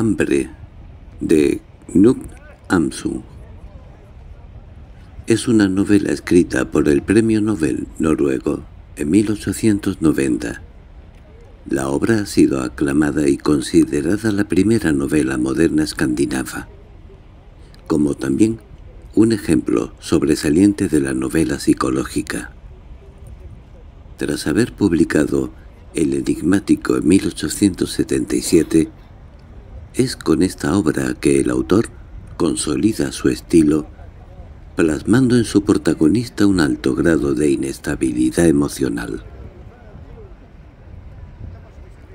Hambre de Knut Amsung. Es una novela escrita por el Premio Nobel noruego en 1890. La obra ha sido aclamada y considerada la primera novela moderna escandinava, como también un ejemplo sobresaliente de la novela psicológica. Tras haber publicado El Enigmático en 1877, es con esta obra que el autor consolida su estilo, plasmando en su protagonista un alto grado de inestabilidad emocional.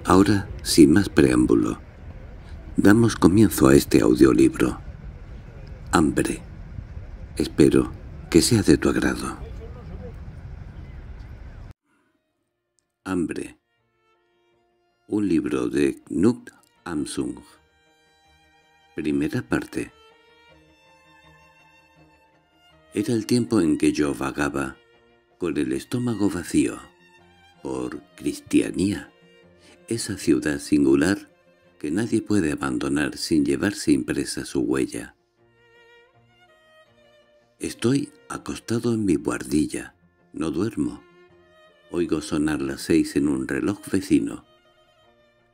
Ahora, sin más preámbulo, damos comienzo a este audiolibro. Hambre. Espero que sea de tu agrado. Hambre. Un libro de Knut Amsung. Primera parte Era el tiempo en que yo vagaba, con el estómago vacío, por Cristianía, esa ciudad singular que nadie puede abandonar sin llevarse impresa su huella. Estoy acostado en mi guardilla, no duermo. Oigo sonar las seis en un reloj vecino.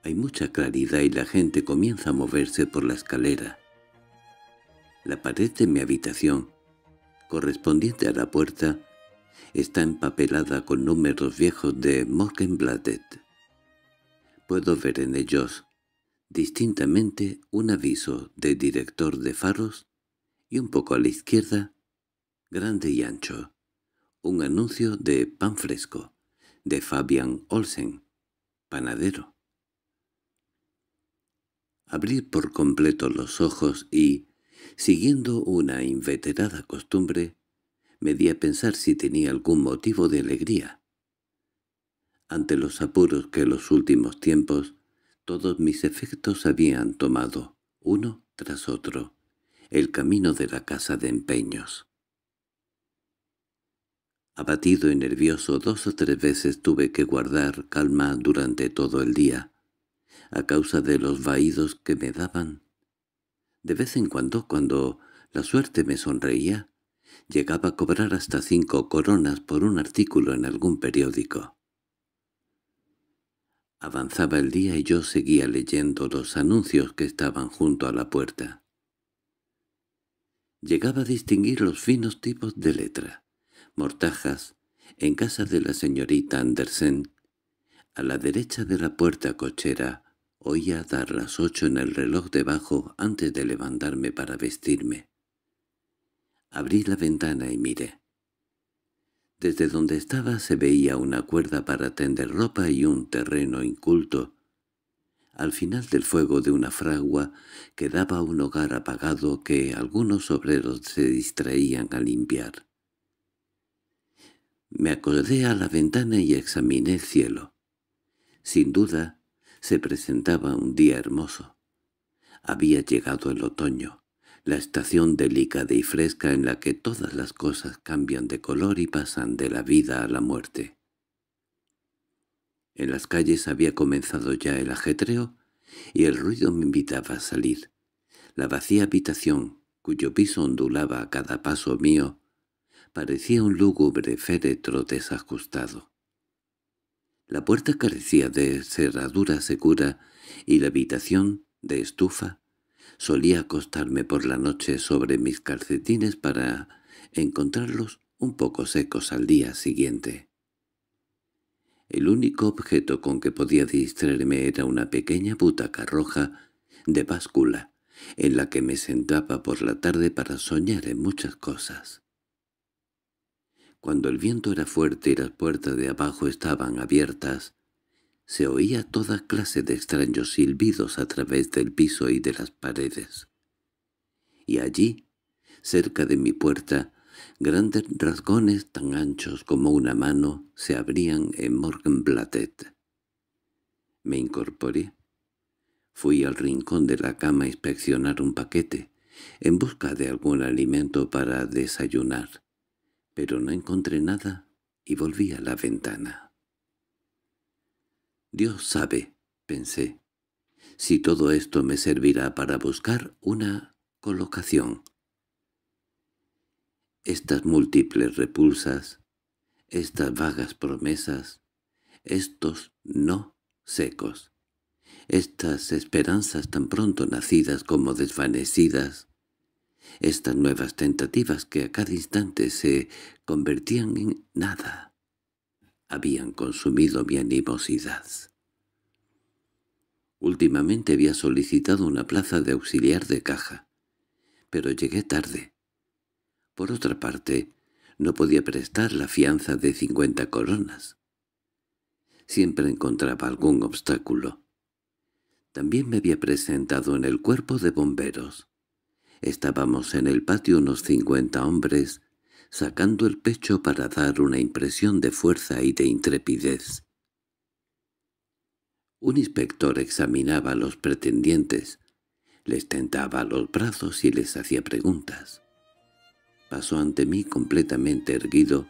Hay mucha claridad y la gente comienza a moverse por la escalera. La pared de mi habitación, correspondiente a la puerta, está empapelada con números viejos de Morgenbladet. Puedo ver en ellos, distintamente, un aviso de director de faros y un poco a la izquierda, grande y ancho, un anuncio de pan fresco, de Fabian Olsen, panadero abrir por completo los ojos y, siguiendo una inveterada costumbre, me di a pensar si tenía algún motivo de alegría. Ante los apuros que los últimos tiempos todos mis efectos habían tomado, uno tras otro, el camino de la casa de empeños. Abatido y nervioso dos o tres veces tuve que guardar calma durante todo el día, a causa de los vaídos que me daban. De vez en cuando, cuando la suerte me sonreía, llegaba a cobrar hasta cinco coronas por un artículo en algún periódico. Avanzaba el día y yo seguía leyendo los anuncios que estaban junto a la puerta. Llegaba a distinguir los finos tipos de letra, mortajas, en casa de la señorita Andersen, a la derecha de la puerta cochera oía dar las ocho en el reloj debajo antes de levantarme para vestirme. Abrí la ventana y miré. Desde donde estaba se veía una cuerda para tender ropa y un terreno inculto. Al final del fuego de una fragua quedaba un hogar apagado que algunos obreros se distraían a limpiar. Me acordé a la ventana y examiné el cielo. Sin duda, se presentaba un día hermoso. Había llegado el otoño, la estación delicada y fresca en la que todas las cosas cambian de color y pasan de la vida a la muerte. En las calles había comenzado ya el ajetreo y el ruido me invitaba a salir. La vacía habitación, cuyo piso ondulaba a cada paso mío, parecía un lúgubre féretro desajustado. La puerta carecía de cerradura segura y la habitación de estufa. Solía acostarme por la noche sobre mis calcetines para encontrarlos un poco secos al día siguiente. El único objeto con que podía distraerme era una pequeña butaca roja de báscula, en la que me sentaba por la tarde para soñar en muchas cosas. Cuando el viento era fuerte y las puertas de abajo estaban abiertas, se oía toda clase de extraños silbidos a través del piso y de las paredes. Y allí, cerca de mi puerta, grandes rasgones tan anchos como una mano se abrían en Morgenblatet. Me incorporé. Fui al rincón de la cama a inspeccionar un paquete, en busca de algún alimento para desayunar pero no encontré nada y volví a la ventana. «Dios sabe», pensé, «si todo esto me servirá para buscar una colocación». Estas múltiples repulsas, estas vagas promesas, estos no secos, estas esperanzas tan pronto nacidas como desvanecidas, estas nuevas tentativas que a cada instante se convertían en nada, habían consumido mi animosidad. Últimamente había solicitado una plaza de auxiliar de caja, pero llegué tarde. Por otra parte, no podía prestar la fianza de cincuenta coronas. Siempre encontraba algún obstáculo. También me había presentado en el cuerpo de bomberos. Estábamos en el patio unos cincuenta hombres, sacando el pecho para dar una impresión de fuerza y de intrepidez. Un inspector examinaba a los pretendientes, les tentaba los brazos y les hacía preguntas. Pasó ante mí completamente erguido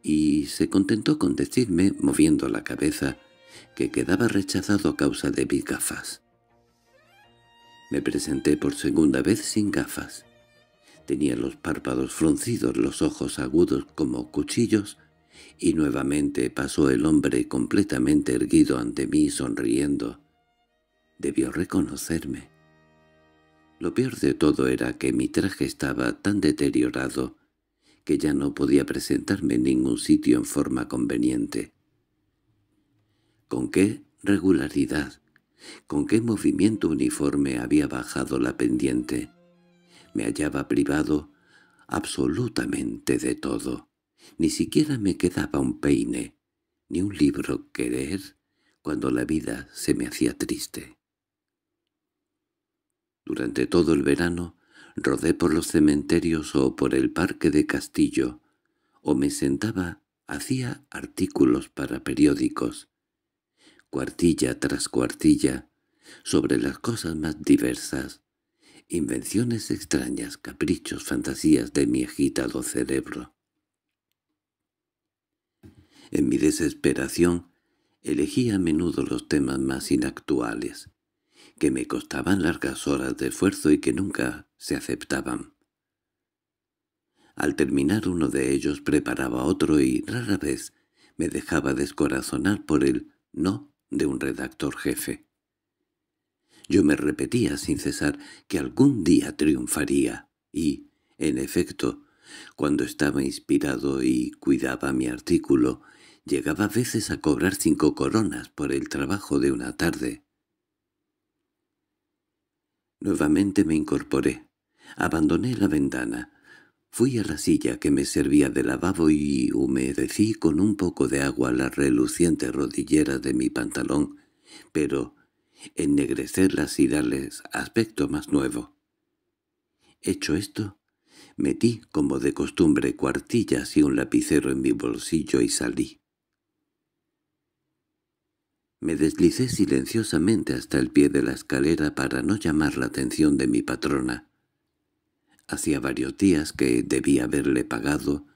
y se contentó con decirme, moviendo la cabeza, que quedaba rechazado a causa de mis gafas. Me presenté por segunda vez sin gafas. Tenía los párpados fruncidos, los ojos agudos como cuchillos, y nuevamente pasó el hombre completamente erguido ante mí sonriendo. Debió reconocerme. Lo peor de todo era que mi traje estaba tan deteriorado que ya no podía presentarme en ningún sitio en forma conveniente. ¿Con qué regularidad con qué movimiento uniforme había bajado la pendiente. Me hallaba privado absolutamente de todo. Ni siquiera me quedaba un peine, ni un libro que leer, cuando la vida se me hacía triste. Durante todo el verano rodé por los cementerios o por el parque de Castillo, o me sentaba, hacía artículos para periódicos, cuartilla tras cuartilla, sobre las cosas más diversas, invenciones extrañas, caprichos, fantasías de mi agitado cerebro. En mi desesperación elegí a menudo los temas más inactuales, que me costaban largas horas de esfuerzo y que nunca se aceptaban. Al terminar uno de ellos preparaba otro y rara vez me dejaba descorazonar por el «no» de un redactor jefe. Yo me repetía sin cesar que algún día triunfaría y, en efecto, cuando estaba inspirado y cuidaba mi artículo, llegaba a veces a cobrar cinco coronas por el trabajo de una tarde. Nuevamente me incorporé. Abandoné la ventana. Fui a la silla que me servía de lavabo y humedecí con un poco de agua la reluciente rodillera de mi pantalón, pero ennegrecerlas y darles aspecto más nuevo. Hecho esto, metí como de costumbre cuartillas y un lapicero en mi bolsillo y salí. Me deslicé silenciosamente hasta el pie de la escalera para no llamar la atención de mi patrona. Hacía varios días que debía haberle pagado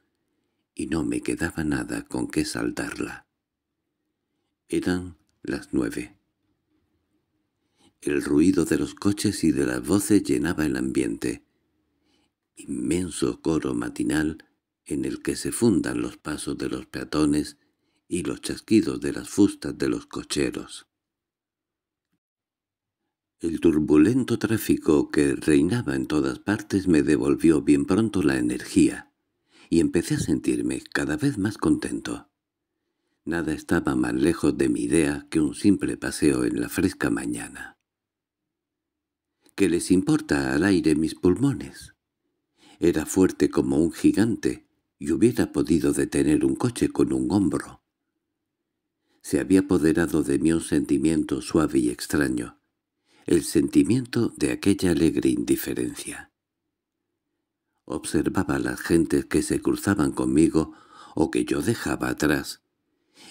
y no me quedaba nada con que saldarla. Eran las nueve. El ruido de los coches y de las voces llenaba el ambiente. Inmenso coro matinal en el que se fundan los pasos de los peatones y los chasquidos de las fustas de los cocheros. El turbulento tráfico que reinaba en todas partes me devolvió bien pronto la energía, y empecé a sentirme cada vez más contento. Nada estaba más lejos de mi idea que un simple paseo en la fresca mañana. ¿Qué les importa al aire mis pulmones? Era fuerte como un gigante y hubiera podido detener un coche con un hombro. Se había apoderado de mí un sentimiento suave y extraño, el sentimiento de aquella alegre indiferencia. Observaba a las gentes que se cruzaban conmigo o que yo dejaba atrás,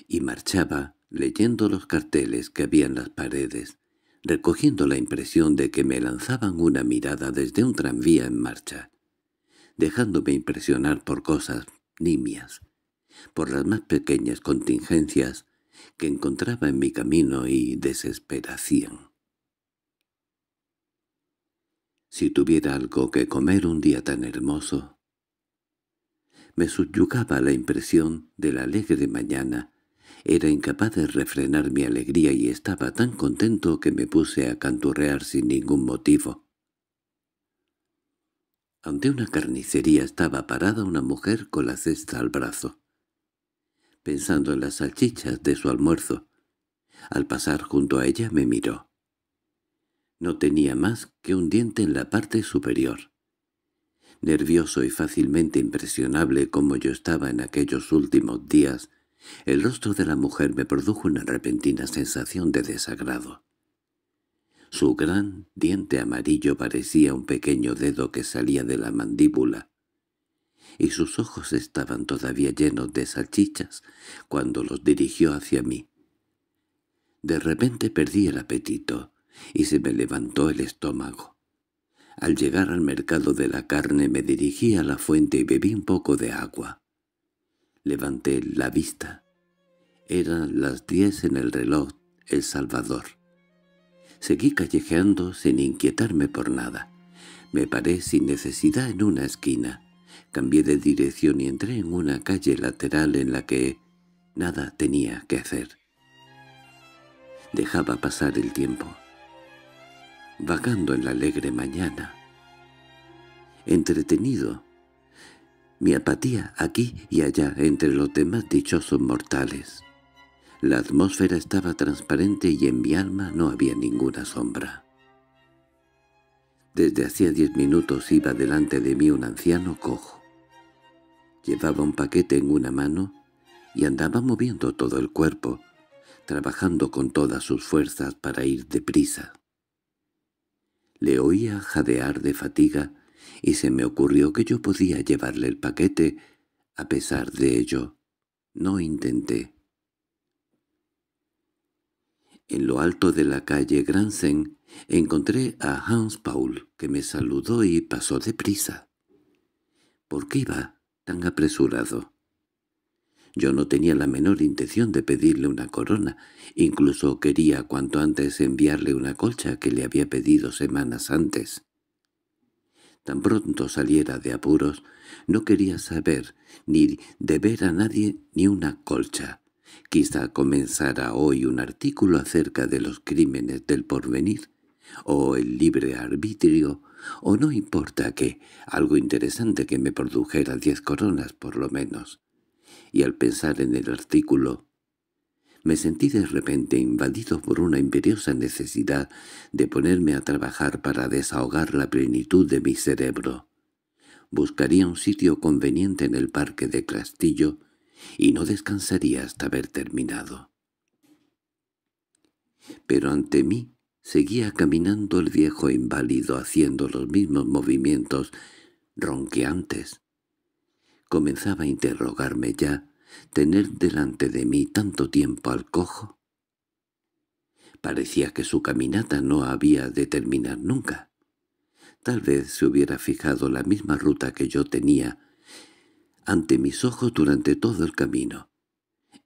y marchaba leyendo los carteles que había en las paredes, recogiendo la impresión de que me lanzaban una mirada desde un tranvía en marcha, dejándome impresionar por cosas nimias, por las más pequeñas contingencias que encontraba en mi camino y desesperación si tuviera algo que comer un día tan hermoso. Me subyugaba la impresión de la alegre mañana. Era incapaz de refrenar mi alegría y estaba tan contento que me puse a canturrear sin ningún motivo. Ante una carnicería estaba parada una mujer con la cesta al brazo, pensando en las salchichas de su almuerzo. Al pasar junto a ella me miró. No tenía más que un diente en la parte superior. Nervioso y fácilmente impresionable como yo estaba en aquellos últimos días, el rostro de la mujer me produjo una repentina sensación de desagrado. Su gran diente amarillo parecía un pequeño dedo que salía de la mandíbula, y sus ojos estaban todavía llenos de salchichas cuando los dirigió hacia mí. De repente perdí el apetito y se me levantó el estómago. Al llegar al mercado de la carne me dirigí a la fuente y bebí un poco de agua. Levanté la vista. Eran las diez en el reloj El Salvador. Seguí callejeando sin inquietarme por nada. Me paré sin necesidad en una esquina. Cambié de dirección y entré en una calle lateral en la que nada tenía que hacer. Dejaba pasar el tiempo vagando en la alegre mañana. Entretenido, mi apatía aquí y allá entre los demás dichosos mortales. La atmósfera estaba transparente y en mi alma no había ninguna sombra. Desde hacía diez minutos iba delante de mí un anciano cojo. Llevaba un paquete en una mano y andaba moviendo todo el cuerpo, trabajando con todas sus fuerzas para ir deprisa. Le oía jadear de fatiga y se me ocurrió que yo podía llevarle el paquete. A pesar de ello, no intenté. En lo alto de la calle Gransen encontré a Hans Paul, que me saludó y pasó deprisa. ¿Por qué iba tan apresurado? Yo no tenía la menor intención de pedirle una corona, incluso quería cuanto antes enviarle una colcha que le había pedido semanas antes. Tan pronto saliera de apuros, no quería saber ni deber a nadie ni una colcha. Quizá comenzara hoy un artículo acerca de los crímenes del porvenir, o el libre arbitrio, o no importa qué, algo interesante que me produjera diez coronas por lo menos y al pensar en el artículo, me sentí de repente invadido por una imperiosa necesidad de ponerme a trabajar para desahogar la plenitud de mi cerebro. Buscaría un sitio conveniente en el parque de Castillo y no descansaría hasta haber terminado. Pero ante mí seguía caminando el viejo inválido haciendo los mismos movimientos ronqueantes, comenzaba a interrogarme ya, tener delante de mí tanto tiempo al cojo. Parecía que su caminata no había de terminar nunca. Tal vez se hubiera fijado la misma ruta que yo tenía ante mis ojos durante todo el camino.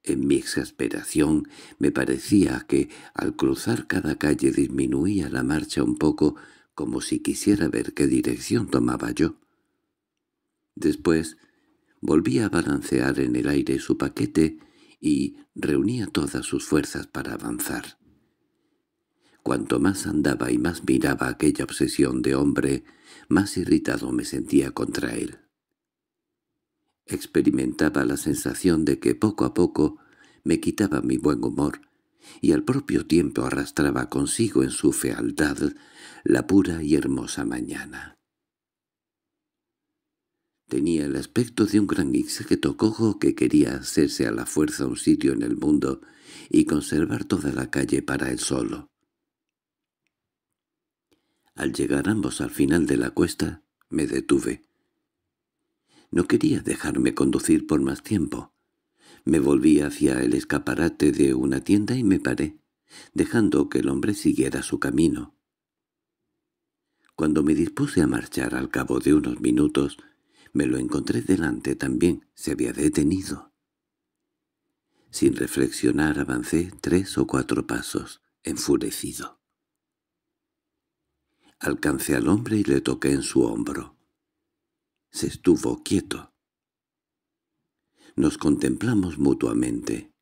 En mi exasperación me parecía que, al cruzar cada calle, disminuía la marcha un poco, como si quisiera ver qué dirección tomaba yo. Después Volvía a balancear en el aire su paquete y reunía todas sus fuerzas para avanzar. Cuanto más andaba y más miraba aquella obsesión de hombre, más irritado me sentía contra él. Experimentaba la sensación de que poco a poco me quitaba mi buen humor y al propio tiempo arrastraba consigo en su fealdad la pura y hermosa mañana. Tenía el aspecto de un gran exegeto cojo que quería hacerse a la fuerza un sitio en el mundo y conservar toda la calle para él solo. Al llegar ambos al final de la cuesta, me detuve. No quería dejarme conducir por más tiempo. Me volví hacia el escaparate de una tienda y me paré, dejando que el hombre siguiera su camino. Cuando me dispuse a marchar al cabo de unos minutos, me lo encontré delante también, se había detenido. Sin reflexionar avancé tres o cuatro pasos, enfurecido. Alcancé al hombre y le toqué en su hombro. Se estuvo quieto. Nos contemplamos mutuamente.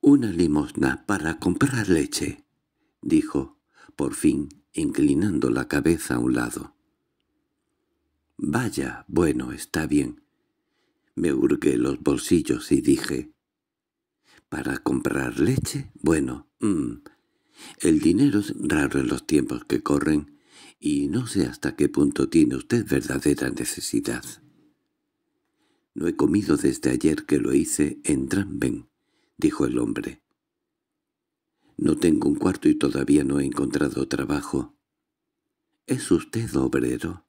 «Una limosna para comprar leche», dijo, por fin inclinando la cabeza a un lado. Vaya, bueno, está bien. Me hurgué los bolsillos y dije, ¿para comprar leche? Bueno, mm, el dinero es raro en los tiempos que corren y no sé hasta qué punto tiene usted verdadera necesidad. No he comido desde ayer que lo hice en Tramben dijo el hombre. No tengo un cuarto y todavía no he encontrado trabajo. ¿Es usted obrero?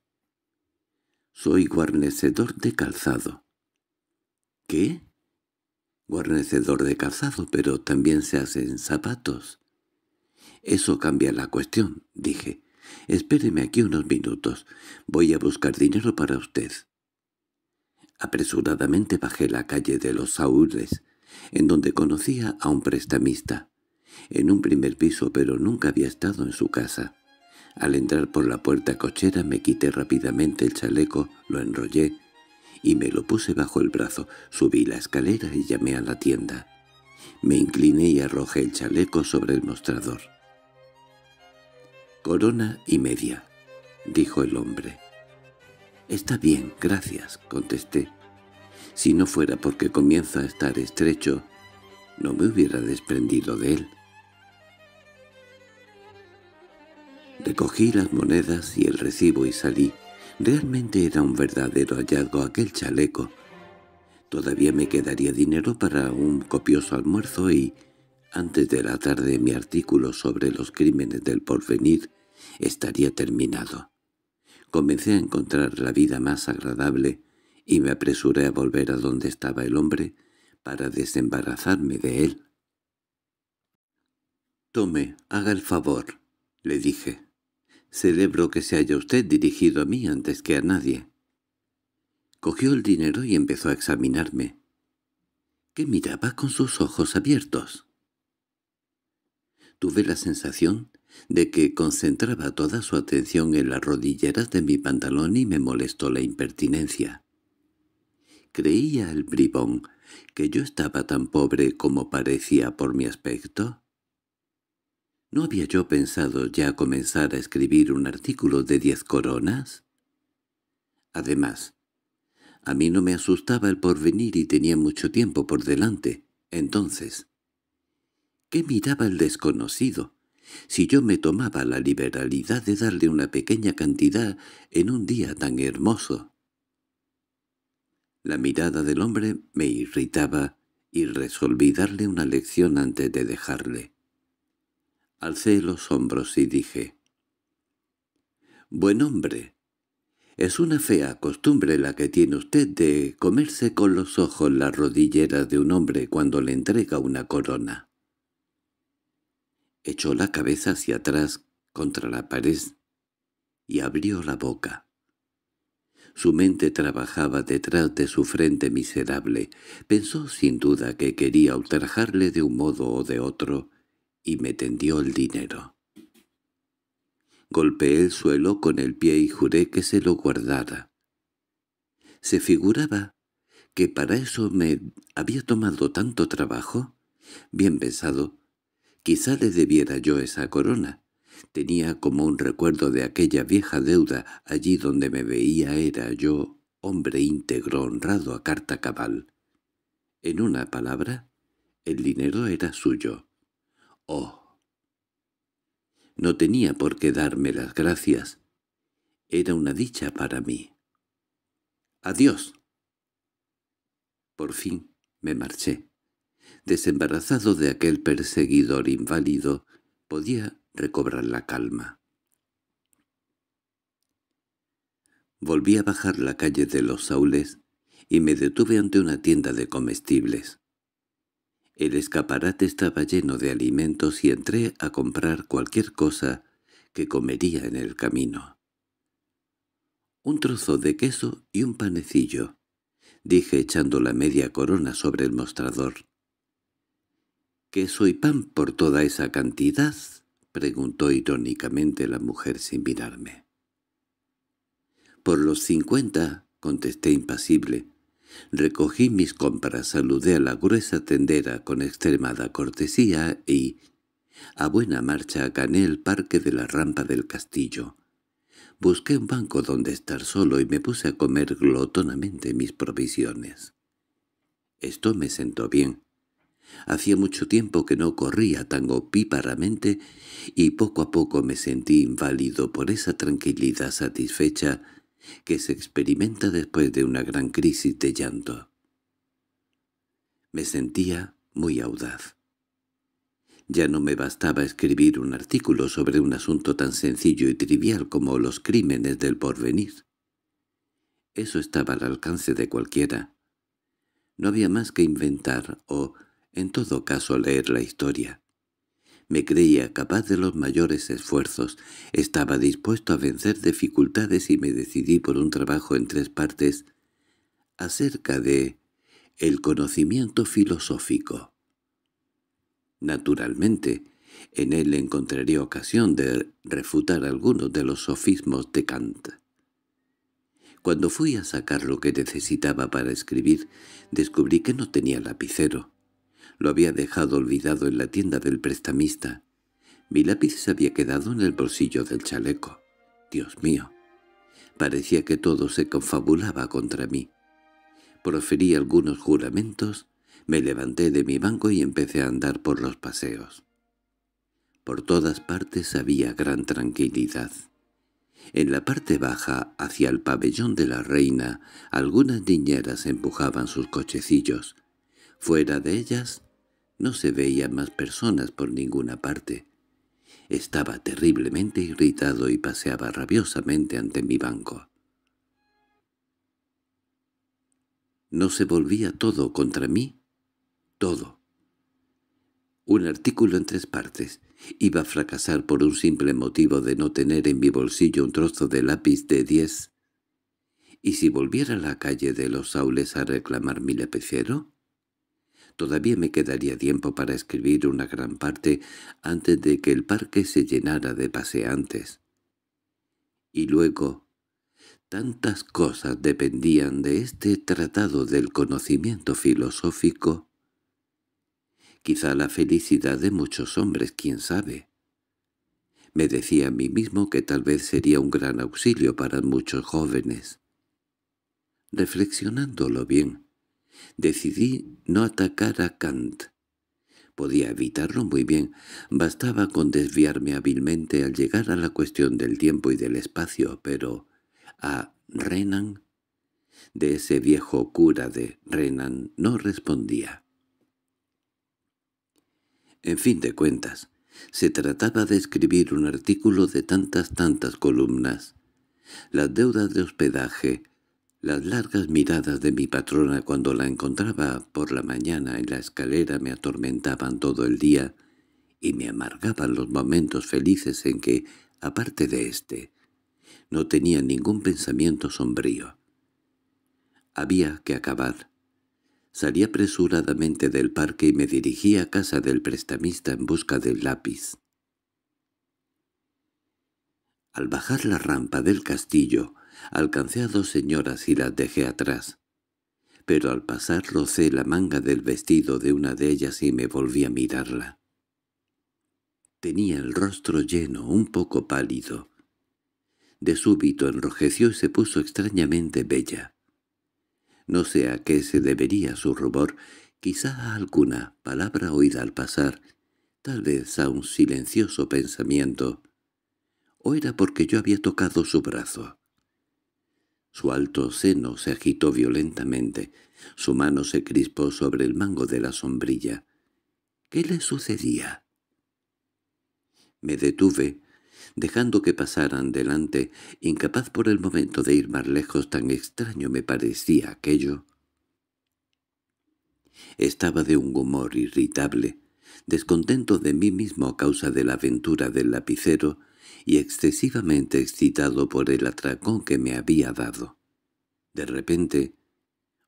Soy guarnecedor de calzado. ¿Qué? Guarnecedor de calzado, pero también se hacen zapatos. Eso cambia la cuestión, dije. Espéreme aquí unos minutos. Voy a buscar dinero para usted. Apresuradamente bajé la calle de los Saúles, en donde conocía a un prestamista, en un primer piso pero nunca había estado en su casa. Al entrar por la puerta cochera me quité rápidamente el chaleco, lo enrollé y me lo puse bajo el brazo. Subí la escalera y llamé a la tienda. Me incliné y arrojé el chaleco sobre el mostrador. «Corona y media», dijo el hombre. «Está bien, gracias», contesté. «Si no fuera porque comienza a estar estrecho, no me hubiera desprendido de él». Recogí las monedas y el recibo y salí. Realmente era un verdadero hallazgo aquel chaleco. Todavía me quedaría dinero para un copioso almuerzo y, antes de la tarde, mi artículo sobre los crímenes del porvenir estaría terminado. Comencé a encontrar la vida más agradable y me apresuré a volver a donde estaba el hombre para desembarazarme de él. «Tome, haga el favor», le dije. Celebro que se haya usted dirigido a mí antes que a nadie. Cogió el dinero y empezó a examinarme. ¿Qué miraba con sus ojos abiertos. Tuve la sensación de que concentraba toda su atención en las rodilleras de mi pantalón y me molestó la impertinencia. ¿Creía el bribón que yo estaba tan pobre como parecía por mi aspecto? ¿No había yo pensado ya comenzar a escribir un artículo de diez coronas? Además, a mí no me asustaba el porvenir y tenía mucho tiempo por delante. Entonces, ¿qué miraba el desconocido? Si yo me tomaba la liberalidad de darle una pequeña cantidad en un día tan hermoso. La mirada del hombre me irritaba y resolví darle una lección antes de dejarle. Alcé los hombros y dije, «Buen hombre, es una fea costumbre la que tiene usted de comerse con los ojos las rodilleras de un hombre cuando le entrega una corona». Echó la cabeza hacia atrás contra la pared y abrió la boca. Su mente trabajaba detrás de su frente miserable. Pensó sin duda que quería ultrajarle de un modo o de otro, y me tendió el dinero. Golpeé el suelo con el pie y juré que se lo guardara. Se figuraba que para eso me había tomado tanto trabajo. Bien pensado, quizá le debiera yo esa corona. Tenía como un recuerdo de aquella vieja deuda, allí donde me veía era yo, hombre íntegro, honrado a carta cabal. En una palabra, el dinero era suyo. Oh. No tenía por qué darme las gracias. Era una dicha para mí. Adiós. Por fin me marché. Desembarazado de aquel perseguidor inválido, podía recobrar la calma. Volví a bajar la calle de los Saules y me detuve ante una tienda de comestibles. El escaparate estaba lleno de alimentos y entré a comprar cualquier cosa que comería en el camino. Un trozo de queso y un panecillo, dije echando la media corona sobre el mostrador. —¿Queso y pan por toda esa cantidad? —preguntó irónicamente la mujer sin mirarme. —Por los cincuenta —contesté impasible. Recogí mis compras, saludé a la gruesa tendera con extremada cortesía y, a buena marcha, gané el parque de la rampa del castillo. Busqué un banco donde estar solo y me puse a comer glotonamente mis provisiones. Esto me sentó bien. Hacía mucho tiempo que no corría tan opíparamente y poco a poco me sentí inválido por esa tranquilidad satisfecha que se experimenta después de una gran crisis de llanto. Me sentía muy audaz. Ya no me bastaba escribir un artículo sobre un asunto tan sencillo y trivial como los crímenes del porvenir. Eso estaba al alcance de cualquiera. No había más que inventar o, en todo caso, leer la historia. Me creía capaz de los mayores esfuerzos, estaba dispuesto a vencer dificultades y me decidí por un trabajo en tres partes acerca de el conocimiento filosófico. Naturalmente, en él encontraría ocasión de refutar algunos de los sofismos de Kant. Cuando fui a sacar lo que necesitaba para escribir, descubrí que no tenía lapicero. Lo había dejado olvidado en la tienda del prestamista. Mi lápiz se había quedado en el bolsillo del chaleco. Dios mío. Parecía que todo se confabulaba contra mí. Proferí algunos juramentos, me levanté de mi banco y empecé a andar por los paseos. Por todas partes había gran tranquilidad. En la parte baja, hacia el pabellón de la reina, algunas niñeras empujaban sus cochecillos. Fuera de ellas no se veían más personas por ninguna parte. Estaba terriblemente irritado y paseaba rabiosamente ante mi banco. ¿No se volvía todo contra mí? Todo. Un artículo en tres partes. Iba a fracasar por un simple motivo de no tener en mi bolsillo un trozo de lápiz de diez. ¿Y si volviera a la calle de los saules a reclamar mi lepeciero? Todavía me quedaría tiempo para escribir una gran parte antes de que el parque se llenara de paseantes. Y luego, tantas cosas dependían de este tratado del conocimiento filosófico. Quizá la felicidad de muchos hombres, quién sabe. Me decía a mí mismo que tal vez sería un gran auxilio para muchos jóvenes. Reflexionándolo bien, Decidí no atacar a Kant. Podía evitarlo muy bien, bastaba con desviarme hábilmente al llegar a la cuestión del tiempo y del espacio, pero a Renan, de ese viejo cura de Renan, no respondía. En fin de cuentas, se trataba de escribir un artículo de tantas tantas columnas. Las deudas de hospedaje, las largas miradas de mi patrona cuando la encontraba por la mañana en la escalera me atormentaban todo el día y me amargaban los momentos felices en que, aparte de este, no tenía ningún pensamiento sombrío. Había que acabar. Salí apresuradamente del parque y me dirigí a casa del prestamista en busca del lápiz. Al bajar la rampa del castillo, Alcancé a dos señoras y las dejé atrás. Pero al pasar rocé la manga del vestido de una de ellas y me volví a mirarla. Tenía el rostro lleno, un poco pálido. De súbito enrojeció y se puso extrañamente bella. No sé a qué se debería su rubor, quizá a alguna palabra oída al pasar, tal vez a un silencioso pensamiento. O era porque yo había tocado su brazo. Su alto seno se agitó violentamente. Su mano se crispó sobre el mango de la sombrilla. ¿Qué le sucedía? Me detuve, dejando que pasaran delante, incapaz por el momento de ir más lejos, tan extraño me parecía aquello. Estaba de un humor irritable, descontento de mí mismo a causa de la aventura del lapicero, y excesivamente excitado por el atracón que me había dado. De repente,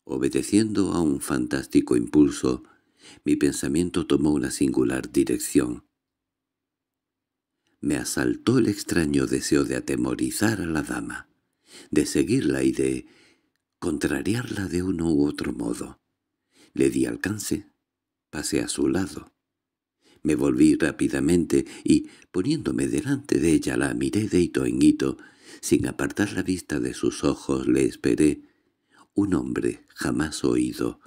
obedeciendo a un fantástico impulso, mi pensamiento tomó una singular dirección. Me asaltó el extraño deseo de atemorizar a la dama, de seguirla y de contrariarla de uno u otro modo. Le di alcance, pasé a su lado, me volví rápidamente y, poniéndome delante de ella, la miré de hito en hito. Sin apartar la vista de sus ojos le esperé. Un hombre jamás oído,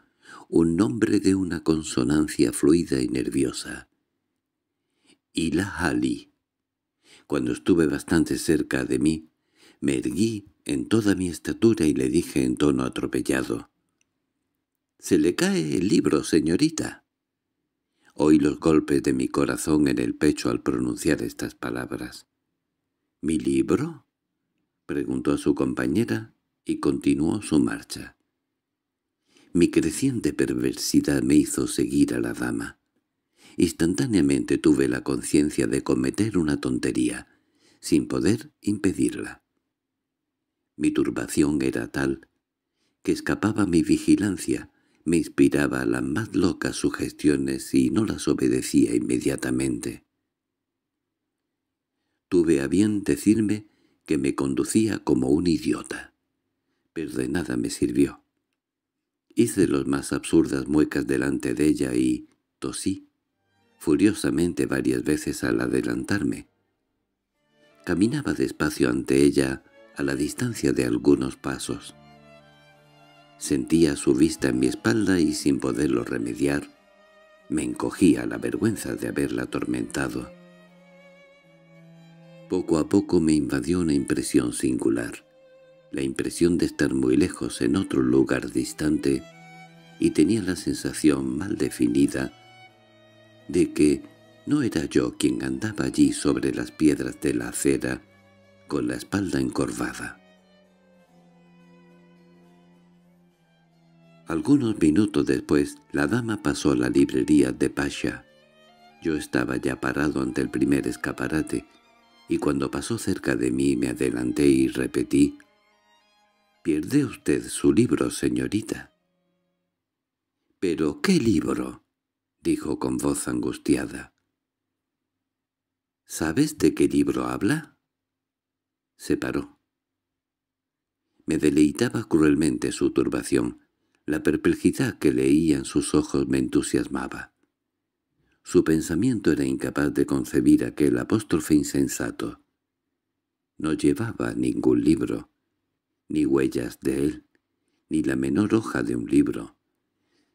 un nombre de una consonancia fluida y nerviosa. la Cuando estuve bastante cerca de mí, me erguí en toda mi estatura y le dije en tono atropellado. —Se le cae el libro, señorita. Oí los golpes de mi corazón en el pecho al pronunciar estas palabras. —¿Mi libro? —preguntó a su compañera y continuó su marcha. Mi creciente perversidad me hizo seguir a la dama. Instantáneamente tuve la conciencia de cometer una tontería, sin poder impedirla. Mi turbación era tal que escapaba mi vigilancia, me inspiraba las más locas sugestiones y no las obedecía inmediatamente. Tuve a bien decirme que me conducía como un idiota, pero de nada me sirvió. Hice las más absurdas muecas delante de ella y tosí, furiosamente varias veces al adelantarme. Caminaba despacio ante ella a la distancia de algunos pasos. Sentía su vista en mi espalda y sin poderlo remediar, me encogía la vergüenza de haberla atormentado. Poco a poco me invadió una impresión singular, la impresión de estar muy lejos en otro lugar distante, y tenía la sensación mal definida de que no era yo quien andaba allí sobre las piedras de la acera, con la espalda encorvada. Algunos minutos después, la dama pasó a la librería de Pasha. Yo estaba ya parado ante el primer escaparate, y cuando pasó cerca de mí me adelanté y repetí, «Pierde usted su libro, señorita». «¿Pero qué libro?» dijo con voz angustiada. «¿Sabes de qué libro habla?» Se paró. Me deleitaba cruelmente su turbación. La perplejidad que leía en sus ojos me entusiasmaba. Su pensamiento era incapaz de concebir aquel apóstrofe insensato. No llevaba ningún libro, ni huellas de él, ni la menor hoja de un libro.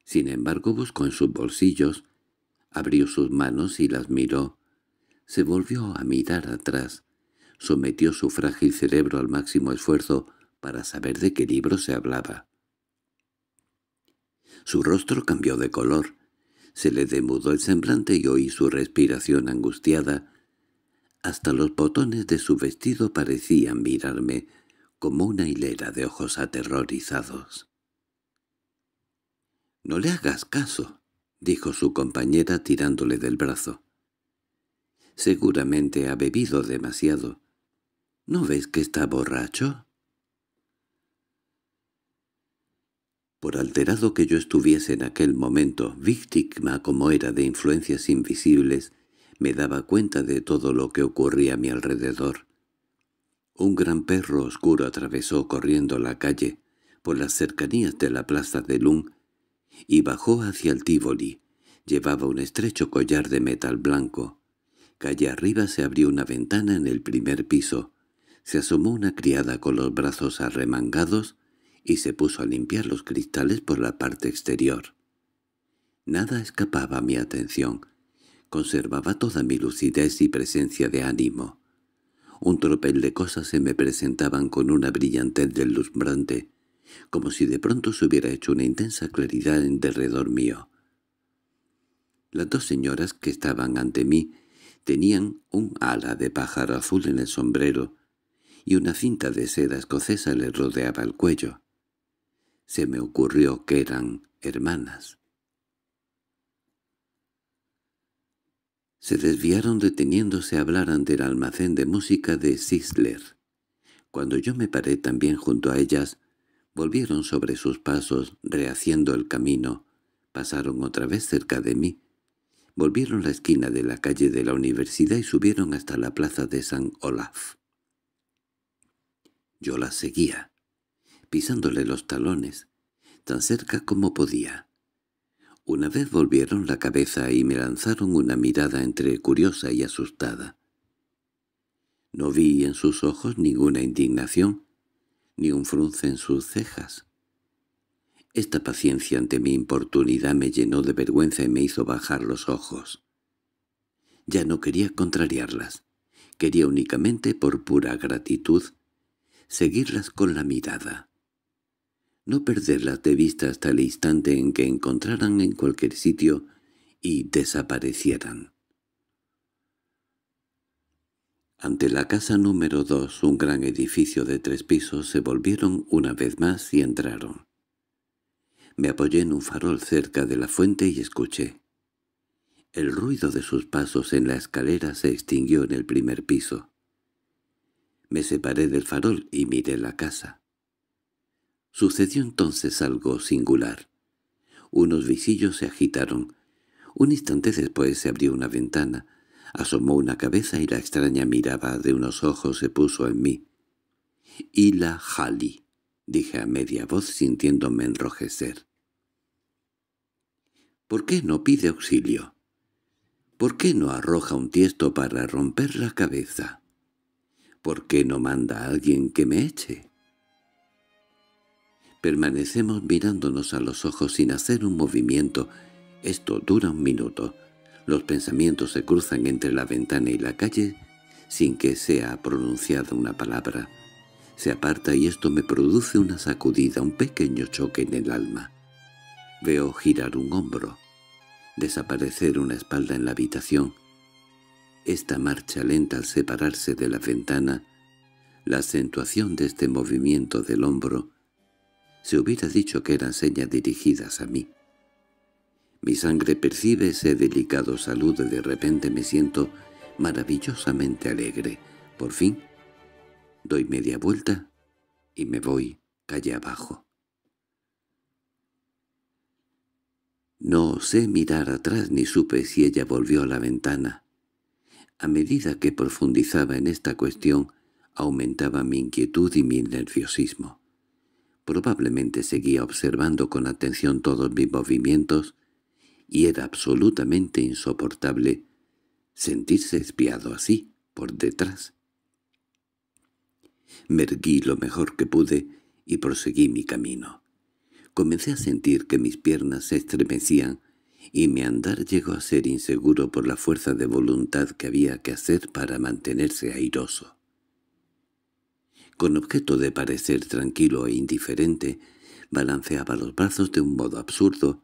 Sin embargo buscó en sus bolsillos, abrió sus manos y las miró, se volvió a mirar atrás, sometió su frágil cerebro al máximo esfuerzo para saber de qué libro se hablaba. Su rostro cambió de color. Se le demudó el semblante y oí su respiración angustiada. Hasta los botones de su vestido parecían mirarme como una hilera de ojos aterrorizados. —No le hagas caso —dijo su compañera tirándole del brazo. —Seguramente ha bebido demasiado. ¿No ves que está borracho? Por alterado que yo estuviese en aquel momento, víctima como era de influencias invisibles, me daba cuenta de todo lo que ocurría a mi alrededor. Un gran perro oscuro atravesó corriendo la calle, por las cercanías de la plaza de Lun y bajó hacia el Tívoli. Llevaba un estrecho collar de metal blanco. Calle arriba se abrió una ventana en el primer piso. Se asomó una criada con los brazos arremangados y se puso a limpiar los cristales por la parte exterior. Nada escapaba a mi atención. Conservaba toda mi lucidez y presencia de ánimo. Un tropel de cosas se me presentaban con una brillantez deslumbrante, como si de pronto se hubiera hecho una intensa claridad en derredor mío. Las dos señoras que estaban ante mí tenían un ala de pájaro azul en el sombrero y una cinta de seda escocesa le rodeaba el cuello. Se me ocurrió que eran hermanas. Se desviaron deteniéndose a hablar ante el almacén de música de Sisler. Cuando yo me paré también junto a ellas, volvieron sobre sus pasos, rehaciendo el camino. Pasaron otra vez cerca de mí. Volvieron la esquina de la calle de la universidad y subieron hasta la plaza de San Olaf. Yo las seguía pisándole los talones, tan cerca como podía. Una vez volvieron la cabeza y me lanzaron una mirada entre curiosa y asustada. No vi en sus ojos ninguna indignación, ni un frunce en sus cejas. Esta paciencia ante mi importunidad me llenó de vergüenza y me hizo bajar los ojos. Ya no quería contrariarlas, quería únicamente por pura gratitud seguirlas con la mirada no perderlas de vista hasta el instante en que encontraran en cualquier sitio y desaparecieran. Ante la casa número dos, un gran edificio de tres pisos, se volvieron una vez más y entraron. Me apoyé en un farol cerca de la fuente y escuché. El ruido de sus pasos en la escalera se extinguió en el primer piso. Me separé del farol y miré la casa. Sucedió entonces algo singular. Unos visillos se agitaron. Un instante después se abrió una ventana, asomó una cabeza y la extraña miraba de unos ojos se puso en mí. —¡Hila Jali! —dije a media voz sintiéndome enrojecer. —¿Por qué no pide auxilio? ¿Por qué no arroja un tiesto para romper la cabeza? —¿Por qué no manda a alguien que me eche? Permanecemos mirándonos a los ojos sin hacer un movimiento. Esto dura un minuto. Los pensamientos se cruzan entre la ventana y la calle sin que sea pronunciada una palabra. Se aparta y esto me produce una sacudida, un pequeño choque en el alma. Veo girar un hombro, desaparecer una espalda en la habitación. Esta marcha lenta al separarse de la ventana, la acentuación de este movimiento del hombro, se hubiera dicho que eran señas dirigidas a mí. Mi sangre percibe ese delicado saludo y de repente me siento maravillosamente alegre. Por fin, doy media vuelta y me voy calle abajo. No sé mirar atrás ni supe si ella volvió a la ventana. A medida que profundizaba en esta cuestión, aumentaba mi inquietud y mi nerviosismo. Probablemente seguía observando con atención todos mis movimientos y era absolutamente insoportable sentirse espiado así, por detrás. Me erguí lo mejor que pude y proseguí mi camino. Comencé a sentir que mis piernas se estremecían y mi andar llegó a ser inseguro por la fuerza de voluntad que había que hacer para mantenerse airoso con objeto de parecer tranquilo e indiferente, balanceaba los brazos de un modo absurdo,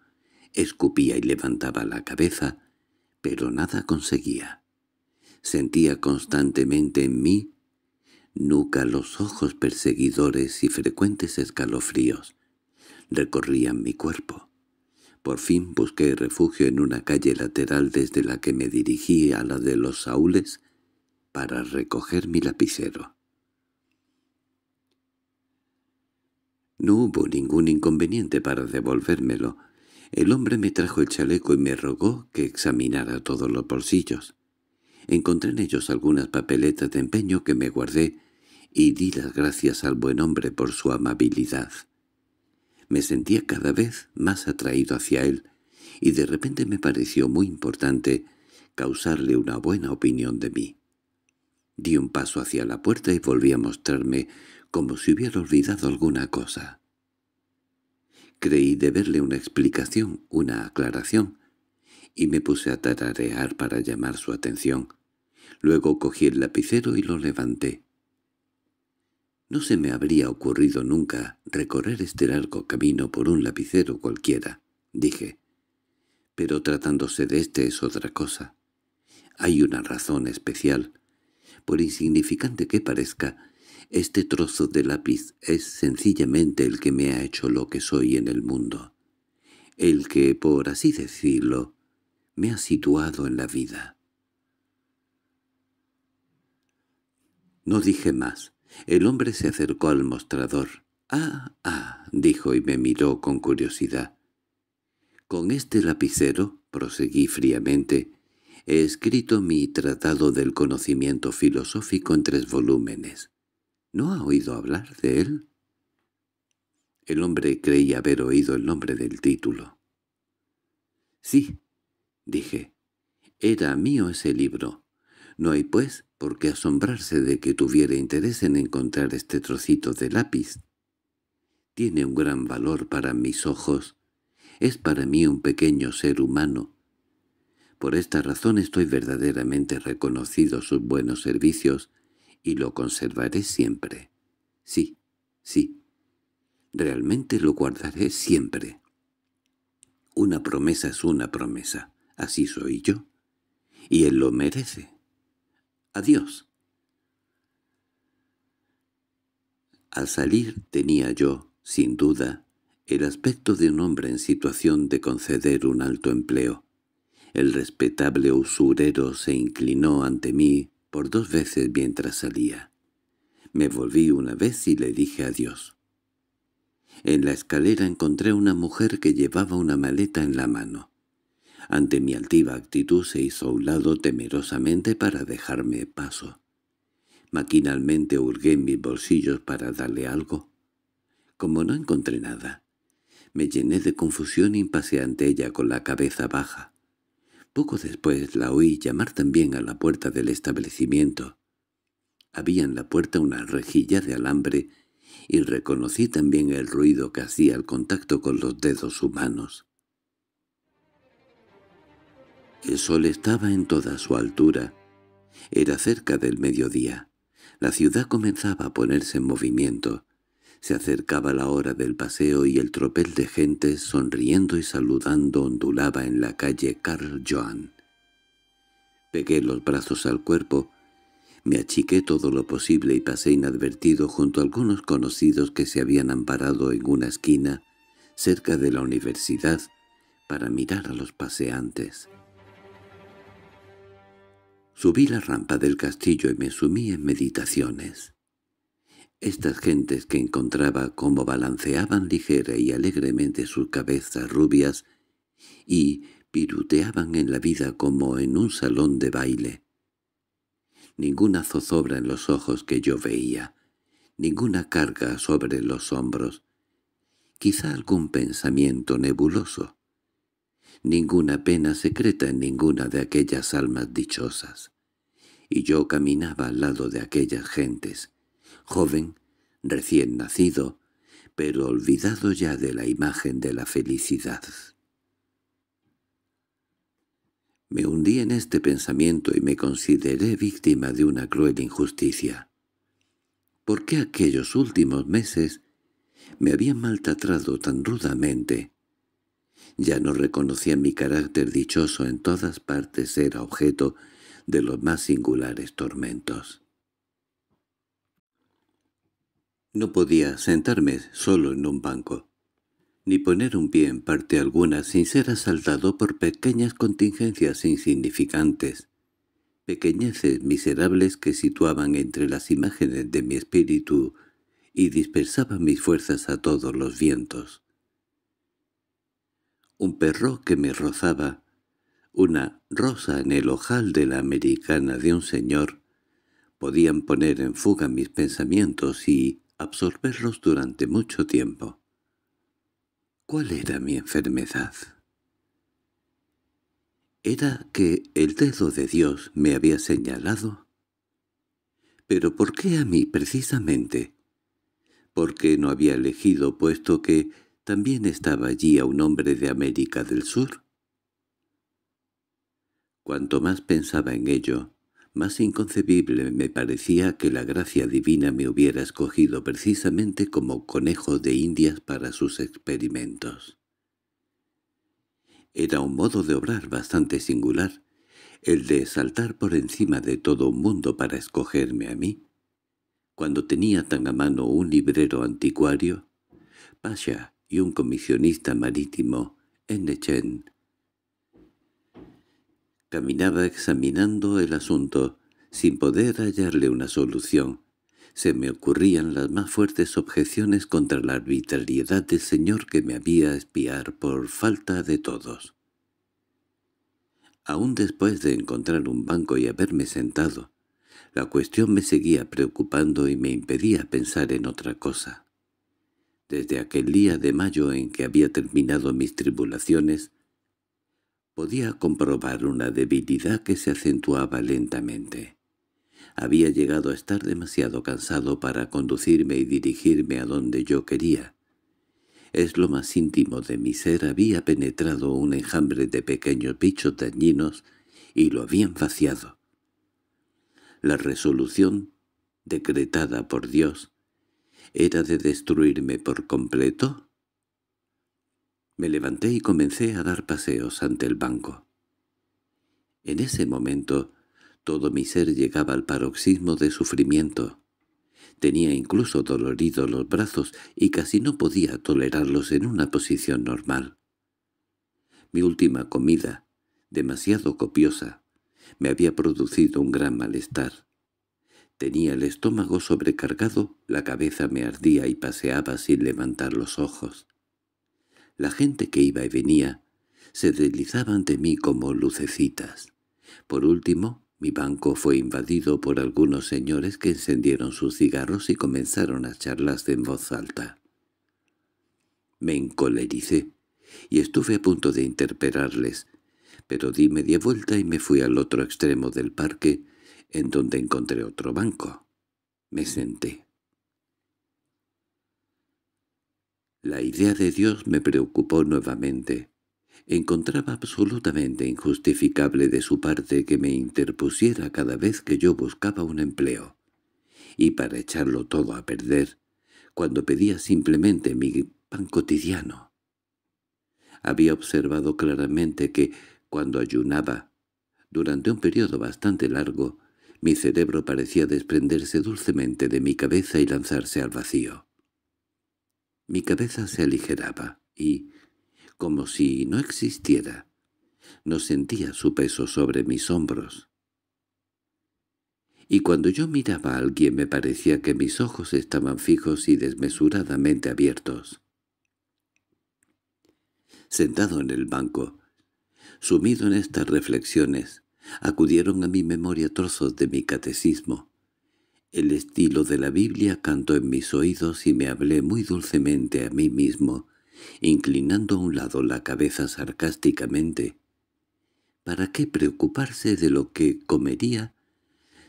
escupía y levantaba la cabeza, pero nada conseguía. Sentía constantemente en mí nuca los ojos perseguidores y frecuentes escalofríos. Recorrían mi cuerpo. Por fin busqué refugio en una calle lateral desde la que me dirigí a la de los saúles para recoger mi lapicero. No hubo ningún inconveniente para devolvérmelo. El hombre me trajo el chaleco y me rogó que examinara todos los bolsillos. Encontré en ellos algunas papeletas de empeño que me guardé y di las gracias al buen hombre por su amabilidad. Me sentía cada vez más atraído hacia él, y de repente me pareció muy importante causarle una buena opinión de mí. Di un paso hacia la puerta y volví a mostrarme como si hubiera olvidado alguna cosa. Creí deberle una explicación, una aclaración, y me puse a tararear para llamar su atención. Luego cogí el lapicero y lo levanté. No se me habría ocurrido nunca recorrer este largo camino por un lapicero cualquiera, dije. Pero tratándose de este es otra cosa. Hay una razón especial. Por insignificante que parezca, este trozo de lápiz es sencillamente el que me ha hecho lo que soy en el mundo, el que, por así decirlo, me ha situado en la vida. No dije más. El hombre se acercó al mostrador. «Ah, ah», dijo y me miró con curiosidad. «Con este lapicero», proseguí fríamente, «he escrito mi Tratado del Conocimiento Filosófico en tres volúmenes. ¿No ha oído hablar de él? El hombre creía haber oído el nombre del título. —Sí —dije—, era mío ese libro. No hay, pues, por qué asombrarse de que tuviera interés en encontrar este trocito de lápiz. Tiene un gran valor para mis ojos. Es para mí un pequeño ser humano. Por esta razón estoy verdaderamente reconocido sus buenos servicios, y lo conservaré siempre. Sí, sí, realmente lo guardaré siempre. Una promesa es una promesa, así soy yo, y él lo merece. Adiós. Al salir tenía yo, sin duda, el aspecto de un hombre en situación de conceder un alto empleo. El respetable usurero se inclinó ante mí por dos veces mientras salía. Me volví una vez y le dije adiós. En la escalera encontré una mujer que llevaba una maleta en la mano. Ante mi altiva actitud se hizo a un lado temerosamente para dejarme paso. Maquinalmente hurgué mis bolsillos para darle algo. Como no encontré nada, me llené de confusión ante ella con la cabeza baja. Poco después la oí llamar también a la puerta del establecimiento. Había en la puerta una rejilla de alambre y reconocí también el ruido que hacía al contacto con los dedos humanos. El sol estaba en toda su altura. Era cerca del mediodía. La ciudad comenzaba a ponerse en movimiento. Se acercaba la hora del paseo y el tropel de gente, sonriendo y saludando, ondulaba en la calle Carl Joan. Pegué los brazos al cuerpo, me achiqué todo lo posible y pasé inadvertido junto a algunos conocidos que se habían amparado en una esquina, cerca de la universidad, para mirar a los paseantes. Subí la rampa del castillo y me sumí en meditaciones. Estas gentes que encontraba como balanceaban ligera y alegremente sus cabezas rubias y piruteaban en la vida como en un salón de baile. Ninguna zozobra en los ojos que yo veía, ninguna carga sobre los hombros, quizá algún pensamiento nebuloso, ninguna pena secreta en ninguna de aquellas almas dichosas. Y yo caminaba al lado de aquellas gentes, joven, recién nacido, pero olvidado ya de la imagen de la felicidad. Me hundí en este pensamiento y me consideré víctima de una cruel injusticia. ¿Por qué aquellos últimos meses me habían maltratado tan rudamente? Ya no reconocía mi carácter dichoso en todas partes era objeto de los más singulares tormentos. No podía sentarme solo en un banco, ni poner un pie en parte alguna sin ser asaltado por pequeñas contingencias insignificantes, pequeñeces miserables que situaban entre las imágenes de mi espíritu y dispersaban mis fuerzas a todos los vientos. Un perro que me rozaba, una rosa en el ojal de la americana de un señor, podían poner en fuga mis pensamientos y, absorberlos durante mucho tiempo. ¿Cuál era mi enfermedad? Era que el dedo de Dios me había señalado. ¿Pero por qué a mí precisamente? ¿Por qué no había elegido puesto que también estaba allí a un hombre de América del Sur? Cuanto más pensaba en ello, más inconcebible me parecía que la gracia divina me hubiera escogido precisamente como conejo de indias para sus experimentos. Era un modo de obrar bastante singular, el de saltar por encima de todo un mundo para escogerme a mí. Cuando tenía tan a mano un librero anticuario, Pasha y un comisionista marítimo, Echen. Caminaba examinando el asunto, sin poder hallarle una solución. Se me ocurrían las más fuertes objeciones contra la arbitrariedad del señor que me había espiar por falta de todos. Aún después de encontrar un banco y haberme sentado, la cuestión me seguía preocupando y me impedía pensar en otra cosa. Desde aquel día de mayo en que había terminado mis tribulaciones, Podía comprobar una debilidad que se acentuaba lentamente. Había llegado a estar demasiado cansado para conducirme y dirigirme a donde yo quería. Es lo más íntimo de mi ser había penetrado un enjambre de pequeños bichos dañinos y lo habían vaciado. La resolución, decretada por Dios, era de destruirme por completo me levanté y comencé a dar paseos ante el banco. En ese momento, todo mi ser llegaba al paroxismo de sufrimiento. Tenía incluso doloridos los brazos y casi no podía tolerarlos en una posición normal. Mi última comida, demasiado copiosa, me había producido un gran malestar. Tenía el estómago sobrecargado, la cabeza me ardía y paseaba sin levantar los ojos. La gente que iba y venía se deslizaba ante mí como lucecitas. Por último, mi banco fue invadido por algunos señores que encendieron sus cigarros y comenzaron a charlarse en voz alta. Me encolericé y estuve a punto de interpelarles, pero di media vuelta y me fui al otro extremo del parque, en donde encontré otro banco. Me senté. La idea de Dios me preocupó nuevamente. Encontraba absolutamente injustificable de su parte que me interpusiera cada vez que yo buscaba un empleo. Y para echarlo todo a perder, cuando pedía simplemente mi pan cotidiano. Había observado claramente que, cuando ayunaba, durante un periodo bastante largo, mi cerebro parecía desprenderse dulcemente de mi cabeza y lanzarse al vacío. Mi cabeza se aligeraba y, como si no existiera, no sentía su peso sobre mis hombros. Y cuando yo miraba a alguien me parecía que mis ojos estaban fijos y desmesuradamente abiertos. Sentado en el banco, sumido en estas reflexiones, acudieron a mi memoria trozos de mi catecismo, el estilo de la Biblia cantó en mis oídos y me hablé muy dulcemente a mí mismo, inclinando a un lado la cabeza sarcásticamente. ¿Para qué preocuparse de lo que comería,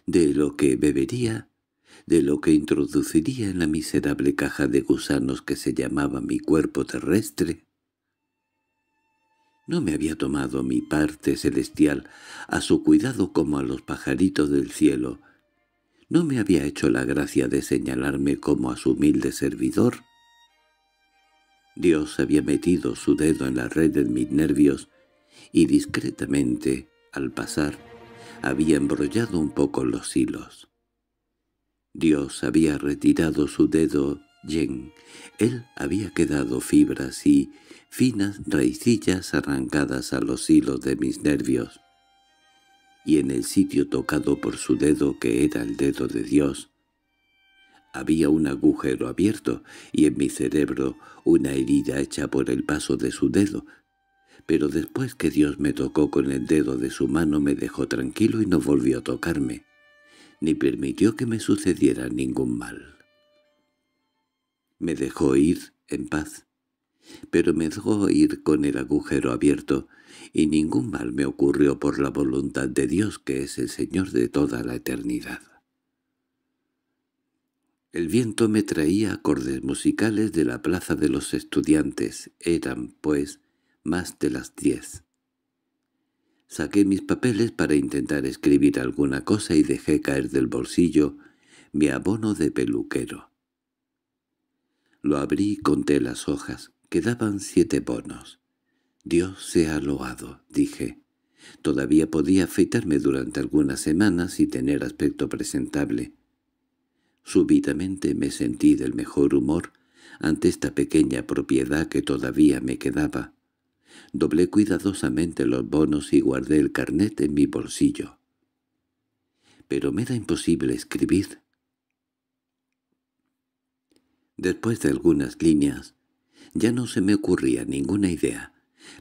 de lo que bebería, de lo que introduciría en la miserable caja de gusanos que se llamaba mi cuerpo terrestre? No me había tomado mi parte celestial a su cuidado como a los pajaritos del cielo, ¿No me había hecho la gracia de señalarme como a su humilde servidor? Dios había metido su dedo en la red de mis nervios y discretamente, al pasar, había embrollado un poco los hilos. Dios había retirado su dedo y él había quedado fibras y finas raicillas arrancadas a los hilos de mis nervios y en el sitio tocado por su dedo que era el dedo de Dios. Había un agujero abierto y en mi cerebro una herida hecha por el paso de su dedo, pero después que Dios me tocó con el dedo de su mano me dejó tranquilo y no volvió a tocarme, ni permitió que me sucediera ningún mal. Me dejó ir en paz, pero me dejó ir con el agujero abierto y ningún mal me ocurrió por la voluntad de Dios que es el Señor de toda la eternidad. El viento me traía acordes musicales de la plaza de los estudiantes, eran, pues, más de las diez. Saqué mis papeles para intentar escribir alguna cosa y dejé caer del bolsillo mi abono de peluquero. Lo abrí y conté las hojas. Quedaban siete bonos. Dios sea loado, dije. Todavía podía afeitarme durante algunas semanas y tener aspecto presentable. Súbitamente me sentí del mejor humor ante esta pequeña propiedad que todavía me quedaba. Doblé cuidadosamente los bonos y guardé el carnet en mi bolsillo. Pero me era imposible escribir. Después de algunas líneas, ya no se me ocurría ninguna idea.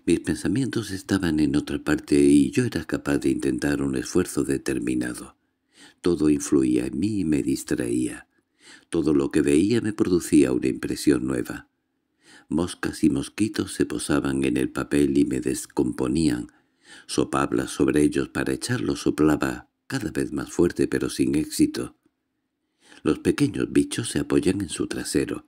Mis pensamientos estaban en otra parte y yo era capaz de intentar un esfuerzo determinado. Todo influía en mí y me distraía. Todo lo que veía me producía una impresión nueva. Moscas y mosquitos se posaban en el papel y me descomponían. Sopablas sobre ellos para echarlos soplaba, cada vez más fuerte pero sin éxito. Los pequeños bichos se apoyan en su trasero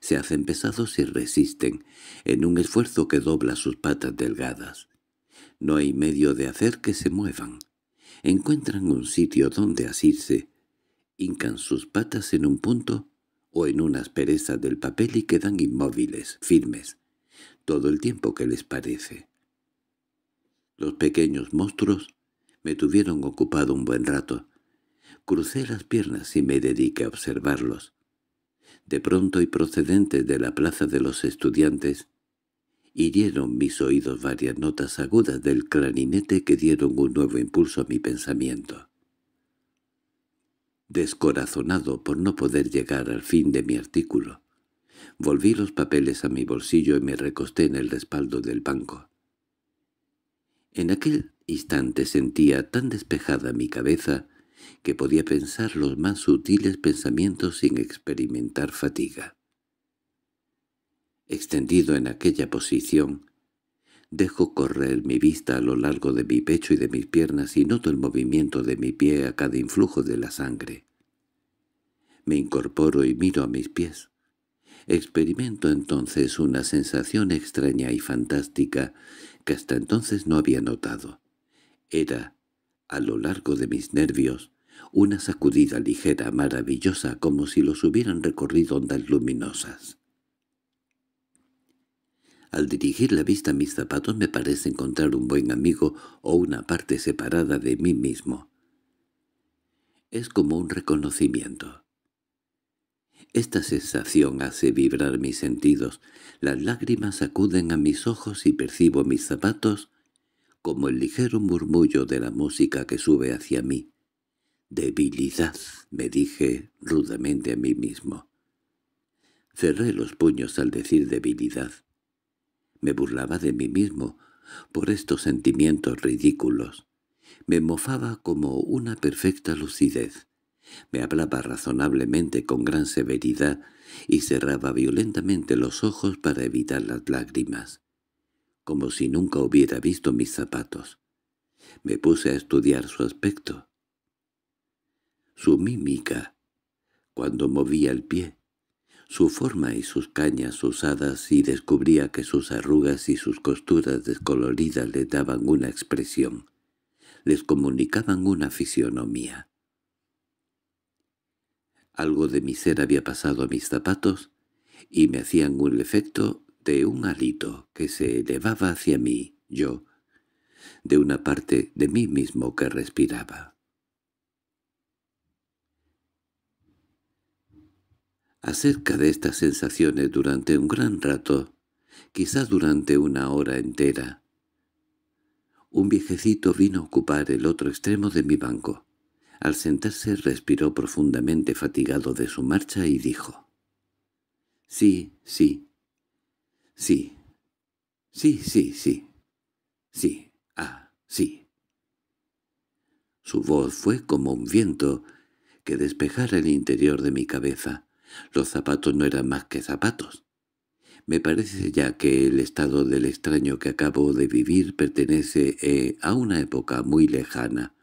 se hacen pesados y resisten, en un esfuerzo que dobla sus patas delgadas. No hay medio de hacer que se muevan. Encuentran un sitio donde asirse, hincan sus patas en un punto o en una aspereza del papel y quedan inmóviles, firmes, todo el tiempo que les parece. Los pequeños monstruos me tuvieron ocupado un buen rato. Crucé las piernas y me dediqué a observarlos de pronto y procedente de la plaza de los estudiantes, hirieron mis oídos varias notas agudas del clarinete que dieron un nuevo impulso a mi pensamiento. Descorazonado por no poder llegar al fin de mi artículo, volví los papeles a mi bolsillo y me recosté en el respaldo del banco. En aquel instante sentía tan despejada mi cabeza que podía pensar los más sutiles pensamientos sin experimentar fatiga. Extendido en aquella posición, dejo correr mi vista a lo largo de mi pecho y de mis piernas y noto el movimiento de mi pie a cada influjo de la sangre. Me incorporo y miro a mis pies. Experimento entonces una sensación extraña y fantástica que hasta entonces no había notado. Era, a lo largo de mis nervios, una sacudida ligera, maravillosa, como si los hubieran recorrido ondas luminosas. Al dirigir la vista a mis zapatos me parece encontrar un buen amigo o una parte separada de mí mismo. Es como un reconocimiento. Esta sensación hace vibrar mis sentidos, las lágrimas acuden a mis ojos y percibo mis zapatos como el ligero murmullo de la música que sube hacia mí. —Debilidad —me dije rudamente a mí mismo. Cerré los puños al decir debilidad. Me burlaba de mí mismo por estos sentimientos ridículos. Me mofaba como una perfecta lucidez. Me hablaba razonablemente con gran severidad y cerraba violentamente los ojos para evitar las lágrimas, como si nunca hubiera visto mis zapatos. Me puse a estudiar su aspecto su mímica, cuando movía el pie, su forma y sus cañas usadas y descubría que sus arrugas y sus costuras descoloridas le daban una expresión, les comunicaban una fisionomía. Algo de mi ser había pasado a mis zapatos y me hacían un efecto de un alito que se elevaba hacia mí, yo, de una parte de mí mismo que respiraba. acerca de estas sensaciones durante un gran rato, quizá durante una hora entera. Un viejecito vino a ocupar el otro extremo de mi banco. Al sentarse respiró profundamente fatigado de su marcha y dijo. «Sí, sí, sí, sí, sí, sí, sí, ah, sí». Su voz fue como un viento que despejara el interior de mi cabeza. Los zapatos no eran más que zapatos. Me parece ya que el estado del extraño que acabo de vivir pertenece eh, a una época muy lejana,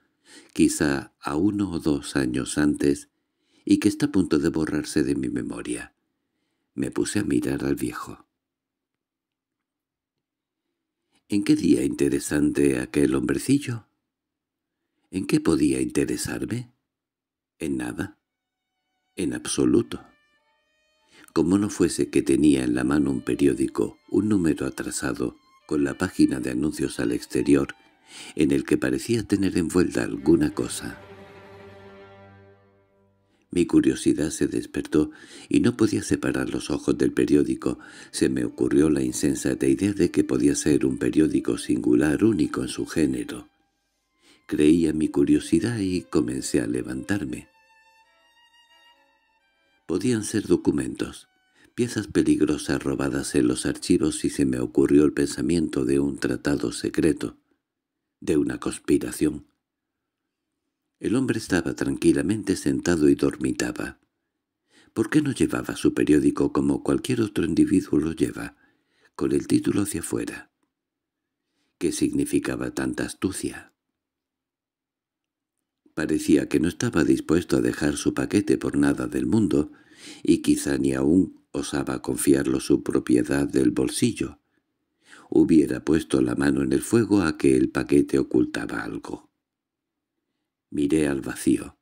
quizá a uno o dos años antes, y que está a punto de borrarse de mi memoria. Me puse a mirar al viejo. ¿En qué día interesante aquel hombrecillo? ¿En qué podía interesarme? En nada. En absoluto como no fuese que tenía en la mano un periódico, un número atrasado, con la página de anuncios al exterior, en el que parecía tener envuelta alguna cosa. Mi curiosidad se despertó y no podía separar los ojos del periódico. Se me ocurrió la insensata idea de que podía ser un periódico singular único en su género. Creía mi curiosidad y comencé a levantarme. Podían ser documentos, piezas peligrosas robadas en los archivos si se me ocurrió el pensamiento de un tratado secreto, de una conspiración. El hombre estaba tranquilamente sentado y dormitaba. ¿Por qué no llevaba su periódico como cualquier otro individuo lo lleva, con el título hacia afuera? ¿Qué significaba tanta astucia? Parecía que no estaba dispuesto a dejar su paquete por nada del mundo, y quizá ni aún osaba confiarlo su propiedad del bolsillo. Hubiera puesto la mano en el fuego a que el paquete ocultaba algo. Miré al vacío.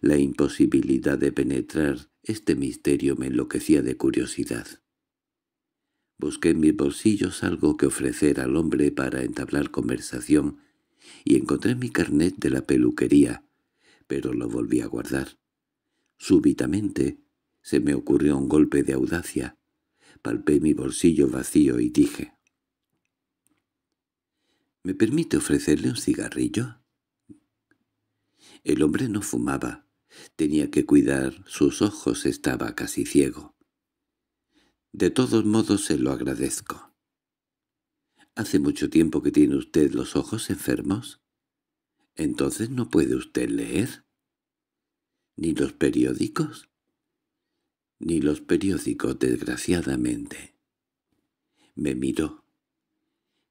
La imposibilidad de penetrar este misterio me enloquecía de curiosidad. Busqué en mis bolsillos algo que ofrecer al hombre para entablar conversación y encontré mi carnet de la peluquería, pero lo volví a guardar. Súbitamente se me ocurrió un golpe de audacia. Palpé mi bolsillo vacío y dije. —¿Me permite ofrecerle un cigarrillo? El hombre no fumaba. Tenía que cuidar sus ojos, estaba casi ciego. —De todos modos se lo agradezco. —¿Hace mucho tiempo que tiene usted los ojos enfermos? —¿Entonces no puede usted leer? —¿Ni los periódicos? ni los periódicos, desgraciadamente. Me miró.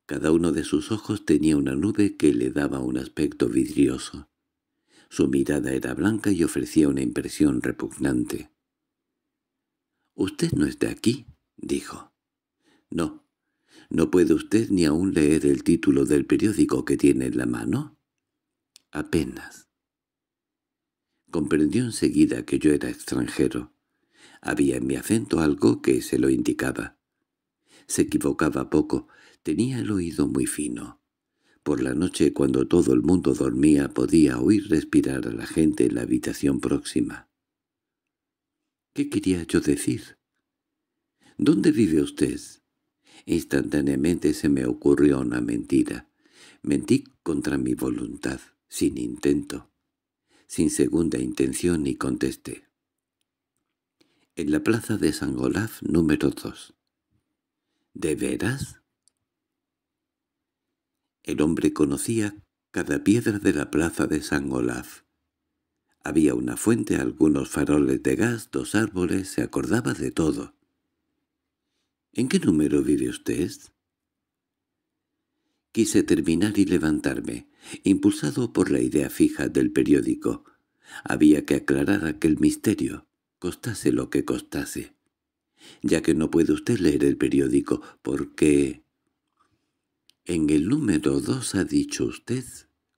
Cada uno de sus ojos tenía una nube que le daba un aspecto vidrioso. Su mirada era blanca y ofrecía una impresión repugnante. «Usted no está aquí», dijo. «No, no puede usted ni aún leer el título del periódico que tiene en la mano». «Apenas». Comprendió enseguida que yo era extranjero. Había en mi acento algo que se lo indicaba. Se equivocaba poco, tenía el oído muy fino. Por la noche, cuando todo el mundo dormía, podía oír respirar a la gente en la habitación próxima. ¿Qué quería yo decir? ¿Dónde vive usted? Instantáneamente se me ocurrió una mentira. Mentí contra mi voluntad, sin intento, sin segunda intención, y contesté en la plaza de San Olaf número 2. —¿De veras? El hombre conocía cada piedra de la plaza de San Olaf. Había una fuente, algunos faroles de gas, dos árboles, se acordaba de todo. —¿En qué número vive usted? Quise terminar y levantarme, impulsado por la idea fija del periódico. Había que aclarar aquel misterio costase lo que costase. Ya que no puede usted leer el periódico, porque... —En el número dos ha dicho usted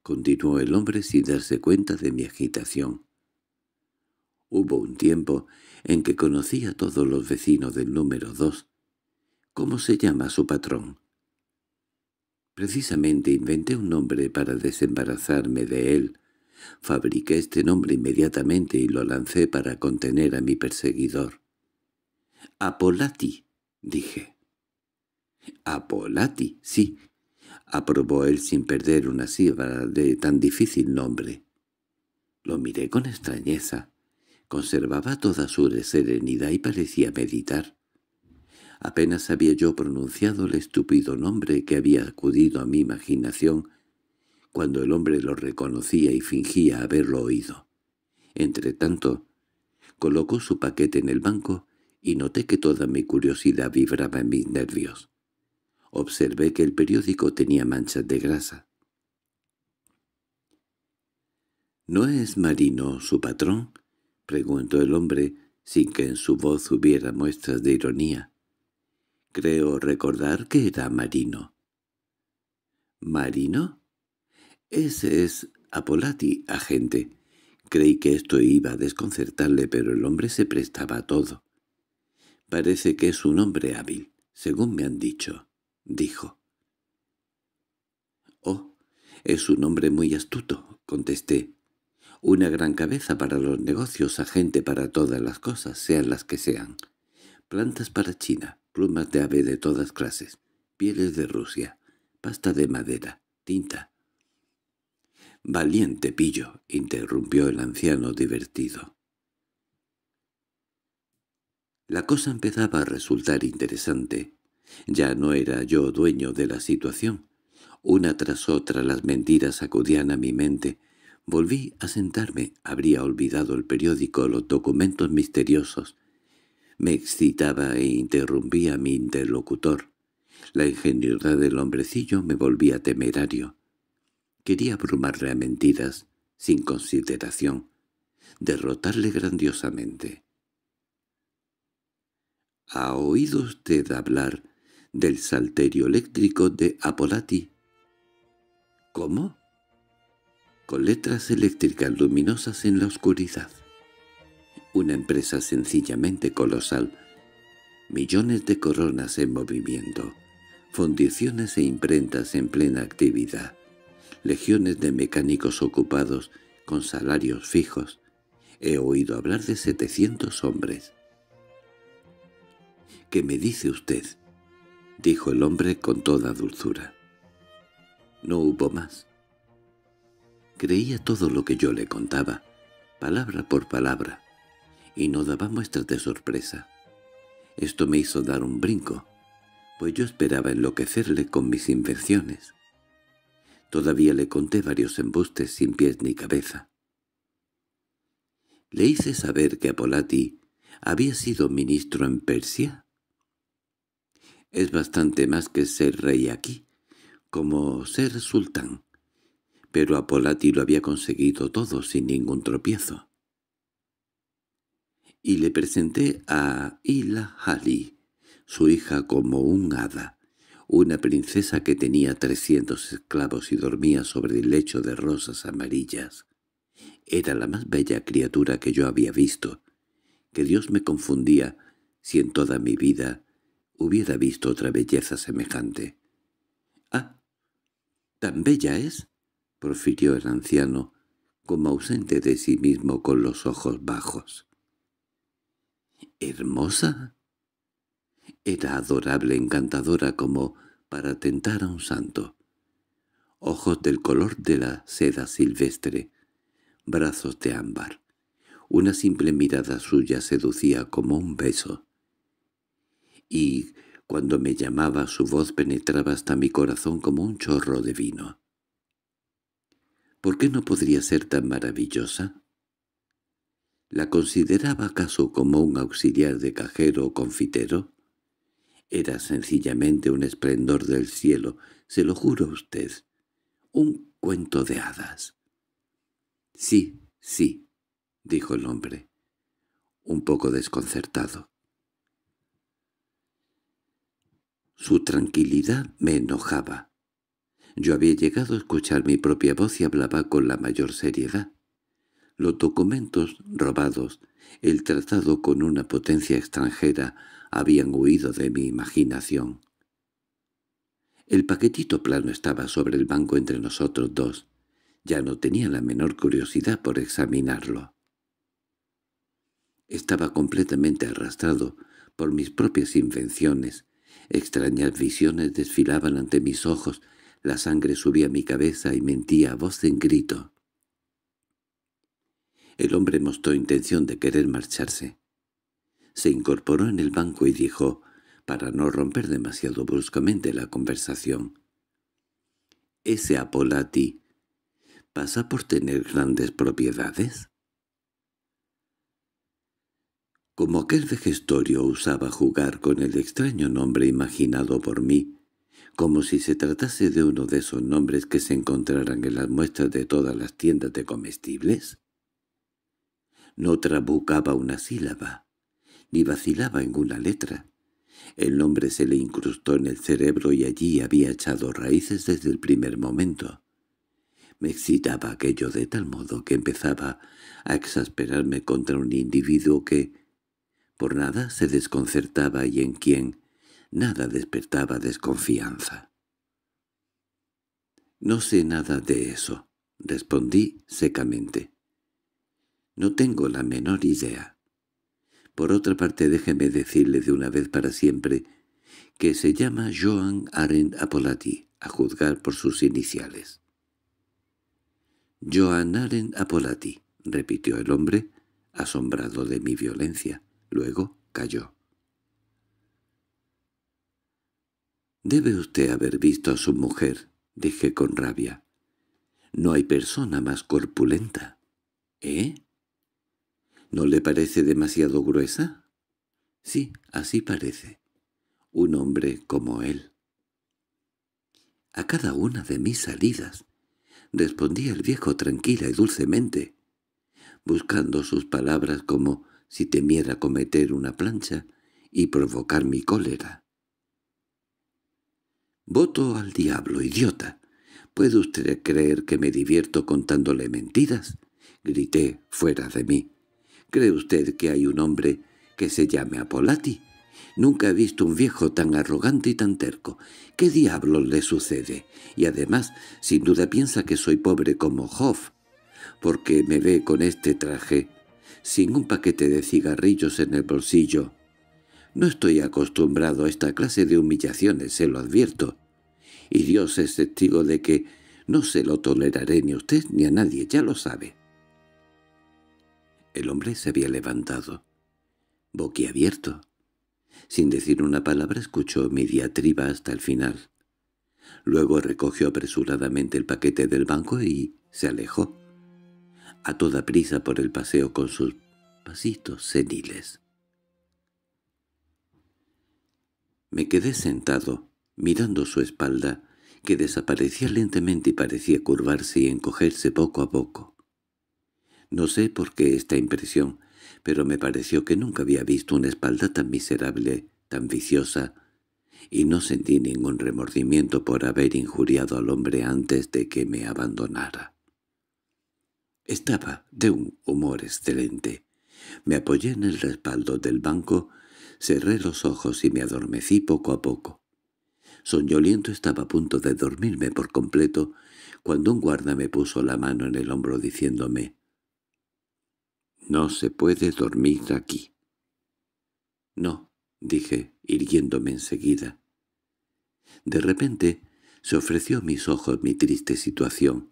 —continuó el hombre sin darse cuenta de mi agitación. Hubo un tiempo en que conocí a todos los vecinos del número dos. ¿Cómo se llama su patrón? Precisamente inventé un nombre para desembarazarme de él, Fabriqué este nombre inmediatamente y lo lancé para contener a mi perseguidor. «Apolati», dije. «Apolati, sí», aprobó él sin perder una sílaba de tan difícil nombre. Lo miré con extrañeza. Conservaba toda su serenidad y parecía meditar. Apenas había yo pronunciado el estúpido nombre que había acudido a mi imaginación cuando el hombre lo reconocía y fingía haberlo oído. Entretanto, colocó su paquete en el banco y noté que toda mi curiosidad vibraba en mis nervios. Observé que el periódico tenía manchas de grasa. —¿No es Marino su patrón? —preguntó el hombre, sin que en su voz hubiera muestras de ironía. —Creo recordar que era Marino. —¿Marino? —Ese es Apolati, agente. Creí que esto iba a desconcertarle, pero el hombre se prestaba a todo. —Parece que es un hombre hábil, según me han dicho —dijo. —Oh, es un hombre muy astuto —contesté. —Una gran cabeza para los negocios, agente para todas las cosas, sean las que sean. Plantas para China, plumas de ave de todas clases, pieles de Rusia, pasta de madera, tinta, —Valiente pillo —interrumpió el anciano divertido. La cosa empezaba a resultar interesante. Ya no era yo dueño de la situación. Una tras otra las mentiras sacudían a mi mente. Volví a sentarme. Habría olvidado el periódico, los documentos misteriosos. Me excitaba e interrumpía a mi interlocutor. La ingenuidad del hombrecillo me volvía temerario. Quería abrumarle a mentiras, sin consideración, derrotarle grandiosamente. ¿Ha oído usted hablar del salterio eléctrico de Apolati? ¿Cómo? Con letras eléctricas luminosas en la oscuridad. Una empresa sencillamente colosal. Millones de coronas en movimiento. Fundiciones e imprentas en plena actividad legiones de mecánicos ocupados con salarios fijos. He oído hablar de 700 hombres. —¿Qué me dice usted? —dijo el hombre con toda dulzura. No hubo más. Creía todo lo que yo le contaba, palabra por palabra, y no daba muestras de sorpresa. Esto me hizo dar un brinco, pues yo esperaba enloquecerle con mis invenciones. Todavía le conté varios embustes sin pies ni cabeza. Le hice saber que Apolati había sido ministro en Persia. Es bastante más que ser rey aquí, como ser sultán. Pero Apolati lo había conseguido todo sin ningún tropiezo. Y le presenté a Ila Hali, su hija como un hada, una princesa que tenía trescientos esclavos y dormía sobre el lecho de rosas amarillas. Era la más bella criatura que yo había visto. Que Dios me confundía si en toda mi vida hubiera visto otra belleza semejante. —¡Ah! ¿Tan bella es? —profirió el anciano, como ausente de sí mismo con los ojos bajos. —¿Hermosa? Era adorable, encantadora como para tentar a un santo. Ojos del color de la seda silvestre, brazos de ámbar. Una simple mirada suya seducía como un beso. Y cuando me llamaba su voz penetraba hasta mi corazón como un chorro de vino. ¿Por qué no podría ser tan maravillosa? ¿La consideraba acaso como un auxiliar de cajero o confitero? Era sencillamente un esplendor del cielo, se lo juro a usted. Un cuento de hadas. —Sí, sí —dijo el hombre, un poco desconcertado. Su tranquilidad me enojaba. Yo había llegado a escuchar mi propia voz y hablaba con la mayor seriedad. Los documentos robados, el tratado con una potencia extranjera, habían huido de mi imaginación. El paquetito plano estaba sobre el banco entre nosotros dos. Ya no tenía la menor curiosidad por examinarlo. Estaba completamente arrastrado por mis propias invenciones. Extrañas visiones desfilaban ante mis ojos, la sangre subía a mi cabeza y mentía a voz en grito. El hombre mostró intención de querer marcharse. Se incorporó en el banco y dijo, para no romper demasiado bruscamente la conversación. —Ese Apolati pasa por tener grandes propiedades. Como aquel vejestorio usaba jugar con el extraño nombre imaginado por mí, como si se tratase de uno de esos nombres que se encontraran en las muestras de todas las tiendas de comestibles, no trabucaba una sílaba ni vacilaba en una letra. El nombre se le incrustó en el cerebro y allí había echado raíces desde el primer momento. Me excitaba aquello de tal modo que empezaba a exasperarme contra un individuo que, por nada, se desconcertaba y en quien nada despertaba desconfianza. «No sé nada de eso», respondí secamente. «No tengo la menor idea». Por otra parte, déjeme decirle de una vez para siempre que se llama Joan Arendt Apolati, a juzgar por sus iniciales. Joan Arendt Apolati, repitió el hombre, asombrado de mi violencia. Luego cayó. «Debe usted haber visto a su mujer», dije con rabia. «No hay persona más corpulenta». «¿Eh?» ¿No le parece demasiado gruesa? Sí, así parece. Un hombre como él. A cada una de mis salidas, respondía el viejo tranquila y dulcemente, buscando sus palabras como si temiera cometer una plancha y provocar mi cólera. «Voto al diablo, idiota. ¿Puede usted creer que me divierto contándole mentiras?» grité fuera de mí. ¿Cree usted que hay un hombre que se llame Apolati? Nunca he visto un viejo tan arrogante y tan terco. ¿Qué diablos le sucede? Y además, sin duda piensa que soy pobre como Hoff, porque me ve con este traje, sin un paquete de cigarrillos en el bolsillo. No estoy acostumbrado a esta clase de humillaciones, se lo advierto. Y Dios es testigo de que no se lo toleraré ni a usted ni a nadie, ya lo sabe. El hombre se había levantado, boquiabierto. Sin decir una palabra escuchó mi diatriba hasta el final. Luego recogió apresuradamente el paquete del banco y se alejó, a toda prisa por el paseo con sus pasitos seniles. Me quedé sentado, mirando su espalda, que desaparecía lentamente y parecía curvarse y encogerse poco a poco. No sé por qué esta impresión, pero me pareció que nunca había visto una espalda tan miserable, tan viciosa, y no sentí ningún remordimiento por haber injuriado al hombre antes de que me abandonara. Estaba de un humor excelente. Me apoyé en el respaldo del banco, cerré los ojos y me adormecí poco a poco. Soñoliento estaba a punto de dormirme por completo, cuando un guarda me puso la mano en el hombro diciéndome no se puede dormir aquí. —No —dije, irguiéndome enseguida. De repente se ofreció a mis ojos mi triste situación.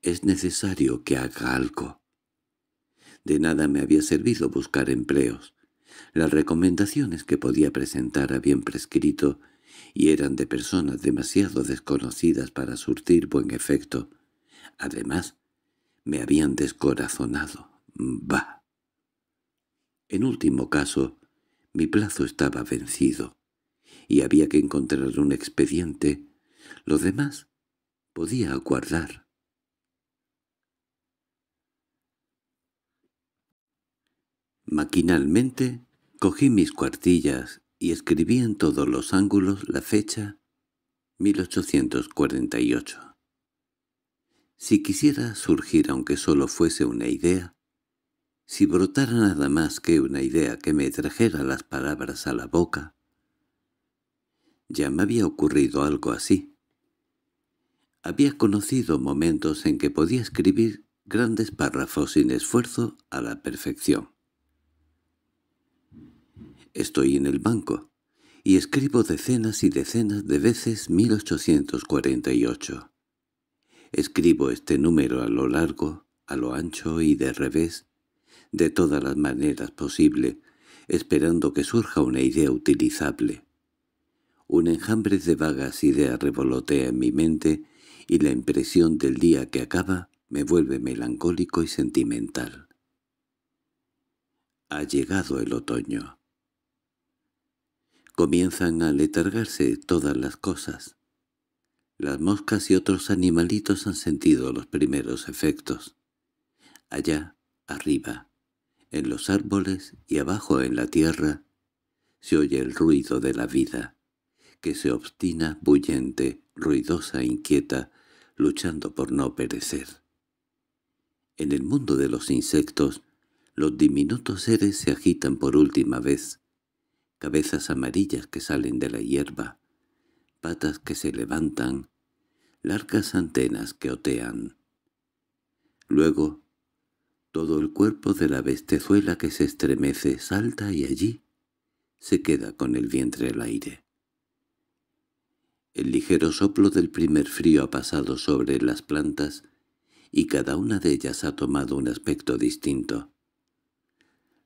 Es necesario que haga algo. De nada me había servido buscar empleos. Las recomendaciones que podía presentar habían prescrito y eran de personas demasiado desconocidas para surtir buen efecto. Además, me habían descorazonado. Bah. En último caso, mi plazo estaba vencido, y había que encontrar un expediente. Lo demás podía aguardar. Maquinalmente cogí mis cuartillas y escribí en todos los ángulos la fecha 1848. Si quisiera surgir aunque solo fuese una idea, si brotara nada más que una idea que me trajera las palabras a la boca. Ya me había ocurrido algo así. Había conocido momentos en que podía escribir grandes párrafos sin esfuerzo a la perfección. Estoy en el banco y escribo decenas y decenas de veces 1848. Escribo este número a lo largo, a lo ancho y de revés, de todas las maneras posible, esperando que surja una idea utilizable. Un enjambre de vagas ideas revolotea en mi mente y la impresión del día que acaba me vuelve melancólico y sentimental. Ha llegado el otoño. Comienzan a letargarse todas las cosas. Las moscas y otros animalitos han sentido los primeros efectos. Allá, arriba, en los árboles y abajo en la tierra, se oye el ruido de la vida, que se obstina, bullente, ruidosa, inquieta, luchando por no perecer. En el mundo de los insectos, los diminutos seres se agitan por última vez, cabezas amarillas que salen de la hierba, patas que se levantan, largas antenas que otean. Luego todo el cuerpo de la bestezuela que se estremece, salta y allí se queda con el vientre al aire. El ligero soplo del primer frío ha pasado sobre las plantas y cada una de ellas ha tomado un aspecto distinto.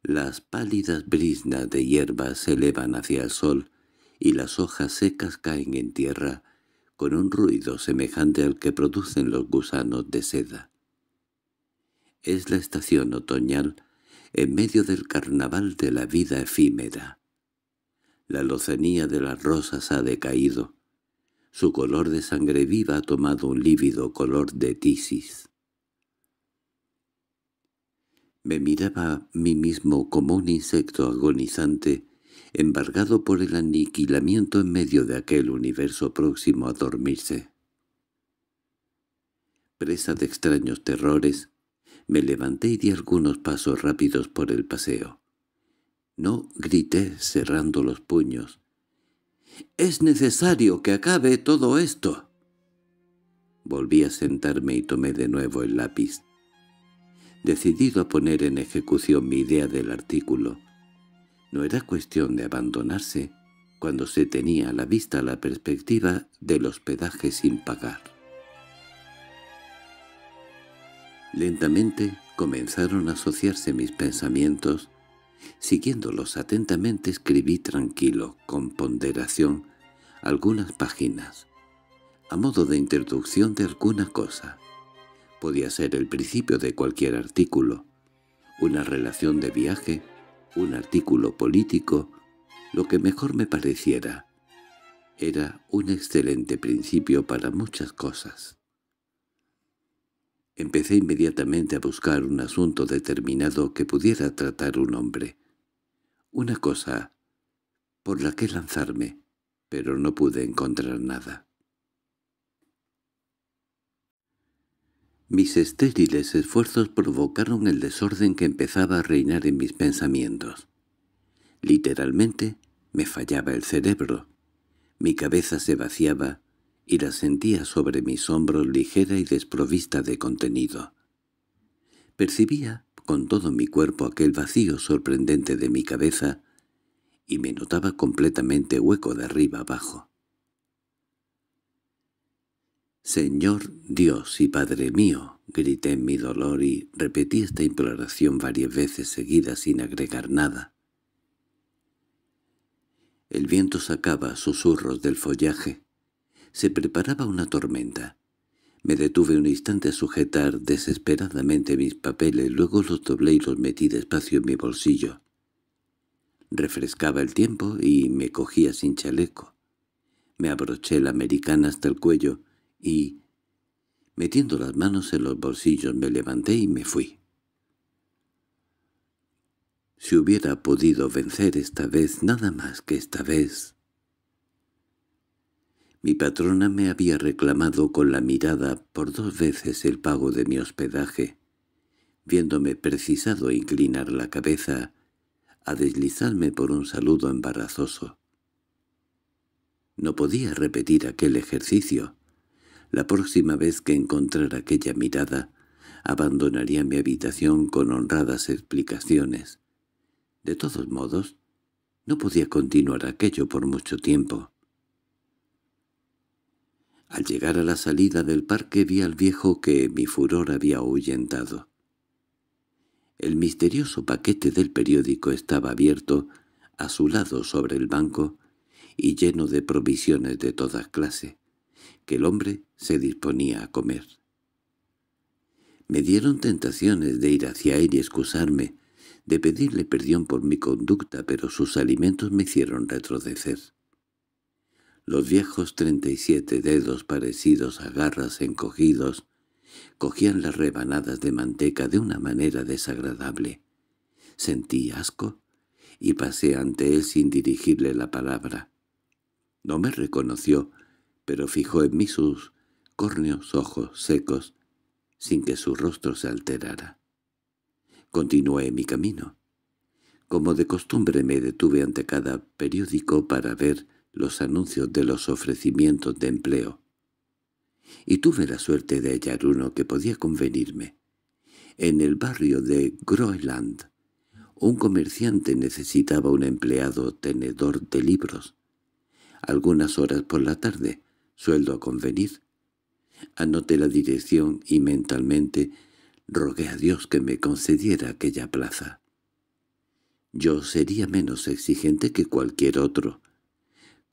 Las pálidas brisnas de hierba se elevan hacia el sol y las hojas secas caen en tierra con un ruido semejante al que producen los gusanos de seda. Es la estación otoñal en medio del carnaval de la vida efímera. La lozanía de las rosas ha decaído. Su color de sangre viva ha tomado un lívido color de tisis. Me miraba a mí mismo como un insecto agonizante, embargado por el aniquilamiento en medio de aquel universo próximo a dormirse. Presa de extraños terrores, me levanté y di algunos pasos rápidos por el paseo. No grité cerrando los puños. «¡Es necesario que acabe todo esto!» Volví a sentarme y tomé de nuevo el lápiz. Decidido a poner en ejecución mi idea del artículo, no era cuestión de abandonarse cuando se tenía a la vista la perspectiva del hospedaje sin pagar. Lentamente comenzaron a asociarse mis pensamientos. Siguiéndolos atentamente escribí tranquilo, con ponderación, algunas páginas, a modo de introducción de alguna cosa. Podía ser el principio de cualquier artículo, una relación de viaje, un artículo político, lo que mejor me pareciera. Era un excelente principio para muchas cosas. Empecé inmediatamente a buscar un asunto determinado que pudiera tratar un hombre. Una cosa por la que lanzarme, pero no pude encontrar nada. Mis estériles esfuerzos provocaron el desorden que empezaba a reinar en mis pensamientos. Literalmente, me fallaba el cerebro. Mi cabeza se vaciaba y la sentía sobre mis hombros ligera y desprovista de contenido. Percibía con todo mi cuerpo aquel vacío sorprendente de mi cabeza y me notaba completamente hueco de arriba abajo. «Señor Dios y Padre mío», grité en mi dolor y repetí esta imploración varias veces seguidas sin agregar nada. El viento sacaba susurros del follaje, se preparaba una tormenta. Me detuve un instante a sujetar desesperadamente mis papeles, luego los doblé y los metí despacio en mi bolsillo. Refrescaba el tiempo y me cogía sin chaleco. Me abroché la americana hasta el cuello y, metiendo las manos en los bolsillos, me levanté y me fui. Si hubiera podido vencer esta vez, nada más que esta vez, mi patrona me había reclamado con la mirada por dos veces el pago de mi hospedaje, viéndome precisado a inclinar la cabeza, a deslizarme por un saludo embarazoso. No podía repetir aquel ejercicio. La próxima vez que encontrara aquella mirada, abandonaría mi habitación con honradas explicaciones. De todos modos, no podía continuar aquello por mucho tiempo. Al llegar a la salida del parque vi al viejo que mi furor había ahuyentado. El misterioso paquete del periódico estaba abierto, a su lado sobre el banco, y lleno de provisiones de toda clase, que el hombre se disponía a comer. Me dieron tentaciones de ir hacia él y excusarme, de pedirle perdón por mi conducta, pero sus alimentos me hicieron retroceder. Los viejos treinta y siete dedos parecidos a garras encogidos cogían las rebanadas de manteca de una manera desagradable. Sentí asco y pasé ante él sin dirigirle la palabra. No me reconoció, pero fijó en mí sus córneos ojos secos, sin que su rostro se alterara. Continué mi camino. Como de costumbre me detuve ante cada periódico para ver los anuncios de los ofrecimientos de empleo. Y tuve la suerte de hallar uno que podía convenirme. En el barrio de Groenland, un comerciante necesitaba un empleado tenedor de libros. Algunas horas por la tarde, sueldo a convenir. Anoté la dirección y mentalmente rogué a Dios que me concediera aquella plaza. Yo sería menos exigente que cualquier otro,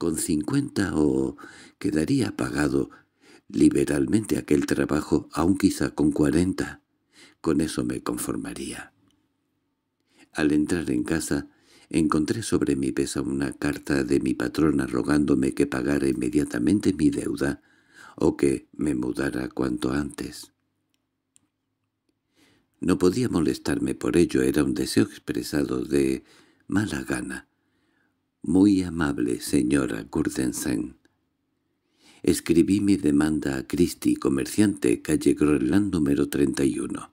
con cincuenta o quedaría pagado liberalmente aquel trabajo, aun quizá con cuarenta. Con eso me conformaría. Al entrar en casa, encontré sobre mi pesa una carta de mi patrona rogándome que pagara inmediatamente mi deuda o que me mudara cuanto antes. No podía molestarme por ello, era un deseo expresado de mala gana, muy amable señora Gurdensen. Escribí mi demanda a Christie, comerciante, calle Groenland número 31,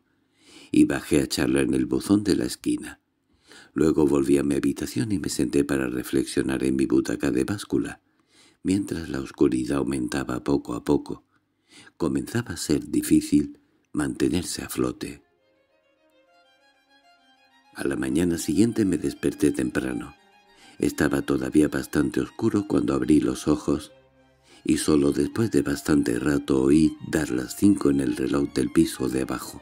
y bajé a charla en el buzón de la esquina. Luego volví a mi habitación y me senté para reflexionar en mi butaca de báscula, mientras la oscuridad aumentaba poco a poco. Comenzaba a ser difícil mantenerse a flote. A la mañana siguiente me desperté temprano. Estaba todavía bastante oscuro cuando abrí los ojos, y solo después de bastante rato oí dar las cinco en el reloj del piso de abajo.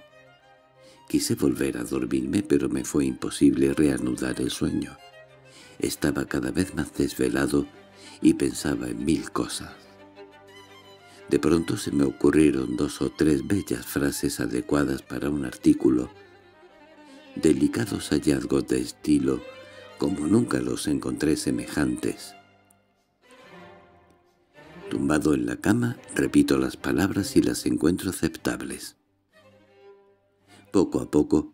Quise volver a dormirme, pero me fue imposible reanudar el sueño. Estaba cada vez más desvelado y pensaba en mil cosas. De pronto se me ocurrieron dos o tres bellas frases adecuadas para un artículo, delicados hallazgos de estilo, como nunca los encontré semejantes. Tumbado en la cama, repito las palabras y las encuentro aceptables. Poco a poco,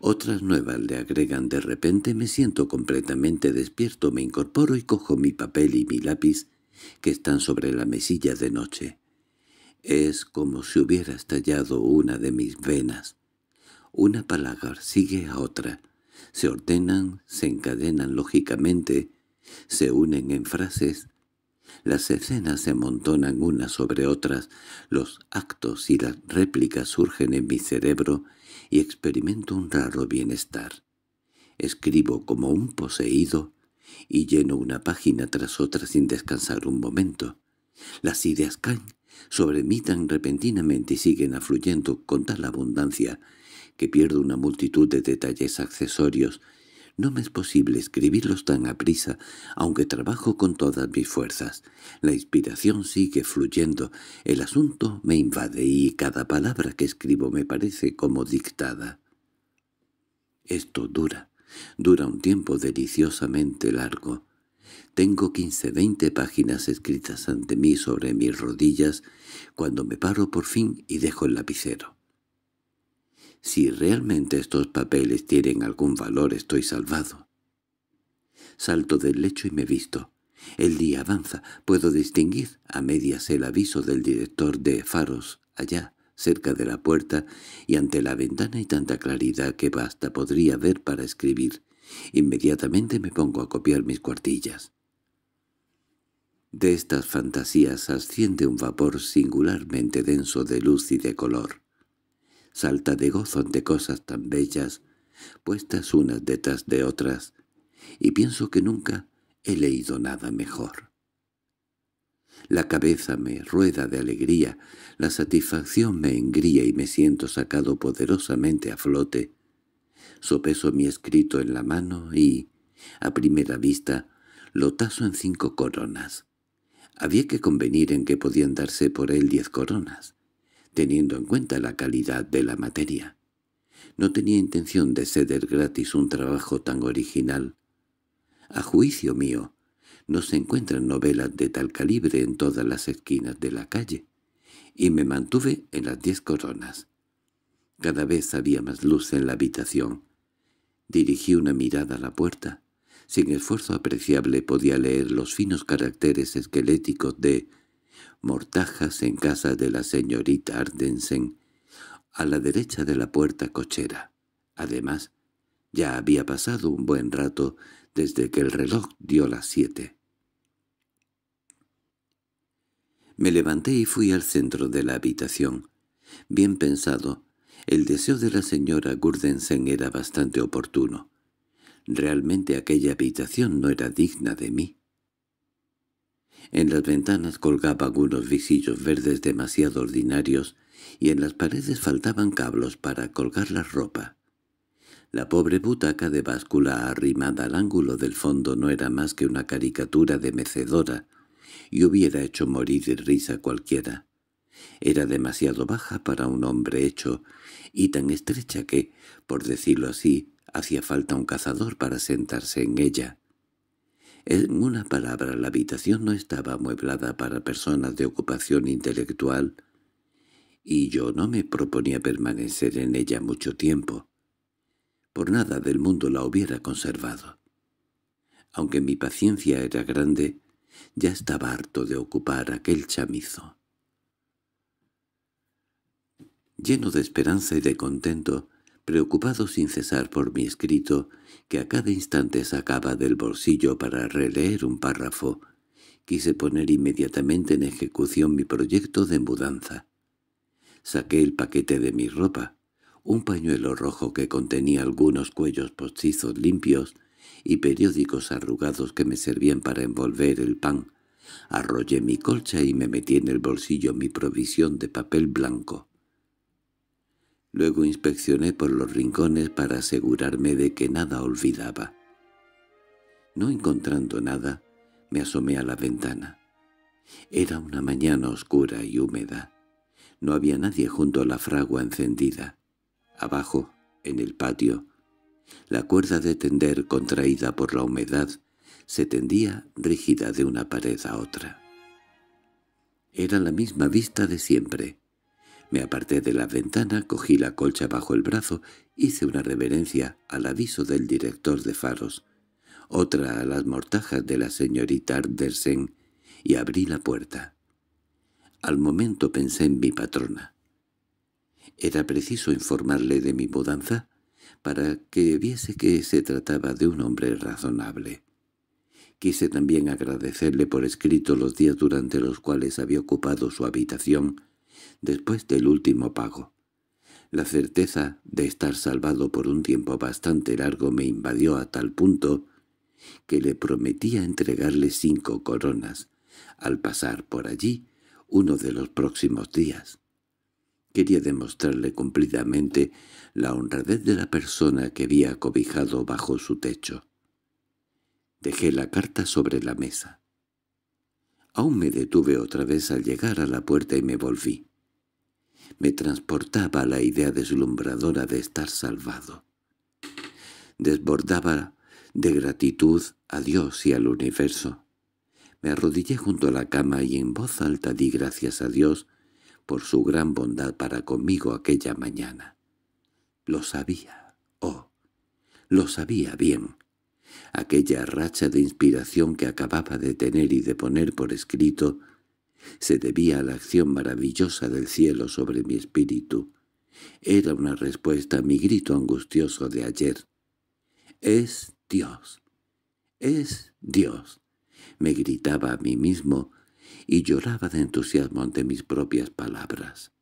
otras nuevas le agregan de repente, me siento completamente despierto, me incorporo y cojo mi papel y mi lápiz que están sobre la mesilla de noche. Es como si hubiera estallado una de mis venas. Una palabra sigue a otra. Se ordenan, se encadenan lógicamente, se unen en frases. Las escenas se amontonan unas sobre otras, los actos y las réplicas surgen en mi cerebro y experimento un raro bienestar. Escribo como un poseído y lleno una página tras otra sin descansar un momento. Las ideas caen sobre mí tan repentinamente y siguen afluyendo con tal abundancia que pierdo una multitud de detalles accesorios. No me es posible escribirlos tan a prisa, aunque trabajo con todas mis fuerzas. La inspiración sigue fluyendo, el asunto me invade y cada palabra que escribo me parece como dictada. Esto dura, dura un tiempo deliciosamente largo. Tengo quince, veinte páginas escritas ante mí sobre mis rodillas cuando me paro por fin y dejo el lapicero. Si realmente estos papeles tienen algún valor estoy salvado. Salto del lecho y me visto. El día avanza. Puedo distinguir a medias el aviso del director de Faros, allá, cerca de la puerta, y ante la ventana hay tanta claridad que basta podría ver para escribir. Inmediatamente me pongo a copiar mis cuartillas. De estas fantasías asciende un vapor singularmente denso de luz y de color salta de gozo ante cosas tan bellas, puestas unas detrás de otras, y pienso que nunca he leído nada mejor. La cabeza me rueda de alegría, la satisfacción me engría y me siento sacado poderosamente a flote. Sopeso mi escrito en la mano y, a primera vista, lo taso en cinco coronas. Había que convenir en que podían darse por él diez coronas teniendo en cuenta la calidad de la materia. No tenía intención de ceder gratis un trabajo tan original. A juicio mío, no se encuentran novelas de tal calibre en todas las esquinas de la calle, y me mantuve en las diez coronas. Cada vez había más luz en la habitación. Dirigí una mirada a la puerta. Sin esfuerzo apreciable podía leer los finos caracteres esqueléticos de mortajas en casa de la señorita Ardensen, a la derecha de la puerta cochera. Además, ya había pasado un buen rato desde que el reloj dio las siete. Me levanté y fui al centro de la habitación. Bien pensado, el deseo de la señora Gurdensen era bastante oportuno. Realmente aquella habitación no era digna de mí. En las ventanas colgaba algunos visillos verdes demasiado ordinarios y en las paredes faltaban cablos para colgar la ropa. La pobre butaca de báscula arrimada al ángulo del fondo no era más que una caricatura de mecedora, y hubiera hecho morir de risa cualquiera. Era demasiado baja para un hombre hecho, y tan estrecha que, por decirlo así, hacía falta un cazador para sentarse en ella. En una palabra, la habitación no estaba amueblada para personas de ocupación intelectual, y yo no me proponía permanecer en ella mucho tiempo. Por nada del mundo la hubiera conservado. Aunque mi paciencia era grande, ya estaba harto de ocupar aquel chamizo. Lleno de esperanza y de contento, preocupado sin cesar por mi escrito, que a cada instante sacaba del bolsillo para releer un párrafo, quise poner inmediatamente en ejecución mi proyecto de mudanza. Saqué el paquete de mi ropa, un pañuelo rojo que contenía algunos cuellos postizos limpios y periódicos arrugados que me servían para envolver el pan. Arrollé mi colcha y me metí en el bolsillo mi provisión de papel blanco. Luego inspeccioné por los rincones para asegurarme de que nada olvidaba. No encontrando nada, me asomé a la ventana. Era una mañana oscura y húmeda. No había nadie junto a la fragua encendida. Abajo, en el patio, la cuerda de tender contraída por la humedad se tendía rígida de una pared a otra. Era la misma vista de siempre, me aparté de la ventana, cogí la colcha bajo el brazo, hice una reverencia al aviso del director de faros, otra a las mortajas de la señorita Ardersen, y abrí la puerta. Al momento pensé en mi patrona. Era preciso informarle de mi mudanza para que viese que se trataba de un hombre razonable. Quise también agradecerle por escrito los días durante los cuales había ocupado su habitación, después del último pago. La certeza de estar salvado por un tiempo bastante largo me invadió a tal punto que le prometía entregarle cinco coronas al pasar por allí uno de los próximos días. Quería demostrarle cumplidamente la honradez de la persona que había cobijado bajo su techo. Dejé la carta sobre la mesa. Aún me detuve otra vez al llegar a la puerta y me volví me transportaba la idea deslumbradora de estar salvado. Desbordaba de gratitud a Dios y al universo. Me arrodillé junto a la cama y en voz alta di gracias a Dios por su gran bondad para conmigo aquella mañana. Lo sabía, oh, lo sabía bien. Aquella racha de inspiración que acababa de tener y de poner por escrito se debía a la acción maravillosa del cielo sobre mi espíritu. Era una respuesta a mi grito angustioso de ayer. «¡Es Dios! ¡Es Dios!» me gritaba a mí mismo y lloraba de entusiasmo ante mis propias palabras.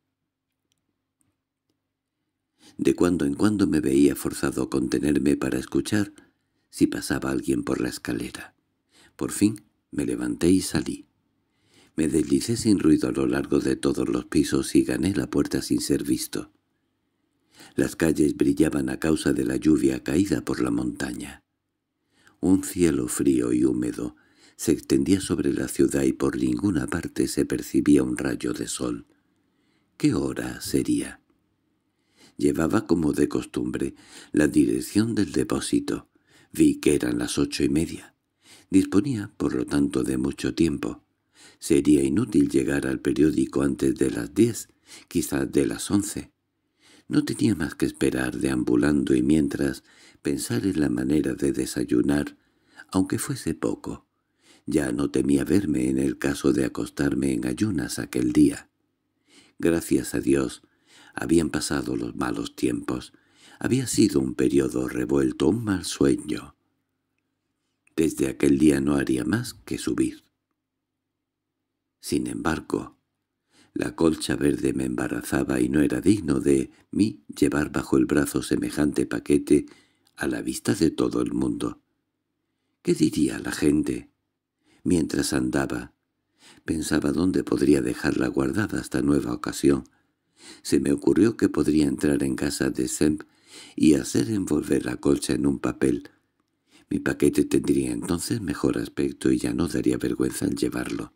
De cuando en cuando me veía forzado a contenerme para escuchar si pasaba alguien por la escalera. Por fin me levanté y salí. Me deslicé sin ruido a lo largo de todos los pisos y gané la puerta sin ser visto. Las calles brillaban a causa de la lluvia caída por la montaña. Un cielo frío y húmedo se extendía sobre la ciudad y por ninguna parte se percibía un rayo de sol. ¿Qué hora sería? Llevaba como de costumbre la dirección del depósito. Vi que eran las ocho y media. Disponía, por lo tanto, de mucho tiempo. Sería inútil llegar al periódico antes de las diez, quizás de las once. No tenía más que esperar deambulando y mientras pensar en la manera de desayunar, aunque fuese poco. Ya no temía verme en el caso de acostarme en ayunas aquel día. Gracias a Dios, habían pasado los malos tiempos. Había sido un periodo revuelto, un mal sueño. Desde aquel día no haría más que subir. Sin embargo, la colcha verde me embarazaba y no era digno de mí llevar bajo el brazo semejante paquete a la vista de todo el mundo. ¿Qué diría la gente? Mientras andaba, pensaba dónde podría dejarla guardada hasta nueva ocasión. Se me ocurrió que podría entrar en casa de Sem y hacer envolver la colcha en un papel. Mi paquete tendría entonces mejor aspecto y ya no daría vergüenza al llevarlo.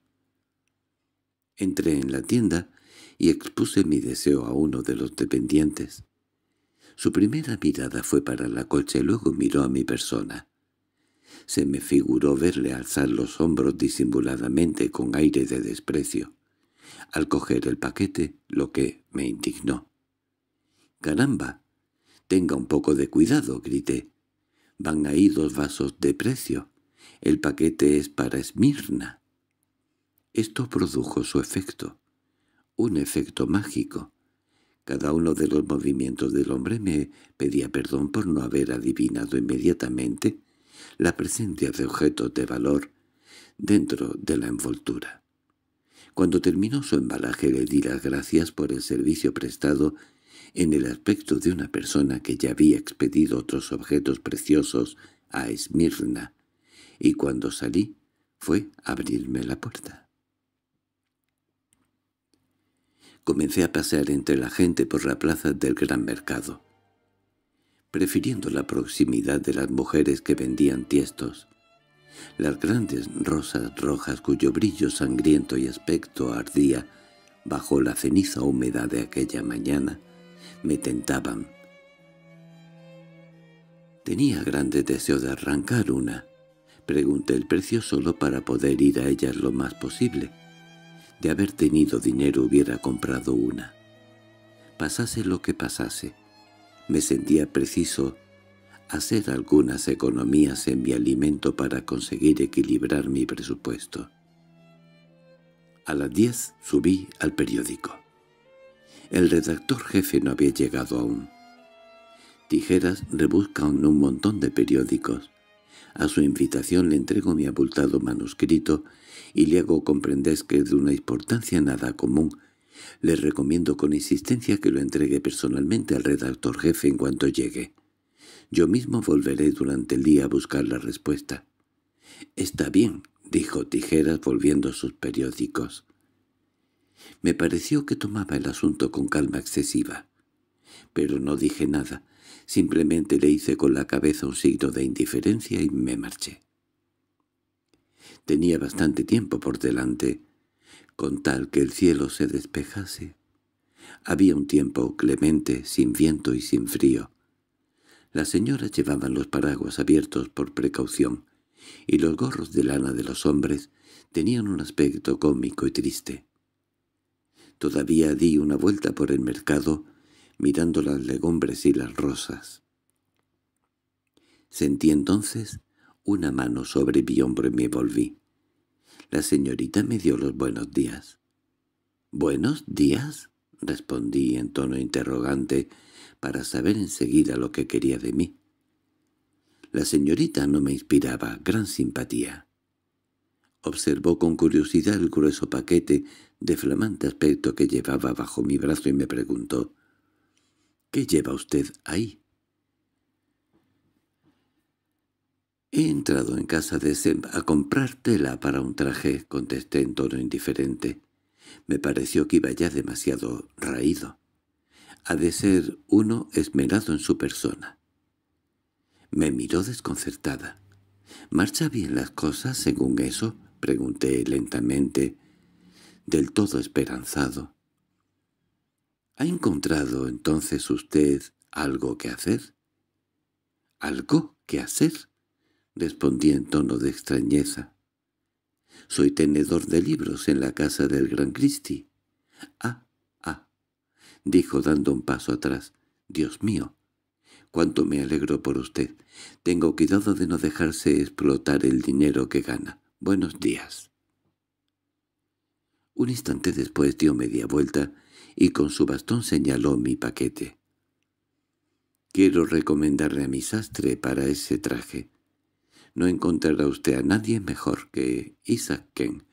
Entré en la tienda y expuse mi deseo a uno de los dependientes. Su primera mirada fue para la coche, luego miró a mi persona. Se me figuró verle alzar los hombros disimuladamente con aire de desprecio. Al coger el paquete, lo que me indignó. —¡Caramba! —Tenga un poco de cuidado —grité. —Van ahí dos vasos de precio. El paquete es para Esmirna. Esto produjo su efecto, un efecto mágico. Cada uno de los movimientos del hombre me pedía perdón por no haber adivinado inmediatamente la presencia de objetos de valor dentro de la envoltura. Cuando terminó su embalaje le di las gracias por el servicio prestado en el aspecto de una persona que ya había expedido otros objetos preciosos a Esmirna, y cuando salí fue abrirme la puerta. comencé a pasear entre la gente por la plaza del gran mercado, prefiriendo la proximidad de las mujeres que vendían tiestos. Las grandes rosas rojas cuyo brillo sangriento y aspecto ardía bajo la ceniza húmeda de aquella mañana me tentaban. Tenía grande deseo de arrancar una. Pregunté el precio solo para poder ir a ellas lo más posible. De haber tenido dinero hubiera comprado una. Pasase lo que pasase, me sentía preciso hacer algunas economías en mi alimento para conseguir equilibrar mi presupuesto. A las diez subí al periódico. El redactor jefe no había llegado aún. Tijeras rebusca en un montón de periódicos. A su invitación le entrego mi abultado manuscrito y luego comprendes que es de una importancia nada común. le recomiendo con insistencia que lo entregue personalmente al redactor jefe en cuanto llegue. Yo mismo volveré durante el día a buscar la respuesta. —Está bien —dijo Tijeras volviendo a sus periódicos. Me pareció que tomaba el asunto con calma excesiva. Pero no dije nada, simplemente le hice con la cabeza un signo de indiferencia y me marché. Tenía bastante tiempo por delante, con tal que el cielo se despejase. Había un tiempo clemente, sin viento y sin frío. Las señoras llevaban los paraguas abiertos por precaución, y los gorros de lana de los hombres tenían un aspecto cómico y triste. Todavía di una vuelta por el mercado, mirando las legumbres y las rosas. Sentí entonces una mano sobre mi hombro y me volví. La señorita me dio los buenos días. —¿Buenos días? —respondí en tono interrogante, para saber enseguida lo que quería de mí. La señorita no me inspiraba gran simpatía. Observó con curiosidad el grueso paquete de flamante aspecto que llevaba bajo mi brazo y me preguntó, —¿Qué lleva usted ahí? —He entrado en casa de a comprar tela para un traje —contesté en tono indiferente. Me pareció que iba ya demasiado raído. Ha de ser uno esmerado en su persona. Me miró desconcertada. —¿Marcha bien las cosas según eso? —pregunté lentamente, del todo esperanzado. —¿Ha encontrado entonces usted algo que hacer? —¿Algo que hacer? respondí en tono de extrañeza. Soy tenedor de libros en la casa del gran Cristi. Ah, ah —dijo dando un paso atrás—, Dios mío, cuánto me alegro por usted. Tengo cuidado de no dejarse explotar el dinero que gana. Buenos días. Un instante después dio media vuelta y con su bastón señaló mi paquete. —Quiero recomendarle a mi sastre para ese traje no encontrará usted a nadie mejor que Isaac Ken.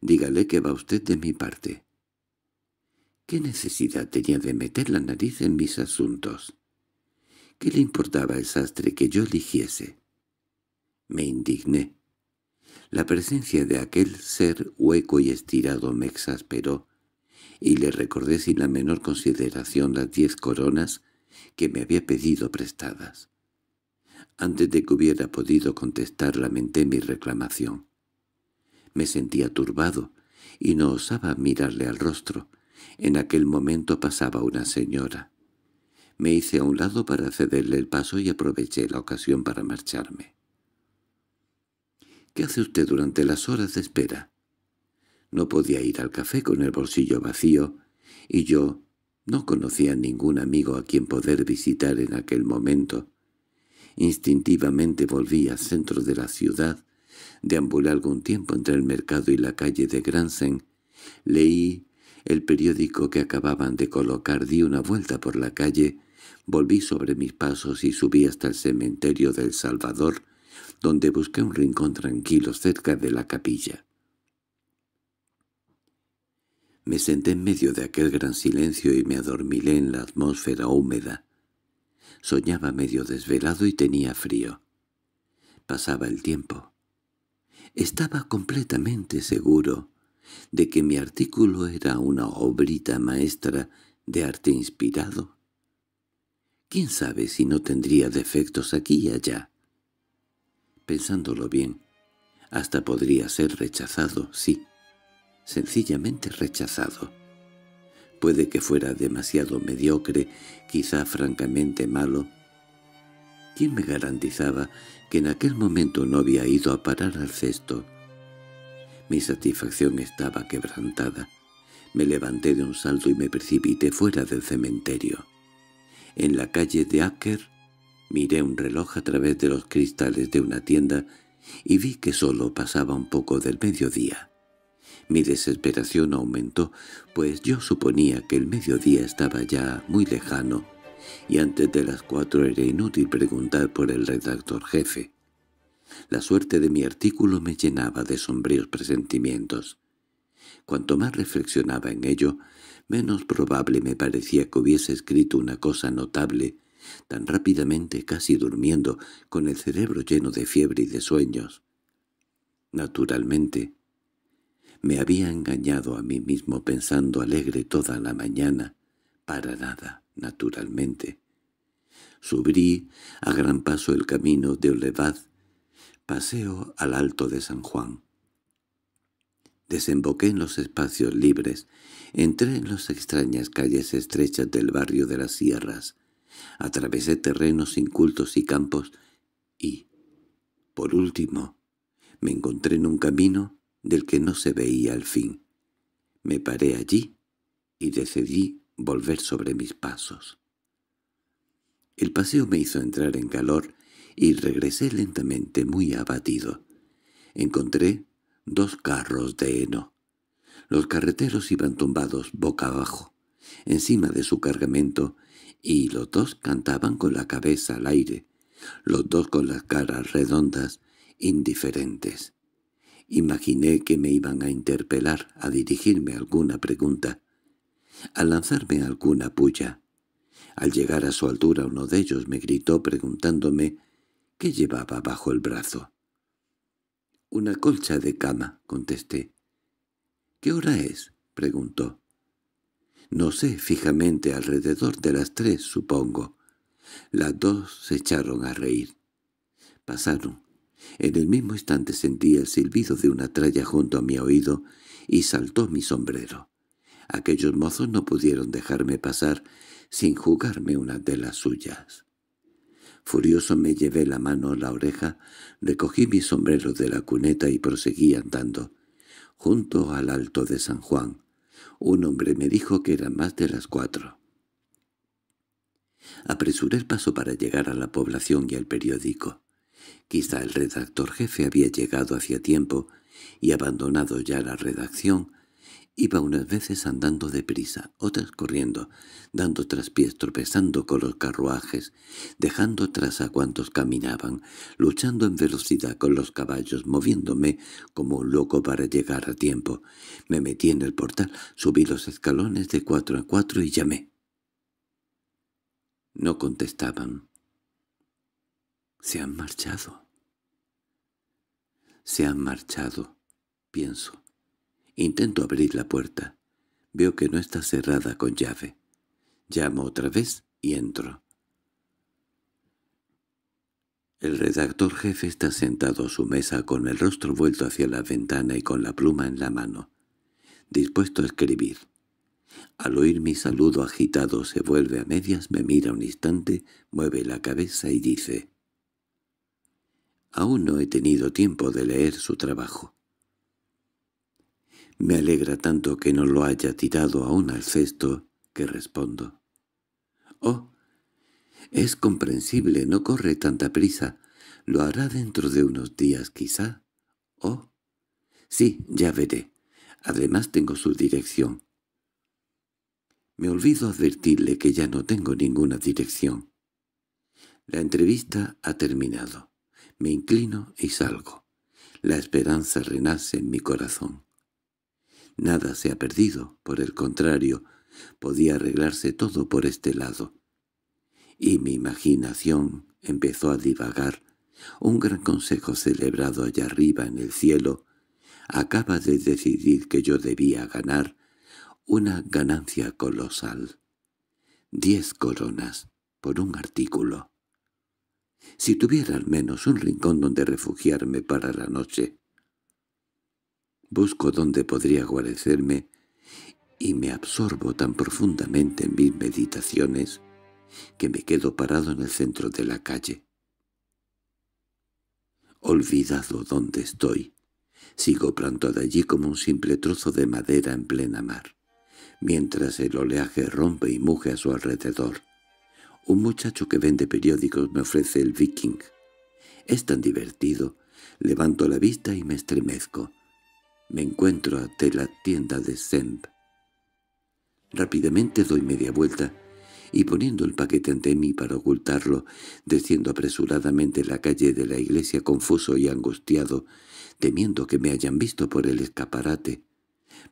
Dígale que va usted de mi parte. ¿Qué necesidad tenía de meter la nariz en mis asuntos? ¿Qué le importaba el sastre que yo eligiese? Me indigné. La presencia de aquel ser hueco y estirado me exasperó, y le recordé sin la menor consideración las diez coronas que me había pedido prestadas. Antes de que hubiera podido contestar lamenté mi reclamación. Me sentía turbado y no osaba mirarle al rostro. En aquel momento pasaba una señora. Me hice a un lado para cederle el paso y aproveché la ocasión para marcharme. —¿Qué hace usted durante las horas de espera? No podía ir al café con el bolsillo vacío, y yo no conocía ningún amigo a quien poder visitar en aquel momento. Instintivamente volví al centro de la ciudad. Deambulé algún tiempo entre el mercado y la calle de Gransen. Leí el periódico que acababan de colocar, di una vuelta por la calle, volví sobre mis pasos y subí hasta el cementerio del Salvador, donde busqué un rincón tranquilo cerca de la capilla. Me senté en medio de aquel gran silencio y me adormilé en la atmósfera húmeda. Soñaba medio desvelado y tenía frío. Pasaba el tiempo. Estaba completamente seguro de que mi artículo era una obrita maestra de arte inspirado. ¿Quién sabe si no tendría defectos aquí y allá? Pensándolo bien, hasta podría ser rechazado, sí, sencillamente rechazado. Puede que fuera demasiado mediocre, quizá francamente malo. ¿Quién me garantizaba que en aquel momento no había ido a parar al cesto? Mi satisfacción estaba quebrantada. Me levanté de un salto y me precipité fuera del cementerio. En la calle de Acker miré un reloj a través de los cristales de una tienda y vi que solo pasaba un poco del mediodía. Mi desesperación aumentó, pues yo suponía que el mediodía estaba ya muy lejano, y antes de las cuatro era inútil preguntar por el redactor jefe. La suerte de mi artículo me llenaba de sombríos presentimientos. Cuanto más reflexionaba en ello, menos probable me parecía que hubiese escrito una cosa notable, tan rápidamente casi durmiendo, con el cerebro lleno de fiebre y de sueños. Naturalmente, me había engañado a mí mismo pensando alegre toda la mañana, para nada, naturalmente. Subí a gran paso el camino de Olevad, paseo al alto de San Juan. Desemboqué en los espacios libres, entré en las extrañas calles estrechas del barrio de las sierras, atravesé terrenos incultos y campos y, por último, me encontré en un camino del que no se veía al fin. Me paré allí y decidí volver sobre mis pasos. El paseo me hizo entrar en calor y regresé lentamente muy abatido. Encontré dos carros de heno. Los carreteros iban tumbados boca abajo, encima de su cargamento, y los dos cantaban con la cabeza al aire, los dos con las caras redondas, indiferentes. Imaginé que me iban a interpelar, a dirigirme alguna pregunta, a lanzarme alguna puya. Al llegar a su altura uno de ellos me gritó preguntándome qué llevaba bajo el brazo. —Una colcha de cama —contesté. —¿Qué hora es? —preguntó. —No sé, fijamente alrededor de las tres, supongo. Las dos se echaron a reír. Pasaron en el mismo instante sentí el silbido de una tralla junto a mi oído y saltó mi sombrero. Aquellos mozos no pudieron dejarme pasar sin jugarme una de las suyas. Furioso me llevé la mano a la oreja, recogí mi sombrero de la cuneta y proseguí andando, junto al alto de San Juan. Un hombre me dijo que eran más de las cuatro. Apresuré el paso para llegar a la población y al periódico. Quizá el redactor jefe había llegado hacía tiempo y abandonado ya la redacción. Iba unas veces andando deprisa, otras corriendo, dando traspiés, tropezando con los carruajes, dejando atrás a cuantos caminaban, luchando en velocidad con los caballos, moviéndome como un loco para llegar a tiempo. Me metí en el portal, subí los escalones de cuatro a cuatro y llamé. No contestaban. Se han marchado. Se han marchado, pienso. Intento abrir la puerta. Veo que no está cerrada con llave. Llamo otra vez y entro. El redactor jefe está sentado a su mesa con el rostro vuelto hacia la ventana y con la pluma en la mano, dispuesto a escribir. Al oír mi saludo agitado se vuelve a medias, me mira un instante, mueve la cabeza y dice Aún no he tenido tiempo de leer su trabajo. Me alegra tanto que no lo haya tirado aún al cesto, que respondo. —Oh, es comprensible, no corre tanta prisa. Lo hará dentro de unos días, quizá. —Oh, sí, ya veré. Además tengo su dirección. Me olvido advertirle que ya no tengo ninguna dirección. La entrevista ha terminado. Me inclino y salgo. La esperanza renace en mi corazón. Nada se ha perdido, por el contrario, podía arreglarse todo por este lado. Y mi imaginación empezó a divagar. Un gran consejo celebrado allá arriba en el cielo acaba de decidir que yo debía ganar una ganancia colosal. Diez coronas por un artículo. Si tuviera al menos un rincón donde refugiarme para la noche. Busco donde podría guarecerme y me absorbo tan profundamente en mis meditaciones que me quedo parado en el centro de la calle. Olvidado dónde estoy, sigo plantado allí como un simple trozo de madera en plena mar, mientras el oleaje rompe y muge a su alrededor. Un muchacho que vende periódicos me ofrece el viking. Es tan divertido. Levanto la vista y me estremezco. Me encuentro ante la tienda de Semp. Rápidamente doy media vuelta y poniendo el paquete ante mí para ocultarlo, desciendo apresuradamente la calle de la iglesia confuso y angustiado, temiendo que me hayan visto por el escaparate.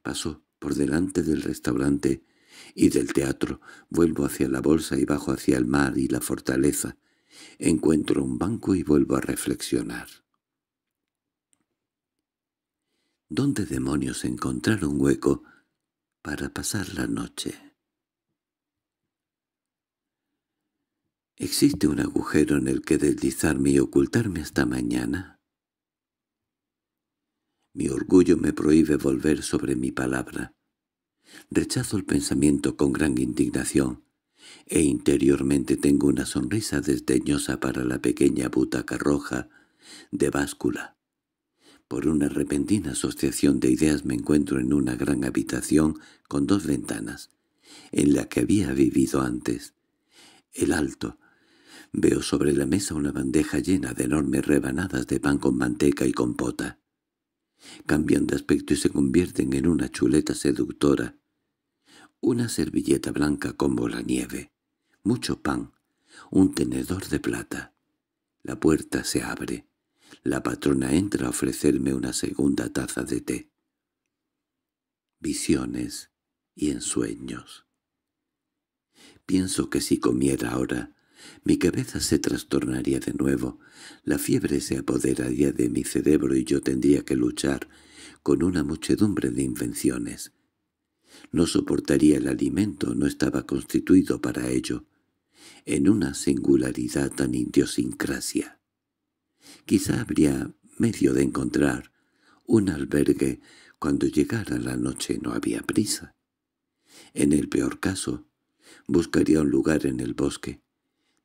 Paso por delante del restaurante y del teatro vuelvo hacia la bolsa y bajo hacia el mar y la fortaleza. Encuentro un banco y vuelvo a reflexionar. ¿Dónde demonios encontrar un hueco para pasar la noche? ¿Existe un agujero en el que deslizarme y ocultarme hasta mañana? Mi orgullo me prohíbe volver sobre mi palabra. Rechazo el pensamiento con gran indignación, e interiormente tengo una sonrisa desdeñosa para la pequeña butaca roja de báscula. Por una repentina asociación de ideas me encuentro en una gran habitación con dos ventanas, en la que había vivido antes. El alto. Veo sobre la mesa una bandeja llena de enormes rebanadas de pan con manteca y compota. Cambian de aspecto y se convierten en una chuleta seductora. Una servilleta blanca como la nieve. Mucho pan. Un tenedor de plata. La puerta se abre. La patrona entra a ofrecerme una segunda taza de té. Visiones y ensueños. Pienso que si comiera ahora mi cabeza se trastornaría de nuevo, la fiebre se apoderaría de mi cerebro y yo tendría que luchar con una muchedumbre de invenciones. No soportaría el alimento, no estaba constituido para ello, en una singularidad tan idiosincrasia. Quizá habría medio de encontrar un albergue cuando llegara la noche no había prisa. En el peor caso, buscaría un lugar en el bosque,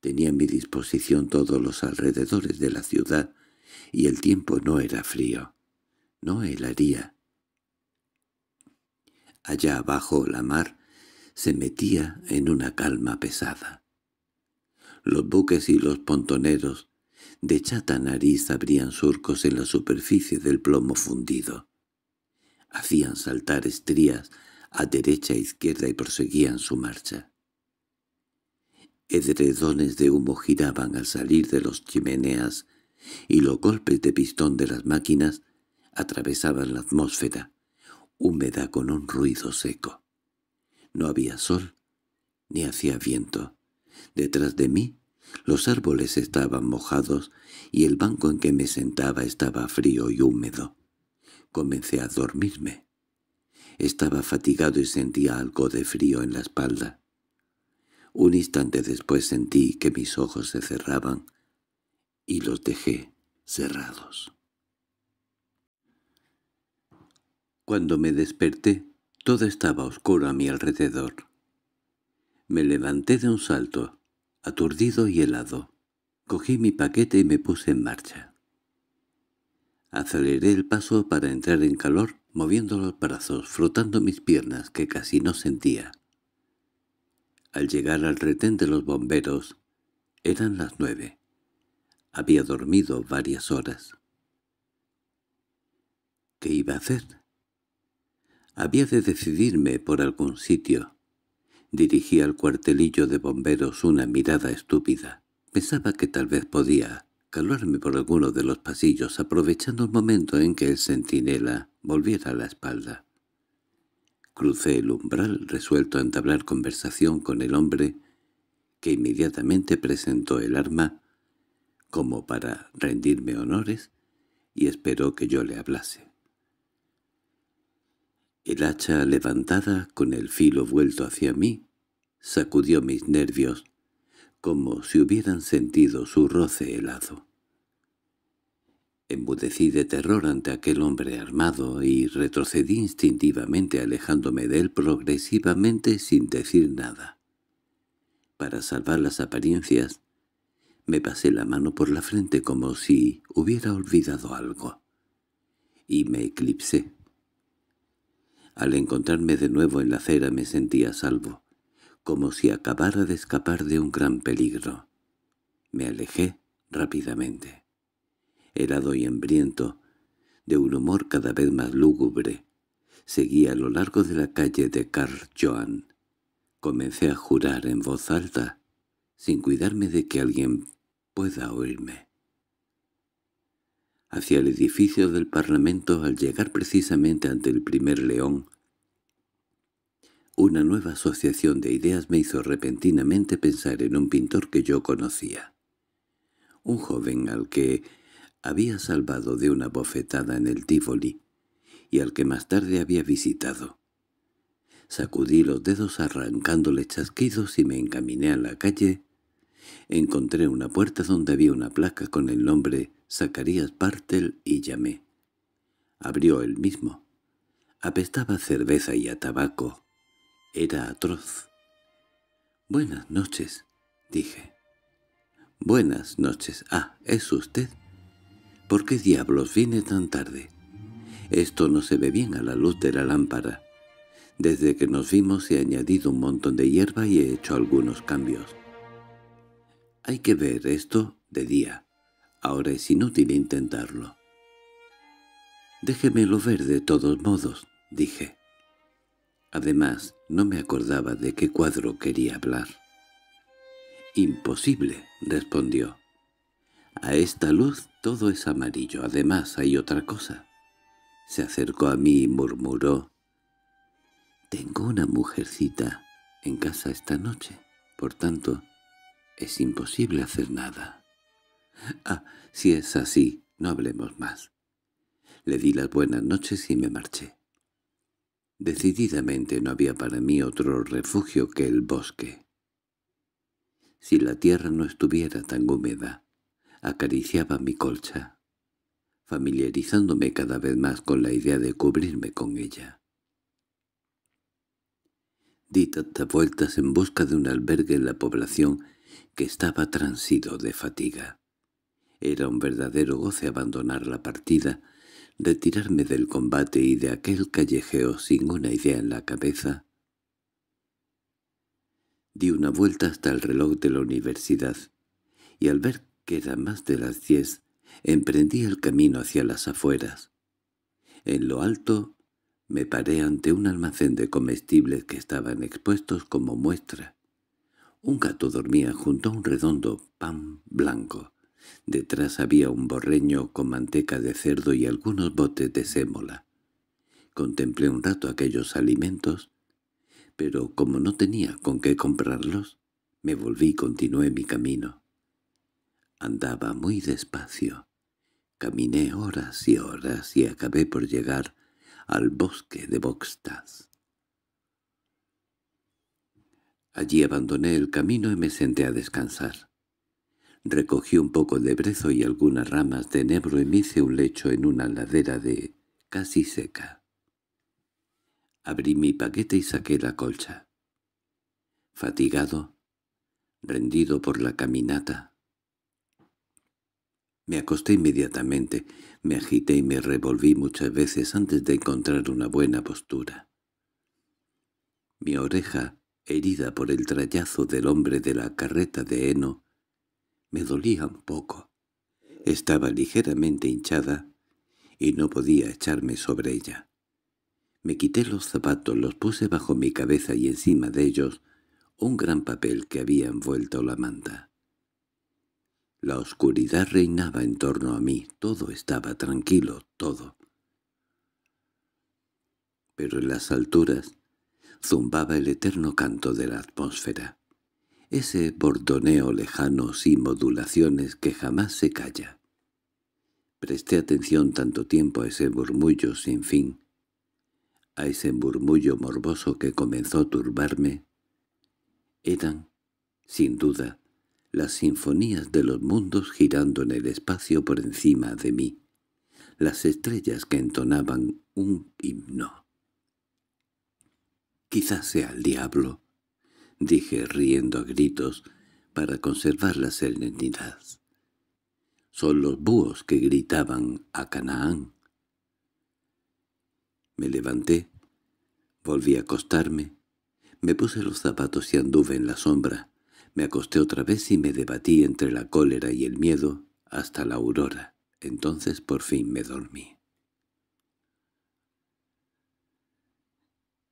Tenía a mi disposición todos los alrededores de la ciudad, y el tiempo no era frío. No helaría. Allá abajo la mar se metía en una calma pesada. Los buques y los pontoneros de chata nariz abrían surcos en la superficie del plomo fundido. Hacían saltar estrías a derecha e izquierda y proseguían su marcha edredones de humo giraban al salir de los chimeneas y los golpes de pistón de las máquinas atravesaban la atmósfera, húmeda con un ruido seco. No había sol, ni hacía viento. Detrás de mí los árboles estaban mojados y el banco en que me sentaba estaba frío y húmedo. Comencé a dormirme. Estaba fatigado y sentía algo de frío en la espalda. Un instante después sentí que mis ojos se cerraban y los dejé cerrados. Cuando me desperté, todo estaba oscuro a mi alrededor. Me levanté de un salto, aturdido y helado. Cogí mi paquete y me puse en marcha. Aceleré el paso para entrar en calor, moviendo los brazos, frotando mis piernas que casi no sentía. Al llegar al retén de los bomberos, eran las nueve. Había dormido varias horas. ¿Qué iba a hacer? Había de decidirme por algún sitio. Dirigí al cuartelillo de bomberos una mirada estúpida. Pensaba que tal vez podía calarme por alguno de los pasillos aprovechando el momento en que el centinela volviera a la espalda. Crucé el umbral, resuelto a entablar conversación con el hombre, que inmediatamente presentó el arma como para rendirme honores y esperó que yo le hablase. El hacha levantada, con el filo vuelto hacia mí, sacudió mis nervios, como si hubieran sentido su roce helado. Embudecí de terror ante aquel hombre armado y retrocedí instintivamente alejándome de él progresivamente sin decir nada. Para salvar las apariencias, me pasé la mano por la frente como si hubiera olvidado algo. Y me eclipsé. Al encontrarme de nuevo en la acera me sentía salvo, como si acabara de escapar de un gran peligro. Me alejé rápidamente helado y hambriento, de un humor cada vez más lúgubre. Seguí a lo largo de la calle de Carl Joan. Comencé a jurar en voz alta, sin cuidarme de que alguien pueda oírme. Hacia el edificio del Parlamento, al llegar precisamente ante el primer león, una nueva asociación de ideas me hizo repentinamente pensar en un pintor que yo conocía. Un joven al que había salvado de una bofetada en el Tivoli, y al que más tarde había visitado. Sacudí los dedos arrancándole chasquidos y me encaminé a la calle. Encontré una puerta donde había una placa con el nombre Zacarías Bartel y llamé. Abrió él mismo. Apestaba cerveza y a tabaco. Era atroz. «Buenas noches», dije. «Buenas noches. Ah, ¿es usted?» ¿Por qué diablos vine tan tarde? Esto no se ve bien a la luz de la lámpara. Desde que nos vimos he añadido un montón de hierba y he hecho algunos cambios. Hay que ver esto de día. Ahora es inútil intentarlo. «Déjemelo ver de todos modos», dije. Además, no me acordaba de qué cuadro quería hablar. «Imposible», respondió. «A esta luz todo es amarillo. Además hay otra cosa. Se acercó a mí y murmuró. Tengo una mujercita en casa esta noche. Por tanto, es imposible hacer nada. Ah, si es así, no hablemos más. Le di las buenas noches y me marché. Decididamente no había para mí otro refugio que el bosque. Si la tierra no estuviera tan húmeda, acariciaba mi colcha, familiarizándome cada vez más con la idea de cubrirme con ella. Di tantas vueltas en busca de un albergue en la población que estaba transido de fatiga. Era un verdadero goce abandonar la partida, retirarme del combate y de aquel callejeo sin una idea en la cabeza. Di una vuelta hasta el reloj de la universidad, y al ver que era más de las diez, emprendí el camino hacia las afueras. En lo alto me paré ante un almacén de comestibles que estaban expuestos como muestra. Un gato dormía junto a un redondo pan blanco. Detrás había un borreño con manteca de cerdo y algunos botes de sémola. Contemplé un rato aquellos alimentos, pero como no tenía con qué comprarlos, me volví y continué mi camino. Andaba muy despacio. Caminé horas y horas y acabé por llegar al bosque de Boxtas. Allí abandoné el camino y me senté a descansar. Recogí un poco de brezo y algunas ramas de enebro y me hice un lecho en una ladera de casi seca. Abrí mi paquete y saqué la colcha. Fatigado, rendido por la caminata, me acosté inmediatamente, me agité y me revolví muchas veces antes de encontrar una buena postura. Mi oreja, herida por el trayazo del hombre de la carreta de heno, me dolía un poco. Estaba ligeramente hinchada y no podía echarme sobre ella. Me quité los zapatos, los puse bajo mi cabeza y encima de ellos un gran papel que había envuelto la manta. La oscuridad reinaba en torno a mí, todo estaba tranquilo, todo. Pero en las alturas zumbaba el eterno canto de la atmósfera, ese bordoneo lejano sin modulaciones que jamás se calla. Presté atención tanto tiempo a ese murmullo sin fin, a ese murmullo morboso que comenzó a turbarme. Eran, sin duda, las sinfonías de los mundos girando en el espacio por encima de mí, las estrellas que entonaban un himno. «Quizás sea el diablo», dije riendo a gritos para conservar la serenidad. «Son los búhos que gritaban a Canaán». Me levanté, volví a acostarme, me puse los zapatos y anduve en la sombra. Me acosté otra vez y me debatí entre la cólera y el miedo hasta la aurora. Entonces por fin me dormí.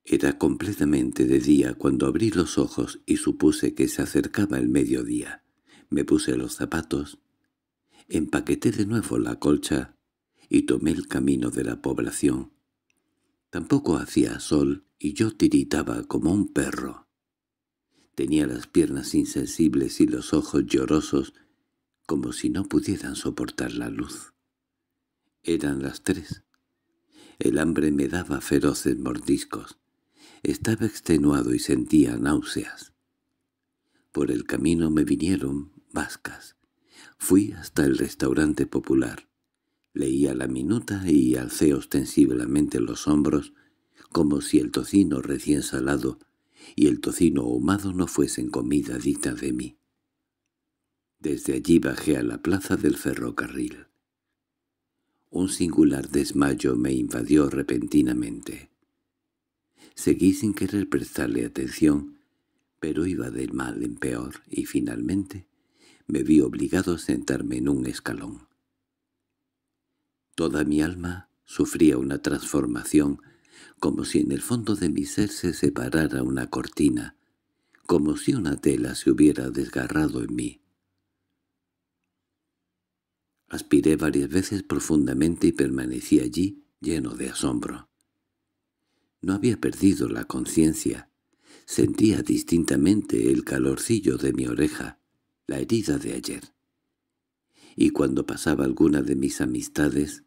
Era completamente de día cuando abrí los ojos y supuse que se acercaba el mediodía. Me puse los zapatos, empaqueté de nuevo la colcha y tomé el camino de la población. Tampoco hacía sol y yo tiritaba como un perro. Tenía las piernas insensibles y los ojos llorosos, como si no pudieran soportar la luz. Eran las tres. El hambre me daba feroces mordiscos. Estaba extenuado y sentía náuseas. Por el camino me vinieron vascas. Fui hasta el restaurante popular. Leía la minuta y alcé ostensiblemente los hombros, como si el tocino recién salado y el tocino ahumado no fuesen comida dita de mí. Desde allí bajé a la plaza del ferrocarril. Un singular desmayo me invadió repentinamente. Seguí sin querer prestarle atención, pero iba del mal en peor y finalmente me vi obligado a sentarme en un escalón. Toda mi alma sufría una transformación como si en el fondo de mi ser se separara una cortina, como si una tela se hubiera desgarrado en mí. Aspiré varias veces profundamente y permanecí allí, lleno de asombro. No había perdido la conciencia. Sentía distintamente el calorcillo de mi oreja, la herida de ayer. Y cuando pasaba alguna de mis amistades,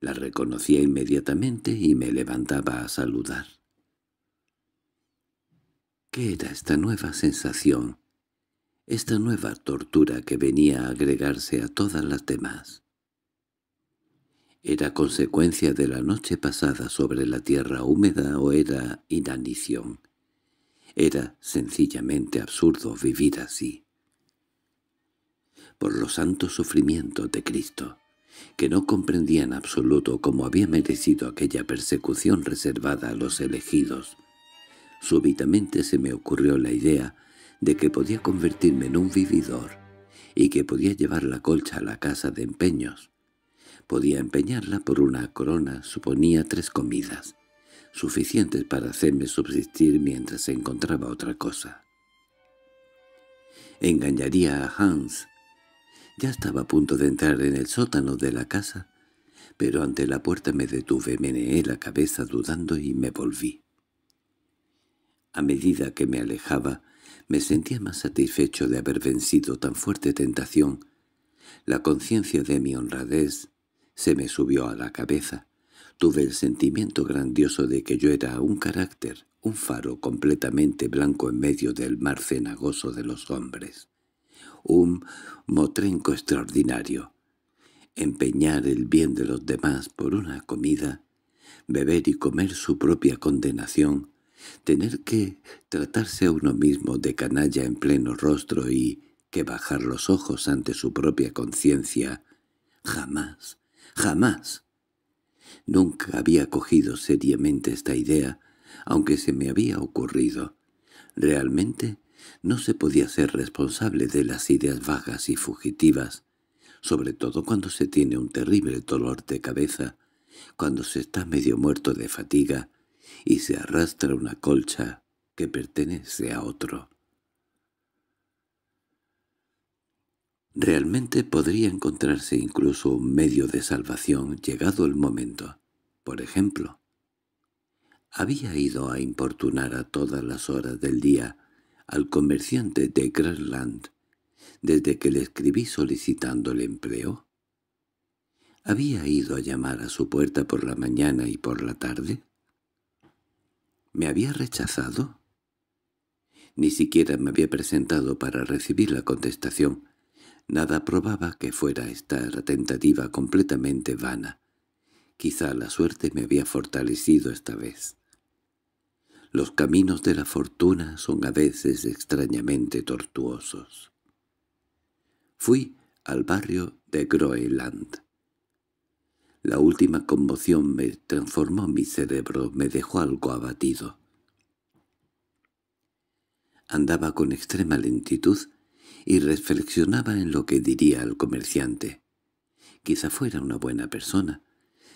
la reconocía inmediatamente y me levantaba a saludar. ¿Qué era esta nueva sensación? Esta nueva tortura que venía a agregarse a todas las demás. ¿Era consecuencia de la noche pasada sobre la tierra húmeda o era inanición? Era sencillamente absurdo vivir así. Por los santos sufrimientos de Cristo que no comprendía en absoluto cómo había merecido aquella persecución reservada a los elegidos. Súbitamente se me ocurrió la idea de que podía convertirme en un vividor y que podía llevar la colcha a la casa de empeños. Podía empeñarla por una corona, suponía tres comidas, suficientes para hacerme subsistir mientras encontraba otra cosa. Engañaría a Hans ya estaba a punto de entrar en el sótano de la casa, pero ante la puerta me detuve, meneé la cabeza dudando y me volví. A medida que me alejaba, me sentía más satisfecho de haber vencido tan fuerte tentación. La conciencia de mi honradez se me subió a la cabeza. Tuve el sentimiento grandioso de que yo era un carácter, un faro completamente blanco en medio del mar cenagoso de los hombres un motrenco extraordinario. Empeñar el bien de los demás por una comida, beber y comer su propia condenación, tener que tratarse a uno mismo de canalla en pleno rostro y que bajar los ojos ante su propia conciencia. Jamás, jamás. Nunca había cogido seriamente esta idea, aunque se me había ocurrido. Realmente no se podía ser responsable de las ideas vagas y fugitivas, sobre todo cuando se tiene un terrible dolor de cabeza, cuando se está medio muerto de fatiga y se arrastra una colcha que pertenece a otro. Realmente podría encontrarse incluso un medio de salvación llegado el momento. Por ejemplo, había ido a importunar a todas las horas del día al comerciante de Greenland desde que le escribí solicitando el empleo? ¿Había ido a llamar a su puerta por la mañana y por la tarde? ¿Me había rechazado? Ni siquiera me había presentado para recibir la contestación. Nada probaba que fuera esta tentativa completamente vana. Quizá la suerte me había fortalecido esta vez. Los caminos de la fortuna son a veces extrañamente tortuosos. Fui al barrio de Groenland. La última conmoción me transformó mi cerebro, me dejó algo abatido. Andaba con extrema lentitud y reflexionaba en lo que diría al comerciante. Quizá fuera una buena persona.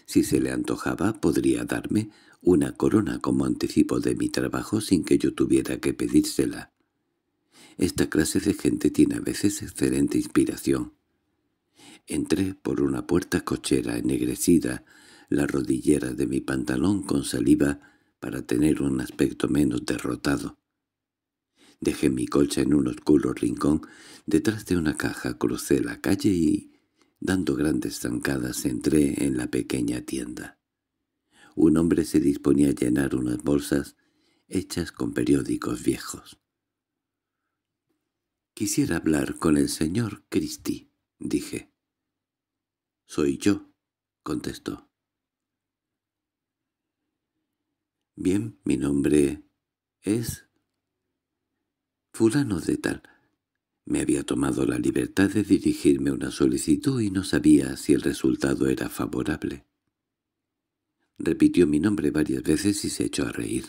Si se le antojaba podría darme una corona como anticipo de mi trabajo sin que yo tuviera que pedírsela. Esta clase de gente tiene a veces excelente inspiración. Entré por una puerta cochera ennegrecida, la rodillera de mi pantalón con saliva para tener un aspecto menos derrotado. Dejé mi colcha en un oscuro rincón, detrás de una caja crucé la calle y, dando grandes zancadas, entré en la pequeña tienda. Un hombre se disponía a llenar unas bolsas hechas con periódicos viejos. —Quisiera hablar con el señor Christie —dije. —Soy yo —contestó. —Bien, mi nombre es... fulano de tal. Me había tomado la libertad de dirigirme una solicitud y no sabía si el resultado era favorable. Repitió mi nombre varias veces y se echó a reír.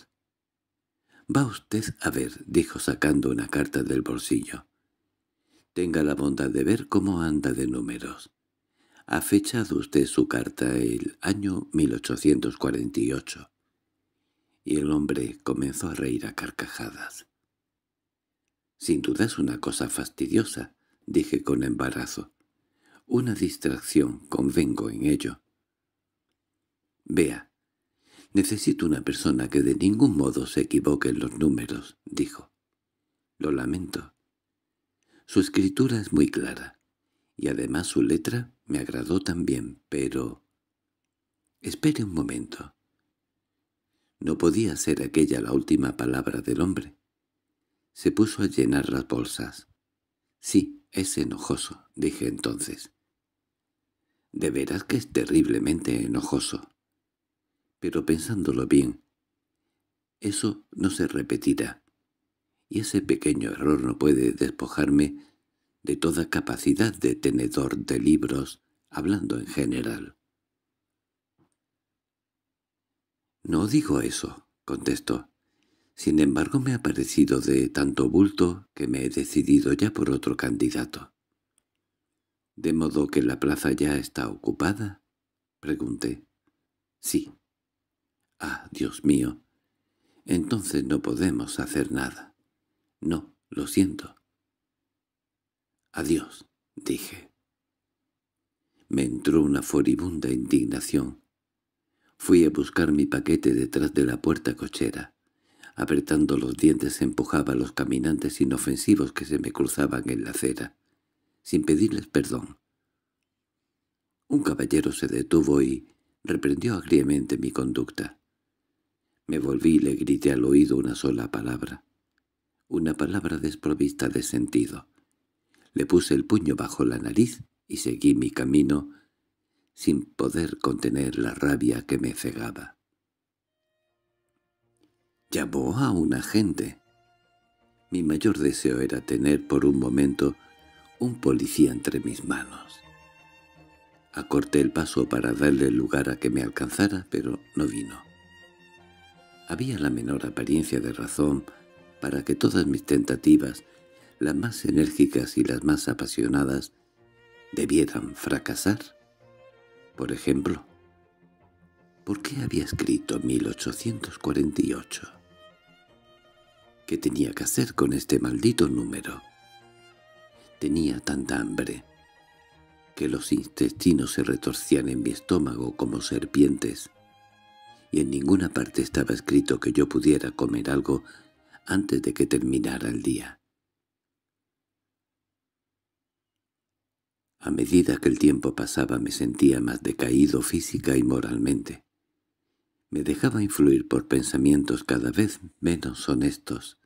«Va usted a ver», dijo sacando una carta del bolsillo. «Tenga la bondad de ver cómo anda de números. Ha fechado usted su carta el año 1848». Y el hombre comenzó a reír a carcajadas. «Sin duda es una cosa fastidiosa», dije con embarazo. «Una distracción, convengo en ello. Vea, necesito una persona que de ningún modo se equivoque en los números, dijo. Lo lamento. Su escritura es muy clara, y además su letra me agradó también, pero... Espere un momento. No podía ser aquella la última palabra del hombre. Se puso a llenar las bolsas. —Sí, es enojoso —dije entonces. —De veras que es terriblemente enojoso pero pensándolo bien, eso no se repetirá, y ese pequeño error no puede despojarme de toda capacidad de tenedor de libros, hablando en general. —No digo eso —contestó—. Sin embargo me ha parecido de tanto bulto que me he decidido ya por otro candidato. —¿De modo que la plaza ya está ocupada? —pregunté. —Sí «Ah, Dios mío, entonces no podemos hacer nada». «No, lo siento». «Adiós», dije. Me entró una furibunda indignación. Fui a buscar mi paquete detrás de la puerta cochera. Apretando los dientes empujaba a los caminantes inofensivos que se me cruzaban en la acera, sin pedirles perdón. Un caballero se detuvo y reprendió agriamente mi conducta. Me volví y le grité al oído una sola palabra. Una palabra desprovista de sentido. Le puse el puño bajo la nariz y seguí mi camino sin poder contener la rabia que me cegaba. Llamó a un agente. Mi mayor deseo era tener por un momento un policía entre mis manos. Acorté el paso para darle lugar a que me alcanzara, pero no vino. Había la menor apariencia de razón para que todas mis tentativas, las más enérgicas y las más apasionadas, debieran fracasar. Por ejemplo, ¿por qué había escrito 1848? ¿Qué tenía que hacer con este maldito número? Tenía tanta hambre que los intestinos se retorcían en mi estómago como serpientes y en ninguna parte estaba escrito que yo pudiera comer algo antes de que terminara el día. A medida que el tiempo pasaba me sentía más decaído física y moralmente. Me dejaba influir por pensamientos cada vez menos honestos.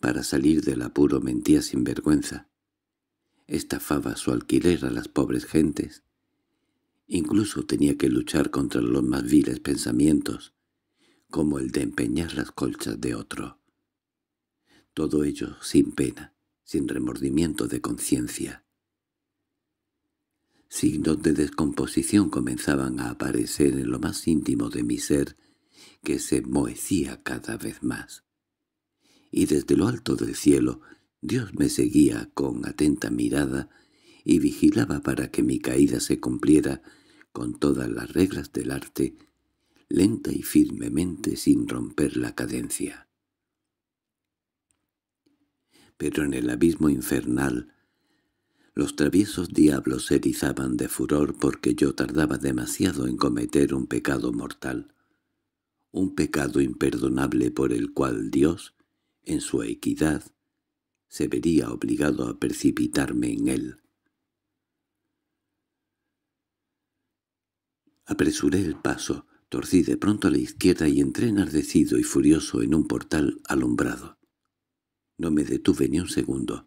Para salir del apuro mentía sin vergüenza. Estafaba su alquiler a las pobres gentes, Incluso tenía que luchar contra los más viles pensamientos, como el de empeñar las colchas de otro. Todo ello sin pena, sin remordimiento de conciencia. Signos de descomposición comenzaban a aparecer en lo más íntimo de mi ser, que se moecía cada vez más. Y desde lo alto del cielo, Dios me seguía con atenta mirada y vigilaba para que mi caída se cumpliera con todas las reglas del arte, lenta y firmemente sin romper la cadencia. Pero en el abismo infernal, los traviesos diablos se erizaban de furor porque yo tardaba demasiado en cometer un pecado mortal, un pecado imperdonable por el cual Dios, en su equidad, se vería obligado a precipitarme en él. Apresuré el paso, torcí de pronto a la izquierda y entré enardecido y furioso en un portal alumbrado. No me detuve ni un segundo,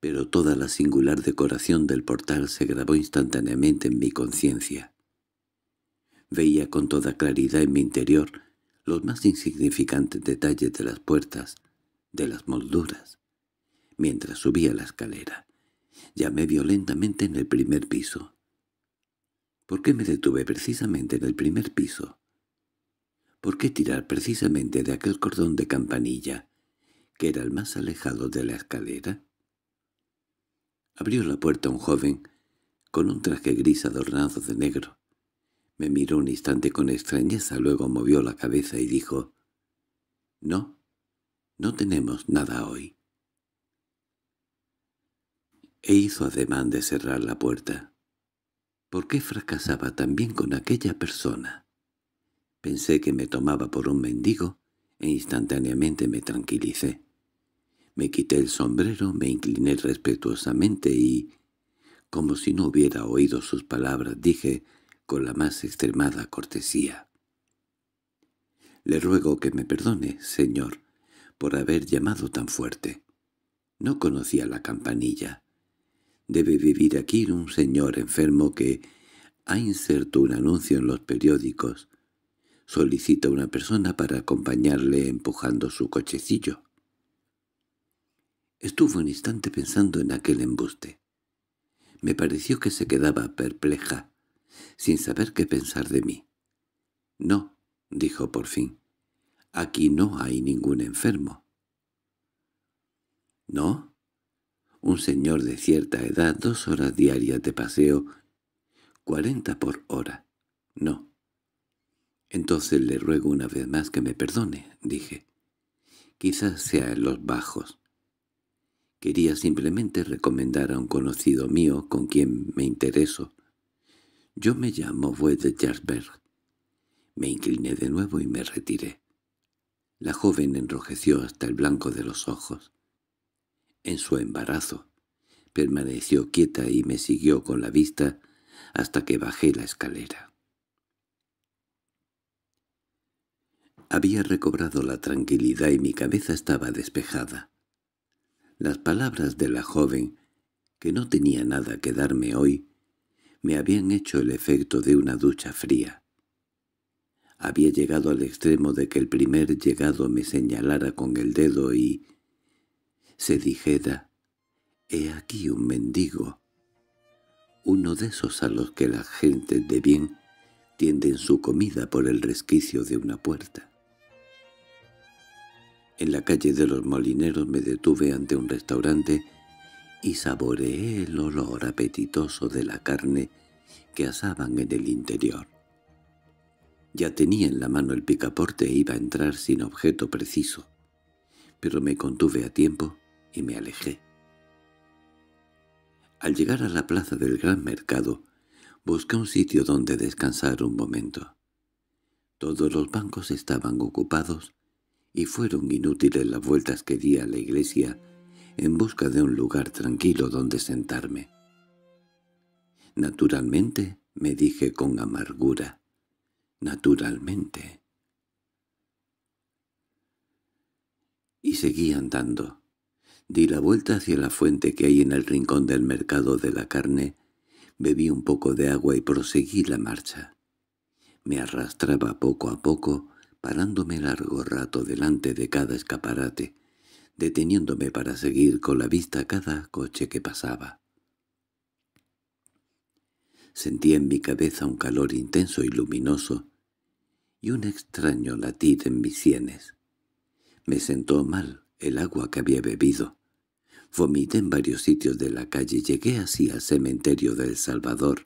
pero toda la singular decoración del portal se grabó instantáneamente en mi conciencia. Veía con toda claridad en mi interior los más insignificantes detalles de las puertas, de las molduras, mientras subía la escalera. Llamé violentamente en el primer piso. ¿Por qué me detuve precisamente en el primer piso? ¿Por qué tirar precisamente de aquel cordón de campanilla, que era el más alejado de la escalera? Abrió la puerta un joven, con un traje gris adornado de negro. Me miró un instante con extrañeza, luego movió la cabeza y dijo, «No, no tenemos nada hoy» e hizo ademán de cerrar la puerta. ¿Por qué fracasaba también con aquella persona? Pensé que me tomaba por un mendigo e instantáneamente me tranquilicé. Me quité el sombrero, me incliné respetuosamente y, como si no hubiera oído sus palabras, dije con la más extremada cortesía. «Le ruego que me perdone, señor, por haber llamado tan fuerte. No conocía la campanilla. Debe vivir aquí un señor enfermo que ha inserto un anuncio en los periódicos. Solicita una persona para acompañarle empujando su cochecillo. Estuvo un instante pensando en aquel embuste. Me pareció que se quedaba perpleja, sin saber qué pensar de mí. «No», dijo por fin, «aquí no hay ningún enfermo». «¿No?» un señor de cierta edad dos horas diarias de paseo, cuarenta por hora. No. Entonces le ruego una vez más que me perdone, dije. Quizás sea en los bajos. Quería simplemente recomendar a un conocido mío con quien me intereso. Yo me llamo Boy de Me incliné de nuevo y me retiré. La joven enrojeció hasta el blanco de los ojos en su embarazo. Permaneció quieta y me siguió con la vista hasta que bajé la escalera. Había recobrado la tranquilidad y mi cabeza estaba despejada. Las palabras de la joven, que no tenía nada que darme hoy, me habían hecho el efecto de una ducha fría. Había llegado al extremo de que el primer llegado me señalara con el dedo y, se dijera «He aquí un mendigo». Uno de esos a los que la gente de bien tienden su comida por el resquicio de una puerta. En la calle de los molineros me detuve ante un restaurante y saboreé el olor apetitoso de la carne que asaban en el interior. Ya tenía en la mano el picaporte e iba a entrar sin objeto preciso, pero me contuve a tiempo y me alejé. Al llegar a la plaza del gran mercado, busqué un sitio donde descansar un momento. Todos los bancos estaban ocupados y fueron inútiles las vueltas que di a la iglesia en busca de un lugar tranquilo donde sentarme. Naturalmente, me dije con amargura, naturalmente. Y seguí andando. Di la vuelta hacia la fuente que hay en el rincón del mercado de la carne, bebí un poco de agua y proseguí la marcha. Me arrastraba poco a poco, parándome largo rato delante de cada escaparate, deteniéndome para seguir con la vista cada coche que pasaba. Sentí en mi cabeza un calor intenso y luminoso, y un extraño latir en mis sienes. Me sentó mal el agua que había bebido. Vomité en varios sitios de la calle, llegué así al cementerio del Salvador.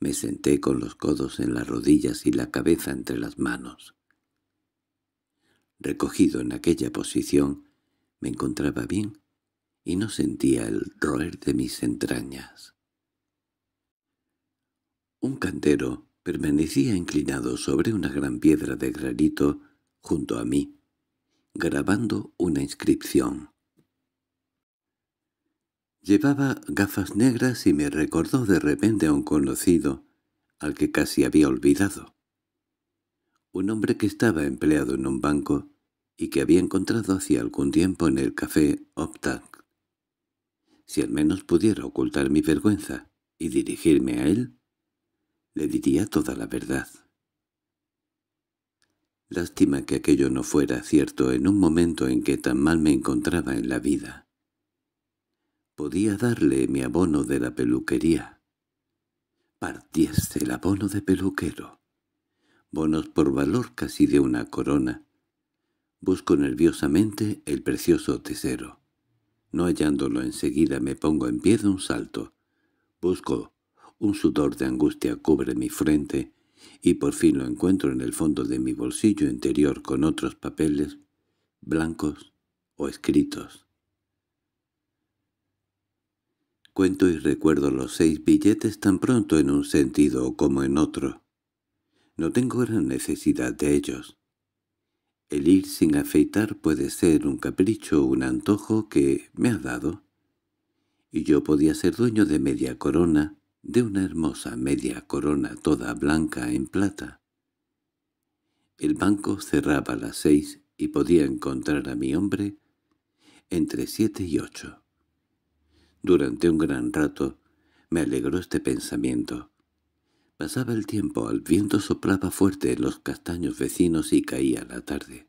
Me senté con los codos en las rodillas y la cabeza entre las manos. Recogido en aquella posición, me encontraba bien y no sentía el roer de mis entrañas. Un cantero permanecía inclinado sobre una gran piedra de granito junto a mí, grabando una inscripción. Llevaba gafas negras y me recordó de repente a un conocido, al que casi había olvidado. Un hombre que estaba empleado en un banco y que había encontrado hacía algún tiempo en el café Optac. Si al menos pudiera ocultar mi vergüenza y dirigirme a él, le diría toda la verdad. Lástima que aquello no fuera cierto en un momento en que tan mal me encontraba en la vida. Podía darle mi abono de la peluquería. Partiese el abono de peluquero. Bonos por valor casi de una corona. Busco nerviosamente el precioso tesero. No hallándolo enseguida me pongo en pie de un salto. Busco. Un sudor de angustia cubre mi frente y por fin lo encuentro en el fondo de mi bolsillo interior con otros papeles, blancos o escritos. cuento y recuerdo los seis billetes tan pronto en un sentido como en otro. No tengo gran necesidad de ellos. El ir sin afeitar puede ser un capricho o un antojo que me ha dado. Y yo podía ser dueño de media corona, de una hermosa media corona toda blanca en plata. El banco cerraba a las seis y podía encontrar a mi hombre entre siete y ocho. Durante un gran rato me alegró este pensamiento. Pasaba el tiempo, el viento soplaba fuerte en los castaños vecinos y caía la tarde.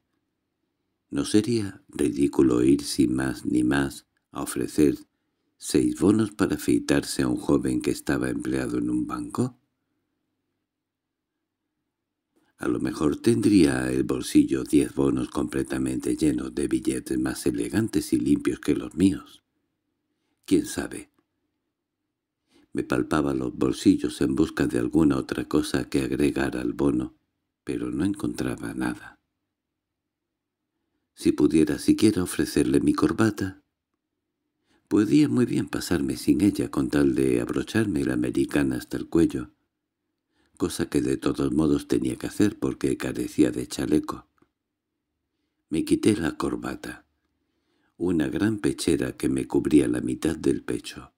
¿No sería ridículo ir sin más ni más a ofrecer seis bonos para afeitarse a un joven que estaba empleado en un banco? A lo mejor tendría el bolsillo diez bonos completamente llenos de billetes más elegantes y limpios que los míos. ¿Quién sabe? Me palpaba los bolsillos en busca de alguna otra cosa que agregar al bono, pero no encontraba nada. Si pudiera siquiera ofrecerle mi corbata, podía muy bien pasarme sin ella con tal de abrocharme la americana hasta el cuello, cosa que de todos modos tenía que hacer porque carecía de chaleco. Me quité la corbata una gran pechera que me cubría la mitad del pecho.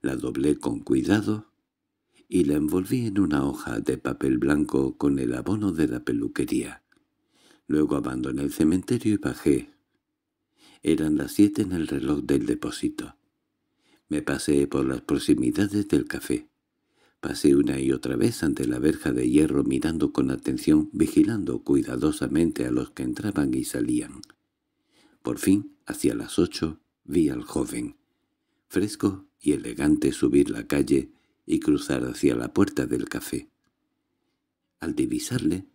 La doblé con cuidado y la envolví en una hoja de papel blanco con el abono de la peluquería. Luego abandoné el cementerio y bajé. Eran las siete en el reloj del depósito. Me pasé por las proximidades del café. Pasé una y otra vez ante la verja de hierro mirando con atención, vigilando cuidadosamente a los que entraban y salían. Por fin Hacia las ocho vi al joven, fresco y elegante, subir la calle y cruzar hacia la puerta del café. Al divisarle,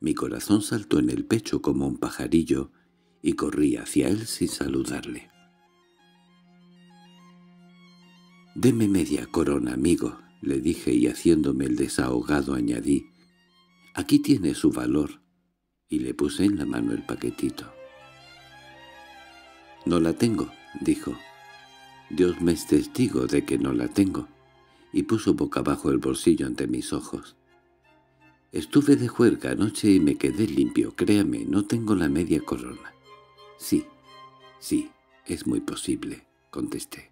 mi corazón saltó en el pecho como un pajarillo y corrí hacia él sin saludarle. «Deme media corona, amigo», le dije y haciéndome el desahogado añadí, «aquí tiene su valor», y le puse en la mano el paquetito. No la tengo, dijo. Dios me es testigo de que no la tengo. Y puso boca abajo el bolsillo ante mis ojos. Estuve de juerga anoche y me quedé limpio, créame, no tengo la media corona. Sí, sí, es muy posible, contesté.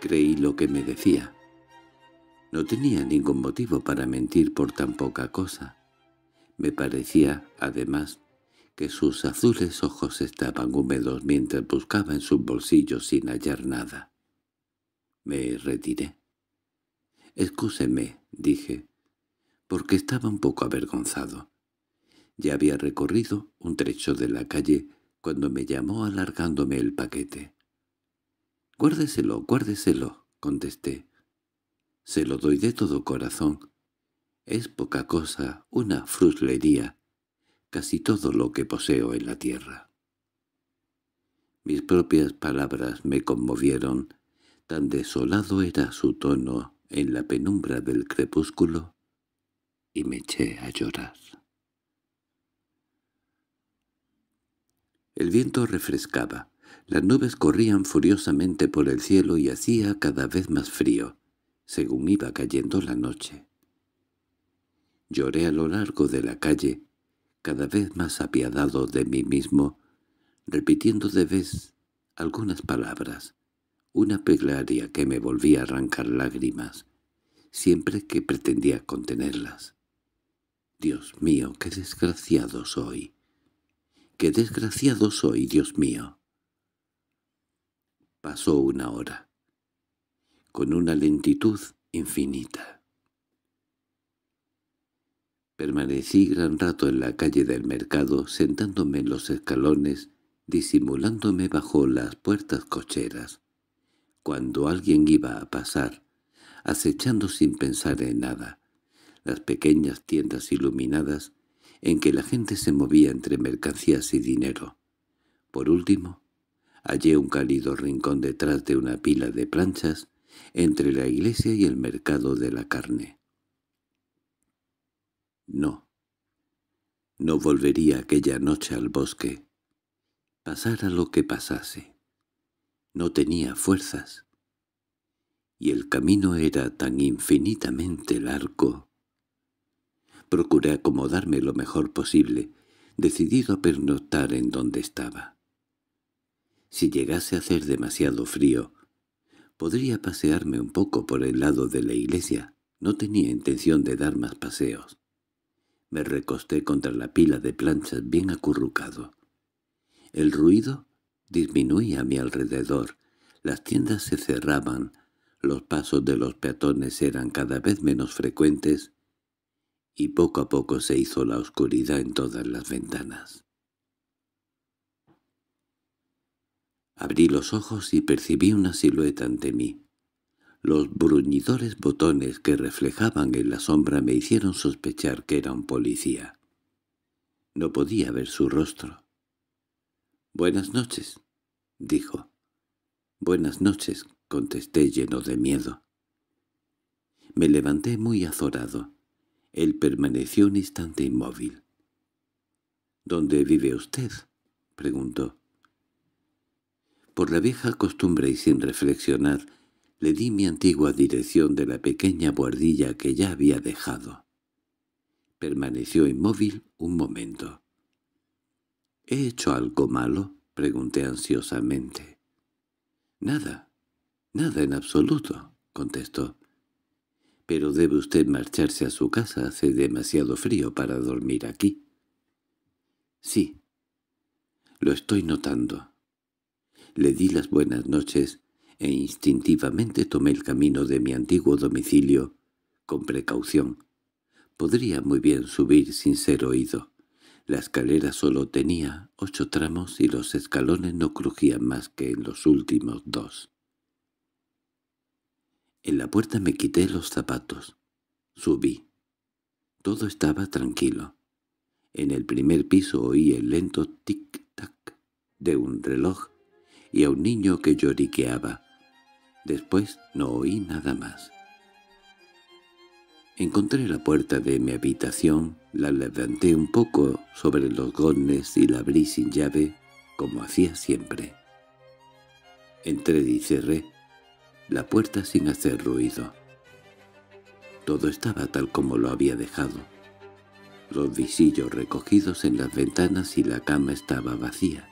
Creí lo que me decía. No tenía ningún motivo para mentir por tan poca cosa. Me parecía, además, que sus azules ojos estaban húmedos mientras buscaba en sus bolsillos sin hallar nada. Me retiré. —Escúseme —dije, porque estaba un poco avergonzado. Ya había recorrido un trecho de la calle cuando me llamó alargándome el paquete. —Guárdeselo, guárdeselo —contesté. —Se lo doy de todo corazón. Es poca cosa, una fruslería, casi todo lo que poseo en la tierra. Mis propias palabras me conmovieron, tan desolado era su tono en la penumbra del crepúsculo, y me eché a llorar. El viento refrescaba, las nubes corrían furiosamente por el cielo y hacía cada vez más frío, según iba cayendo la noche. Lloré a lo largo de la calle, cada vez más apiadado de mí mismo, repitiendo de vez algunas palabras, una peglaria que me volvía a arrancar lágrimas, siempre que pretendía contenerlas. Dios mío, qué desgraciado soy. Qué desgraciado soy, Dios mío. Pasó una hora, con una lentitud infinita. Permanecí gran rato en la calle del mercado, sentándome en los escalones, disimulándome bajo las puertas cocheras. Cuando alguien iba a pasar, acechando sin pensar en nada, las pequeñas tiendas iluminadas en que la gente se movía entre mercancías y dinero. Por último, hallé un cálido rincón detrás de una pila de planchas entre la iglesia y el mercado de la carne. No. No volvería aquella noche al bosque. Pasara lo que pasase. No tenía fuerzas. Y el camino era tan infinitamente largo. Procuré acomodarme lo mejor posible, decidido a pernoctar en donde estaba. Si llegase a hacer demasiado frío, podría pasearme un poco por el lado de la iglesia. No tenía intención de dar más paseos. Me recosté contra la pila de planchas bien acurrucado. El ruido disminuía a mi alrededor. Las tiendas se cerraban, los pasos de los peatones eran cada vez menos frecuentes y poco a poco se hizo la oscuridad en todas las ventanas. Abrí los ojos y percibí una silueta ante mí. Los bruñidores botones que reflejaban en la sombra me hicieron sospechar que era un policía. No podía ver su rostro. «Buenas noches», dijo. «Buenas noches», contesté lleno de miedo. Me levanté muy azorado. Él permaneció un instante inmóvil. —¿Dónde vive usted? —preguntó. Por la vieja costumbre y sin reflexionar, le di mi antigua dirección de la pequeña buhardilla que ya había dejado. Permaneció inmóvil un momento. —¿He hecho algo malo? —pregunté ansiosamente. —Nada, nada en absoluto —contestó. —Pero debe usted marcharse a su casa. Hace demasiado frío para dormir aquí. —Sí. Lo estoy notando. Le di las buenas noches e instintivamente tomé el camino de mi antiguo domicilio con precaución. Podría muy bien subir sin ser oído. La escalera solo tenía ocho tramos y los escalones no crujían más que en los últimos dos. En la puerta me quité los zapatos. Subí. Todo estaba tranquilo. En el primer piso oí el lento tic-tac de un reloj y a un niño que lloriqueaba. Después no oí nada más. Encontré la puerta de mi habitación, la levanté un poco sobre los gones y la abrí sin llave, como hacía siempre. Entré y cerré la puerta sin hacer ruido. Todo estaba tal como lo había dejado. Los visillos recogidos en las ventanas y la cama estaba vacía.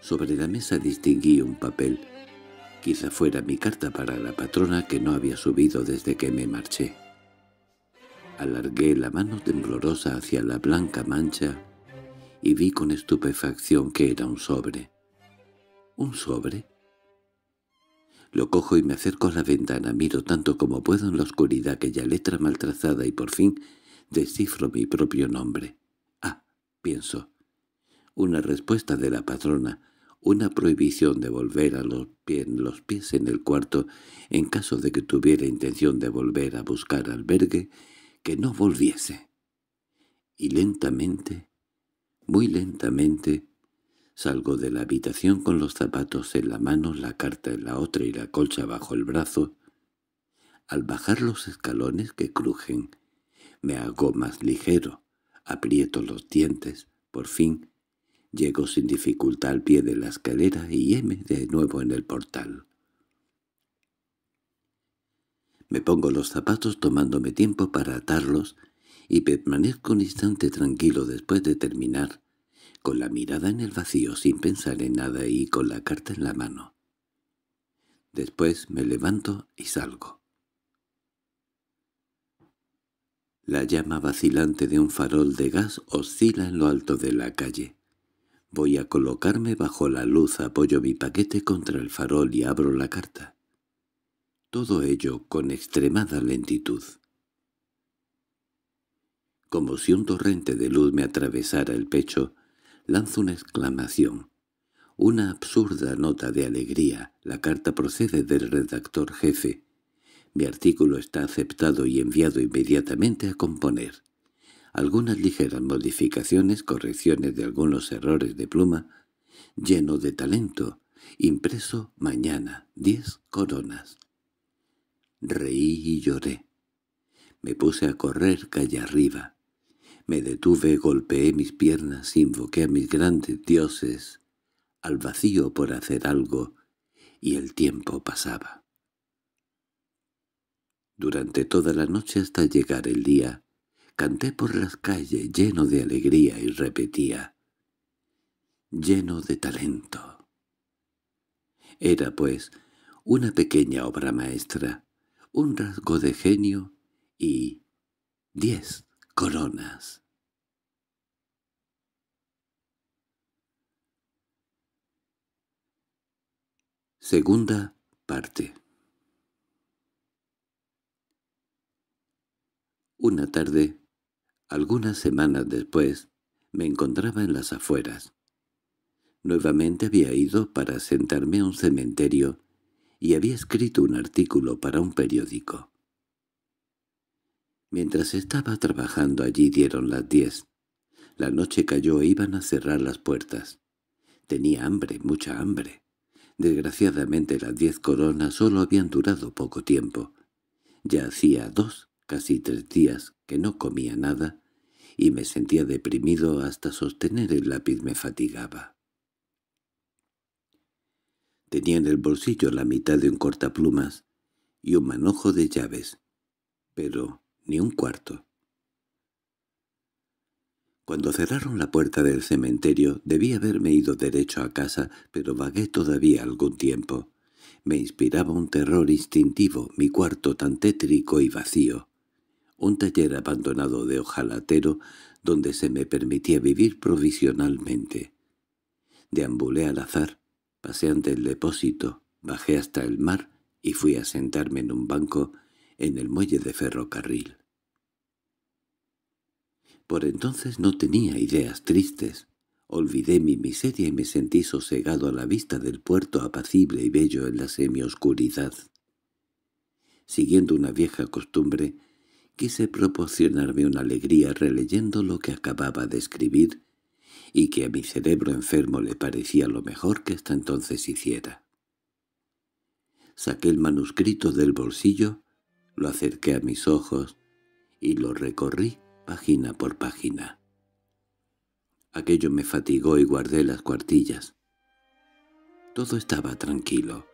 Sobre la mesa distinguí un papel Quizá fuera mi carta para la patrona que no había subido desde que me marché. Alargué la mano temblorosa hacia la blanca mancha y vi con estupefacción que era un sobre. ¿Un sobre? Lo cojo y me acerco a la ventana, miro tanto como puedo en la oscuridad aquella letra maltrazada y por fin descifro mi propio nombre. Ah, pienso. Una respuesta de la patrona una prohibición de volver a los pies, los pies en el cuarto en caso de que tuviera intención de volver a buscar albergue, que no volviese. Y lentamente, muy lentamente, salgo de la habitación con los zapatos en la mano, la carta en la otra y la colcha bajo el brazo. Al bajar los escalones que crujen, me hago más ligero, aprieto los dientes, por fin Llego sin dificultad al pie de la escalera y heme de nuevo en el portal. Me pongo los zapatos tomándome tiempo para atarlos y permanezco un instante tranquilo después de terminar, con la mirada en el vacío sin pensar en nada y con la carta en la mano. Después me levanto y salgo. La llama vacilante de un farol de gas oscila en lo alto de la calle. Voy a colocarme bajo la luz, apoyo mi paquete contra el farol y abro la carta. Todo ello con extremada lentitud. Como si un torrente de luz me atravesara el pecho, lanzo una exclamación. Una absurda nota de alegría. La carta procede del redactor jefe. Mi artículo está aceptado y enviado inmediatamente a componer algunas ligeras modificaciones, correcciones de algunos errores de pluma, lleno de talento, impreso mañana, diez coronas. Reí y lloré. Me puse a correr calle arriba. Me detuve, golpeé mis piernas, invoqué a mis grandes dioses, al vacío por hacer algo, y el tiempo pasaba. Durante toda la noche hasta llegar el día, Canté por las calles lleno de alegría y repetía, lleno de talento. Era, pues, una pequeña obra maestra, un rasgo de genio y diez coronas. Segunda parte Una tarde algunas semanas después me encontraba en las afueras. Nuevamente había ido para sentarme a un cementerio y había escrito un artículo para un periódico. Mientras estaba trabajando allí dieron las diez. La noche cayó e iban a cerrar las puertas. Tenía hambre, mucha hambre. Desgraciadamente las diez coronas solo habían durado poco tiempo. Ya hacía dos, casi tres días, que no comía nada, y me sentía deprimido hasta sostener el lápiz me fatigaba. Tenía en el bolsillo la mitad de un cortaplumas y un manojo de llaves, pero ni un cuarto. Cuando cerraron la puerta del cementerio debí haberme ido derecho a casa, pero vagué todavía algún tiempo. Me inspiraba un terror instintivo mi cuarto tan tétrico y vacío un taller abandonado de hojalatero donde se me permitía vivir provisionalmente. Deambulé al azar, pasé ante el depósito, bajé hasta el mar y fui a sentarme en un banco en el muelle de ferrocarril. Por entonces no tenía ideas tristes. Olvidé mi miseria y me sentí sosegado a la vista del puerto apacible y bello en la semioscuridad. Siguiendo una vieja costumbre, quise proporcionarme una alegría releyendo lo que acababa de escribir y que a mi cerebro enfermo le parecía lo mejor que hasta entonces hiciera. Saqué el manuscrito del bolsillo, lo acerqué a mis ojos y lo recorrí página por página. Aquello me fatigó y guardé las cuartillas. Todo estaba tranquilo.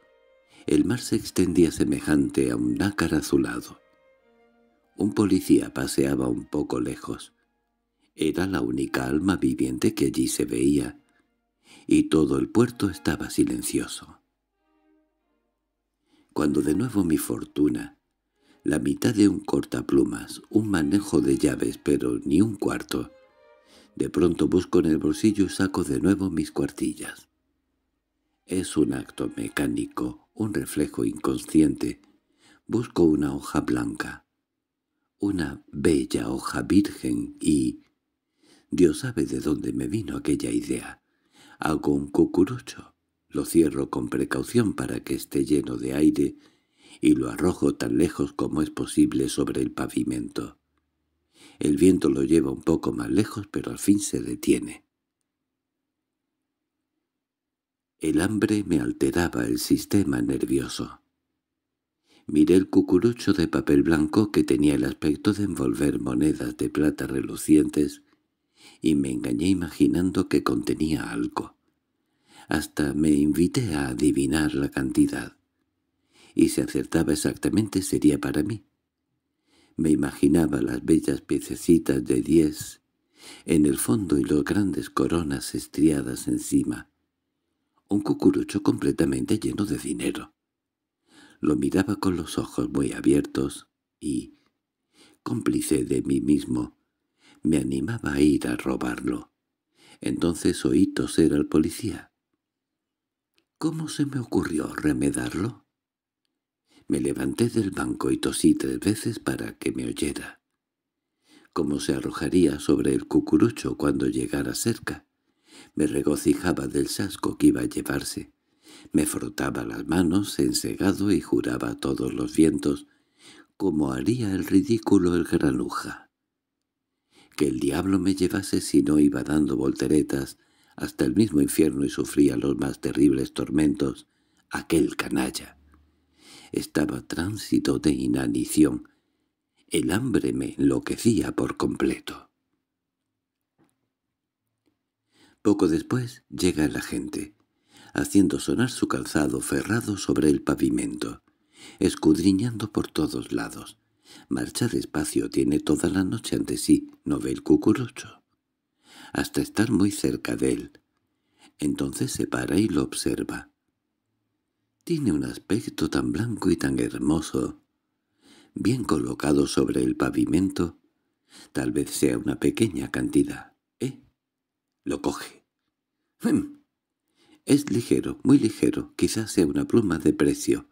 El mar se extendía semejante a un nácar azulado. Un policía paseaba un poco lejos. Era la única alma viviente que allí se veía, y todo el puerto estaba silencioso. Cuando de nuevo mi fortuna, la mitad de un cortaplumas, un manejo de llaves, pero ni un cuarto, de pronto busco en el bolsillo y saco de nuevo mis cuartillas. Es un acto mecánico, un reflejo inconsciente. Busco una hoja blanca una bella hoja virgen y... Dios sabe de dónde me vino aquella idea. Hago un cucurucho, lo cierro con precaución para que esté lleno de aire y lo arrojo tan lejos como es posible sobre el pavimento. El viento lo lleva un poco más lejos, pero al fin se detiene. El hambre me alteraba el sistema nervioso. Miré el cucurucho de papel blanco que tenía el aspecto de envolver monedas de plata relucientes y me engañé imaginando que contenía algo. Hasta me invité a adivinar la cantidad. Y si acertaba exactamente sería para mí. Me imaginaba las bellas piececitas de diez en el fondo y las grandes coronas estriadas encima. Un cucurucho completamente lleno de dinero. Lo miraba con los ojos muy abiertos y, cómplice de mí mismo, me animaba a ir a robarlo. Entonces oí toser al policía. ¿Cómo se me ocurrió remedarlo? Me levanté del banco y tosí tres veces para que me oyera. Como se arrojaría sobre el cucurucho cuando llegara cerca? Me regocijaba del sasco que iba a llevarse. Me frotaba las manos ensegado y juraba a todos los vientos, como haría el ridículo el granuja. Que el diablo me llevase si no iba dando volteretas hasta el mismo infierno y sufría los más terribles tormentos, aquel canalla. Estaba tránsito de inanición. El hambre me enloquecía por completo. Poco después llega la gente haciendo sonar su calzado ferrado sobre el pavimento, escudriñando por todos lados. Marcha despacio, tiene toda la noche ante sí, no ve el cucurucho. Hasta estar muy cerca de él. Entonces se para y lo observa. Tiene un aspecto tan blanco y tan hermoso. Bien colocado sobre el pavimento, tal vez sea una pequeña cantidad. ¿Eh? Lo coge. Es ligero, muy ligero, quizás sea una pluma de precio,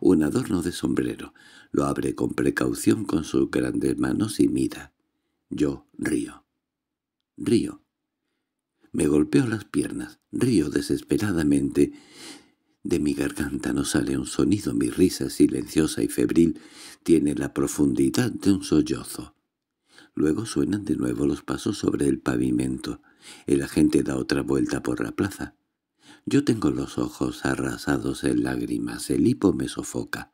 un adorno de sombrero. Lo abre con precaución con sus grandes manos y mira. Yo río. Río. Me golpeo las piernas, río desesperadamente. De mi garganta no sale un sonido, mi risa silenciosa y febril tiene la profundidad de un sollozo. Luego suenan de nuevo los pasos sobre el pavimento. El agente da otra vuelta por la plaza. Yo tengo los ojos arrasados en lágrimas, el hipo me sofoca.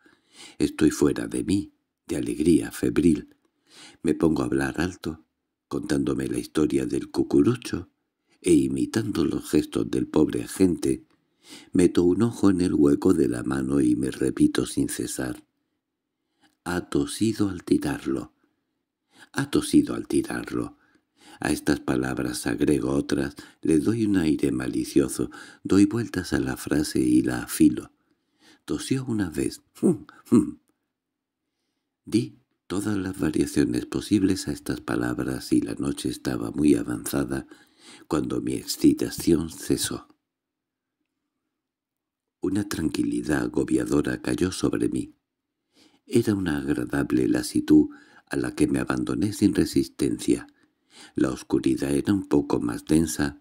Estoy fuera de mí, de alegría febril. Me pongo a hablar alto, contándome la historia del cucurucho, e imitando los gestos del pobre agente, meto un ojo en el hueco de la mano y me repito sin cesar. Ha tosido al tirarlo. Ha tosido al tirarlo. A estas palabras agrego otras, le doy un aire malicioso, doy vueltas a la frase y la afilo. Tosió una vez. Di todas las variaciones posibles a estas palabras y la noche estaba muy avanzada cuando mi excitación cesó. Una tranquilidad agobiadora cayó sobre mí. Era una agradable lasitud a la que me abandoné sin resistencia. La oscuridad era un poco más densa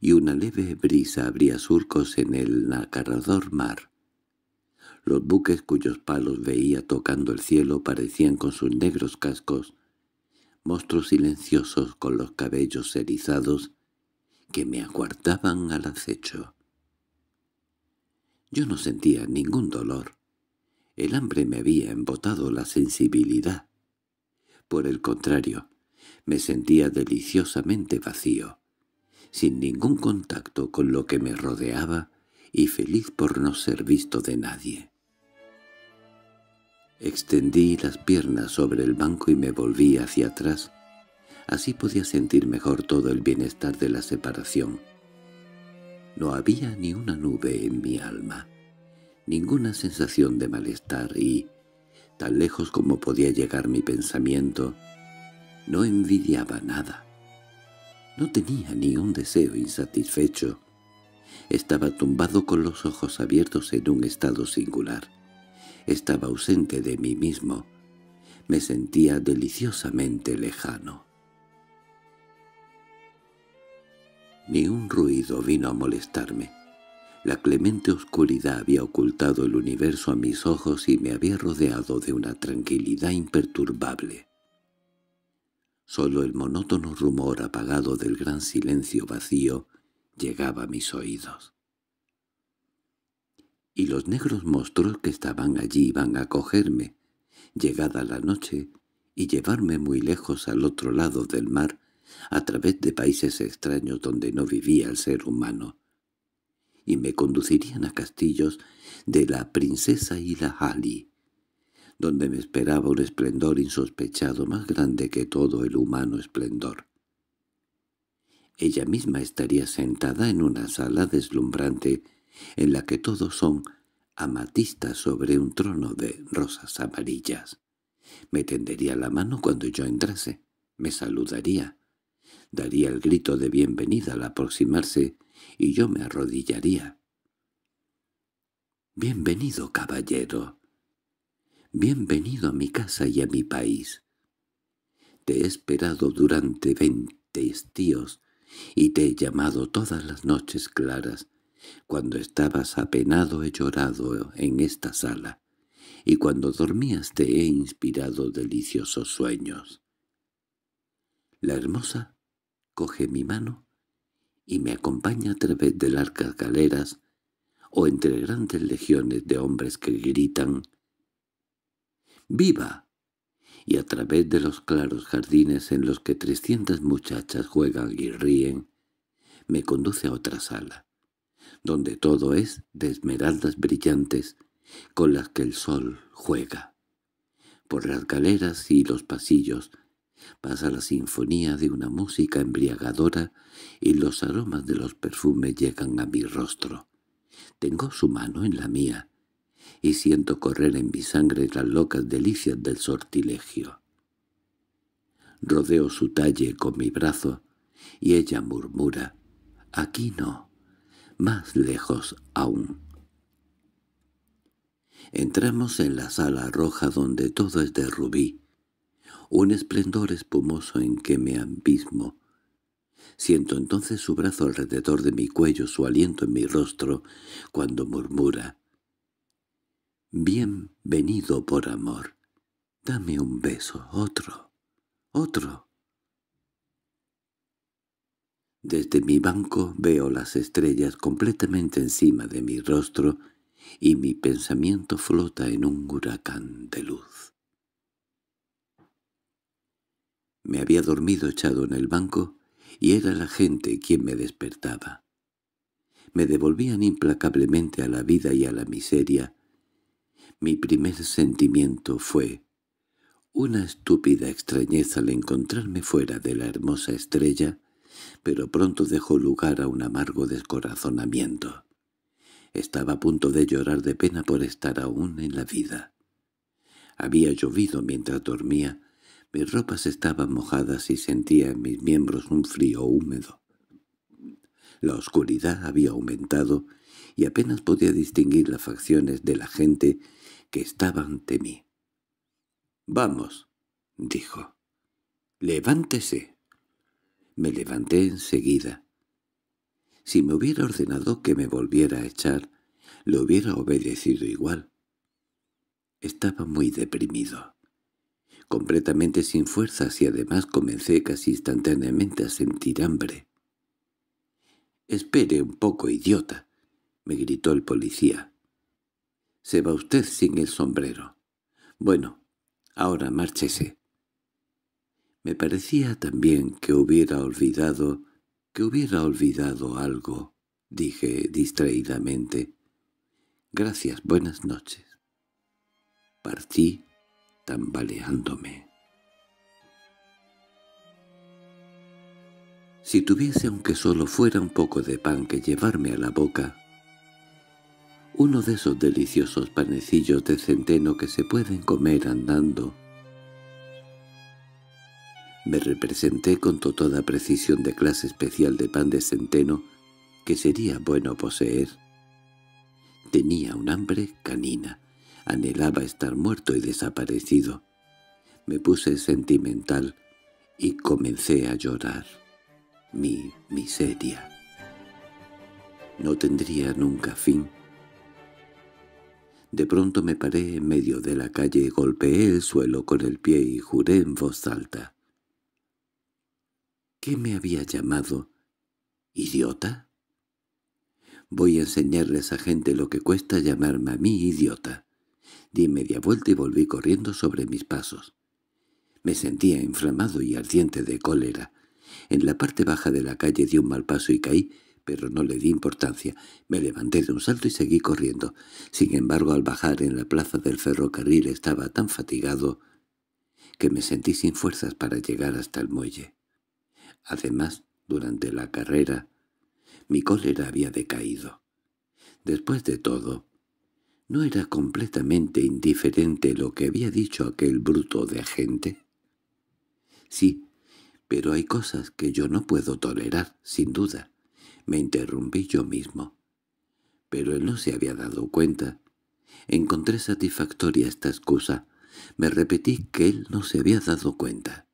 y una leve brisa abría surcos en el acarrador mar. Los buques cuyos palos veía tocando el cielo parecían con sus negros cascos, monstruos silenciosos con los cabellos erizados que me aguardaban al acecho. Yo no sentía ningún dolor. El hambre me había embotado la sensibilidad. Por el contrario, me sentía deliciosamente vacío, sin ningún contacto con lo que me rodeaba y feliz por no ser visto de nadie. Extendí las piernas sobre el banco y me volví hacia atrás. Así podía sentir mejor todo el bienestar de la separación. No había ni una nube en mi alma, ninguna sensación de malestar y, tan lejos como podía llegar mi pensamiento, no envidiaba nada. No tenía ni un deseo insatisfecho. Estaba tumbado con los ojos abiertos en un estado singular. Estaba ausente de mí mismo. Me sentía deliciosamente lejano. Ni un ruido vino a molestarme. La clemente oscuridad había ocultado el universo a mis ojos y me había rodeado de una tranquilidad imperturbable. Solo el monótono rumor apagado del gran silencio vacío llegaba a mis oídos. Y los negros monstruos que estaban allí iban a cogerme, llegada la noche, y llevarme muy lejos al otro lado del mar, a través de países extraños donde no vivía el ser humano, y me conducirían a castillos de la princesa y la donde me esperaba un esplendor insospechado más grande que todo el humano esplendor. Ella misma estaría sentada en una sala deslumbrante en la que todos son amatistas sobre un trono de rosas amarillas. Me tendería la mano cuando yo entrase, me saludaría, daría el grito de bienvenida al aproximarse y yo me arrodillaría. «Bienvenido, caballero», Bienvenido a mi casa y a mi país. Te he esperado durante veinte estíos y te he llamado todas las noches claras. Cuando estabas apenado he llorado en esta sala, y cuando dormías te he inspirado deliciosos sueños. La hermosa coge mi mano y me acompaña a través de largas galeras o entre grandes legiones de hombres que gritan ¡Viva! Y a través de los claros jardines en los que trescientas muchachas juegan y ríen, me conduce a otra sala, donde todo es de esmeraldas brillantes con las que el sol juega. Por las galeras y los pasillos pasa la sinfonía de una música embriagadora y los aromas de los perfumes llegan a mi rostro. Tengo su mano en la mía y siento correr en mi sangre las locas delicias del sortilegio. Rodeo su talle con mi brazo, y ella murmura, «Aquí no, más lejos aún». Entramos en la sala roja donde todo es de rubí, un esplendor espumoso en que me ambismo. Siento entonces su brazo alrededor de mi cuello, su aliento en mi rostro, cuando murmura, Bienvenido por amor. Dame un beso, otro, otro. Desde mi banco veo las estrellas completamente encima de mi rostro y mi pensamiento flota en un huracán de luz. Me había dormido echado en el banco y era la gente quien me despertaba. Me devolvían implacablemente a la vida y a la miseria, mi primer sentimiento fue una estúpida extrañeza al encontrarme fuera de la hermosa estrella, pero pronto dejó lugar a un amargo descorazonamiento. Estaba a punto de llorar de pena por estar aún en la vida. Había llovido mientras dormía, mis ropas estaban mojadas y sentía en mis miembros un frío húmedo. La oscuridad había aumentado y apenas podía distinguir las facciones de la gente que estaba ante mí. —Vamos —dijo—, levántese. Me levanté enseguida. Si me hubiera ordenado que me volviera a echar, lo hubiera obedecido igual. Estaba muy deprimido, completamente sin fuerzas y además comencé casi instantáneamente a sentir hambre. —¡Espere un poco, idiota! —me gritó el policía. Se va usted sin el sombrero. Bueno, ahora márchese. Me parecía también que hubiera olvidado, que hubiera olvidado algo, dije distraídamente. Gracias, buenas noches. Partí tambaleándome. Si tuviese aunque solo fuera un poco de pan que llevarme a la boca, uno de esos deliciosos panecillos de centeno que se pueden comer andando. Me representé con toda precisión de clase especial de pan de centeno que sería bueno poseer. Tenía un hambre canina, anhelaba estar muerto y desaparecido. Me puse sentimental y comencé a llorar. Mi miseria. No tendría nunca fin. De pronto me paré en medio de la calle, golpeé el suelo con el pie y juré en voz alta. ¿Qué me había llamado? ¿Idiota? Voy a enseñarles a gente lo que cuesta llamarme a mí idiota. Di media vuelta y volví corriendo sobre mis pasos. Me sentía inflamado y ardiente de cólera. En la parte baja de la calle di un mal paso y caí, pero no le di importancia. Me levanté de un salto y seguí corriendo. Sin embargo, al bajar en la plaza del ferrocarril estaba tan fatigado que me sentí sin fuerzas para llegar hasta el muelle. Además, durante la carrera, mi cólera había decaído. Después de todo, ¿no era completamente indiferente lo que había dicho aquel bruto de agente? Sí, pero hay cosas que yo no puedo tolerar, sin duda. Me interrumpí yo mismo. Pero él no se había dado cuenta. Encontré satisfactoria esta excusa. Me repetí que él no se había dado cuenta.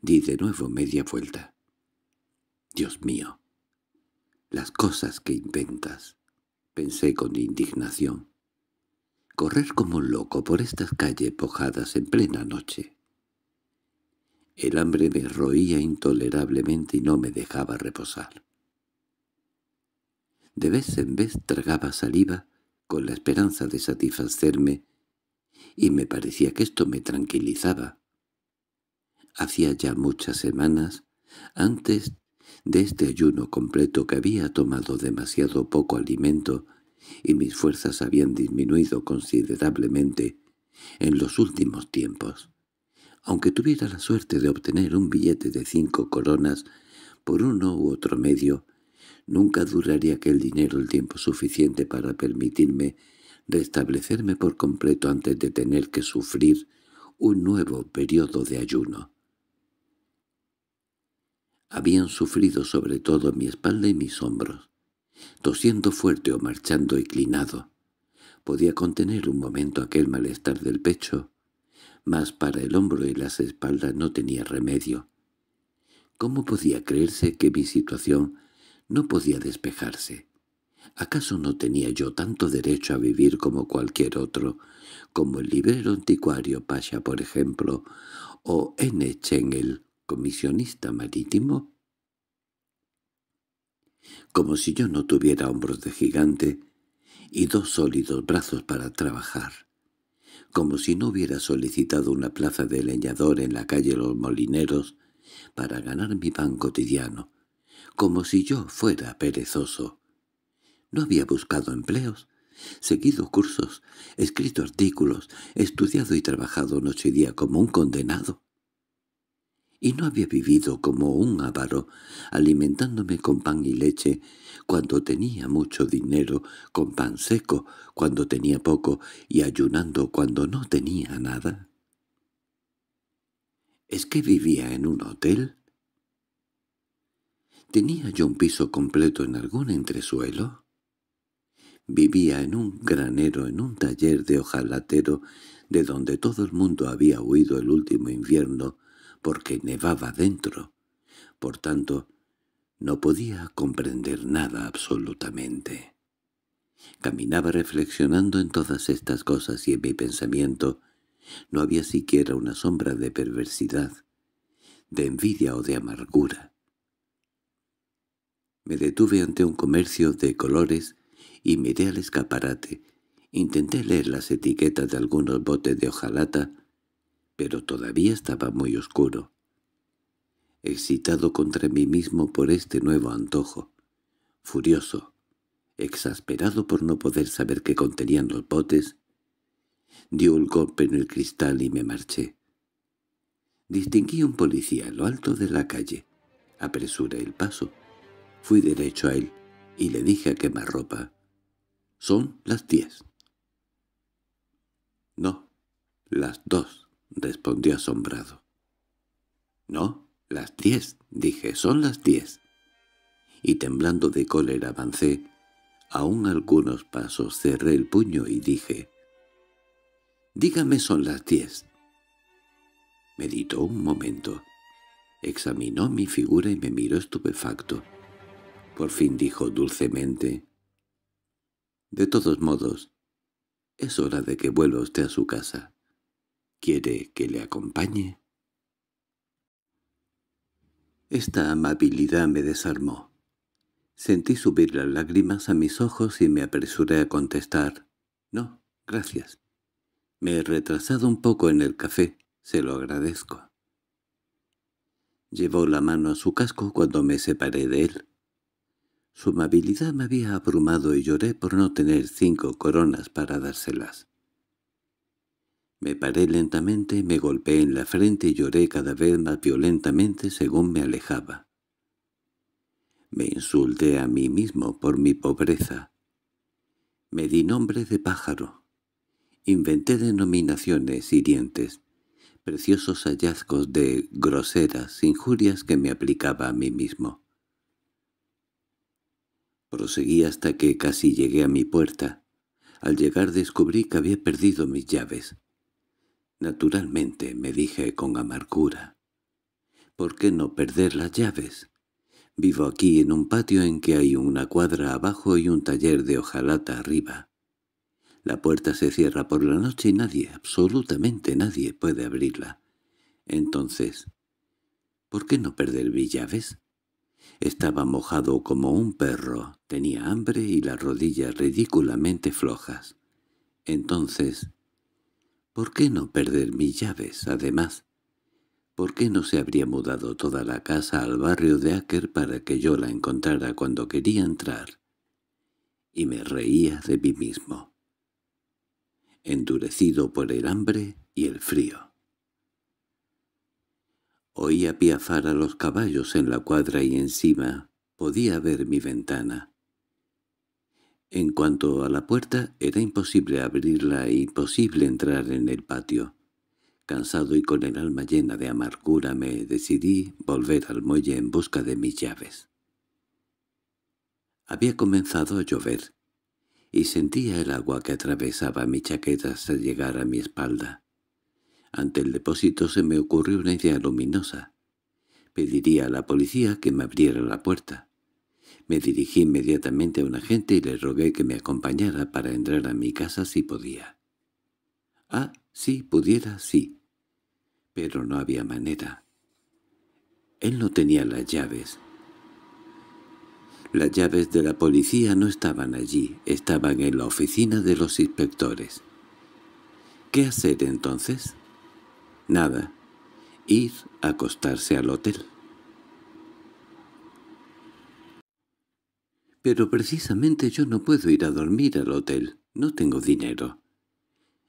Di de nuevo media vuelta. Dios mío, las cosas que inventas, pensé con indignación. Correr como un loco por estas calles pojadas en plena noche. El hambre me roía intolerablemente y no me dejaba reposar. De vez en vez tragaba saliva con la esperanza de satisfacerme y me parecía que esto me tranquilizaba. Hacía ya muchas semanas, antes de este ayuno completo que había tomado demasiado poco alimento y mis fuerzas habían disminuido considerablemente en los últimos tiempos. Aunque tuviera la suerte de obtener un billete de cinco coronas por uno u otro medio, Nunca duraría aquel dinero el tiempo suficiente para permitirme restablecerme por completo antes de tener que sufrir un nuevo periodo de ayuno. Habían sufrido sobre todo mi espalda y mis hombros, tosiendo fuerte o marchando inclinado. Podía contener un momento aquel malestar del pecho, mas para el hombro y las espaldas no tenía remedio. ¿Cómo podía creerse que mi situación no podía despejarse. ¿Acaso no tenía yo tanto derecho a vivir como cualquier otro, como el libero anticuario Pasha, por ejemplo, o N. Chengel, comisionista marítimo? Como si yo no tuviera hombros de gigante y dos sólidos brazos para trabajar. Como si no hubiera solicitado una plaza de leñador en la calle Los Molineros para ganar mi pan cotidiano, como si yo fuera perezoso. No había buscado empleos, seguido cursos, escrito artículos, estudiado y trabajado noche y día como un condenado. Y no había vivido como un avaro, alimentándome con pan y leche, cuando tenía mucho dinero, con pan seco, cuando tenía poco, y ayunando cuando no tenía nada. ¿Es que vivía en un hotel? ¿Tenía yo un piso completo en algún entresuelo? Vivía en un granero, en un taller de hojalatero, de donde todo el mundo había huido el último invierno, porque nevaba dentro. Por tanto, no podía comprender nada absolutamente. Caminaba reflexionando en todas estas cosas y en mi pensamiento no había siquiera una sombra de perversidad, de envidia o de amargura. Me detuve ante un comercio de colores y miré al escaparate. Intenté leer las etiquetas de algunos botes de hojalata, pero todavía estaba muy oscuro. Excitado contra mí mismo por este nuevo antojo, furioso, exasperado por no poder saber qué contenían los botes, dio un golpe en el cristal y me marché. Distinguí un policía a lo alto de la calle. Apresuré el paso. Fui derecho a él y le dije a ropa —Son las diez. —No, las dos —respondió asombrado. —No, las diez —dije, son las diez. Y temblando de cólera avancé, aún algunos pasos cerré el puño y dije —Dígame son las diez. Meditó un momento. Examinó mi figura y me miró estupefacto. Por fin dijo dulcemente. —De todos modos, es hora de que vuelva usted a su casa. ¿Quiere que le acompañe? Esta amabilidad me desarmó. Sentí subir las lágrimas a mis ojos y me apresuré a contestar. —No, gracias. Me he retrasado un poco en el café, se lo agradezco. Llevó la mano a su casco cuando me separé de él. Su amabilidad me había abrumado y lloré por no tener cinco coronas para dárselas. Me paré lentamente, me golpeé en la frente y lloré cada vez más violentamente según me alejaba. Me insulté a mí mismo por mi pobreza. Me di nombre de pájaro. Inventé denominaciones hirientes, preciosos hallazgos de groseras injurias que me aplicaba a mí mismo. Proseguí hasta que casi llegué a mi puerta. Al llegar descubrí que había perdido mis llaves. Naturalmente, me dije con amargura. ¿Por qué no perder las llaves? Vivo aquí en un patio en que hay una cuadra abajo y un taller de hojalata arriba. La puerta se cierra por la noche y nadie, absolutamente nadie, puede abrirla. Entonces, ¿por qué no perder mis llaves? Estaba mojado como un perro, tenía hambre y las rodillas ridículamente flojas. Entonces, ¿por qué no perder mis llaves, además? ¿Por qué no se habría mudado toda la casa al barrio de Acker para que yo la encontrara cuando quería entrar? Y me reía de mí mismo, endurecido por el hambre y el frío. Oía piafar a los caballos en la cuadra y encima podía ver mi ventana. En cuanto a la puerta, era imposible abrirla e imposible entrar en el patio. Cansado y con el alma llena de amargura me decidí volver al muelle en busca de mis llaves. Había comenzado a llover, y sentía el agua que atravesaba mi chaqueta hasta llegar a mi espalda. Ante el depósito se me ocurrió una idea luminosa. Pediría a la policía que me abriera la puerta. Me dirigí inmediatamente a un agente y le rogué que me acompañara para entrar a mi casa si podía. Ah, sí, pudiera, sí. Pero no había manera. Él no tenía las llaves. Las llaves de la policía no estaban allí, estaban en la oficina de los inspectores. ¿Qué hacer entonces? Nada. Ir a acostarse al hotel. Pero precisamente yo no puedo ir a dormir al hotel. No tengo dinero.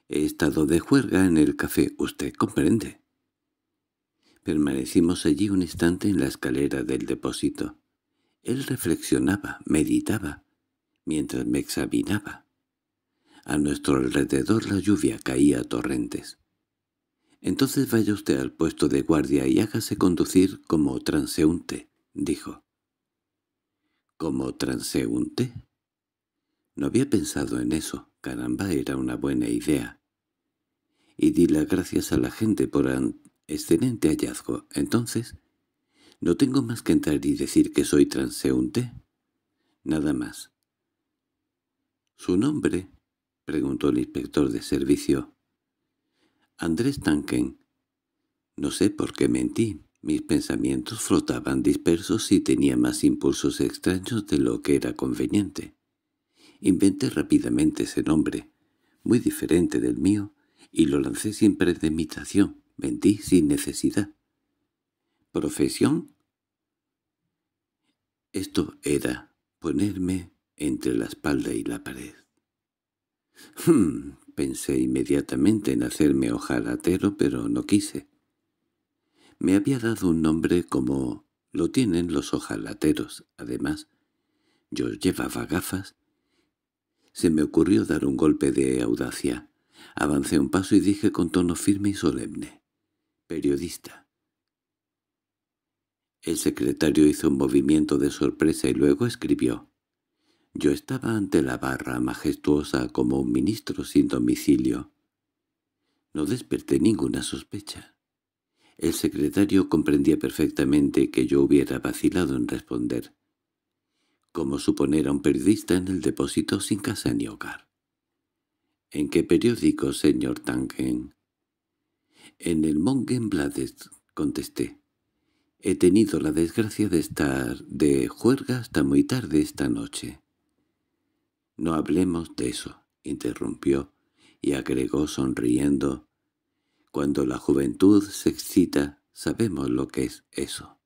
He estado de juerga en el café, usted comprende. Permanecimos allí un instante en la escalera del depósito. Él reflexionaba, meditaba, mientras me examinaba. A nuestro alrededor la lluvia caía a torrentes. Entonces vaya usted al puesto de guardia y hágase conducir como transeúnte, dijo. ¿Como transeúnte? No había pensado en eso. Caramba, era una buena idea. Y di las gracias a la gente por un excelente hallazgo. Entonces, ¿no tengo más que entrar y decir que soy transeúnte? Nada más. —¿Su nombre? —preguntó el inspector de servicio. Andrés Tanken. No sé por qué mentí. Mis pensamientos flotaban dispersos y tenía más impulsos extraños de lo que era conveniente. Inventé rápidamente ese nombre, muy diferente del mío, y lo lancé sin premeditación. Mentí sin necesidad. ¿Profesión? Esto era ponerme entre la espalda y la pared. Hmm, Pensé inmediatamente en hacerme ojalatero, pero no quise. Me había dado un nombre como lo tienen los hojalateros. Además, yo llevaba gafas. Se me ocurrió dar un golpe de audacia. Avancé un paso y dije con tono firme y solemne. «Periodista». El secretario hizo un movimiento de sorpresa y luego escribió. Yo estaba ante la barra majestuosa como un ministro sin domicilio. No desperté ninguna sospecha. El secretario comprendía perfectamente que yo hubiera vacilado en responder. como suponer a un periodista en el depósito sin casa ni hogar? —¿En qué periódico, señor Tangen? —En el Mongenbladet —contesté. —He tenido la desgracia de estar de juerga hasta muy tarde esta noche. No hablemos de eso, interrumpió, y agregó sonriendo. Cuando la juventud se excita, sabemos lo que es eso.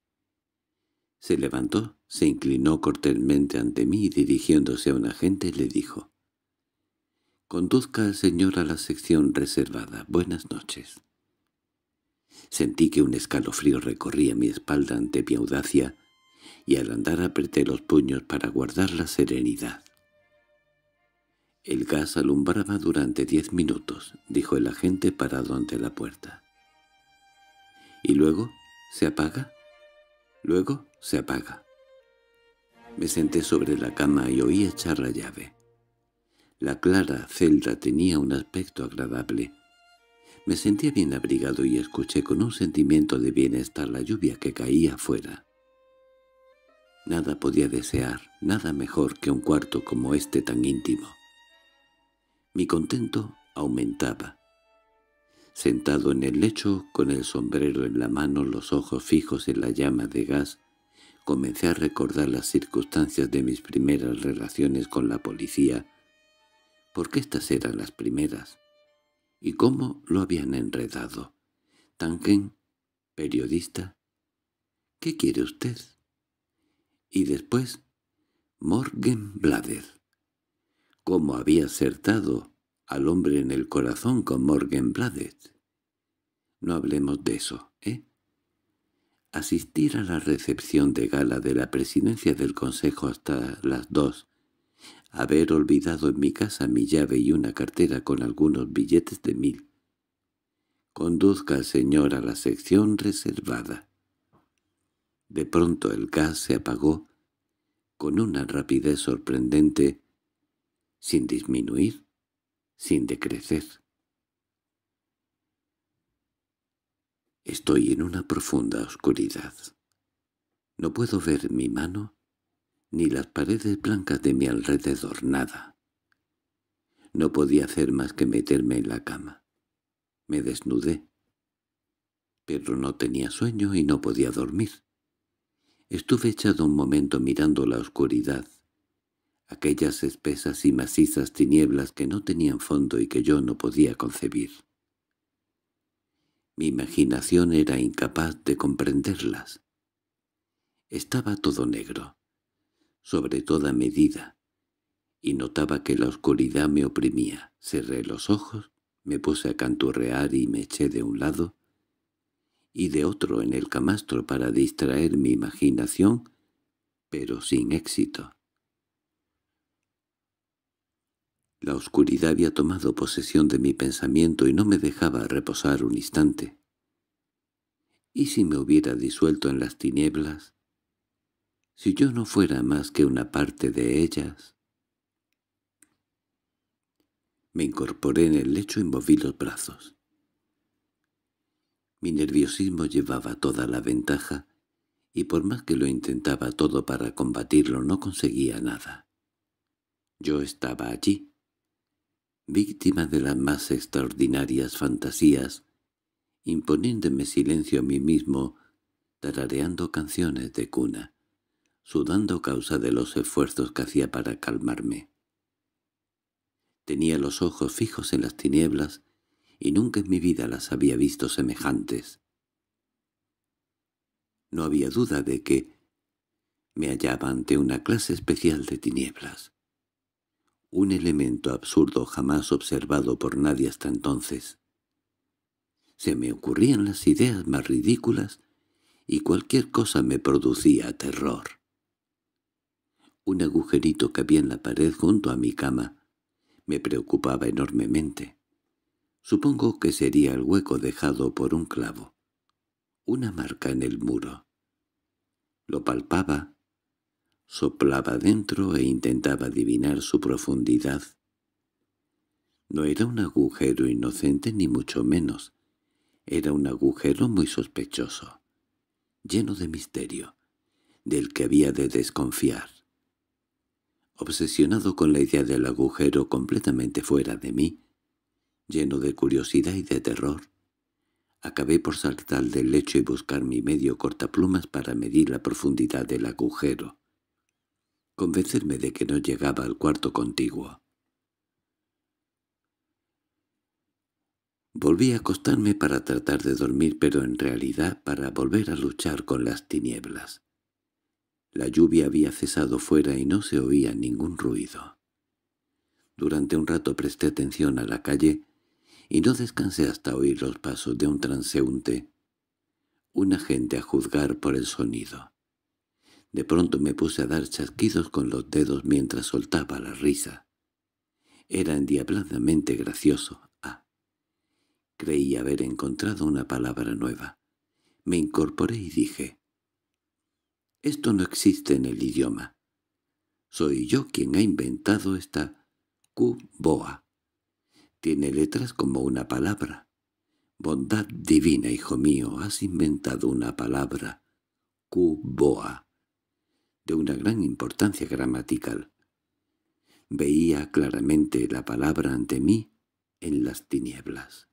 Se levantó, se inclinó cortelmente ante mí y dirigiéndose a un agente le dijo. —Conduzca al señor a la sección reservada. Buenas noches. Sentí que un escalofrío recorría mi espalda ante mi audacia, y al andar apreté los puños para guardar la serenidad. —El gas alumbraba durante diez minutos —dijo el agente parado ante la puerta. —¿Y luego? ¿Se apaga? —Luego se apaga. Me senté sobre la cama y oí echar la llave. La clara celda tenía un aspecto agradable. Me sentía bien abrigado y escuché con un sentimiento de bienestar la lluvia que caía afuera. Nada podía desear, nada mejor que un cuarto como este tan íntimo. Mi contento aumentaba. Sentado en el lecho, con el sombrero en la mano, los ojos fijos en la llama de gas, comencé a recordar las circunstancias de mis primeras relaciones con la policía, porque estas eran las primeras, y cómo lo habían enredado. Tanquen, periodista, ¿qué quiere usted? Y después, Morgan cómo había acertado al hombre en el corazón con Morgan Bladet. No hablemos de eso, ¿eh? Asistir a la recepción de gala de la presidencia del consejo hasta las dos, haber olvidado en mi casa mi llave y una cartera con algunos billetes de mil. Conduzca al señor a la sección reservada. De pronto el gas se apagó con una rapidez sorprendente sin disminuir, sin decrecer. Estoy en una profunda oscuridad. No puedo ver mi mano, ni las paredes blancas de mi alrededor, nada. No podía hacer más que meterme en la cama. Me desnudé. Pero no tenía sueño y no podía dormir. Estuve echado un momento mirando la oscuridad, aquellas espesas y macizas tinieblas que no tenían fondo y que yo no podía concebir. Mi imaginación era incapaz de comprenderlas. Estaba todo negro, sobre toda medida, y notaba que la oscuridad me oprimía. Cerré los ojos, me puse a canturrear y me eché de un lado y de otro en el camastro para distraer mi imaginación, pero sin éxito. La oscuridad había tomado posesión de mi pensamiento y no me dejaba reposar un instante. ¿Y si me hubiera disuelto en las tinieblas? Si yo no fuera más que una parte de ellas. Me incorporé en el lecho y moví los brazos. Mi nerviosismo llevaba toda la ventaja, y por más que lo intentaba todo para combatirlo no conseguía nada. Yo estaba allí, víctima de las más extraordinarias fantasías, imponiéndome silencio a mí mismo, tarareando canciones de cuna, sudando causa de los esfuerzos que hacía para calmarme. Tenía los ojos fijos en las tinieblas y nunca en mi vida las había visto semejantes. No había duda de que me hallaba ante una clase especial de tinieblas un elemento absurdo jamás observado por nadie hasta entonces. Se me ocurrían las ideas más ridículas y cualquier cosa me producía terror. Un agujerito que había en la pared junto a mi cama me preocupaba enormemente. Supongo que sería el hueco dejado por un clavo. Una marca en el muro. Lo palpaba soplaba dentro e intentaba adivinar su profundidad. No era un agujero inocente ni mucho menos. Era un agujero muy sospechoso, lleno de misterio, del que había de desconfiar. Obsesionado con la idea del agujero completamente fuera de mí, lleno de curiosidad y de terror, acabé por saltar del lecho y buscar mi medio cortaplumas para medir la profundidad del agujero convencerme de que no llegaba al cuarto contiguo. Volví a acostarme para tratar de dormir, pero en realidad para volver a luchar con las tinieblas. La lluvia había cesado fuera y no se oía ningún ruido. Durante un rato presté atención a la calle y no descansé hasta oír los pasos de un transeúnte, un agente a juzgar por el sonido. De pronto me puse a dar chasquidos con los dedos mientras soltaba la risa. Era endiabladamente gracioso. Ah, creí haber encontrado una palabra nueva. Me incorporé y dije, «Esto no existe en el idioma. Soy yo quien ha inventado esta Q-BOA. Tiene letras como una palabra. Bondad divina, hijo mío, has inventado una palabra. Q-BOA de una gran importancia gramatical. Veía claramente la palabra ante mí en las tinieblas.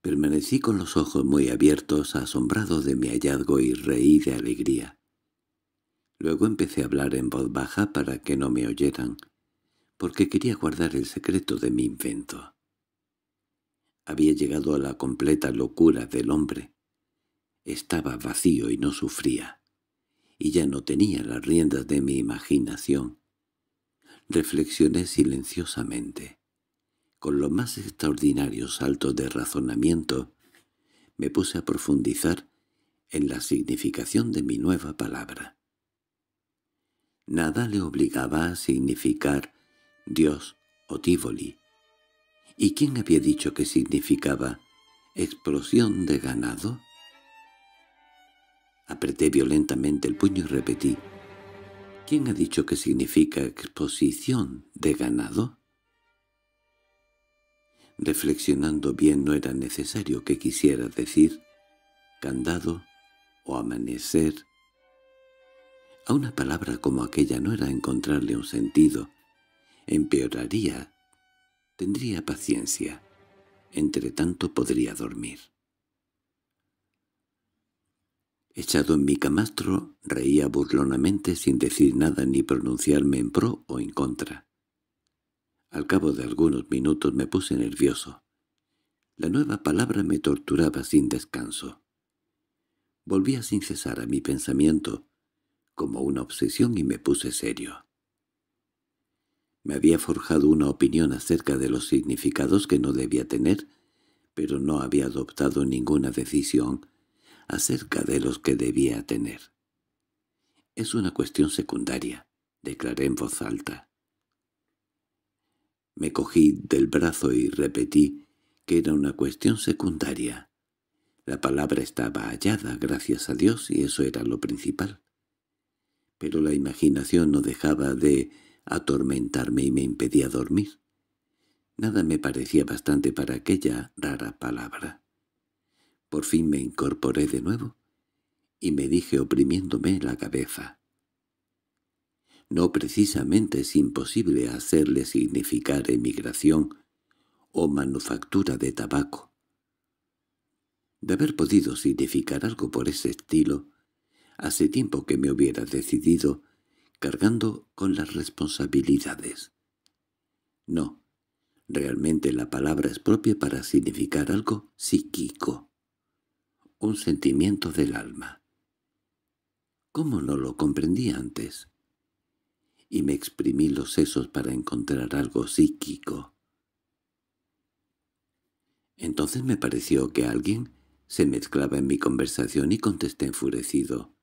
Permanecí con los ojos muy abiertos, asombrado de mi hallazgo y reí de alegría. Luego empecé a hablar en voz baja para que no me oyeran, porque quería guardar el secreto de mi invento. Había llegado a la completa locura del hombre. Estaba vacío y no sufría, y ya no tenía las riendas de mi imaginación. Reflexioné silenciosamente. Con los más extraordinarios saltos de razonamiento, me puse a profundizar en la significación de mi nueva palabra. Nada le obligaba a significar Dios o Tívoli. ¿Y quién había dicho que significaba explosión de ganado? Apreté violentamente el puño y repetí. ¿Quién ha dicho que significa exposición de ganado? Reflexionando bien no era necesario que quisiera decir candado o amanecer. A una palabra como aquella no era encontrarle un sentido. Empeoraría. Tendría paciencia. Entre tanto podría dormir. Echado en mi camastro, reía burlonamente sin decir nada ni pronunciarme en pro o en contra. Al cabo de algunos minutos me puse nervioso. La nueva palabra me torturaba sin descanso. Volvía sin cesar a mi pensamiento, como una obsesión y me puse serio. Me había forjado una opinión acerca de los significados que no debía tener, pero no había adoptado ninguna decisión acerca de los que debía tener. —Es una cuestión secundaria —declaré en voz alta. Me cogí del brazo y repetí que era una cuestión secundaria. La palabra estaba hallada, gracias a Dios, y eso era lo principal. Pero la imaginación no dejaba de atormentarme y me impedía dormir. Nada me parecía bastante para aquella rara palabra. Por fin me incorporé de nuevo y me dije oprimiéndome la cabeza. No precisamente es imposible hacerle significar emigración o manufactura de tabaco. De haber podido significar algo por ese estilo, hace tiempo que me hubiera decidido cargando con las responsabilidades. No, realmente la palabra es propia para significar algo psíquico un sentimiento del alma. ¿Cómo no lo comprendí antes? Y me exprimí los sesos para encontrar algo psíquico. Entonces me pareció que alguien se mezclaba en mi conversación y contesté enfurecido.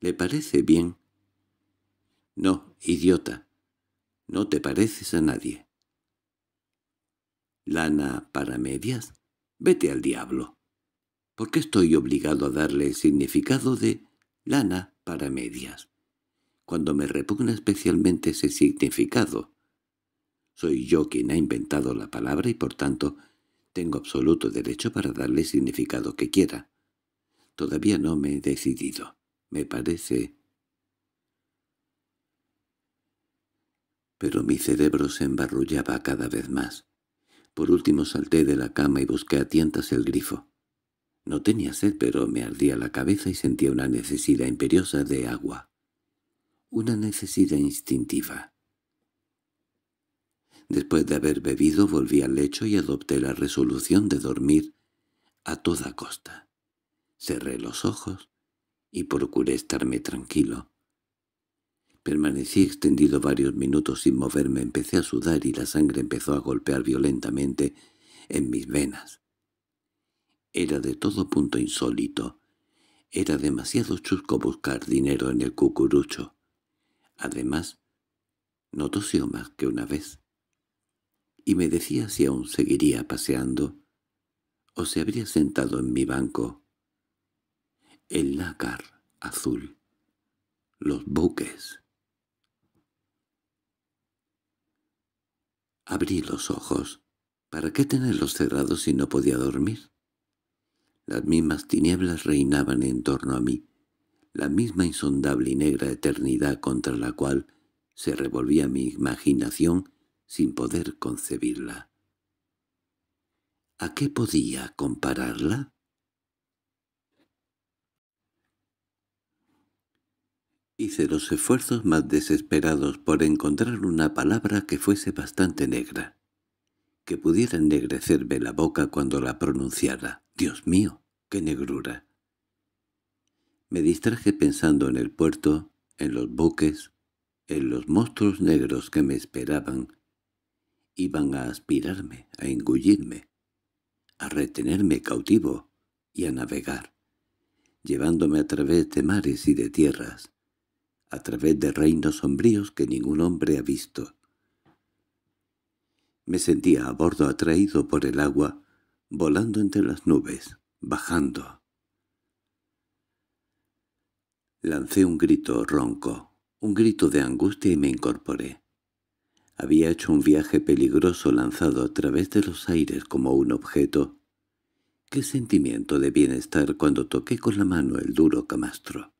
—¿Le parece bien? —No, idiota. No te pareces a nadie. —¿Lana para medias? Vete al diablo. ¿Por qué estoy obligado a darle el significado de lana para medias? Cuando me repugna especialmente ese significado. Soy yo quien ha inventado la palabra y por tanto tengo absoluto derecho para darle el significado que quiera. Todavía no me he decidido. Me parece... Pero mi cerebro se embarrullaba cada vez más. Por último salté de la cama y busqué a tientas el grifo. No tenía sed, pero me ardía la cabeza y sentía una necesidad imperiosa de agua. Una necesidad instintiva. Después de haber bebido volví al lecho y adopté la resolución de dormir a toda costa. Cerré los ojos y procuré estarme tranquilo. Permanecí extendido varios minutos sin moverme, empecé a sudar y la sangre empezó a golpear violentamente en mis venas era de todo punto insólito. Era demasiado chusco buscar dinero en el cucurucho. Además, no tosió más que una vez. Y me decía si aún seguiría paseando o se habría sentado en mi banco. El nácar azul. Los buques. Abrí los ojos. ¿Para qué tenerlos cerrados si no podía dormir? Las mismas tinieblas reinaban en torno a mí, la misma insondable y negra eternidad contra la cual se revolvía mi imaginación sin poder concebirla. ¿A qué podía compararla? Hice los esfuerzos más desesperados por encontrar una palabra que fuese bastante negra que pudiera ennegrecerme la boca cuando la pronunciara. ¡Dios mío, qué negrura! Me distraje pensando en el puerto, en los buques, en los monstruos negros que me esperaban. Iban a aspirarme, a engullirme, a retenerme cautivo y a navegar, llevándome a través de mares y de tierras, a través de reinos sombríos que ningún hombre ha visto, me sentía a bordo atraído por el agua, volando entre las nubes, bajando. Lancé un grito ronco, un grito de angustia y me incorporé. Había hecho un viaje peligroso lanzado a través de los aires como un objeto. Qué sentimiento de bienestar cuando toqué con la mano el duro camastro.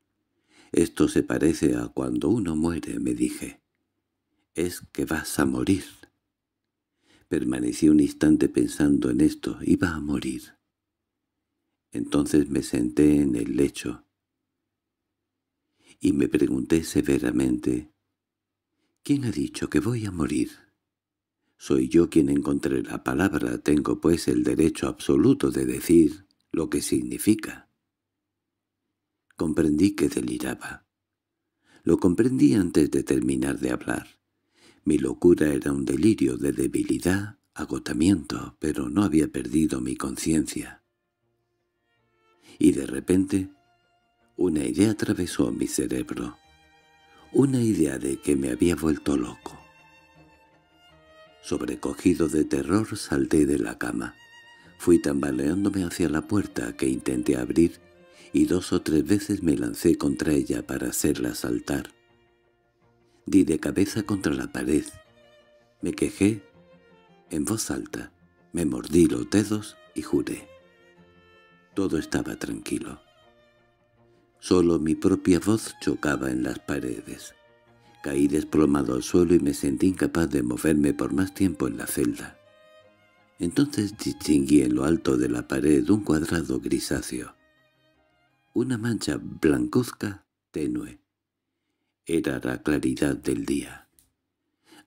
Esto se parece a cuando uno muere, me dije. Es que vas a morir. Permanecí un instante pensando en esto. Iba a morir. Entonces me senté en el lecho y me pregunté severamente, ¿quién ha dicho que voy a morir? Soy yo quien encontré la palabra, tengo pues el derecho absoluto de decir lo que significa. Comprendí que deliraba. Lo comprendí antes de terminar de hablar. Mi locura era un delirio de debilidad, agotamiento, pero no había perdido mi conciencia. Y de repente, una idea atravesó mi cerebro. Una idea de que me había vuelto loco. Sobrecogido de terror salté de la cama. Fui tambaleándome hacia la puerta que intenté abrir y dos o tres veces me lancé contra ella para hacerla saltar. Di de cabeza contra la pared. Me quejé en voz alta, me mordí los dedos y juré. Todo estaba tranquilo. Solo mi propia voz chocaba en las paredes. Caí desplomado al suelo y me sentí incapaz de moverme por más tiempo en la celda. Entonces distinguí en lo alto de la pared un cuadrado grisáceo. Una mancha blancuzca tenue. Era la claridad del día.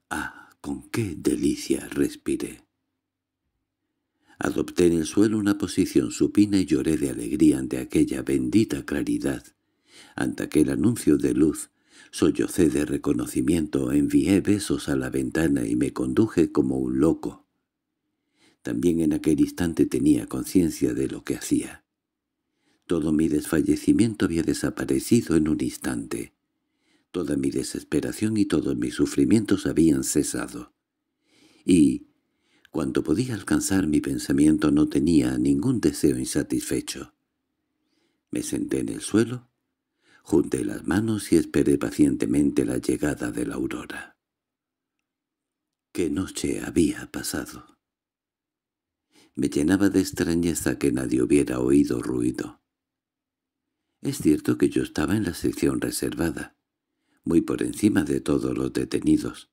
¡Ah, con qué delicia respiré! Adopté en el suelo una posición supina y lloré de alegría ante aquella bendita claridad, ante aquel anuncio de luz. Sollocé de reconocimiento, envié besos a la ventana y me conduje como un loco. También en aquel instante tenía conciencia de lo que hacía. Todo mi desfallecimiento había desaparecido en un instante. Toda mi desesperación y todos mis sufrimientos habían cesado. Y, cuando podía alcanzar mi pensamiento, no tenía ningún deseo insatisfecho. Me senté en el suelo, junté las manos y esperé pacientemente la llegada de la aurora. ¿Qué noche había pasado? Me llenaba de extrañeza que nadie hubiera oído ruido. Es cierto que yo estaba en la sección reservada, muy por encima de todos los detenidos.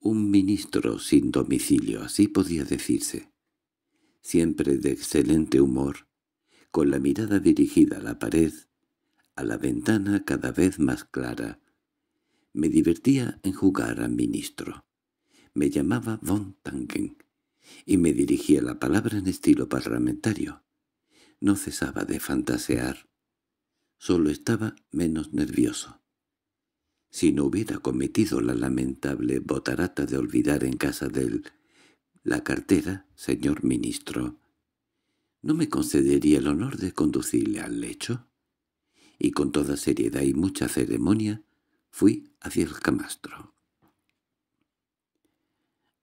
Un ministro sin domicilio, así podía decirse. Siempre de excelente humor, con la mirada dirigida a la pared, a la ventana cada vez más clara. Me divertía en jugar al ministro. Me llamaba von Tanken y me dirigía la palabra en estilo parlamentario. No cesaba de fantasear. Solo estaba menos nervioso si no hubiera cometido la lamentable botarata de olvidar en casa del la cartera, señor ministro. ¿No me concedería el honor de conducirle al lecho? Y con toda seriedad y mucha ceremonia fui hacia el camastro.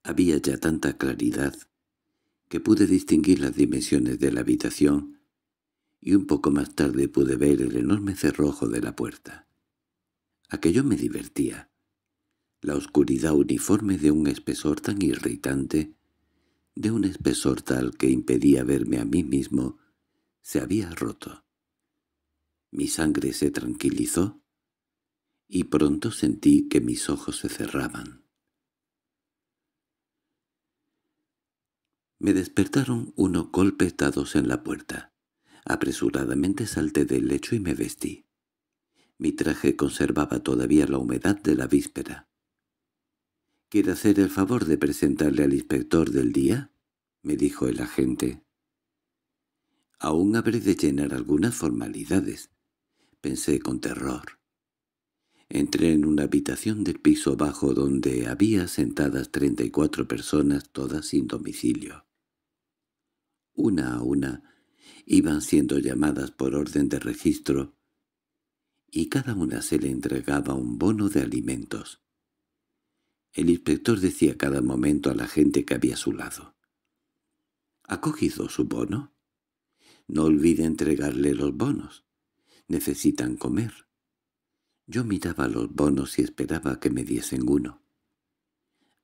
Había ya tanta claridad que pude distinguir las dimensiones de la habitación y un poco más tarde pude ver el enorme cerrojo de la puerta. Aquello me divertía. La oscuridad uniforme de un espesor tan irritante, de un espesor tal que impedía verme a mí mismo, se había roto. Mi sangre se tranquilizó y pronto sentí que mis ojos se cerraban. Me despertaron unos golpes dados en la puerta. Apresuradamente salté del lecho y me vestí. Mi traje conservaba todavía la humedad de la víspera. —¿Quiere hacer el favor de presentarle al inspector del día? —me dijo el agente. —Aún habré de llenar algunas formalidades —pensé con terror. Entré en una habitación del piso bajo donde había sentadas treinta y cuatro personas todas sin domicilio. Una a una iban siendo llamadas por orden de registro y cada una se le entregaba un bono de alimentos. El inspector decía cada momento a la gente que había a su lado. —¿Ha cogido su bono? —No olvide entregarle los bonos. Necesitan comer. Yo miraba los bonos y esperaba que me diesen uno.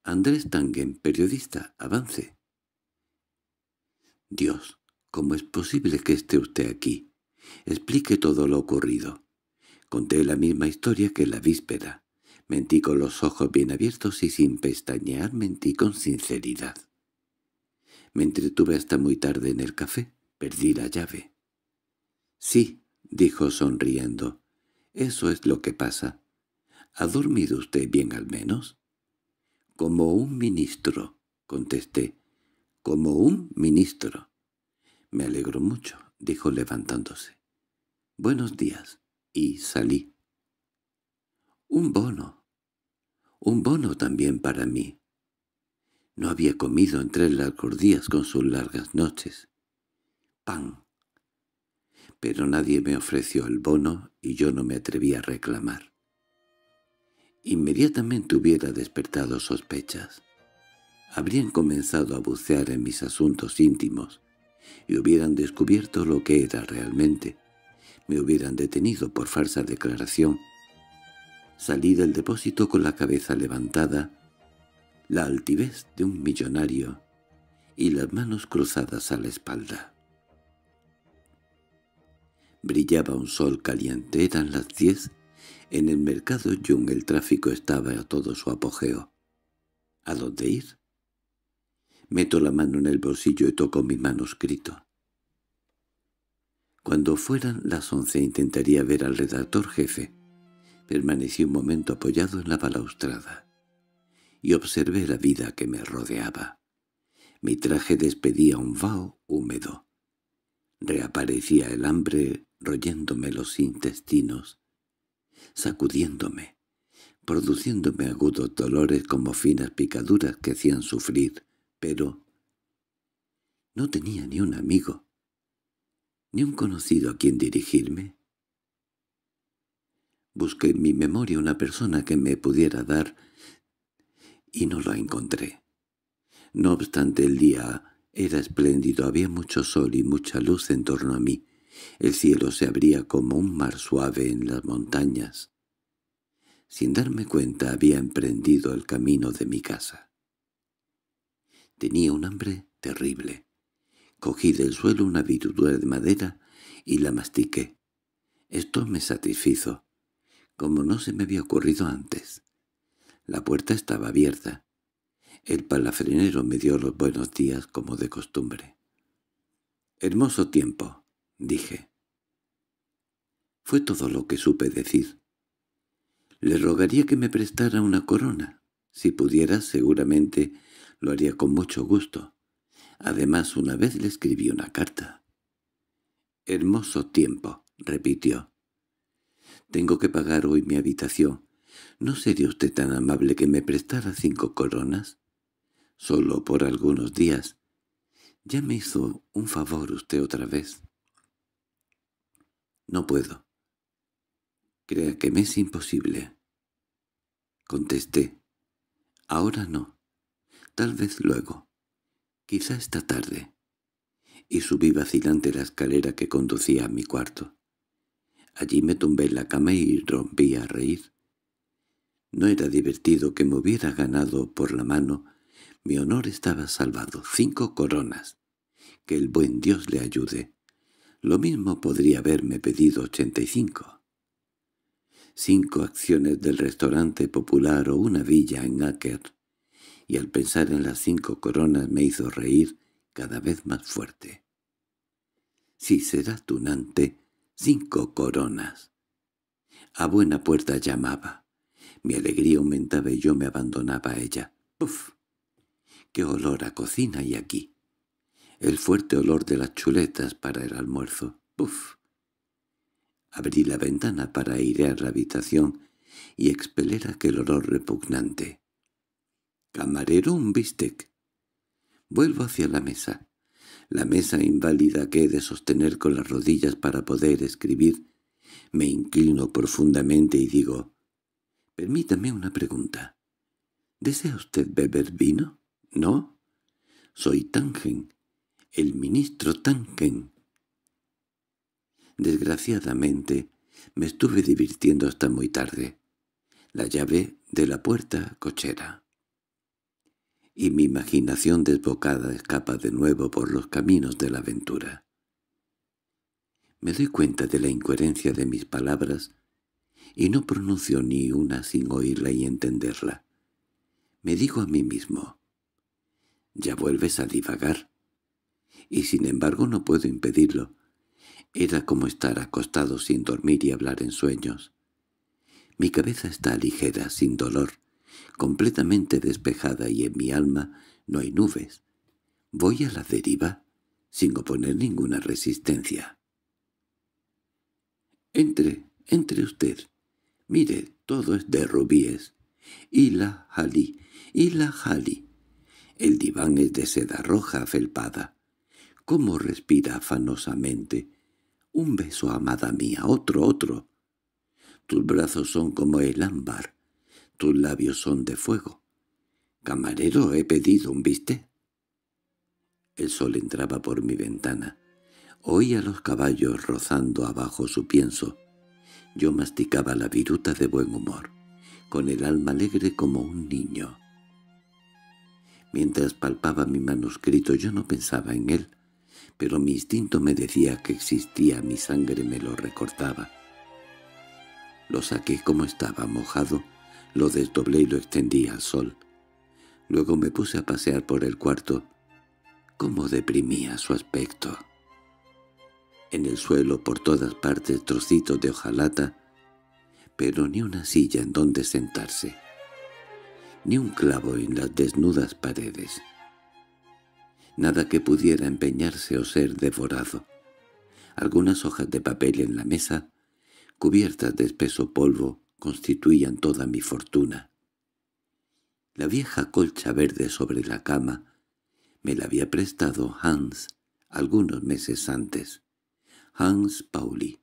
Andrés Tangen, periodista, avance. Dios, ¿cómo es posible que esté usted aquí? Explique todo lo ocurrido. Conté la misma historia que la víspera. Mentí con los ojos bien abiertos y sin pestañear mentí con sinceridad. Me entretuve hasta muy tarde en el café. Perdí la llave. —Sí —dijo sonriendo—, eso es lo que pasa. ¿Ha dormido usted bien al menos? —Como un ministro —contesté—, como un ministro. —Me alegro mucho —dijo levantándose. —Buenos días y salí. Un bono. Un bono también para mí. No había comido entre las días con sus largas noches. Pan. Pero nadie me ofreció el bono y yo no me atreví a reclamar. Inmediatamente hubiera despertado sospechas. Habrían comenzado a bucear en mis asuntos íntimos y hubieran descubierto lo que era realmente me hubieran detenido por falsa declaración. Salí del depósito con la cabeza levantada, la altivez de un millonario y las manos cruzadas a la espalda. Brillaba un sol caliente, eran las diez. En el mercado Jung el tráfico estaba a todo su apogeo. ¿A dónde ir? Meto la mano en el bolsillo y toco mi manuscrito. Cuando fueran las once intentaría ver al redactor jefe. Permanecí un momento apoyado en la balaustrada y observé la vida que me rodeaba. Mi traje despedía un vaho húmedo. Reaparecía el hambre royéndome los intestinos, sacudiéndome, produciéndome agudos dolores como finas picaduras que hacían sufrir, pero no tenía ni un amigo ni un conocido a quien dirigirme. Busqué en mi memoria una persona que me pudiera dar y no la encontré. No obstante el día era espléndido, había mucho sol y mucha luz en torno a mí. El cielo se abría como un mar suave en las montañas. Sin darme cuenta había emprendido el camino de mi casa. Tenía un hambre terrible. Cogí del suelo una virutura de madera y la mastiqué. Esto me satisfizo, como no se me había ocurrido antes. La puerta estaba abierta. El palafrenero me dio los buenos días como de costumbre. «Hermoso tiempo», dije. Fue todo lo que supe decir. Le rogaría que me prestara una corona. Si pudiera, seguramente lo haría con mucho gusto. Además, una vez le escribí una carta. «Hermoso tiempo», repitió. «Tengo que pagar hoy mi habitación. ¿No sería usted tan amable que me prestara cinco coronas? Solo por algunos días. Ya me hizo un favor usted otra vez». «No puedo». «Crea que me es imposible». Contesté. «Ahora no. Tal vez luego» quizá esta tarde. Y subí vacilante la escalera que conducía a mi cuarto. Allí me tumbé en la cama y rompí a reír. No era divertido que me hubiera ganado por la mano. Mi honor estaba salvado. Cinco coronas. Que el buen Dios le ayude. Lo mismo podría haberme pedido ochenta y cinco. Cinco acciones del restaurante popular o una villa en Acker y al pensar en las cinco coronas me hizo reír cada vez más fuerte. Si será tunante, cinco coronas. A buena puerta llamaba. Mi alegría aumentaba y yo me abandonaba a ella. ¡Puf! ¡Qué olor a cocina hay aquí! El fuerte olor de las chuletas para el almuerzo. ¡Puf! Abrí la ventana para airear la habitación y expeler aquel olor repugnante. —Camarero, un bistec. Vuelvo hacia la mesa. La mesa inválida que he de sostener con las rodillas para poder escribir. Me inclino profundamente y digo, «Permítame una pregunta. ¿Desea usted beber vino? ¿No? Soy Tangen, el ministro Tangen». Desgraciadamente, me estuve divirtiendo hasta muy tarde. La llave de la puerta cochera y mi imaginación desbocada escapa de nuevo por los caminos de la aventura. Me doy cuenta de la incoherencia de mis palabras y no pronuncio ni una sin oírla y entenderla. Me digo a mí mismo, ya vuelves a divagar. Y sin embargo no puedo impedirlo. Era como estar acostado sin dormir y hablar en sueños. Mi cabeza está ligera, sin dolor, completamente despejada y en mi alma no hay nubes. Voy a la deriva sin oponer ninguna resistencia. —Entre, entre usted. Mire, todo es de rubíes. Y la jalí, y la El diván es de seda roja felpada. ¿Cómo respira afanosamente? Un beso, amada mía, otro, otro. Tus brazos son como el ámbar, tus labios son de fuego. —Camarero, he pedido un viste. El sol entraba por mi ventana. Oía los caballos rozando abajo su pienso. Yo masticaba la viruta de buen humor, con el alma alegre como un niño. Mientras palpaba mi manuscrito yo no pensaba en él, pero mi instinto me decía que existía, mi sangre me lo recortaba. Lo saqué como estaba mojado, lo desdoblé y lo extendí al sol. Luego me puse a pasear por el cuarto. Cómo deprimía su aspecto. En el suelo por todas partes trocitos de hojalata, pero ni una silla en donde sentarse, ni un clavo en las desnudas paredes. Nada que pudiera empeñarse o ser devorado. Algunas hojas de papel en la mesa, cubiertas de espeso polvo, constituían toda mi fortuna. La vieja colcha verde sobre la cama me la había prestado Hans algunos meses antes. Hans Pauli.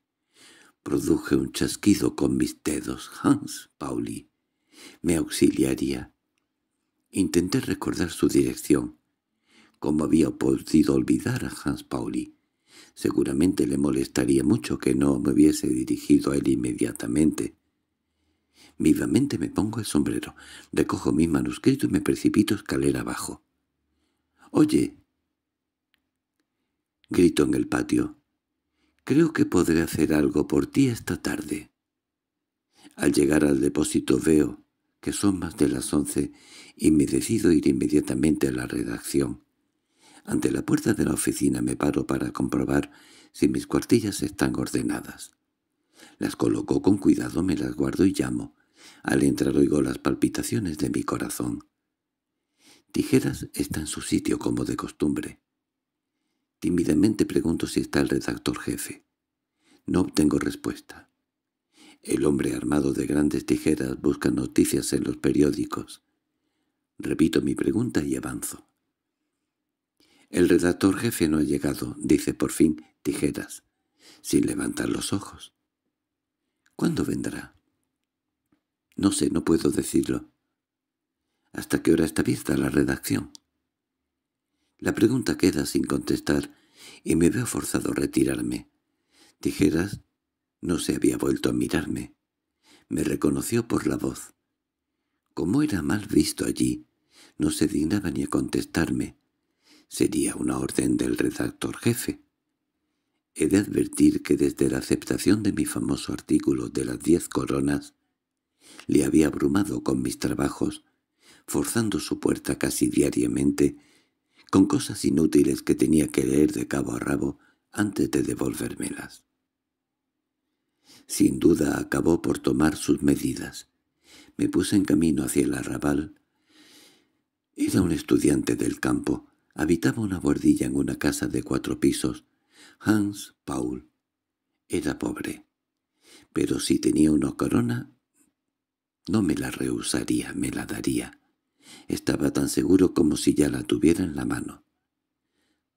Produje un chasquido con mis dedos. Hans Pauli. Me auxiliaría. Intenté recordar su dirección. ¿Cómo había podido olvidar a Hans Pauli? Seguramente le molestaría mucho que no me hubiese dirigido a él inmediatamente. Vivamente me pongo el sombrero, recojo mi manuscrito y me precipito escalera abajo. —¡Oye! —grito en el patio. —Creo que podré hacer algo por ti esta tarde. Al llegar al depósito veo que son más de las once y me decido ir inmediatamente a la redacción. Ante la puerta de la oficina me paro para comprobar si mis cuartillas están ordenadas. Las colocó con cuidado, me las guardo y llamo. Al entrar oigo las palpitaciones de mi corazón. Tijeras está en su sitio como de costumbre. Tímidamente pregunto si está el redactor jefe. No obtengo respuesta. El hombre armado de grandes tijeras busca noticias en los periódicos. Repito mi pregunta y avanzo. El redactor jefe no ha llegado, dice por fin Tijeras, sin levantar los ojos. ¿Cuándo vendrá? No sé, no puedo decirlo. ¿Hasta qué hora está vista la redacción? La pregunta queda sin contestar y me veo forzado a retirarme. Dijeras no se había vuelto a mirarme. Me reconoció por la voz. Como era mal visto allí, no se dignaba ni a contestarme. Sería una orden del redactor jefe. He de advertir que desde la aceptación de mi famoso artículo de las diez coronas, le había abrumado con mis trabajos, forzando su puerta casi diariamente, con cosas inútiles que tenía que leer de cabo a rabo antes de devolvérmelas. Sin duda acabó por tomar sus medidas. Me puse en camino hacia el arrabal. Era un estudiante del campo. Habitaba una bordilla en una casa de cuatro pisos, Hans Paul era pobre, pero si tenía una corona no me la rehusaría, me la daría. Estaba tan seguro como si ya la tuviera en la mano.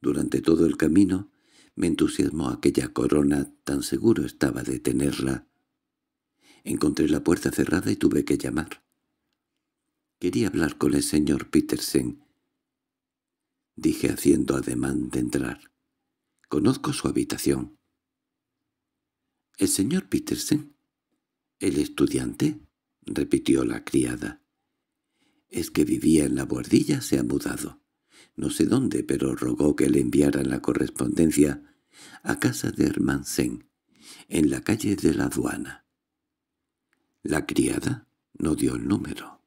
Durante todo el camino me entusiasmó aquella corona, tan seguro estaba de tenerla. Encontré la puerta cerrada y tuve que llamar. Quería hablar con el señor Petersen. Dije haciendo ademán de entrar. Conozco su habitación. —¿El señor Petersen? —¿El estudiante? —repitió la criada. —Es que vivía en la buhardilla, se ha mudado. No sé dónde, pero rogó que le enviaran la correspondencia a casa de Hermansen, en la calle de la aduana. La criada no dio el número.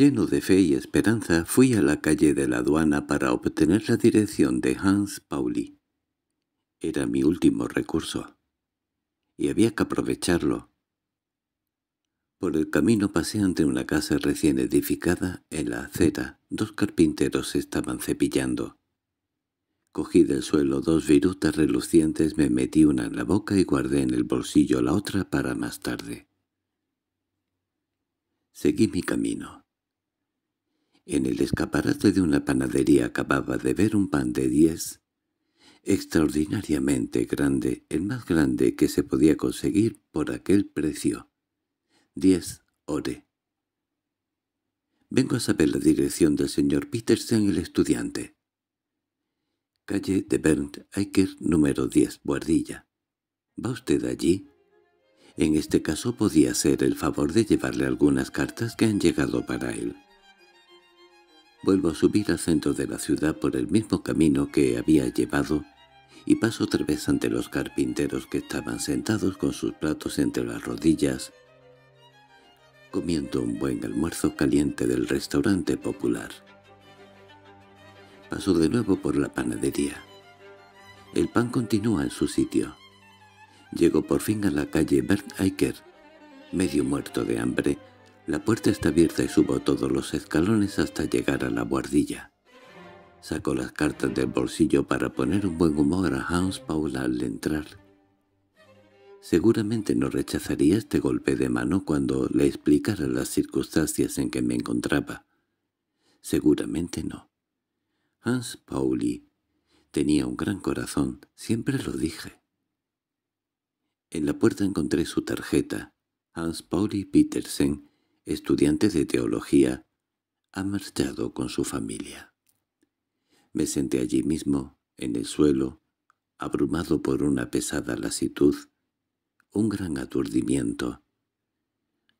Lleno de fe y esperanza, fui a la calle de la aduana para obtener la dirección de Hans Pauli. Era mi último recurso, y había que aprovecharlo. Por el camino pasé ante una casa recién edificada. En la acera, dos carpinteros estaban cepillando. Cogí del suelo dos virutas relucientes, me metí una en la boca y guardé en el bolsillo la otra para más tarde. Seguí mi camino. En el escaparate de una panadería acababa de ver un pan de diez, extraordinariamente grande, el más grande que se podía conseguir por aquel precio. Diez ore. Vengo a saber la dirección del señor Petersen el estudiante. Calle de Bernd Eicher, número 10, Guardilla. ¿Va usted allí? En este caso podía hacer el favor de llevarle algunas cartas que han llegado para él. Vuelvo a subir al centro de la ciudad por el mismo camino que había llevado y paso otra vez ante los carpinteros que estaban sentados con sus platos entre las rodillas, comiendo un buen almuerzo caliente del restaurante popular. Paso de nuevo por la panadería. El pan continúa en su sitio. Llego por fin a la calle Bert Eiker, medio muerto de hambre, la puerta está abierta y subo todos los escalones hasta llegar a la guardilla. Sacó las cartas del bolsillo para poner un buen humor a Hans Paul al entrar. Seguramente no rechazaría este golpe de mano cuando le explicara las circunstancias en que me encontraba. Seguramente no. Hans Pauli tenía un gran corazón, siempre lo dije. En la puerta encontré su tarjeta, Hans Pauli Petersen, estudiante de teología, ha marchado con su familia. Me senté allí mismo, en el suelo, abrumado por una pesada lasitud, un gran aturdimiento.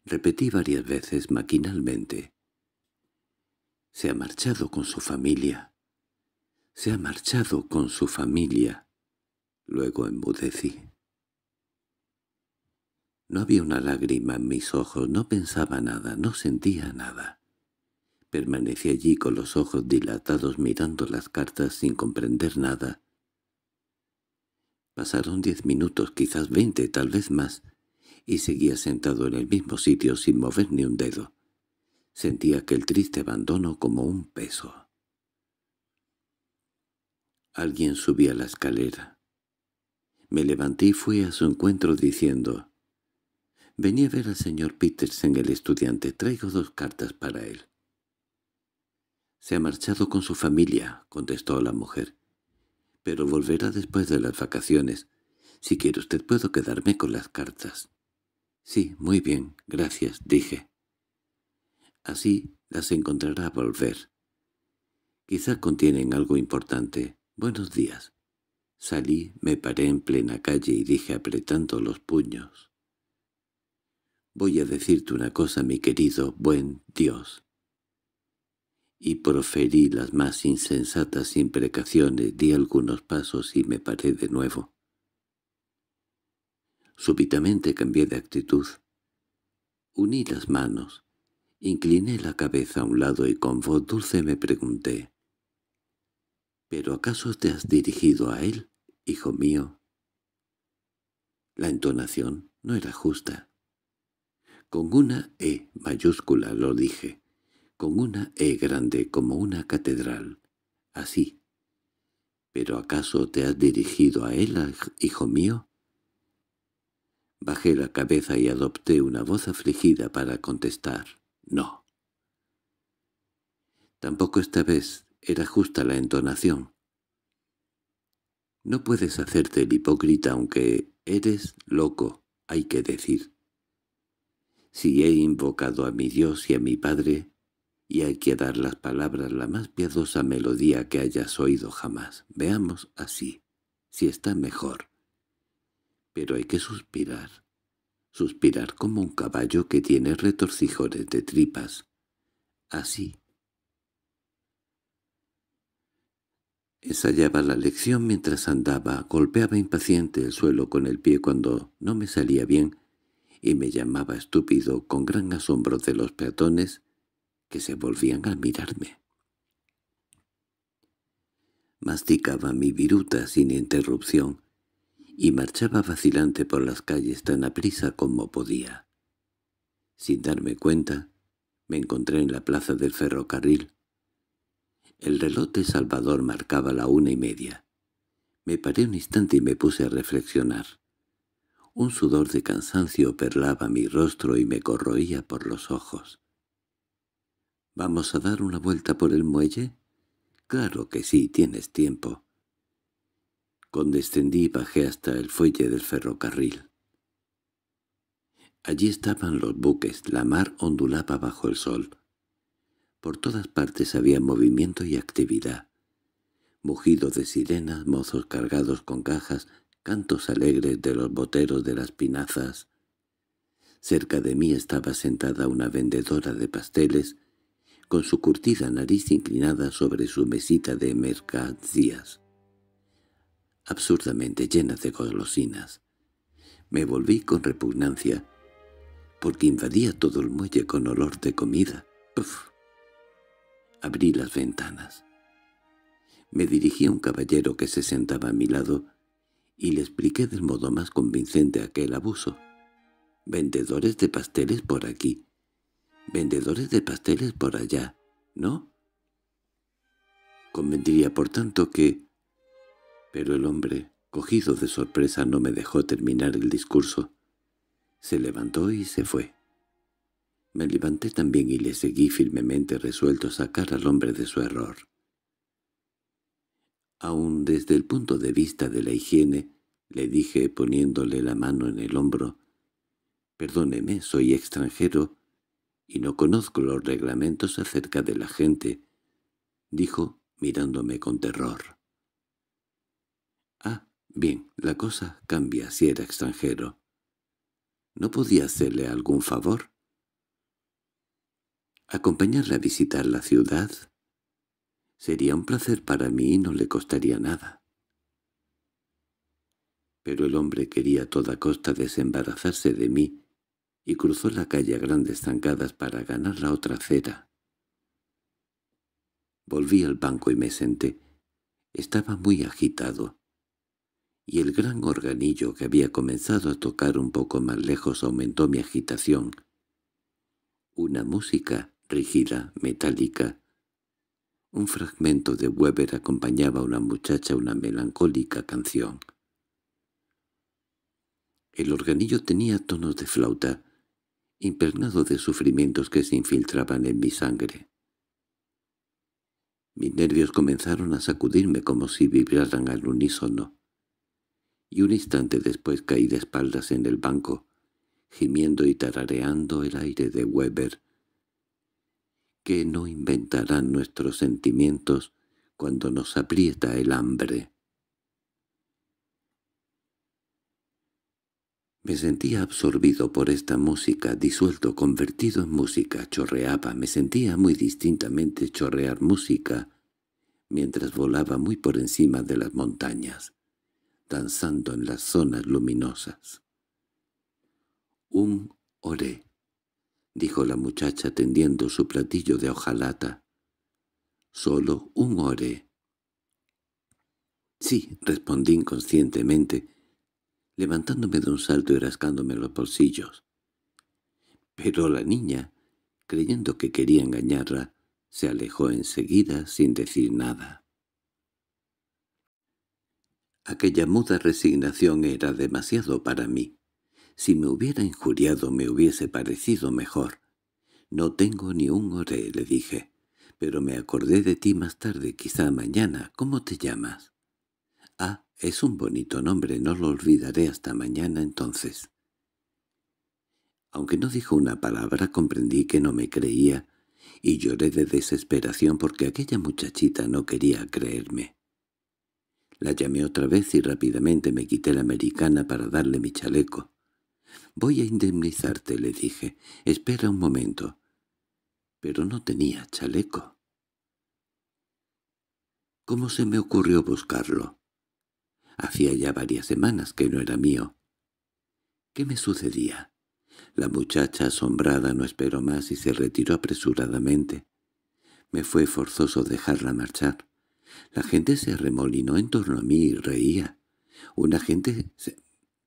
Repetí varias veces maquinalmente. Se ha marchado con su familia. Se ha marchado con su familia. Luego embudecí. No había una lágrima en mis ojos, no pensaba nada, no sentía nada. Permanecí allí con los ojos dilatados mirando las cartas sin comprender nada. Pasaron diez minutos, quizás veinte, tal vez más, y seguía sentado en el mismo sitio sin mover ni un dedo. Sentía aquel triste abandono como un peso. Alguien subía la escalera. Me levanté y fui a su encuentro diciendo Venía a ver al señor en el estudiante. Traigo dos cartas para él. —Se ha marchado con su familia —contestó la mujer. —Pero volverá después de las vacaciones. Si quiere usted puedo quedarme con las cartas. —Sí, muy bien, gracias —dije. Así las encontrará a volver. Quizá contienen algo importante. Buenos días. Salí, me paré en plena calle y dije apretando los puños. Voy a decirte una cosa, mi querido buen Dios. Y proferí las más insensatas imprecaciones, di algunos pasos y me paré de nuevo. Súbitamente cambié de actitud. Uní las manos, incliné la cabeza a un lado y con voz dulce me pregunté. —¿Pero acaso te has dirigido a él, hijo mío? La entonación no era justa. Con una E mayúscula lo dije, con una E grande como una catedral, así. —¿Pero acaso te has dirigido a él, hijo mío? Bajé la cabeza y adopté una voz afligida para contestar «No». Tampoco esta vez era justa la entonación. No puedes hacerte el hipócrita aunque eres loco, hay que decir. Si he invocado a mi Dios y a mi Padre, y hay que dar las palabras la más piadosa melodía que hayas oído jamás. Veamos así, si está mejor. Pero hay que suspirar. Suspirar como un caballo que tiene retorcijones de tripas. Así. Ensayaba la lección mientras andaba, golpeaba impaciente el suelo con el pie cuando no me salía bien, y me llamaba estúpido con gran asombro de los peatones que se volvían a mirarme. Masticaba mi viruta sin interrupción y marchaba vacilante por las calles tan aprisa como podía. Sin darme cuenta, me encontré en la plaza del ferrocarril. El reloj de Salvador marcaba la una y media. Me paré un instante y me puse a reflexionar. Un sudor de cansancio perlaba mi rostro y me corroía por los ojos. —¿Vamos a dar una vuelta por el muelle? —Claro que sí, tienes tiempo. Condescendí y bajé hasta el fuelle del ferrocarril. Allí estaban los buques, la mar ondulaba bajo el sol. Por todas partes había movimiento y actividad. Mugido de sirenas, mozos cargados con cajas, cantos alegres de los boteros de las pinazas. Cerca de mí estaba sentada una vendedora de pasteles, con su curtida nariz inclinada sobre su mesita de mercancías, absurdamente llena de golosinas. Me volví con repugnancia, porque invadía todo el muelle con olor de comida. Uf. Abrí las ventanas. Me dirigí a un caballero que se sentaba a mi lado, y le expliqué del modo más convincente aquel abuso. Vendedores de pasteles por aquí, vendedores de pasteles por allá, ¿no? Convendría, por tanto, que... Pero el hombre, cogido de sorpresa, no me dejó terminar el discurso. Se levantó y se fue. Me levanté también y le seguí firmemente resuelto a sacar al hombre de su error. Aún desde el punto de vista de la higiene, le dije poniéndole la mano en el hombro, «Perdóneme, soy extranjero y no conozco los reglamentos acerca de la gente», dijo mirándome con terror. «Ah, bien, la cosa cambia si era extranjero. ¿No podía hacerle algún favor?» «¿Acompañarle a visitar la ciudad?» Sería un placer para mí y no le costaría nada. Pero el hombre quería a toda costa desembarazarse de mí y cruzó la calle a grandes zancadas para ganar la otra acera. Volví al banco y me senté. Estaba muy agitado, y el gran organillo que había comenzado a tocar un poco más lejos aumentó mi agitación. Una música rígida, metálica, un fragmento de Weber acompañaba a una muchacha una melancólica canción. El organillo tenía tonos de flauta, impregnado de sufrimientos que se infiltraban en mi sangre. Mis nervios comenzaron a sacudirme como si vibraran al unísono, y un instante después caí de espaldas en el banco, gimiendo y tarareando el aire de Weber, que no inventarán nuestros sentimientos cuando nos aprieta el hambre. Me sentía absorbido por esta música, disuelto, convertido en música, chorreaba, me sentía muy distintamente chorrear música, mientras volaba muy por encima de las montañas, danzando en las zonas luminosas. Un oré. —dijo la muchacha tendiendo su platillo de hojalata—, solo un ore. —Sí —respondí inconscientemente, levantándome de un salto y rascándome los bolsillos. Pero la niña, creyendo que quería engañarla, se alejó enseguida sin decir nada. Aquella muda resignación era demasiado para mí. Si me hubiera injuriado me hubiese parecido mejor. No tengo ni un oré, le dije, pero me acordé de ti más tarde, quizá mañana. ¿Cómo te llamas? Ah, es un bonito nombre, no lo olvidaré hasta mañana entonces. Aunque no dijo una palabra, comprendí que no me creía, y lloré de desesperación porque aquella muchachita no quería creerme. La llamé otra vez y rápidamente me quité la americana para darle mi chaleco. «Voy a indemnizarte», le dije. «Espera un momento». Pero no tenía chaleco. ¿Cómo se me ocurrió buscarlo? Hacía ya varias semanas que no era mío. ¿Qué me sucedía? La muchacha asombrada no esperó más y se retiró apresuradamente. Me fue forzoso dejarla marchar. La gente se remolinó en torno a mí y reía. Una gente se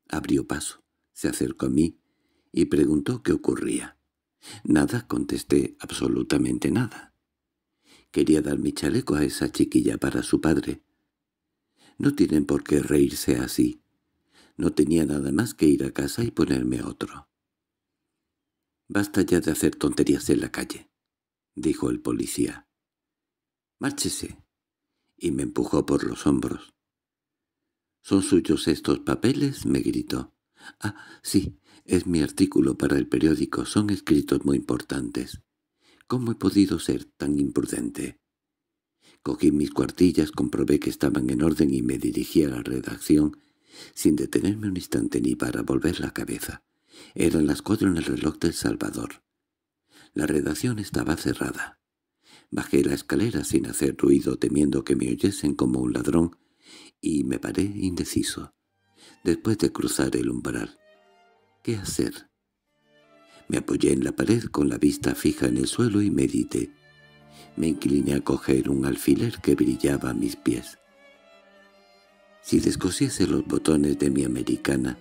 abrió paso. Se acercó a mí y preguntó qué ocurría. Nada, contesté, absolutamente nada. Quería dar mi chaleco a esa chiquilla para su padre. No tienen por qué reírse así. No tenía nada más que ir a casa y ponerme otro. «Basta ya de hacer tonterías en la calle», dijo el policía. «Márchese», y me empujó por los hombros. «¿Son suyos estos papeles?» me gritó. Ah, sí, es mi artículo para el periódico. Son escritos muy importantes. ¿Cómo he podido ser tan imprudente? Cogí mis cuartillas, comprobé que estaban en orden y me dirigí a la redacción, sin detenerme un instante ni para volver la cabeza. Eran las cuatro en el reloj del Salvador. La redacción estaba cerrada. Bajé la escalera sin hacer ruido temiendo que me oyesen como un ladrón y me paré indeciso después de cruzar el umbral. ¿Qué hacer? Me apoyé en la pared con la vista fija en el suelo y medité. Me incliné a coger un alfiler que brillaba a mis pies. Si descosiese los botones de mi americana,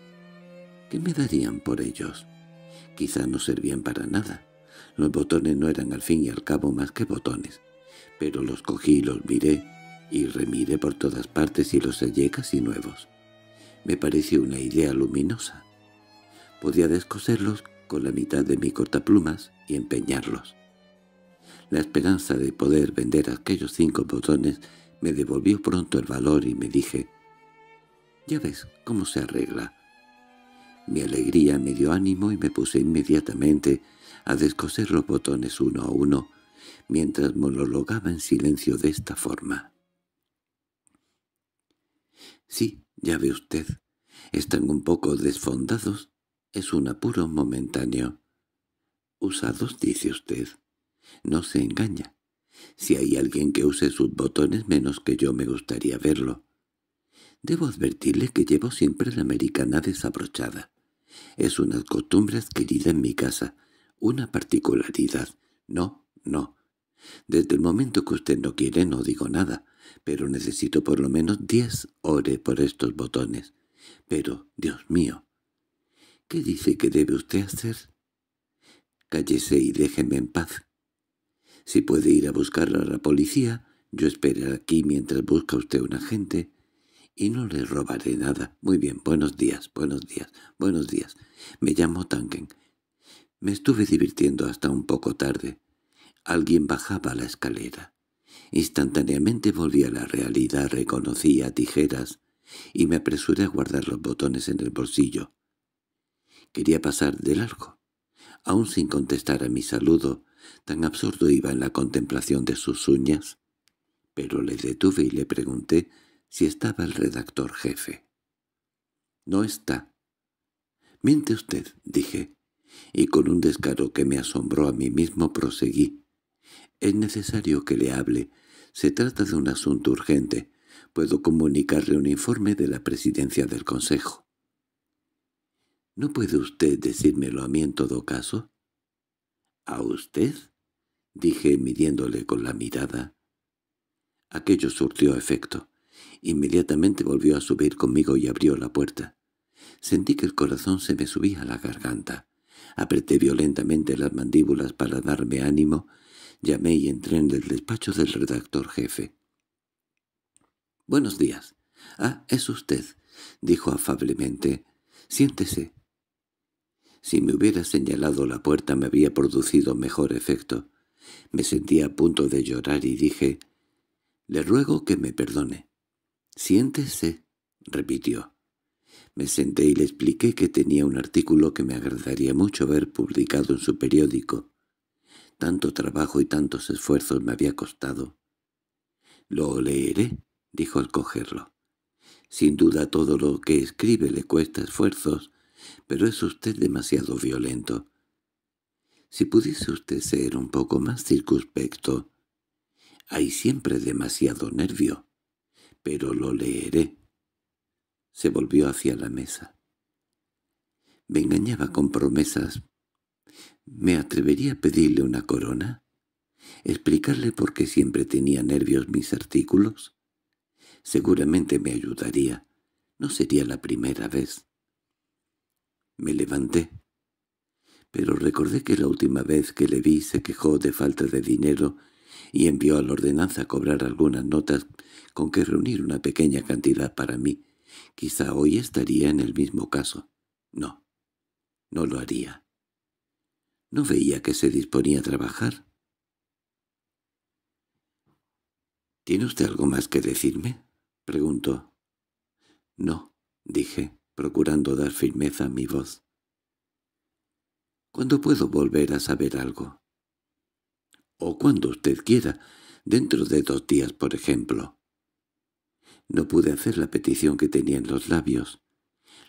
¿qué me darían por ellos? Quizá no servían para nada. Los botones no eran al fin y al cabo más que botones. Pero los cogí y los miré, y remiré por todas partes y los hallé casi nuevos. Me pareció una idea luminosa. Podía descoserlos con la mitad de mi cortaplumas y empeñarlos. La esperanza de poder vender aquellos cinco botones me devolvió pronto el valor y me dije, «Ya ves cómo se arregla». Mi alegría me dio ánimo y me puse inmediatamente a descoser los botones uno a uno, mientras monologaba en silencio de esta forma. Sí, ya ve usted, están un poco desfondados. Es un apuro momentáneo. Usados, dice usted. No se engaña. Si hay alguien que use sus botones menos que yo me gustaría verlo. Debo advertirle que llevo siempre la americana desabrochada. Es una costumbre adquirida en mi casa, una particularidad. No, no. Desde el momento que usted no quiere no digo nada pero necesito por lo menos diez ore por estos botones. Pero, Dios mío, ¿qué dice que debe usted hacer? Cállese y déjeme en paz. Si puede ir a buscar a la policía, yo esperaré aquí mientras busca usted un agente. Y no le robaré nada. Muy bien, buenos días, buenos días, buenos días. Me llamo Tanken. Me estuve divirtiendo hasta un poco tarde. Alguien bajaba la escalera. Instantáneamente volví a la realidad, reconocí a tijeras, y me apresuré a guardar los botones en el bolsillo. Quería pasar de largo. Aún sin contestar a mi saludo, tan absurdo iba en la contemplación de sus uñas, pero le detuve y le pregunté si estaba el redactor jefe. —No está. —Miente usted —dije, y con un descaro que me asombró a mí mismo proseguí. —Es necesario que le hable, se trata de un asunto urgente. Puedo comunicarle un informe de la presidencia del Consejo. —¿No puede usted decírmelo a mí en todo caso? —¿A usted? —dije midiéndole con la mirada. Aquello surtió efecto. Inmediatamente volvió a subir conmigo y abrió la puerta. Sentí que el corazón se me subía a la garganta. Apreté violentamente las mandíbulas para darme ánimo Llamé y entré en el despacho del redactor jefe. —Buenos días. —Ah, es usted —dijo afablemente—. Siéntese. Si me hubiera señalado la puerta me había producido mejor efecto. Me sentí a punto de llorar y dije, «Le ruego que me perdone». «Siéntese», repitió. Me senté y le expliqué que tenía un artículo que me agradaría mucho ver publicado en su periódico. Tanto trabajo y tantos esfuerzos me había costado. —Lo leeré —dijo al cogerlo. —Sin duda todo lo que escribe le cuesta esfuerzos, pero es usted demasiado violento. Si pudiese usted ser un poco más circunspecto. Hay siempre demasiado nervio, pero lo leeré. Se volvió hacia la mesa. Me engañaba con promesas, ¿Me atrevería a pedirle una corona? ¿Explicarle por qué siempre tenía nervios mis artículos? Seguramente me ayudaría. No sería la primera vez. Me levanté. Pero recordé que la última vez que le vi se quejó de falta de dinero y envió a la ordenanza a cobrar algunas notas con que reunir una pequeña cantidad para mí. Quizá hoy estaría en el mismo caso. No, no lo haría. ¿No veía que se disponía a trabajar? —¿Tiene usted algo más que decirme? —preguntó. —No —dije, procurando dar firmeza a mi voz. —¿Cuándo puedo volver a saber algo? —O cuando usted quiera, dentro de dos días, por ejemplo. No pude hacer la petición que tenía en los labios.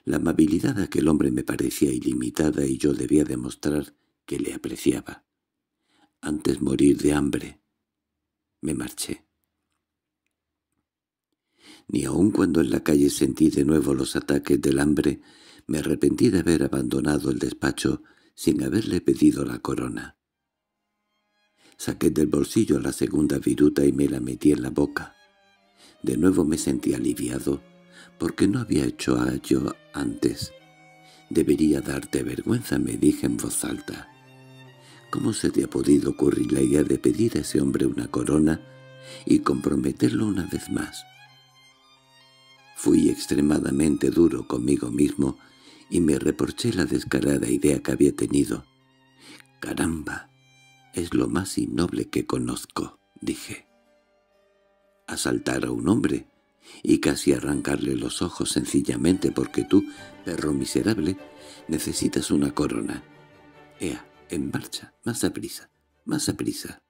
La amabilidad de aquel hombre me parecía ilimitada y yo debía demostrar que le apreciaba. Antes morir de hambre, me marché. Ni aun cuando en la calle sentí de nuevo los ataques del hambre, me arrepentí de haber abandonado el despacho sin haberle pedido la corona. Saqué del bolsillo la segunda viruta y me la metí en la boca. De nuevo me sentí aliviado, porque no había hecho a yo antes. «Debería darte vergüenza», me dije en voz alta. ¿Cómo se te ha podido ocurrir la idea de pedir a ese hombre una corona y comprometerlo una vez más? Fui extremadamente duro conmigo mismo y me reproché la descarada idea que había tenido. «Caramba, es lo más innoble que conozco», dije. «Asaltar a un hombre y casi arrancarle los ojos sencillamente porque tú, perro miserable, necesitas una corona. Ea, en marcha, más prisa, más prisa,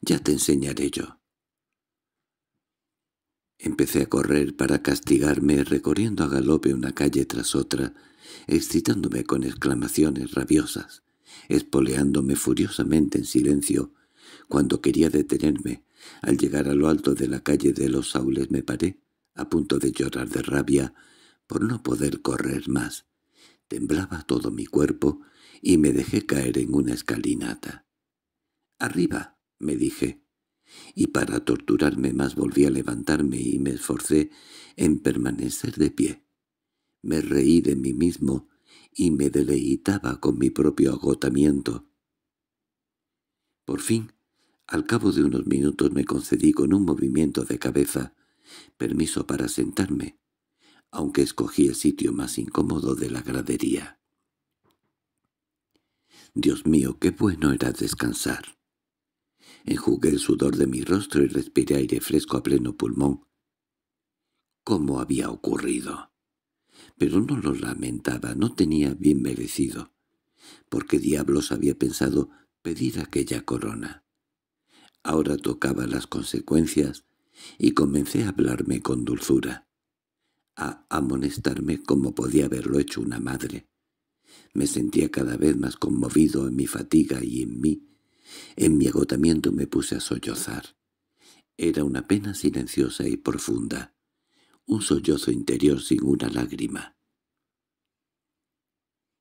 Ya te enseñaré yo. Empecé a correr para castigarme, recorriendo a galope una calle tras otra, excitándome con exclamaciones rabiosas, espoleándome furiosamente en silencio. Cuando quería detenerme, al llegar a lo alto de la calle de los saules me paré, a punto de llorar de rabia, por no poder correr más. Temblaba todo mi cuerpo, y me dejé caer en una escalinata. «Arriba», me dije, y para torturarme más volví a levantarme y me esforcé en permanecer de pie. Me reí de mí mismo y me deleitaba con mi propio agotamiento. Por fin, al cabo de unos minutos me concedí con un movimiento de cabeza permiso para sentarme, aunque escogí el sitio más incómodo de la gradería. Dios mío, qué bueno era descansar. Enjugué el sudor de mi rostro y respiré aire fresco a pleno pulmón. ¿Cómo había ocurrido? Pero no lo lamentaba, no tenía bien merecido. ¿Por qué diablos había pensado pedir aquella corona? Ahora tocaba las consecuencias y comencé a hablarme con dulzura, a amonestarme como podía haberlo hecho una madre. Me sentía cada vez más conmovido en mi fatiga y en mí. En mi agotamiento me puse a sollozar. Era una pena silenciosa y profunda, un sollozo interior sin una lágrima.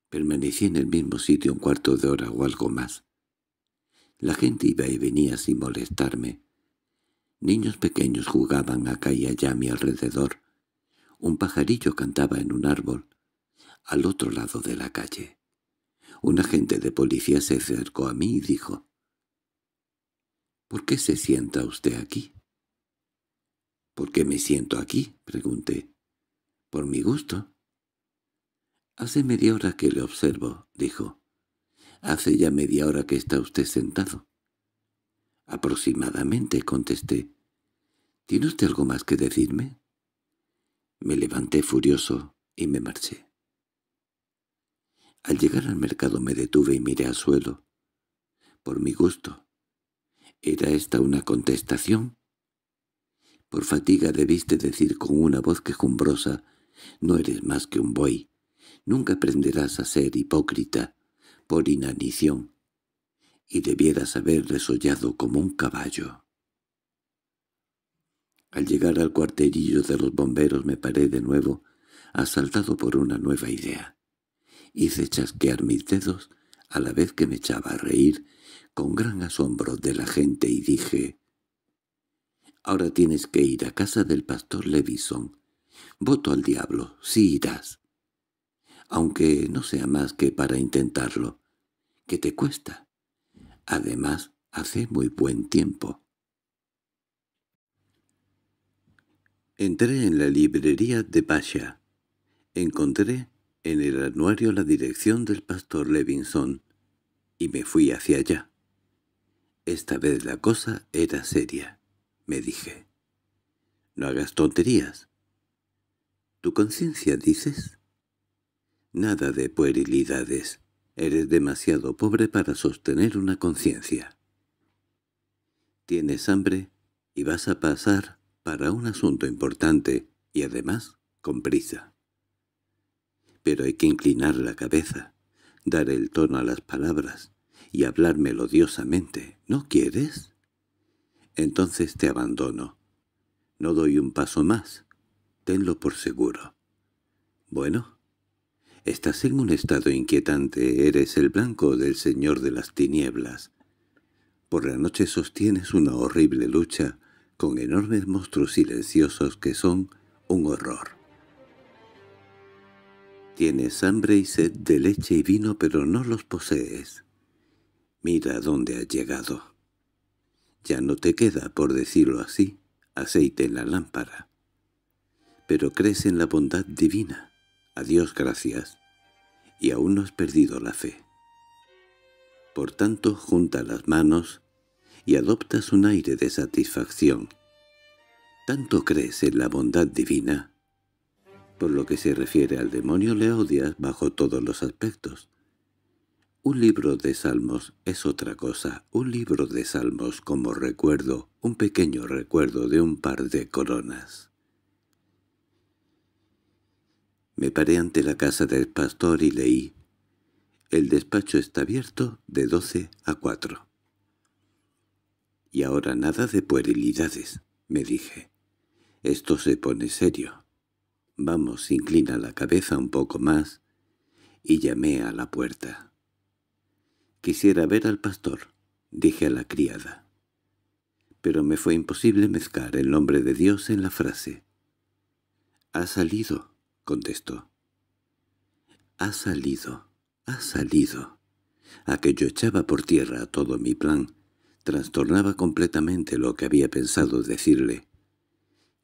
Permanecí en el mismo sitio un cuarto de hora o algo más. La gente iba y venía sin molestarme. Niños pequeños jugaban acá y allá a mi alrededor. Un pajarillo cantaba en un árbol al otro lado de la calle. Un agente de policía se acercó a mí y dijo, «¿Por qué se sienta usted aquí?» «¿Por qué me siento aquí?» pregunté. «Por mi gusto». «Hace media hora que le observo», dijo. «Hace ya media hora que está usted sentado». «Aproximadamente», contesté. «¿Tiene usted algo más que decirme?» Me levanté furioso y me marché. Al llegar al mercado me detuve y miré al suelo. Por mi gusto. ¿Era esta una contestación? Por fatiga debiste decir con una voz quejumbrosa, «No eres más que un buey. Nunca aprenderás a ser hipócrita, por inanición. Y debieras haber resollado como un caballo». Al llegar al cuartelillo de los bomberos me paré de nuevo, asaltado por una nueva idea. Hice chasquear mis dedos a la vez que me echaba a reír con gran asombro de la gente y dije, «Ahora tienes que ir a casa del pastor Levison. Voto al diablo, si irás. Aunque no sea más que para intentarlo. ¿Qué te cuesta? Además, hace muy buen tiempo». Entré en la librería de Pasha. Encontré en el anuario la dirección del pastor Levinson y me fui hacia allá. Esta vez la cosa era seria, me dije. No hagas tonterías. ¿Tu conciencia, dices? Nada de puerilidades. Eres demasiado pobre para sostener una conciencia. Tienes hambre y vas a pasar para un asunto importante y además con prisa pero hay que inclinar la cabeza, dar el tono a las palabras y hablar melodiosamente. ¿No quieres? Entonces te abandono. No doy un paso más. Tenlo por seguro. Bueno, estás en un estado inquietante. Eres el blanco del señor de las tinieblas. Por la noche sostienes una horrible lucha con enormes monstruos silenciosos que son un horror. Tienes hambre y sed de leche y vino, pero no los posees. Mira dónde has llegado. Ya no te queda, por decirlo así, aceite en la lámpara. Pero crees en la bondad divina. Adiós, gracias. Y aún no has perdido la fe. Por tanto, junta las manos y adoptas un aire de satisfacción. Tanto crees en la bondad divina por lo que se refiere al demonio le odias bajo todos los aspectos. Un libro de salmos es otra cosa, un libro de salmos como recuerdo, un pequeño recuerdo de un par de coronas. Me paré ante la casa del pastor y leí. El despacho está abierto de doce a cuatro. Y ahora nada de puerilidades, me dije. Esto se pone serio. Vamos, inclina la cabeza un poco más. Y llamé a la puerta. Quisiera ver al pastor, dije a la criada. Pero me fue imposible mezclar el nombre de Dios en la frase. —Ha salido —contestó. —Ha salido, ha salido. Aquello echaba por tierra todo mi plan. Trastornaba completamente lo que había pensado decirle.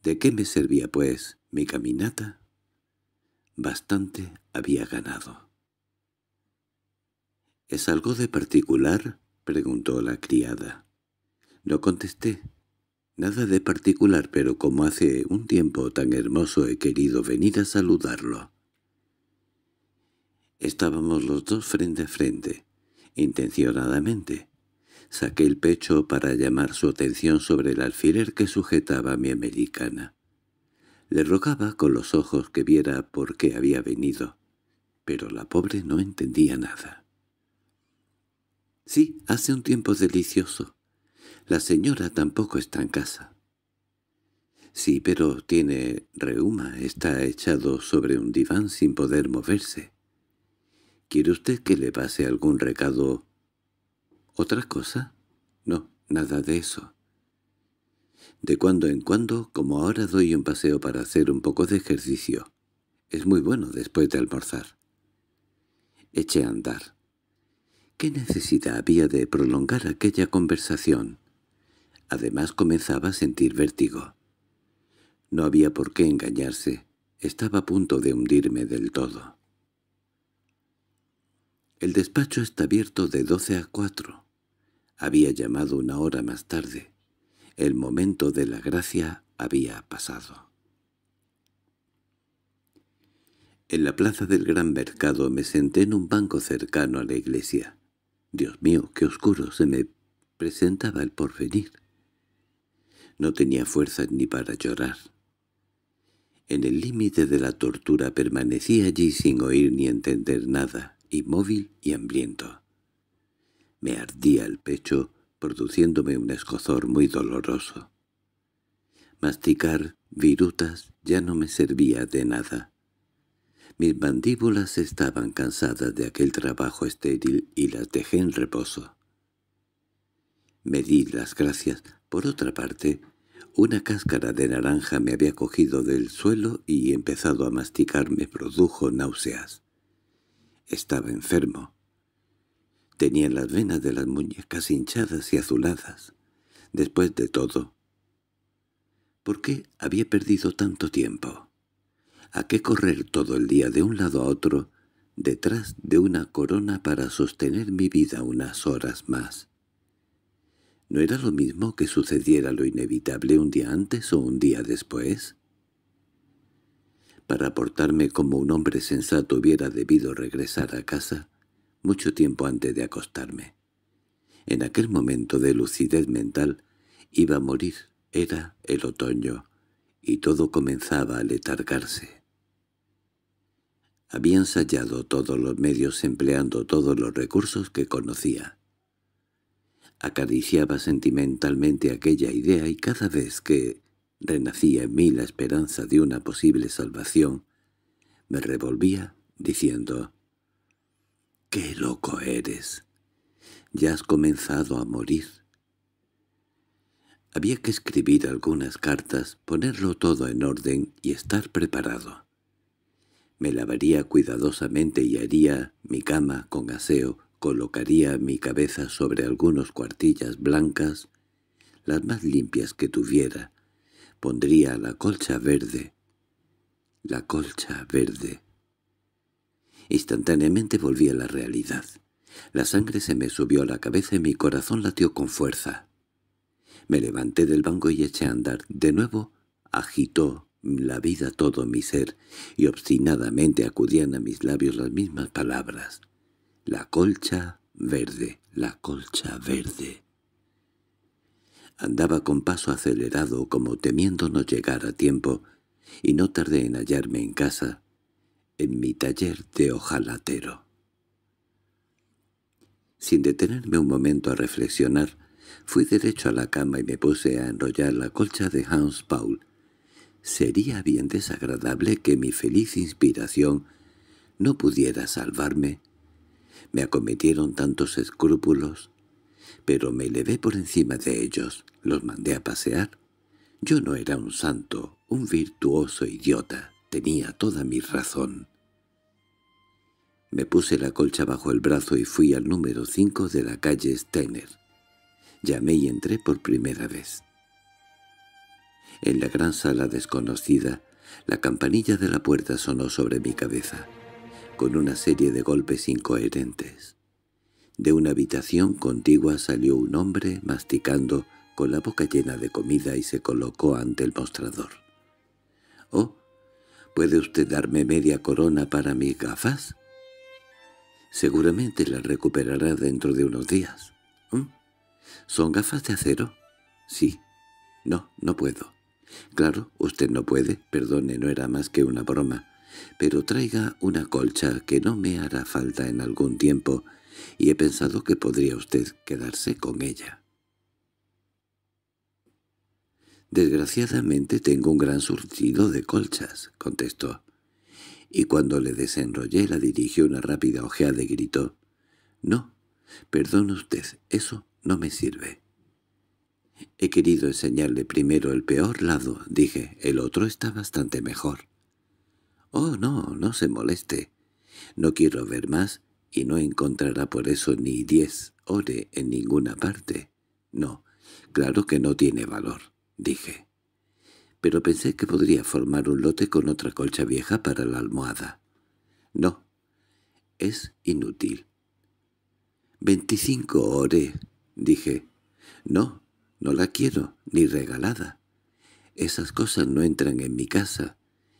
¿De qué me servía, pues, mi caminata bastante había ganado. —¿Es algo de particular? —preguntó la criada. No contesté. Nada de particular, pero como hace un tiempo tan hermoso he querido venir a saludarlo. Estábamos los dos frente a frente, intencionadamente. Saqué el pecho para llamar su atención sobre el alfiler que sujetaba mi americana. Le rogaba con los ojos que viera por qué había venido, pero la pobre no entendía nada. —Sí, hace un tiempo delicioso. La señora tampoco está en casa. —Sí, pero tiene reuma, está echado sobre un diván sin poder moverse. —¿Quiere usted que le pase algún recado? —¿Otra cosa? —No, nada de eso. De cuando en cuando, como ahora doy un paseo para hacer un poco de ejercicio. Es muy bueno después de almorzar. Eché a andar. ¿Qué necesidad había de prolongar aquella conversación? Además comenzaba a sentir vértigo. No había por qué engañarse. Estaba a punto de hundirme del todo. El despacho está abierto de doce a cuatro. Había llamado una hora más tarde. El momento de la gracia había pasado. En la plaza del gran mercado me senté en un banco cercano a la iglesia. Dios mío, qué oscuro se me presentaba el porvenir. No tenía fuerzas ni para llorar. En el límite de la tortura permanecí allí sin oír ni entender nada, inmóvil y hambriento. Me ardía el pecho produciéndome un escozor muy doloroso. Masticar virutas ya no me servía de nada. Mis mandíbulas estaban cansadas de aquel trabajo estéril y las dejé en reposo. Me di las gracias. Por otra parte, una cáscara de naranja me había cogido del suelo y empezado a masticar me produjo náuseas. Estaba enfermo. Tenía las venas de las muñecas hinchadas y azuladas. Después de todo, ¿por qué había perdido tanto tiempo? ¿A qué correr todo el día de un lado a otro, detrás de una corona para sostener mi vida unas horas más? ¿No era lo mismo que sucediera lo inevitable un día antes o un día después? Para portarme como un hombre sensato hubiera debido regresar a casa, mucho tiempo antes de acostarme. En aquel momento de lucidez mental iba a morir, era el otoño, y todo comenzaba a letargarse. Había ensayado todos los medios empleando todos los recursos que conocía. Acariciaba sentimentalmente aquella idea y cada vez que renacía en mí la esperanza de una posible salvación, me revolvía diciendo —¡Qué loco eres! Ya has comenzado a morir. Había que escribir algunas cartas, ponerlo todo en orden y estar preparado. Me lavaría cuidadosamente y haría mi cama con aseo, colocaría mi cabeza sobre algunos cuartillas blancas, las más limpias que tuviera, pondría la colcha verde. La colcha verde. Instantáneamente volví a la realidad. La sangre se me subió a la cabeza y mi corazón latió con fuerza. Me levanté del banco y eché a andar. De nuevo agitó la vida todo mi ser, y obstinadamente acudían a mis labios las mismas palabras. La colcha verde, la colcha verde. Andaba con paso acelerado como temiendo no llegar a tiempo, y no tardé en hallarme en casa, en mi taller de hojalatero. Sin detenerme un momento a reflexionar, fui derecho a la cama y me puse a enrollar la colcha de Hans Paul. Sería bien desagradable que mi feliz inspiración no pudiera salvarme. Me acometieron tantos escrúpulos, pero me levé por encima de ellos, los mandé a pasear. Yo no era un santo, un virtuoso idiota. Tenía toda mi razón. Me puse la colcha bajo el brazo y fui al número 5 de la calle Steiner. Llamé y entré por primera vez. En la gran sala desconocida, la campanilla de la puerta sonó sobre mi cabeza, con una serie de golpes incoherentes. De una habitación contigua salió un hombre masticando con la boca llena de comida y se colocó ante el mostrador. —¡Oh! ¿Puede usted darme media corona para mis gafas? Seguramente la recuperará dentro de unos días. ¿Mm? ¿Son gafas de acero? Sí. No, no puedo. Claro, usted no puede, perdone, no era más que una broma. Pero traiga una colcha que no me hará falta en algún tiempo, y he pensado que podría usted quedarse con ella. —Desgraciadamente tengo un gran surtido de colchas —contestó. Y cuando le desenrollé la dirigió una rápida ojeada y gritó. —No, perdone usted, eso no me sirve. —He querido enseñarle primero el peor lado —dije—, el otro está bastante mejor. —Oh, no, no se moleste. No quiero ver más y no encontrará por eso ni diez ore en ninguna parte. No, claro que no tiene valor dije. Pero pensé que podría formar un lote con otra colcha vieja para la almohada. No, es inútil. «Veinticinco ore, dije. «No, no la quiero, ni regalada. Esas cosas no entran en mi casa,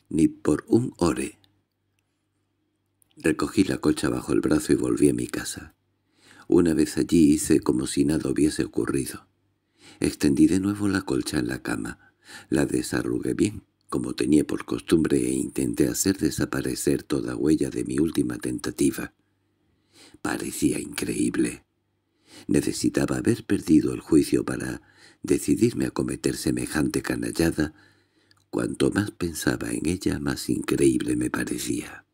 ni por un ore». Recogí la colcha bajo el brazo y volví a mi casa. Una vez allí hice como si nada hubiese ocurrido. Extendí de nuevo la colcha en la cama. La desarrugué bien, como tenía por costumbre, e intenté hacer desaparecer toda huella de mi última tentativa. Parecía increíble. Necesitaba haber perdido el juicio para decidirme a cometer semejante canallada. Cuanto más pensaba en ella, más increíble me parecía.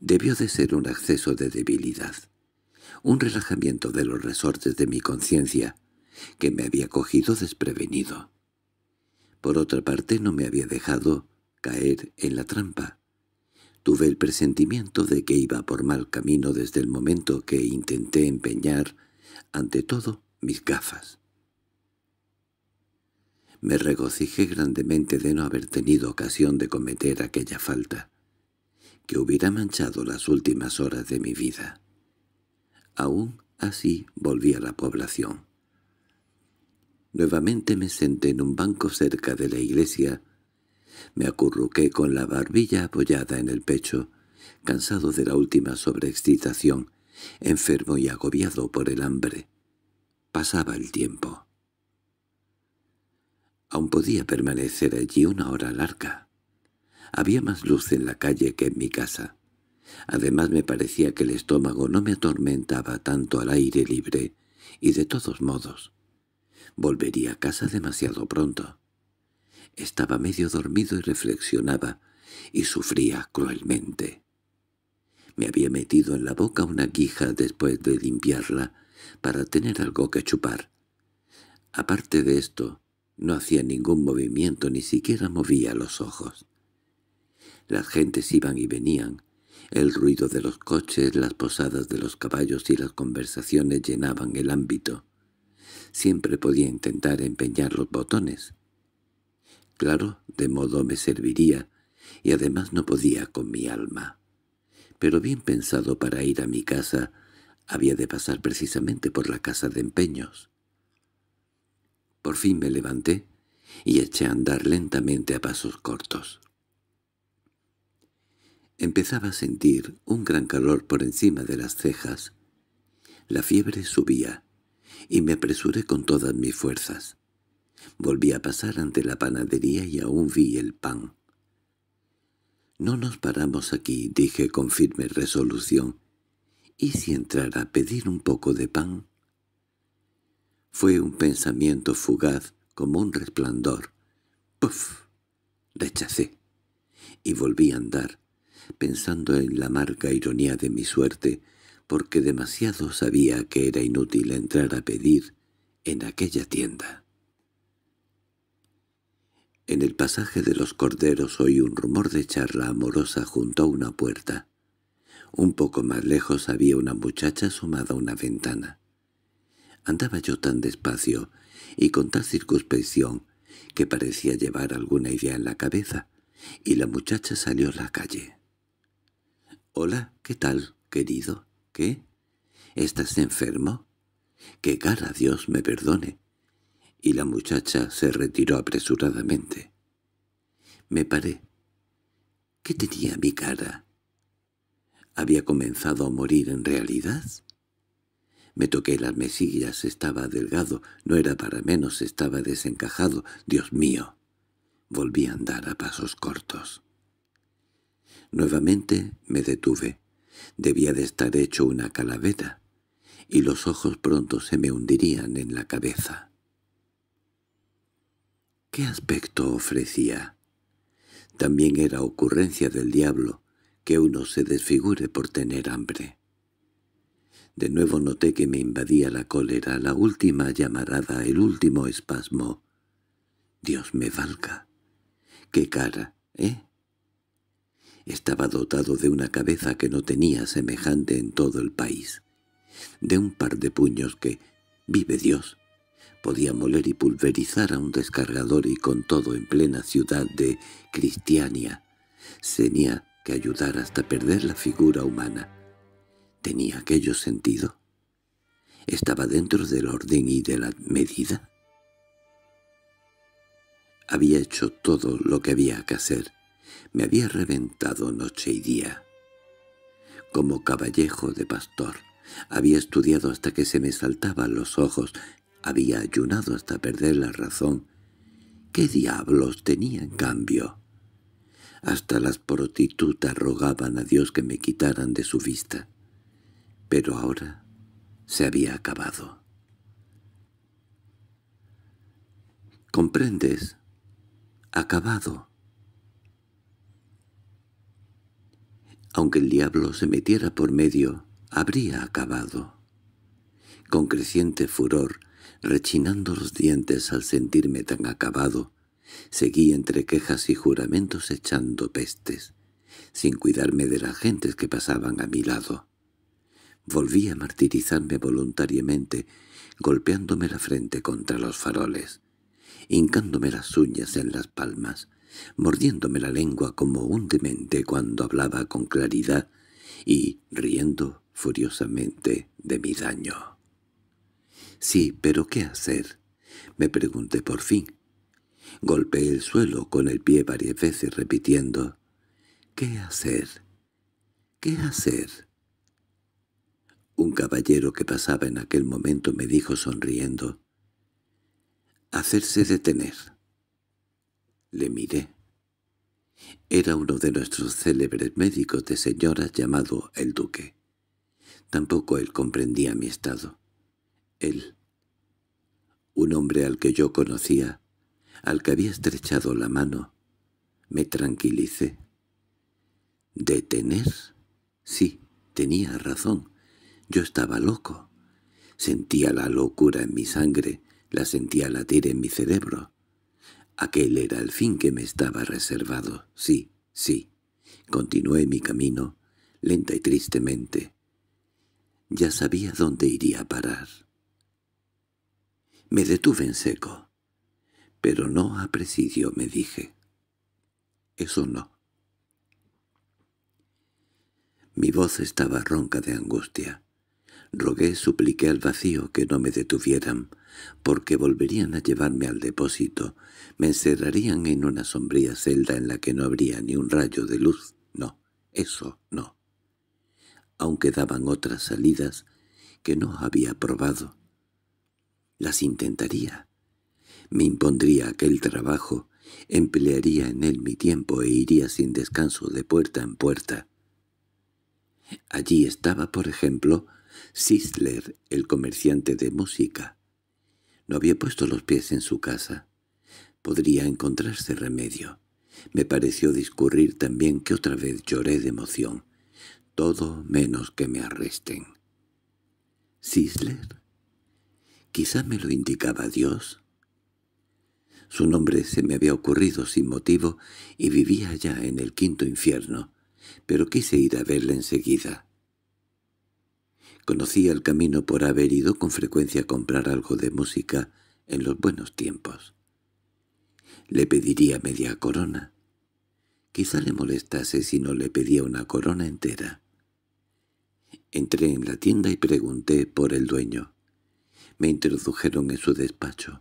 Debió de ser un acceso de debilidad un relajamiento de los resortes de mi conciencia, que me había cogido desprevenido. Por otra parte, no me había dejado caer en la trampa. Tuve el presentimiento de que iba por mal camino desde el momento que intenté empeñar, ante todo, mis gafas. Me regocijé grandemente de no haber tenido ocasión de cometer aquella falta, que hubiera manchado las últimas horas de mi vida. Aún así volví a la población. Nuevamente me senté en un banco cerca de la iglesia. Me acurruqué con la barbilla apoyada en el pecho, cansado de la última sobreexcitación, enfermo y agobiado por el hambre. Pasaba el tiempo. Aún podía permanecer allí una hora larga. Había más luz en la calle que en mi casa. Además me parecía que el estómago no me atormentaba tanto al aire libre, y de todos modos, volvería a casa demasiado pronto. Estaba medio dormido y reflexionaba, y sufría cruelmente. Me había metido en la boca una guija después de limpiarla para tener algo que chupar. Aparte de esto, no hacía ningún movimiento, ni siquiera movía los ojos. Las gentes iban y venían, el ruido de los coches, las posadas de los caballos y las conversaciones llenaban el ámbito. Siempre podía intentar empeñar los botones. Claro, de modo me serviría, y además no podía con mi alma. Pero bien pensado para ir a mi casa, había de pasar precisamente por la casa de empeños. Por fin me levanté y eché a andar lentamente a pasos cortos. Empezaba a sentir un gran calor por encima de las cejas. La fiebre subía, y me apresuré con todas mis fuerzas. Volví a pasar ante la panadería y aún vi el pan. «No nos paramos aquí», dije con firme resolución. «¿Y si entrara a pedir un poco de pan?» Fue un pensamiento fugaz, como un resplandor. «¡Puf!» Rechacé. Y volví a andar, pensando en la amarga ironía de mi suerte, porque demasiado sabía que era inútil entrar a pedir en aquella tienda. En el pasaje de los corderos oí un rumor de charla amorosa junto a una puerta. Un poco más lejos había una muchacha asomada a una ventana. Andaba yo tan despacio y con tal circunspección que parecía llevar alguna idea en la cabeza, y la muchacha salió a la calle. «Hola, ¿qué tal, querido? ¿Qué? ¿Estás enfermo? ¡Qué cara, Dios me perdone! y la muchacha se retiró apresuradamente. Me paré. ¿Qué tenía mi cara? ¿Había comenzado a morir en realidad? Me toqué las mesillas, estaba delgado, no era para menos, estaba desencajado. ¡Dios mío! Volví a andar a pasos cortos. Nuevamente me detuve. Debía de estar hecho una calavera, y los ojos pronto se me hundirían en la cabeza. ¿Qué aspecto ofrecía? También era ocurrencia del diablo que uno se desfigure por tener hambre. De nuevo noté que me invadía la cólera, la última llamarada, el último espasmo. Dios me valga. ¡Qué cara, eh! Estaba dotado de una cabeza que no tenía semejante en todo el país, de un par de puños que, vive Dios, podía moler y pulverizar a un descargador y con todo en plena ciudad de Cristiania. Tenía que ayudar hasta perder la figura humana. ¿Tenía aquello sentido? ¿Estaba dentro del orden y de la medida? Había hecho todo lo que había que hacer me había reventado noche y día. Como caballejo de pastor, había estudiado hasta que se me saltaban los ojos, había ayunado hasta perder la razón. ¿Qué diablos tenía en cambio? Hasta las prostitutas rogaban a Dios que me quitaran de su vista. Pero ahora se había acabado. ¿Comprendes? Acabado. Aunque el diablo se metiera por medio, habría acabado. Con creciente furor, rechinando los dientes al sentirme tan acabado, seguí entre quejas y juramentos echando pestes, sin cuidarme de las gentes que pasaban a mi lado. Volví a martirizarme voluntariamente, golpeándome la frente contra los faroles, hincándome las uñas en las palmas, mordiéndome la lengua como un demente cuando hablaba con claridad y riendo furiosamente de mi daño. «Sí, pero ¿qué hacer?» me pregunté por fin. Golpeé el suelo con el pie varias veces repitiendo «¿Qué hacer? ¿Qué hacer?» Un caballero que pasaba en aquel momento me dijo sonriendo «Hacerse detener». Le miré. Era uno de nuestros célebres médicos de señoras llamado el duque. Tampoco él comprendía mi estado. Él, un hombre al que yo conocía, al que había estrechado la mano, me tranquilicé. ¿Detener? Sí, tenía razón. Yo estaba loco. Sentía la locura en mi sangre, la sentía latir en mi cerebro. Aquel era el fin que me estaba reservado, sí, sí. Continué mi camino, lenta y tristemente. Ya sabía dónde iría a parar. Me detuve en seco. Pero no a presidio, me dije. Eso no. Mi voz estaba ronca de angustia. Rogué, supliqué al vacío que no me detuvieran, porque volverían a llevarme al depósito, me encerrarían en una sombría celda en la que no habría ni un rayo de luz. No, eso no. Aunque daban otras salidas que no había probado. Las intentaría. Me impondría aquel trabajo, emplearía en él mi tiempo e iría sin descanso de puerta en puerta. Allí estaba, por ejemplo, Sisler, el comerciante de música. No había puesto los pies en su casa. Podría encontrarse remedio. Me pareció discurrir también que otra vez lloré de emoción. Todo menos que me arresten. ¿Sisler? Quizá me lo indicaba Dios. Su nombre se me había ocurrido sin motivo y vivía ya en el quinto infierno, pero quise ir a verle enseguida. Conocía el camino por haber ido con frecuencia a comprar algo de música en los buenos tiempos. Le pediría media corona. Quizá le molestase si no le pedía una corona entera. Entré en la tienda y pregunté por el dueño. Me introdujeron en su despacho.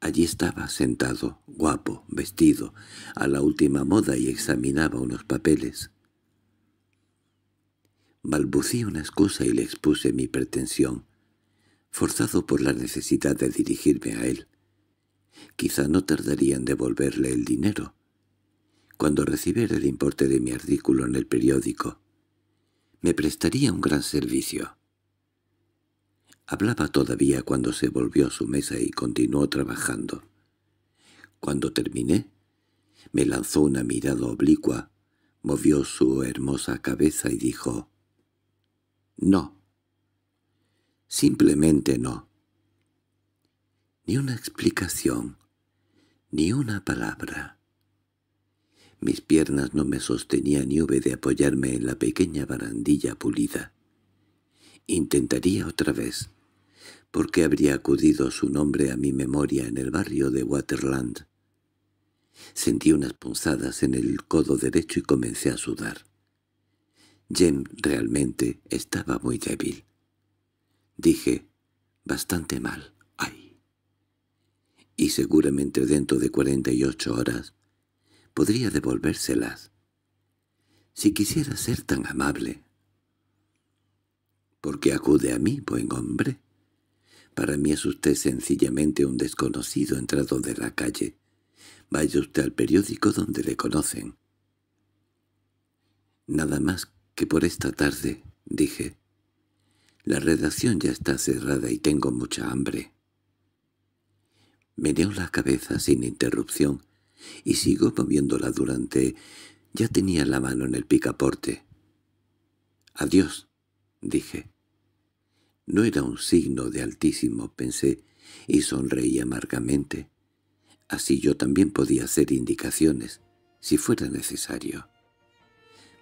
Allí estaba sentado, guapo, vestido, a la última moda y examinaba unos papeles. Balbucí una excusa y le expuse mi pretensión, forzado por la necesidad de dirigirme a él. Quizá no tardaría en devolverle el dinero, cuando recibiera el importe de mi artículo en el periódico. Me prestaría un gran servicio. Hablaba todavía cuando se volvió a su mesa y continuó trabajando. Cuando terminé, me lanzó una mirada oblicua, movió su hermosa cabeza y dijo no. Simplemente no. Ni una explicación, ni una palabra. Mis piernas no me sostenían ni hube de apoyarme en la pequeña barandilla pulida. Intentaría otra vez, porque habría acudido su nombre a mi memoria en el barrio de Waterland. Sentí unas punzadas en el codo derecho y comencé a sudar. Jem realmente estaba muy débil. Dije, bastante mal, ay. Y seguramente dentro de 48 horas podría devolvérselas. Si quisiera ser tan amable. porque acude a mí, buen hombre? Para mí es usted sencillamente un desconocido entrado de la calle. Vaya usted al periódico donde le conocen. Nada más que por esta tarde, dije. La redacción ya está cerrada y tengo mucha hambre. Meneo la cabeza sin interrupción y sigo moviéndola durante... Ya tenía la mano en el picaporte. «Adiós», dije. No era un signo de altísimo, pensé, y sonreí amargamente. Así yo también podía hacer indicaciones, si fuera necesario.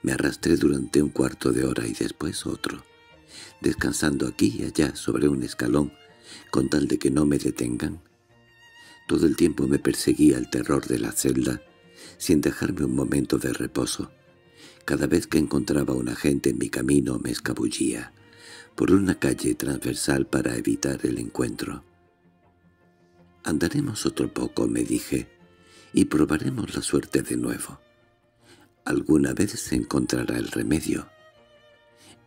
Me arrastré durante un cuarto de hora y después otro, descansando aquí y allá sobre un escalón, con tal de que no me detengan. Todo el tiempo me perseguía el terror de la celda, sin dejarme un momento de reposo. Cada vez que encontraba un agente en mi camino me escabullía, por una calle transversal para evitar el encuentro. «Andaremos otro poco», me dije, «y probaremos la suerte de nuevo». Alguna vez se encontrará el remedio.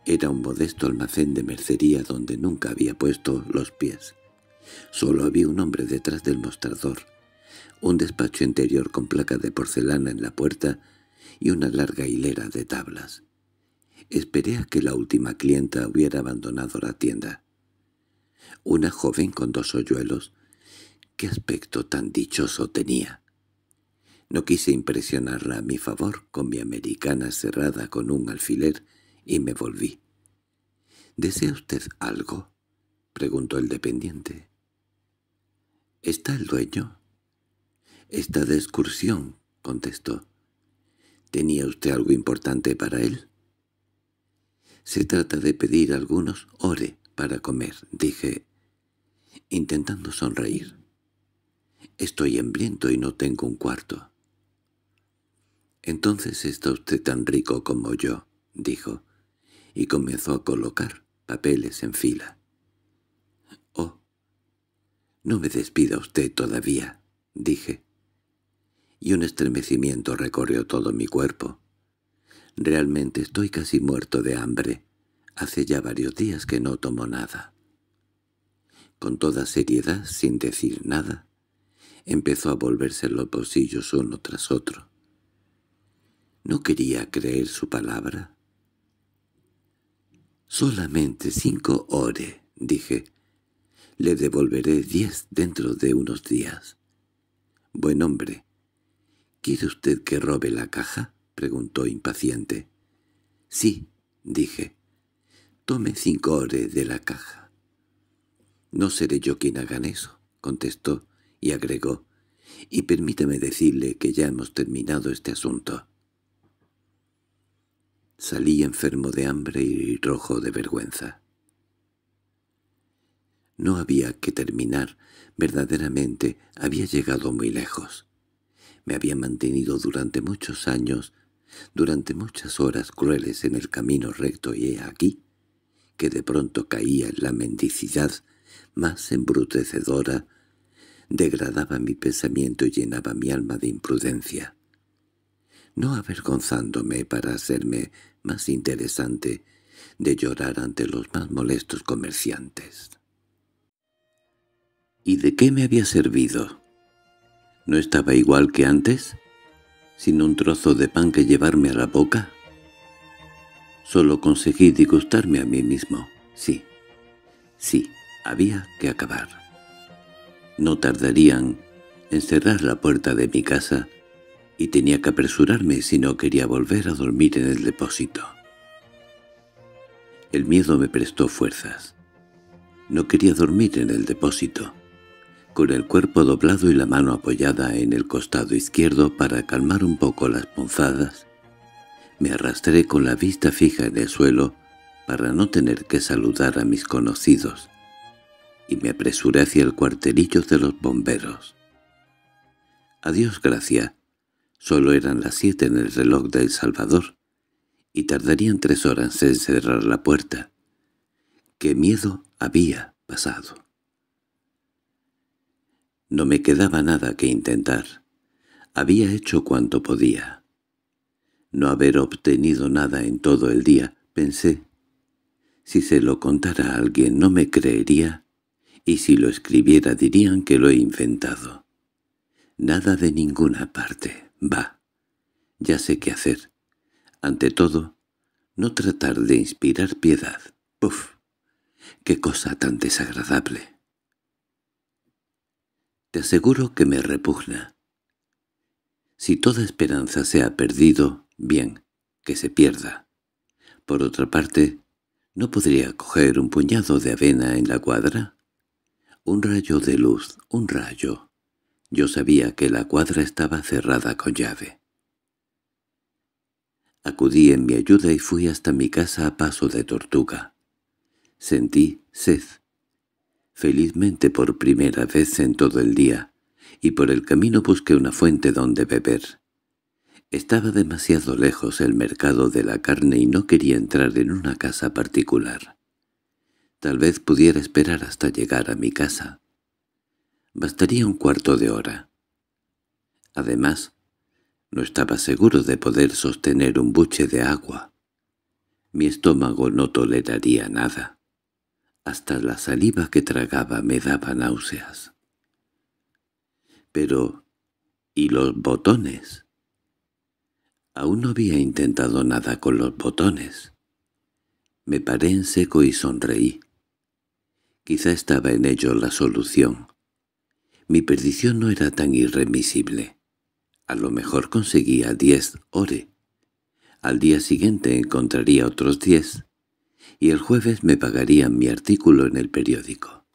Era un modesto almacén de mercería donde nunca había puesto los pies. Solo había un hombre detrás del mostrador, un despacho interior con placa de porcelana en la puerta y una larga hilera de tablas. Esperé a que la última clienta hubiera abandonado la tienda. Una joven con dos hoyuelos, qué aspecto tan dichoso tenía. No quise impresionarla a mi favor con mi americana cerrada con un alfiler y me volví. —¿Desea usted algo? —preguntó el dependiente. —¿Está el dueño? —Está de excursión —contestó. —¿Tenía usted algo importante para él? —Se trata de pedir algunos ore para comer —dije, intentando sonreír. —Estoy hambriento y no tengo un cuarto. —Entonces está usted tan rico como yo —dijo, y comenzó a colocar papeles en fila. —Oh, no me despida usted todavía —dije. Y un estremecimiento recorrió todo mi cuerpo. Realmente estoy casi muerto de hambre. Hace ya varios días que no tomo nada. Con toda seriedad, sin decir nada, empezó a volverse los bolsillos uno tras otro. ¿No quería creer su palabra? —Solamente cinco ore —dije. —Le devolveré diez dentro de unos días. —Buen hombre. —¿Quiere usted que robe la caja? —preguntó impaciente. —Sí —dije. —Tome cinco ore de la caja. —No seré yo quien haga eso —contestó, y agregó—y permítame decirle que ya hemos terminado este asunto. Salí enfermo de hambre y rojo de vergüenza. No había que terminar, verdaderamente había llegado muy lejos. Me había mantenido durante muchos años, durante muchas horas crueles en el camino recto y he aquí, que de pronto caía en la mendicidad más embrutecedora, degradaba mi pensamiento y llenaba mi alma de imprudencia no avergonzándome para hacerme más interesante, de llorar ante los más molestos comerciantes. ¿Y de qué me había servido? ¿No estaba igual que antes? ¿Sin un trozo de pan que llevarme a la boca? Solo conseguí disgustarme a mí mismo. Sí, sí, había que acabar. No tardarían en cerrar la puerta de mi casa y tenía que apresurarme si no quería volver a dormir en el depósito. El miedo me prestó fuerzas. No quería dormir en el depósito. Con el cuerpo doblado y la mano apoyada en el costado izquierdo para calmar un poco las punzadas, me arrastré con la vista fija en el suelo para no tener que saludar a mis conocidos, y me apresuré hacia el cuartelillo de los bomberos. —Adiós, Gracia. Solo eran las siete en el reloj de El Salvador, y tardarían tres horas en cerrar la puerta. ¡Qué miedo había pasado! No me quedaba nada que intentar. Había hecho cuanto podía. No haber obtenido nada en todo el día, pensé. Si se lo contara a alguien no me creería, y si lo escribiera dirían que lo he inventado. Nada de ninguna parte. Va, ya sé qué hacer. Ante todo, no tratar de inspirar piedad. ¡Puf! ¡Qué cosa tan desagradable! Te aseguro que me repugna. Si toda esperanza se ha perdido, bien, que se pierda. Por otra parte, ¿no podría coger un puñado de avena en la cuadra? Un rayo de luz, un rayo, yo sabía que la cuadra estaba cerrada con llave. Acudí en mi ayuda y fui hasta mi casa a paso de tortuga. Sentí sed. Felizmente por primera vez en todo el día, y por el camino busqué una fuente donde beber. Estaba demasiado lejos el mercado de la carne y no quería entrar en una casa particular. Tal vez pudiera esperar hasta llegar a mi casa. Bastaría un cuarto de hora. Además, no estaba seguro de poder sostener un buche de agua. Mi estómago no toleraría nada. Hasta la saliva que tragaba me daba náuseas. Pero, ¿y los botones? Aún no había intentado nada con los botones. Me paré en seco y sonreí. Quizá estaba en ello la solución. Mi perdición no era tan irremisible. A lo mejor conseguía diez ore. Al día siguiente encontraría otros diez, y el jueves me pagarían mi artículo en el periódico.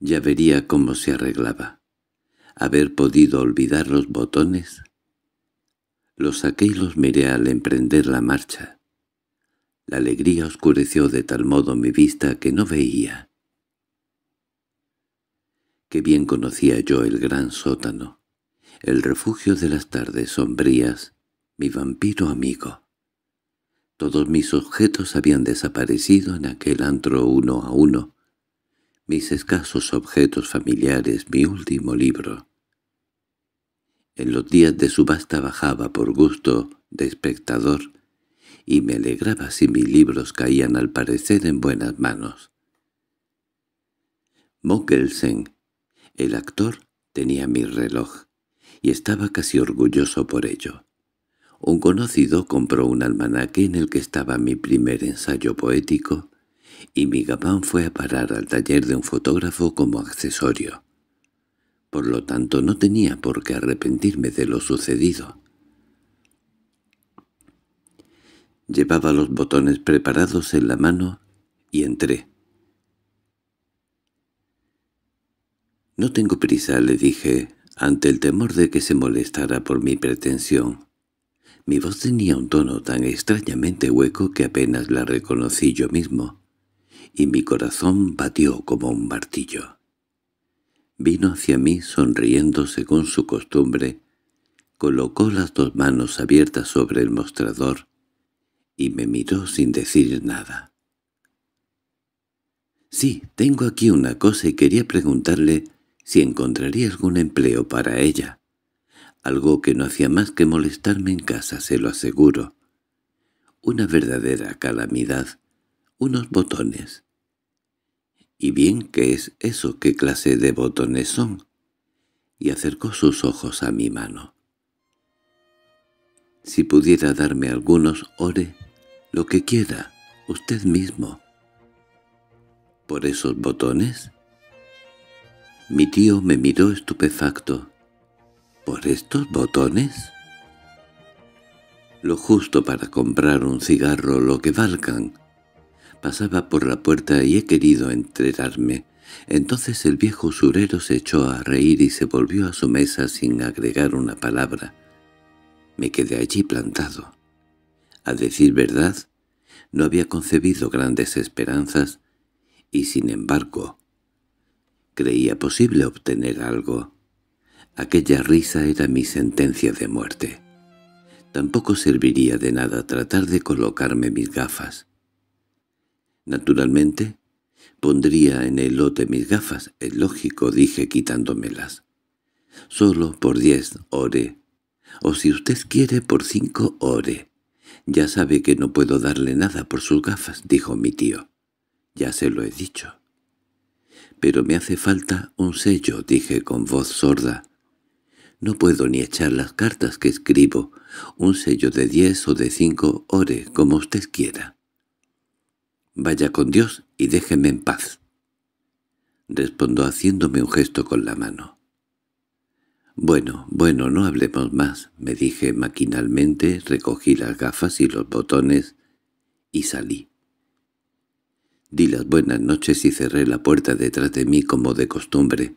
Ya vería cómo se arreglaba. Haber podido olvidar los botones. Los saqué y los miré al emprender la marcha. La alegría oscureció de tal modo mi vista que no veía que bien conocía yo el gran sótano, el refugio de las tardes sombrías, mi vampiro amigo. Todos mis objetos habían desaparecido en aquel antro uno a uno, mis escasos objetos familiares, mi último libro. En los días de subasta bajaba por gusto de espectador, y me alegraba si mis libros caían al parecer en buenas manos. El actor tenía mi reloj, y estaba casi orgulloso por ello. Un conocido compró un almanaque en el que estaba mi primer ensayo poético, y mi gabán fue a parar al taller de un fotógrafo como accesorio. Por lo tanto, no tenía por qué arrepentirme de lo sucedido. Llevaba los botones preparados en la mano y entré. No tengo prisa, le dije, ante el temor de que se molestara por mi pretensión. Mi voz tenía un tono tan extrañamente hueco que apenas la reconocí yo mismo, y mi corazón batió como un martillo. Vino hacia mí sonriendo según su costumbre, colocó las dos manos abiertas sobre el mostrador y me miró sin decir nada. —Sí, tengo aquí una cosa y quería preguntarle si encontraría algún empleo para ella. Algo que no hacía más que molestarme en casa, se lo aseguro. Una verdadera calamidad. Unos botones. ¿Y bien qué es eso? ¿Qué clase de botones son? Y acercó sus ojos a mi mano. Si pudiera darme algunos, ore, lo que quiera, usted mismo. ¿Por esos botones? Mi tío me miró estupefacto. —¿Por estos botones? Lo justo para comprar un cigarro lo que valgan. Pasaba por la puerta y he querido enterarme. Entonces el viejo usurero se echó a reír y se volvió a su mesa sin agregar una palabra. Me quedé allí plantado. A decir verdad, no había concebido grandes esperanzas, y sin embargo creía posible obtener algo. Aquella risa era mi sentencia de muerte. Tampoco serviría de nada tratar de colocarme mis gafas. Naturalmente, pondría en el lote mis gafas, es lógico, dije quitándomelas. Solo por diez ore, o si usted quiere por cinco ore. Ya sabe que no puedo darle nada por sus gafas, dijo mi tío. Ya se lo he dicho. «Pero me hace falta un sello», dije con voz sorda. «No puedo ni echar las cartas que escribo, un sello de diez o de cinco ore, como usted quiera». «Vaya con Dios y déjeme en paz», respondo haciéndome un gesto con la mano. «Bueno, bueno, no hablemos más», me dije maquinalmente, recogí las gafas y los botones y salí. Di las buenas noches y cerré la puerta detrás de mí como de costumbre.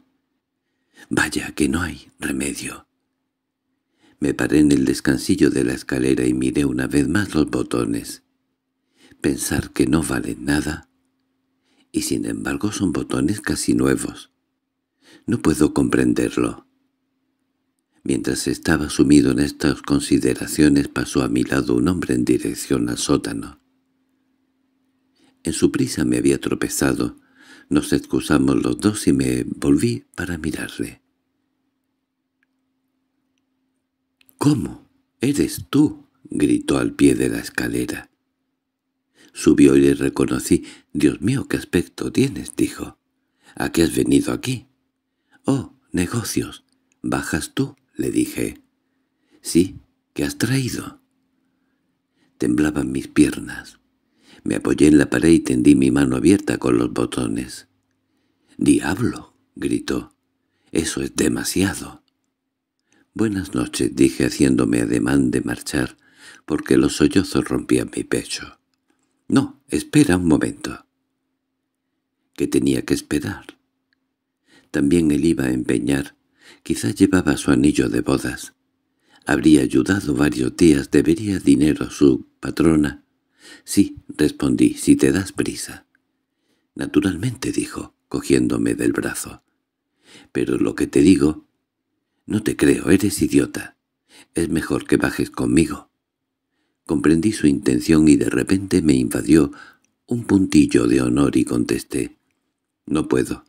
Vaya que no hay remedio. Me paré en el descansillo de la escalera y miré una vez más los botones. Pensar que no valen nada. Y sin embargo son botones casi nuevos. No puedo comprenderlo. Mientras estaba sumido en estas consideraciones pasó a mi lado un hombre en dirección al sótano. En su prisa me había tropezado. Nos excusamos los dos y me volví para mirarle. —¿Cómo? ¿Eres tú? —gritó al pie de la escalera. Subió y le reconocí. —Dios mío, qué aspecto tienes —dijo. —¿A qué has venido aquí? —Oh, negocios. —¿Bajas tú? —le dije. —Sí, ¿qué has traído? Temblaban mis piernas. Me apoyé en la pared y tendí mi mano abierta con los botones. —¡Diablo! —gritó. —Eso es demasiado. —Buenas noches —dije haciéndome ademán de marchar, porque los sollozos rompían mi pecho. —No, espera un momento. ¿Qué tenía que esperar? También él iba a empeñar. Quizás llevaba su anillo de bodas. Habría ayudado varios días, debería dinero a su patrona —Sí —respondí—, si te das prisa. —Naturalmente —dijo, cogiéndome del brazo—. Pero lo que te digo... No te creo, eres idiota. Es mejor que bajes conmigo. Comprendí su intención y de repente me invadió un puntillo de honor y contesté. No puedo.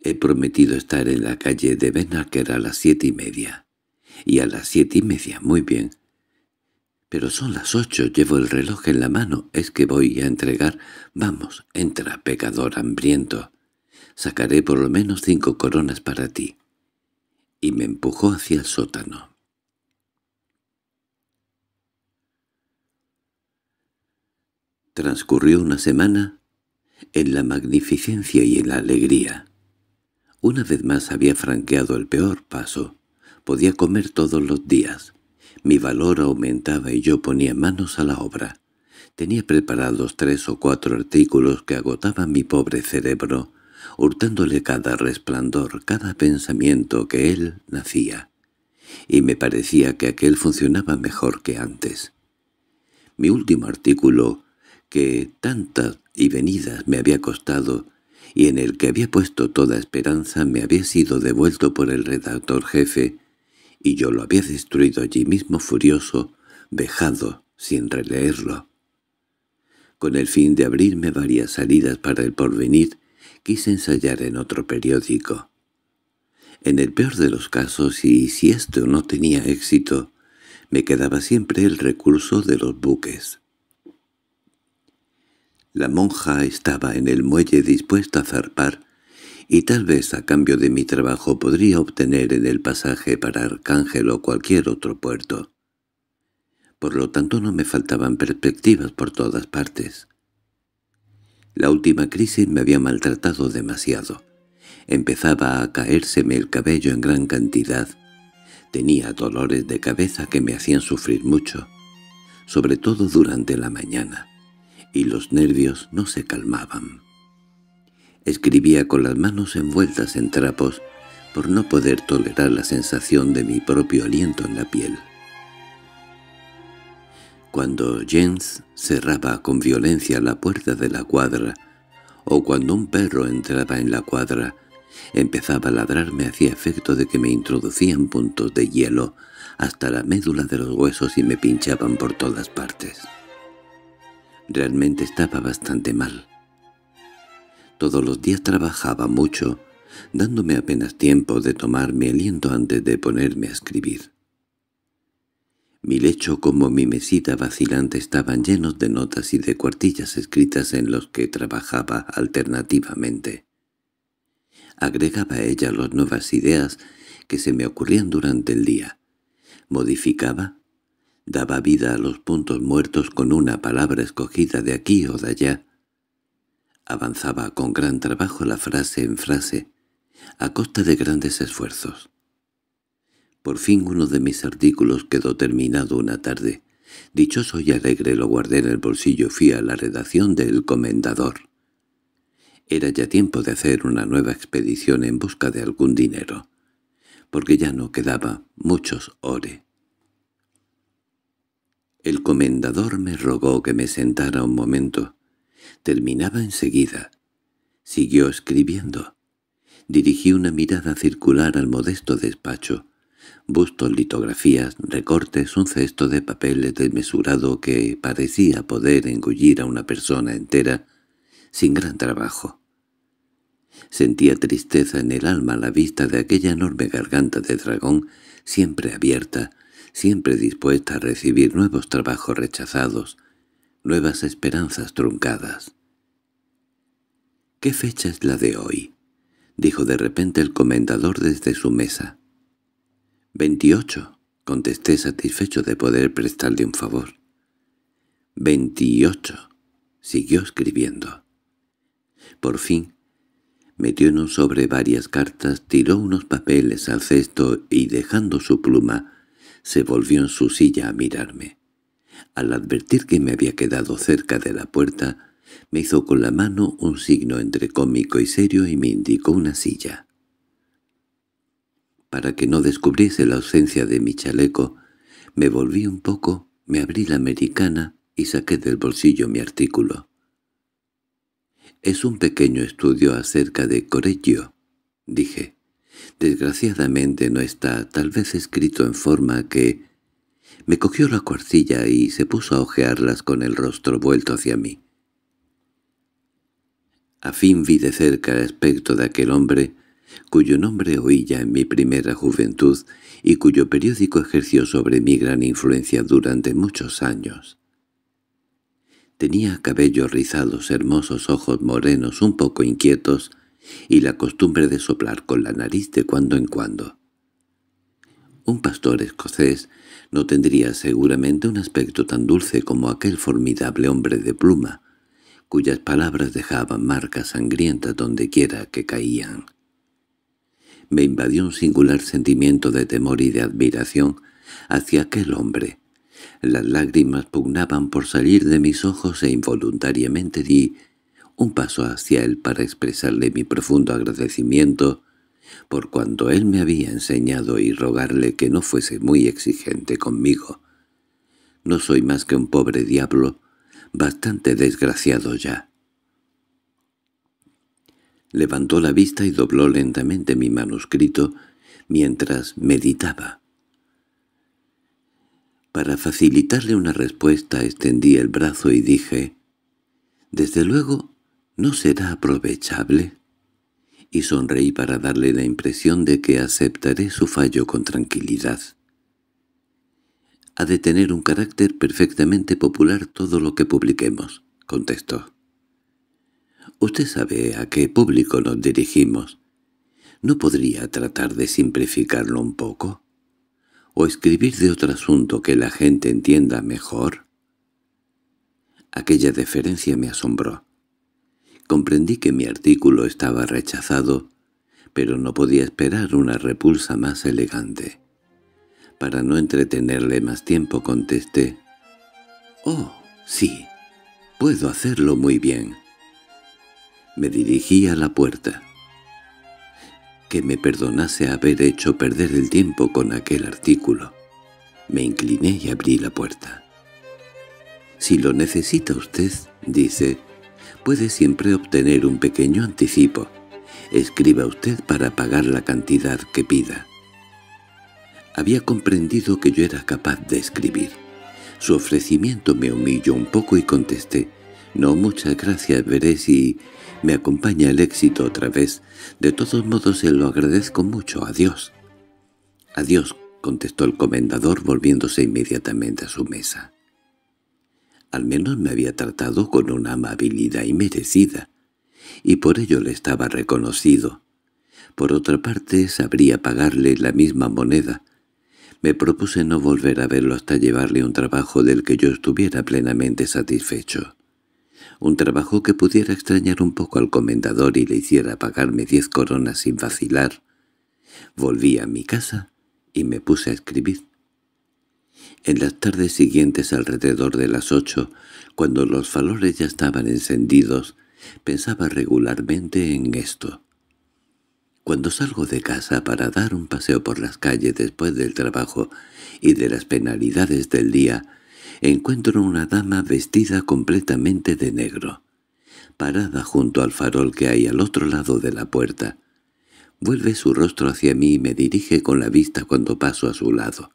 He prometido estar en la calle de Benaker a las siete y media. Y a las siete y media, muy bien. —Pero son las ocho, llevo el reloj en la mano, es que voy a entregar. Vamos, entra, pecador hambriento. Sacaré por lo menos cinco coronas para ti. Y me empujó hacia el sótano. Transcurrió una semana en la magnificencia y en la alegría. Una vez más había franqueado el peor paso. Podía comer todos los días. Mi valor aumentaba y yo ponía manos a la obra. Tenía preparados tres o cuatro artículos que agotaban mi pobre cerebro, hurtándole cada resplandor, cada pensamiento que él nacía. Y me parecía que aquel funcionaba mejor que antes. Mi último artículo, que tantas y venidas me había costado, y en el que había puesto toda esperanza me había sido devuelto por el redactor jefe, y yo lo había destruido allí mismo furioso, vejado, sin releerlo. Con el fin de abrirme varias salidas para el porvenir, quise ensayar en otro periódico. En el peor de los casos, y si esto no tenía éxito, me quedaba siempre el recurso de los buques. La monja estaba en el muelle dispuesta a zarpar y tal vez a cambio de mi trabajo podría obtener en el pasaje para Arcángel o cualquier otro puerto. Por lo tanto no me faltaban perspectivas por todas partes. La última crisis me había maltratado demasiado. Empezaba a caérseme el cabello en gran cantidad. Tenía dolores de cabeza que me hacían sufrir mucho, sobre todo durante la mañana, y los nervios no se calmaban. Escribía con las manos envueltas en trapos por no poder tolerar la sensación de mi propio aliento en la piel. Cuando Jens cerraba con violencia la puerta de la cuadra, o cuando un perro entraba en la cuadra, empezaba a ladrarme hacía efecto de que me introducían puntos de hielo hasta la médula de los huesos y me pinchaban por todas partes. Realmente estaba bastante mal. Todos los días trabajaba mucho, dándome apenas tiempo de tomar mi aliento antes de ponerme a escribir. Mi lecho como mi mesita vacilante estaban llenos de notas y de cuartillas escritas en los que trabajaba alternativamente. Agregaba a ella las nuevas ideas que se me ocurrían durante el día. Modificaba, daba vida a los puntos muertos con una palabra escogida de aquí o de allá, Avanzaba con gran trabajo la frase en frase, a costa de grandes esfuerzos. Por fin uno de mis artículos quedó terminado una tarde. Dichoso y alegre lo guardé en el bolsillo fui a la redacción del comendador. Era ya tiempo de hacer una nueva expedición en busca de algún dinero, porque ya no quedaba muchos ore. El comendador me rogó que me sentara un momento terminaba enseguida. Siguió escribiendo. Dirigí una mirada circular al modesto despacho. Bustos, litografías, recortes, un cesto de papeles desmesurado que parecía poder engullir a una persona entera sin gran trabajo. Sentía tristeza en el alma a la vista de aquella enorme garganta de dragón, siempre abierta, siempre dispuesta a recibir nuevos trabajos rechazados, nuevas esperanzas truncadas. —¿Qué fecha es la de hoy? —dijo de repente el comendador desde su mesa. —Veintiocho —contesté satisfecho de poder prestarle un favor. —Veintiocho —siguió escribiendo. Por fin, metió en un sobre varias cartas, tiró unos papeles al cesto y, dejando su pluma, se volvió en su silla a mirarme. Al advertir que me había quedado cerca de la puerta, me hizo con la mano un signo entre cómico y serio y me indicó una silla. Para que no descubriese la ausencia de mi chaleco, me volví un poco, me abrí la americana y saqué del bolsillo mi artículo. «Es un pequeño estudio acerca de Coreggio, dije. «Desgraciadamente no está, tal vez escrito en forma que me cogió la cuarcilla y se puso a ojearlas con el rostro vuelto hacia mí. A fin vi de cerca el aspecto de aquel hombre, cuyo nombre oí ya en mi primera juventud y cuyo periódico ejerció sobre mí gran influencia durante muchos años. Tenía cabellos rizados, hermosos ojos morenos un poco inquietos y la costumbre de soplar con la nariz de cuando en cuando. Un pastor escocés no tendría seguramente un aspecto tan dulce como aquel formidable hombre de pluma, cuyas palabras dejaban marcas sangrientas dondequiera que caían. Me invadió un singular sentimiento de temor y de admiración hacia aquel hombre. Las lágrimas pugnaban por salir de mis ojos e involuntariamente di un paso hacia él para expresarle mi profundo agradecimiento por cuanto él me había enseñado y rogarle que no fuese muy exigente conmigo. No soy más que un pobre diablo, bastante desgraciado ya. Levantó la vista y dobló lentamente mi manuscrito mientras meditaba. Para facilitarle una respuesta extendí el brazo y dije, «Desde luego, ¿no será aprovechable?» y sonreí para darle la impresión de que aceptaré su fallo con tranquilidad. Ha de tener un carácter perfectamente popular todo lo que publiquemos, contestó. Usted sabe a qué público nos dirigimos. ¿No podría tratar de simplificarlo un poco? ¿O escribir de otro asunto que la gente entienda mejor? Aquella deferencia me asombró. Comprendí que mi artículo estaba rechazado, pero no podía esperar una repulsa más elegante. Para no entretenerle más tiempo contesté, «Oh, sí, puedo hacerlo muy bien». Me dirigí a la puerta. Que me perdonase haber hecho perder el tiempo con aquel artículo. Me incliné y abrí la puerta. «Si lo necesita usted», dice, puede siempre obtener un pequeño anticipo. Escriba usted para pagar la cantidad que pida. Había comprendido que yo era capaz de escribir. Su ofrecimiento me humilló un poco y contesté, «No, muchas gracias, veré si me acompaña el éxito otra vez. De todos modos se lo agradezco mucho. Adiós». «Adiós», contestó el comendador volviéndose inmediatamente a su mesa. Al menos me había tratado con una amabilidad inmerecida, y por ello le estaba reconocido. Por otra parte, sabría pagarle la misma moneda. Me propuse no volver a verlo hasta llevarle un trabajo del que yo estuviera plenamente satisfecho. Un trabajo que pudiera extrañar un poco al comendador y le hiciera pagarme diez coronas sin vacilar. Volví a mi casa y me puse a escribir. En las tardes siguientes alrededor de las ocho, cuando los valores ya estaban encendidos, pensaba regularmente en esto. Cuando salgo de casa para dar un paseo por las calles después del trabajo y de las penalidades del día, encuentro una dama vestida completamente de negro, parada junto al farol que hay al otro lado de la puerta. Vuelve su rostro hacia mí y me dirige con la vista cuando paso a su lado.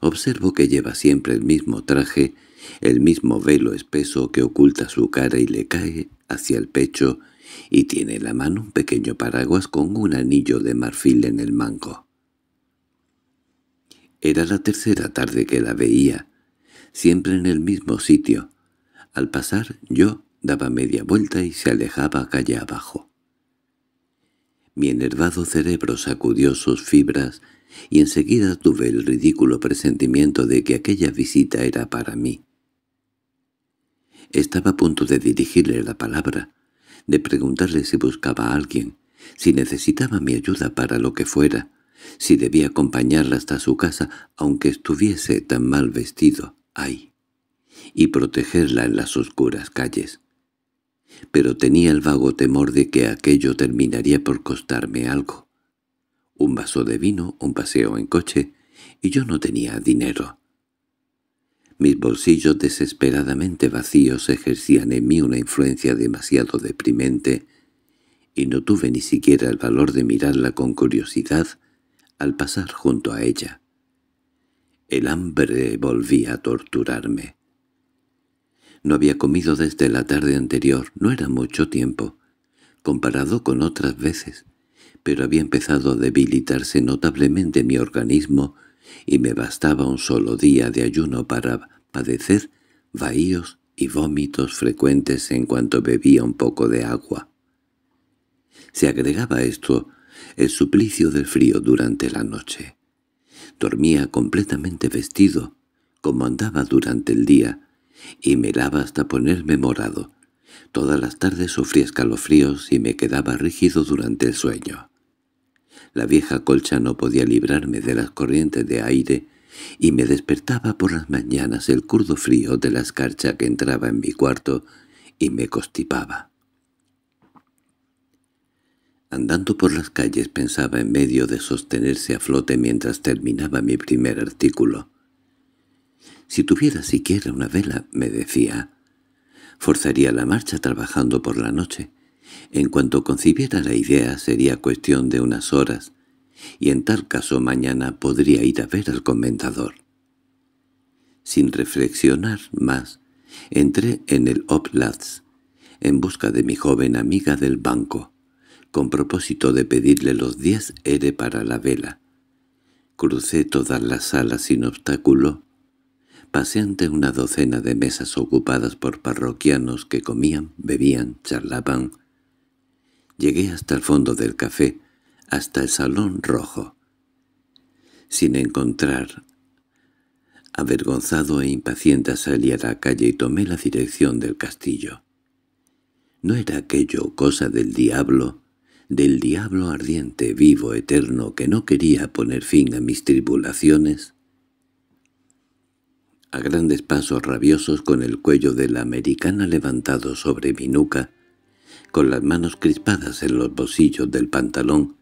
Observo que lleva siempre el mismo traje, el mismo velo espeso que oculta su cara y le cae hacia el pecho, y tiene en la mano un pequeño paraguas con un anillo de marfil en el mango. Era la tercera tarde que la veía, siempre en el mismo sitio. Al pasar yo daba media vuelta y se alejaba calle abajo. Mi enervado cerebro sacudió sus fibras y enseguida tuve el ridículo presentimiento de que aquella visita era para mí. Estaba a punto de dirigirle la palabra, de preguntarle si buscaba a alguien, si necesitaba mi ayuda para lo que fuera, si debía acompañarla hasta su casa, aunque estuviese tan mal vestido, ahí, y protegerla en las oscuras calles. Pero tenía el vago temor de que aquello terminaría por costarme algo un vaso de vino, un paseo en coche, y yo no tenía dinero. Mis bolsillos desesperadamente vacíos ejercían en mí una influencia demasiado deprimente, y no tuve ni siquiera el valor de mirarla con curiosidad al pasar junto a ella. El hambre volvía a torturarme. No había comido desde la tarde anterior, no era mucho tiempo, comparado con otras veces, pero había empezado a debilitarse notablemente mi organismo y me bastaba un solo día de ayuno para padecer vahíos y vómitos frecuentes en cuanto bebía un poco de agua. Se agregaba a esto el suplicio del frío durante la noche. Dormía completamente vestido, como andaba durante el día, y me lava hasta ponerme morado. Todas las tardes sufría escalofríos y me quedaba rígido durante el sueño. La vieja colcha no podía librarme de las corrientes de aire y me despertaba por las mañanas el curdo frío de la escarcha que entraba en mi cuarto y me costipaba. Andando por las calles pensaba en medio de sostenerse a flote mientras terminaba mi primer artículo. Si tuviera siquiera una vela, me decía, forzaría la marcha trabajando por la noche. En cuanto concibiera la idea sería cuestión de unas horas, y en tal caso mañana podría ir a ver al comentador. Sin reflexionar más, entré en el Oplatz en busca de mi joven amiga del banco, con propósito de pedirle los 10 ere para la vela. Crucé todas las salas sin obstáculo, pasé ante una docena de mesas ocupadas por parroquianos que comían, bebían, charlaban, Llegué hasta el fondo del café, hasta el salón rojo. Sin encontrar Avergonzado e impaciente salí a la calle y tomé la dirección del castillo. ¿No era aquello cosa del diablo? Del diablo ardiente, vivo, eterno, que no quería poner fin a mis tribulaciones. A grandes pasos rabiosos, con el cuello de la americana levantado sobre mi nuca, con las manos crispadas en los bolsillos del pantalón,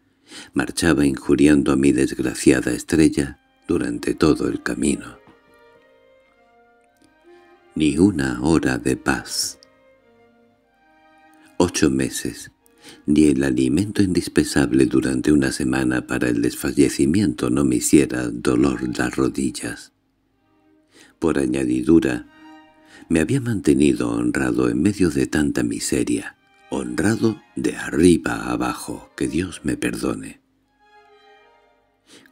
marchaba injuriando a mi desgraciada estrella durante todo el camino. Ni una hora de paz. Ocho meses, ni el alimento indispensable durante una semana para el desfallecimiento no me hiciera dolor las rodillas. Por añadidura, me había mantenido honrado en medio de tanta miseria, honrado de arriba a abajo, que Dios me perdone.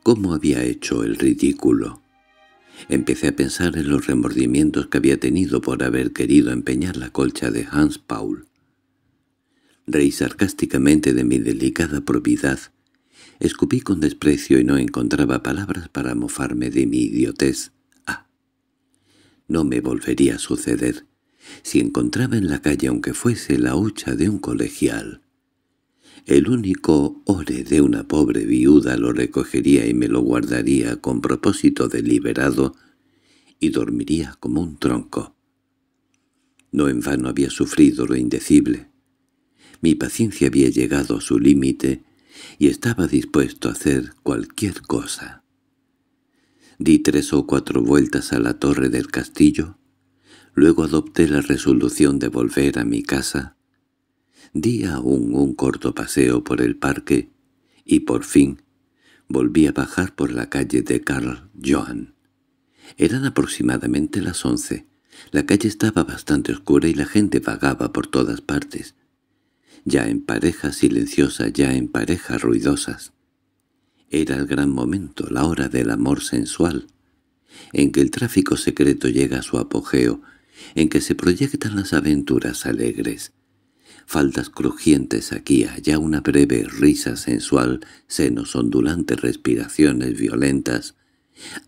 ¿Cómo había hecho el ridículo? Empecé a pensar en los remordimientos que había tenido por haber querido empeñar la colcha de Hans Paul. Reí sarcásticamente de mi delicada probidad. Escupí con desprecio y no encontraba palabras para mofarme de mi idiotez. Ah, no me volvería a suceder si encontraba en la calle aunque fuese la hucha de un colegial. El único ore de una pobre viuda lo recogería y me lo guardaría con propósito deliberado y dormiría como un tronco. No en vano había sufrido lo indecible. Mi paciencia había llegado a su límite y estaba dispuesto a hacer cualquier cosa. Di tres o cuatro vueltas a la torre del castillo, Luego adopté la resolución de volver a mi casa. Di aún un corto paseo por el parque y por fin volví a bajar por la calle de Carl Johan. Eran aproximadamente las once. La calle estaba bastante oscura y la gente vagaba por todas partes, ya en parejas silenciosas, ya en parejas ruidosas. Era el gran momento, la hora del amor sensual, en que el tráfico secreto llega a su apogeo, en que se proyectan las aventuras alegres. Faldas crujientes aquí allá una breve risa sensual, senos ondulantes, respiraciones violentas,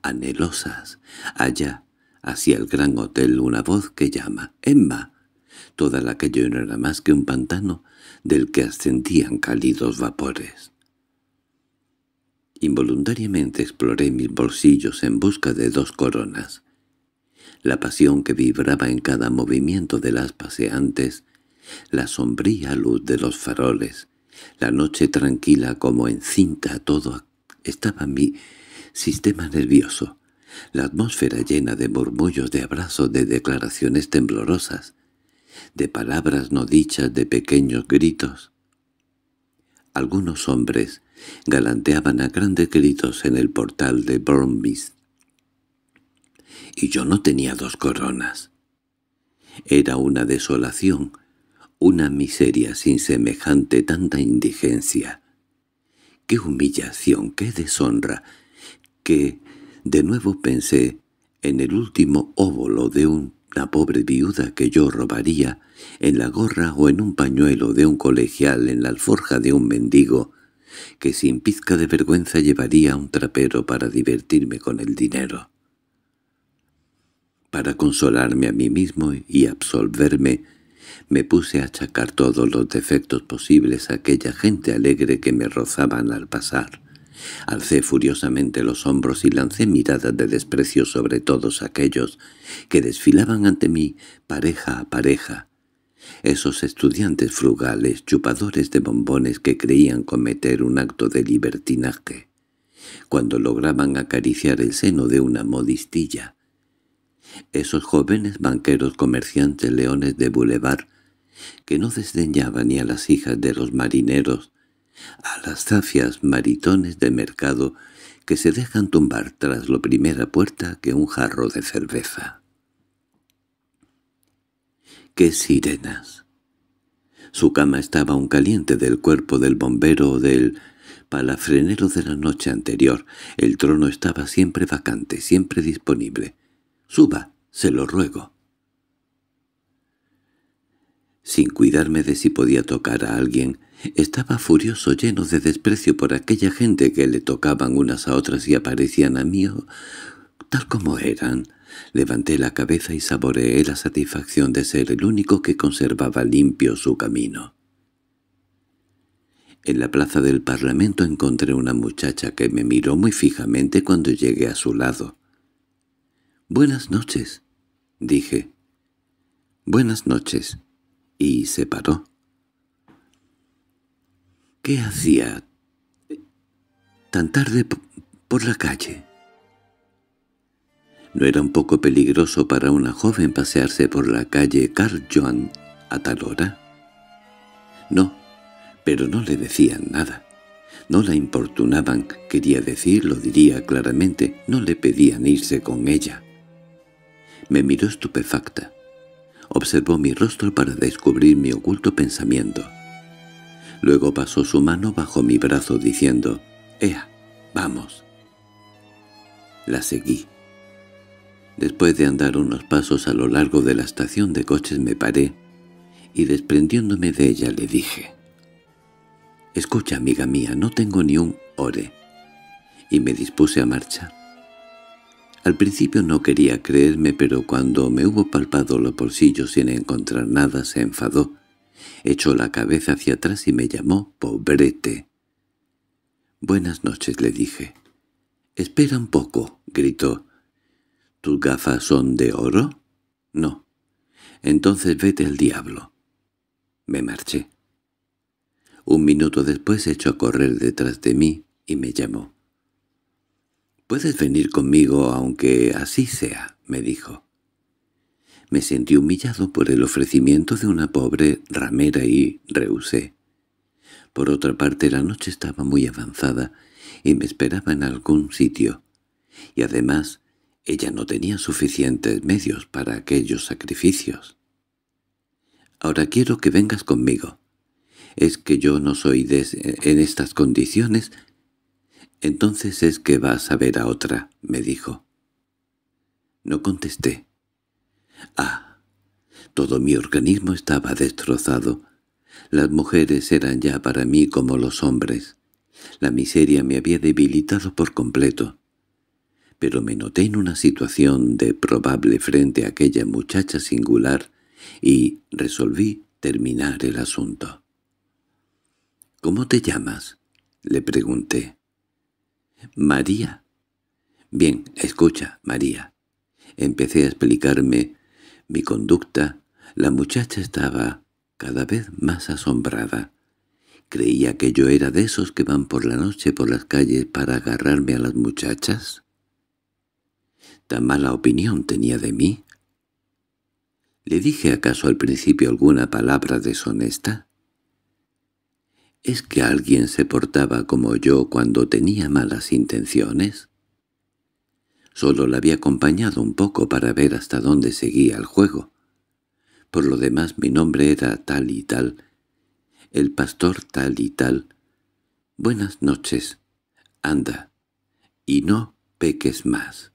anhelosas, allá, hacia el gran hotel, una voz que llama «Emma», toda la que yo no era más que un pantano del que ascendían cálidos vapores. Involuntariamente exploré mis bolsillos en busca de dos coronas la pasión que vibraba en cada movimiento de las paseantes, la sombría luz de los faroles, la noche tranquila como encinta todo estaba mi sistema nervioso, la atmósfera llena de murmullos, de abrazos, de declaraciones temblorosas, de palabras no dichas, de pequeños gritos. Algunos hombres galanteaban a grandes gritos en el portal de Bournemouth, y yo no tenía dos coronas. Era una desolación, una miseria sin semejante tanta indigencia. ¡Qué humillación, qué deshonra! Que, de nuevo pensé, en el último óvulo de una pobre viuda que yo robaría, en la gorra o en un pañuelo de un colegial, en la alforja de un mendigo, que sin pizca de vergüenza llevaría a un trapero para divertirme con el dinero. Para consolarme a mí mismo y absolverme, me puse a achacar todos los defectos posibles a aquella gente alegre que me rozaban al pasar. Alcé furiosamente los hombros y lancé miradas de desprecio sobre todos aquellos que desfilaban ante mí pareja a pareja. Esos estudiantes frugales, chupadores de bombones que creían cometer un acto de libertinaje, cuando lograban acariciar el seno de una modistilla, esos jóvenes banqueros comerciantes leones de boulevard, que no desdeñaban ni a las hijas de los marineros, a las zafias maritones de mercado que se dejan tumbar tras la primera puerta que un jarro de cerveza. ¡Qué sirenas! Su cama estaba aún caliente del cuerpo del bombero o del palafrenero de la noche anterior. El trono estaba siempre vacante, siempre disponible. Suba, se lo ruego. Sin cuidarme de si podía tocar a alguien, estaba furioso lleno de desprecio por aquella gente que le tocaban unas a otras y aparecían a mí tal como eran. Levanté la cabeza y saboreé la satisfacción de ser el único que conservaba limpio su camino. En la plaza del Parlamento encontré una muchacha que me miró muy fijamente cuando llegué a su lado. «Buenas noches», dije. «Buenas noches», y se paró. ¿Qué hacía tan tarde por la calle? ¿No era un poco peligroso para una joven pasearse por la calle Carl Joan a tal hora? No, pero no le decían nada. No la importunaban, quería decir, lo diría claramente, no le pedían irse con ella. Me miró estupefacta. Observó mi rostro para descubrir mi oculto pensamiento. Luego pasó su mano bajo mi brazo diciendo, «¡Ea, vamos!». La seguí. Después de andar unos pasos a lo largo de la estación de coches me paré y desprendiéndome de ella le dije, «Escucha, amiga mía, no tengo ni un ore». Y me dispuse a marchar. Al principio no quería creerme, pero cuando me hubo palpado los bolsillos sin encontrar nada se enfadó. Echó la cabeza hacia atrás y me llamó «Pobrete». «Buenas noches», le dije. «Espera un poco», gritó. «¿Tus gafas son de oro?» «No». «Entonces vete al diablo». Me marché. Un minuto después echó a correr detrás de mí y me llamó. «Puedes venir conmigo aunque así sea», me dijo. Me sentí humillado por el ofrecimiento de una pobre ramera y rehusé. Por otra parte, la noche estaba muy avanzada y me esperaba en algún sitio, y además ella no tenía suficientes medios para aquellos sacrificios. «Ahora quiero que vengas conmigo. Es que yo no soy en estas condiciones —Entonces es que vas a ver a otra —me dijo. No contesté. Ah, todo mi organismo estaba destrozado. Las mujeres eran ya para mí como los hombres. La miseria me había debilitado por completo. Pero me noté en una situación de probable frente a aquella muchacha singular y resolví terminar el asunto. —¿Cómo te llamas? —le pregunté. —María. —Bien, escucha, María. Empecé a explicarme mi conducta. La muchacha estaba cada vez más asombrada. Creía que yo era de esos que van por la noche por las calles para agarrarme a las muchachas. ¿Tan mala opinión tenía de mí? ¿Le dije acaso al principio alguna palabra deshonesta? ¿Es que alguien se portaba como yo cuando tenía malas intenciones? Solo la había acompañado un poco para ver hasta dónde seguía el juego. Por lo demás mi nombre era tal y tal, el pastor tal y tal. Buenas noches, anda, y no peques más.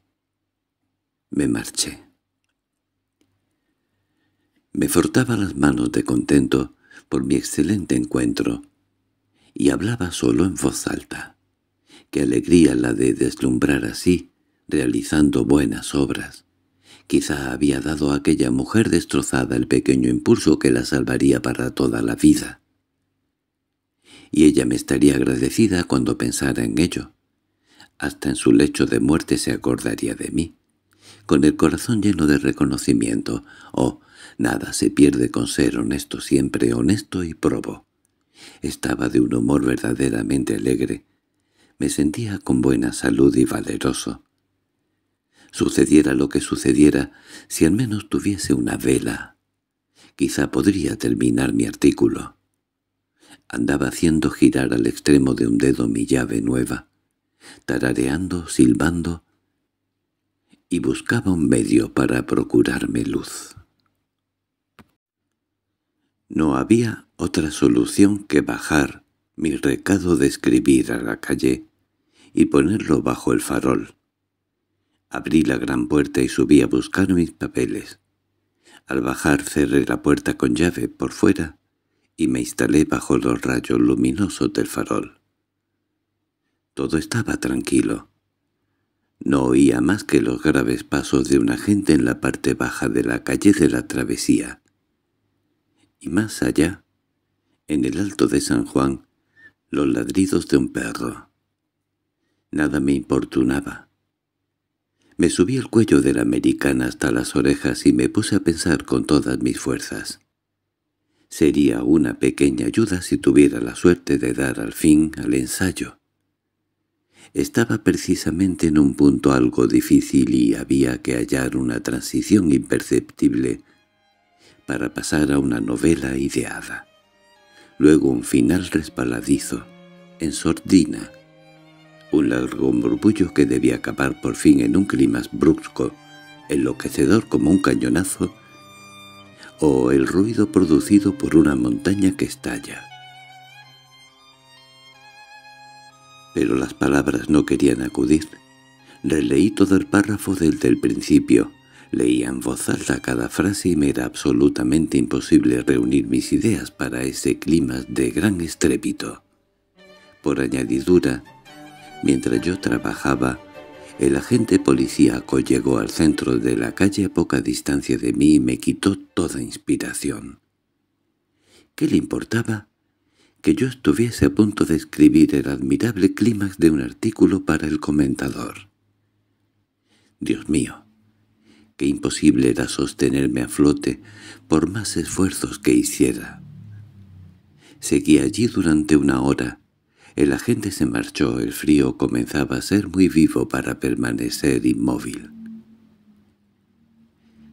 Me marché. Me fortaba las manos de contento por mi excelente encuentro, y hablaba solo en voz alta. Qué alegría la de deslumbrar así, realizando buenas obras. Quizá había dado a aquella mujer destrozada el pequeño impulso que la salvaría para toda la vida. Y ella me estaría agradecida cuando pensara en ello. Hasta en su lecho de muerte se acordaría de mí. Con el corazón lleno de reconocimiento, oh, nada se pierde con ser honesto siempre, honesto y probo. Estaba de un humor verdaderamente alegre. Me sentía con buena salud y valeroso. Sucediera lo que sucediera, si al menos tuviese una vela. Quizá podría terminar mi artículo. Andaba haciendo girar al extremo de un dedo mi llave nueva, tarareando, silbando, y buscaba un medio para procurarme luz. No había otra solución que bajar mi recado de escribir a la calle y ponerlo bajo el farol. Abrí la gran puerta y subí a buscar mis papeles. Al bajar cerré la puerta con llave por fuera y me instalé bajo los rayos luminosos del farol. Todo estaba tranquilo. No oía más que los graves pasos de una gente en la parte baja de la calle de la travesía. Y más allá, en el alto de San Juan, los ladridos de un perro. Nada me importunaba. Me subí al cuello de la americana hasta las orejas y me puse a pensar con todas mis fuerzas. Sería una pequeña ayuda si tuviera la suerte de dar al fin al ensayo. Estaba precisamente en un punto algo difícil y había que hallar una transición imperceptible para pasar a una novela ideada luego un final resbaladizo, en sordina, un largo murmullo que debía acabar por fin en un clima brusco, enloquecedor como un cañonazo, o el ruido producido por una montaña que estalla. Pero las palabras no querían acudir. Releí todo el párrafo desde el principio, Leía en voz alta cada frase y me era absolutamente imposible reunir mis ideas para ese clima de gran estrépito. Por añadidura, mientras yo trabajaba, el agente policíaco llegó al centro de la calle a poca distancia de mí y me quitó toda inspiración. ¿Qué le importaba? Que yo estuviese a punto de escribir el admirable clímax de un artículo para el comentador. Dios mío, que imposible era sostenerme a flote por más esfuerzos que hiciera. Seguí allí durante una hora. El agente se marchó, el frío comenzaba a ser muy vivo para permanecer inmóvil.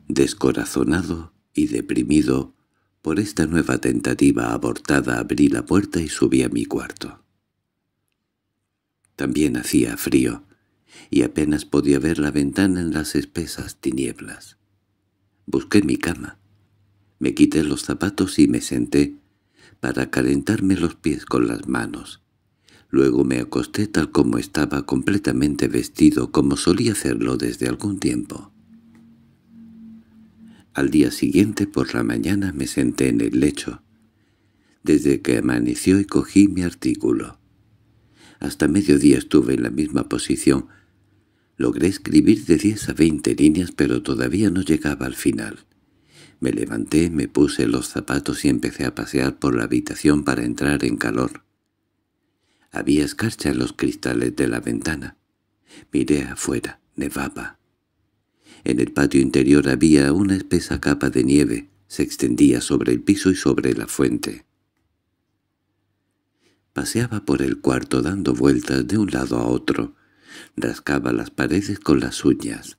Descorazonado y deprimido, por esta nueva tentativa abortada abrí la puerta y subí a mi cuarto. También hacía frío, y apenas podía ver la ventana en las espesas tinieblas. Busqué mi cama. Me quité los zapatos y me senté para calentarme los pies con las manos. Luego me acosté tal como estaba completamente vestido como solía hacerlo desde algún tiempo. Al día siguiente por la mañana me senté en el lecho, desde que amaneció y cogí mi artículo. Hasta mediodía estuve en la misma posición, Logré escribir de diez a veinte líneas, pero todavía no llegaba al final. Me levanté, me puse los zapatos y empecé a pasear por la habitación para entrar en calor. Había escarcha en los cristales de la ventana. Miré afuera, nevaba. En el patio interior había una espesa capa de nieve, se extendía sobre el piso y sobre la fuente. Paseaba por el cuarto dando vueltas de un lado a otro, rascaba las paredes con las uñas.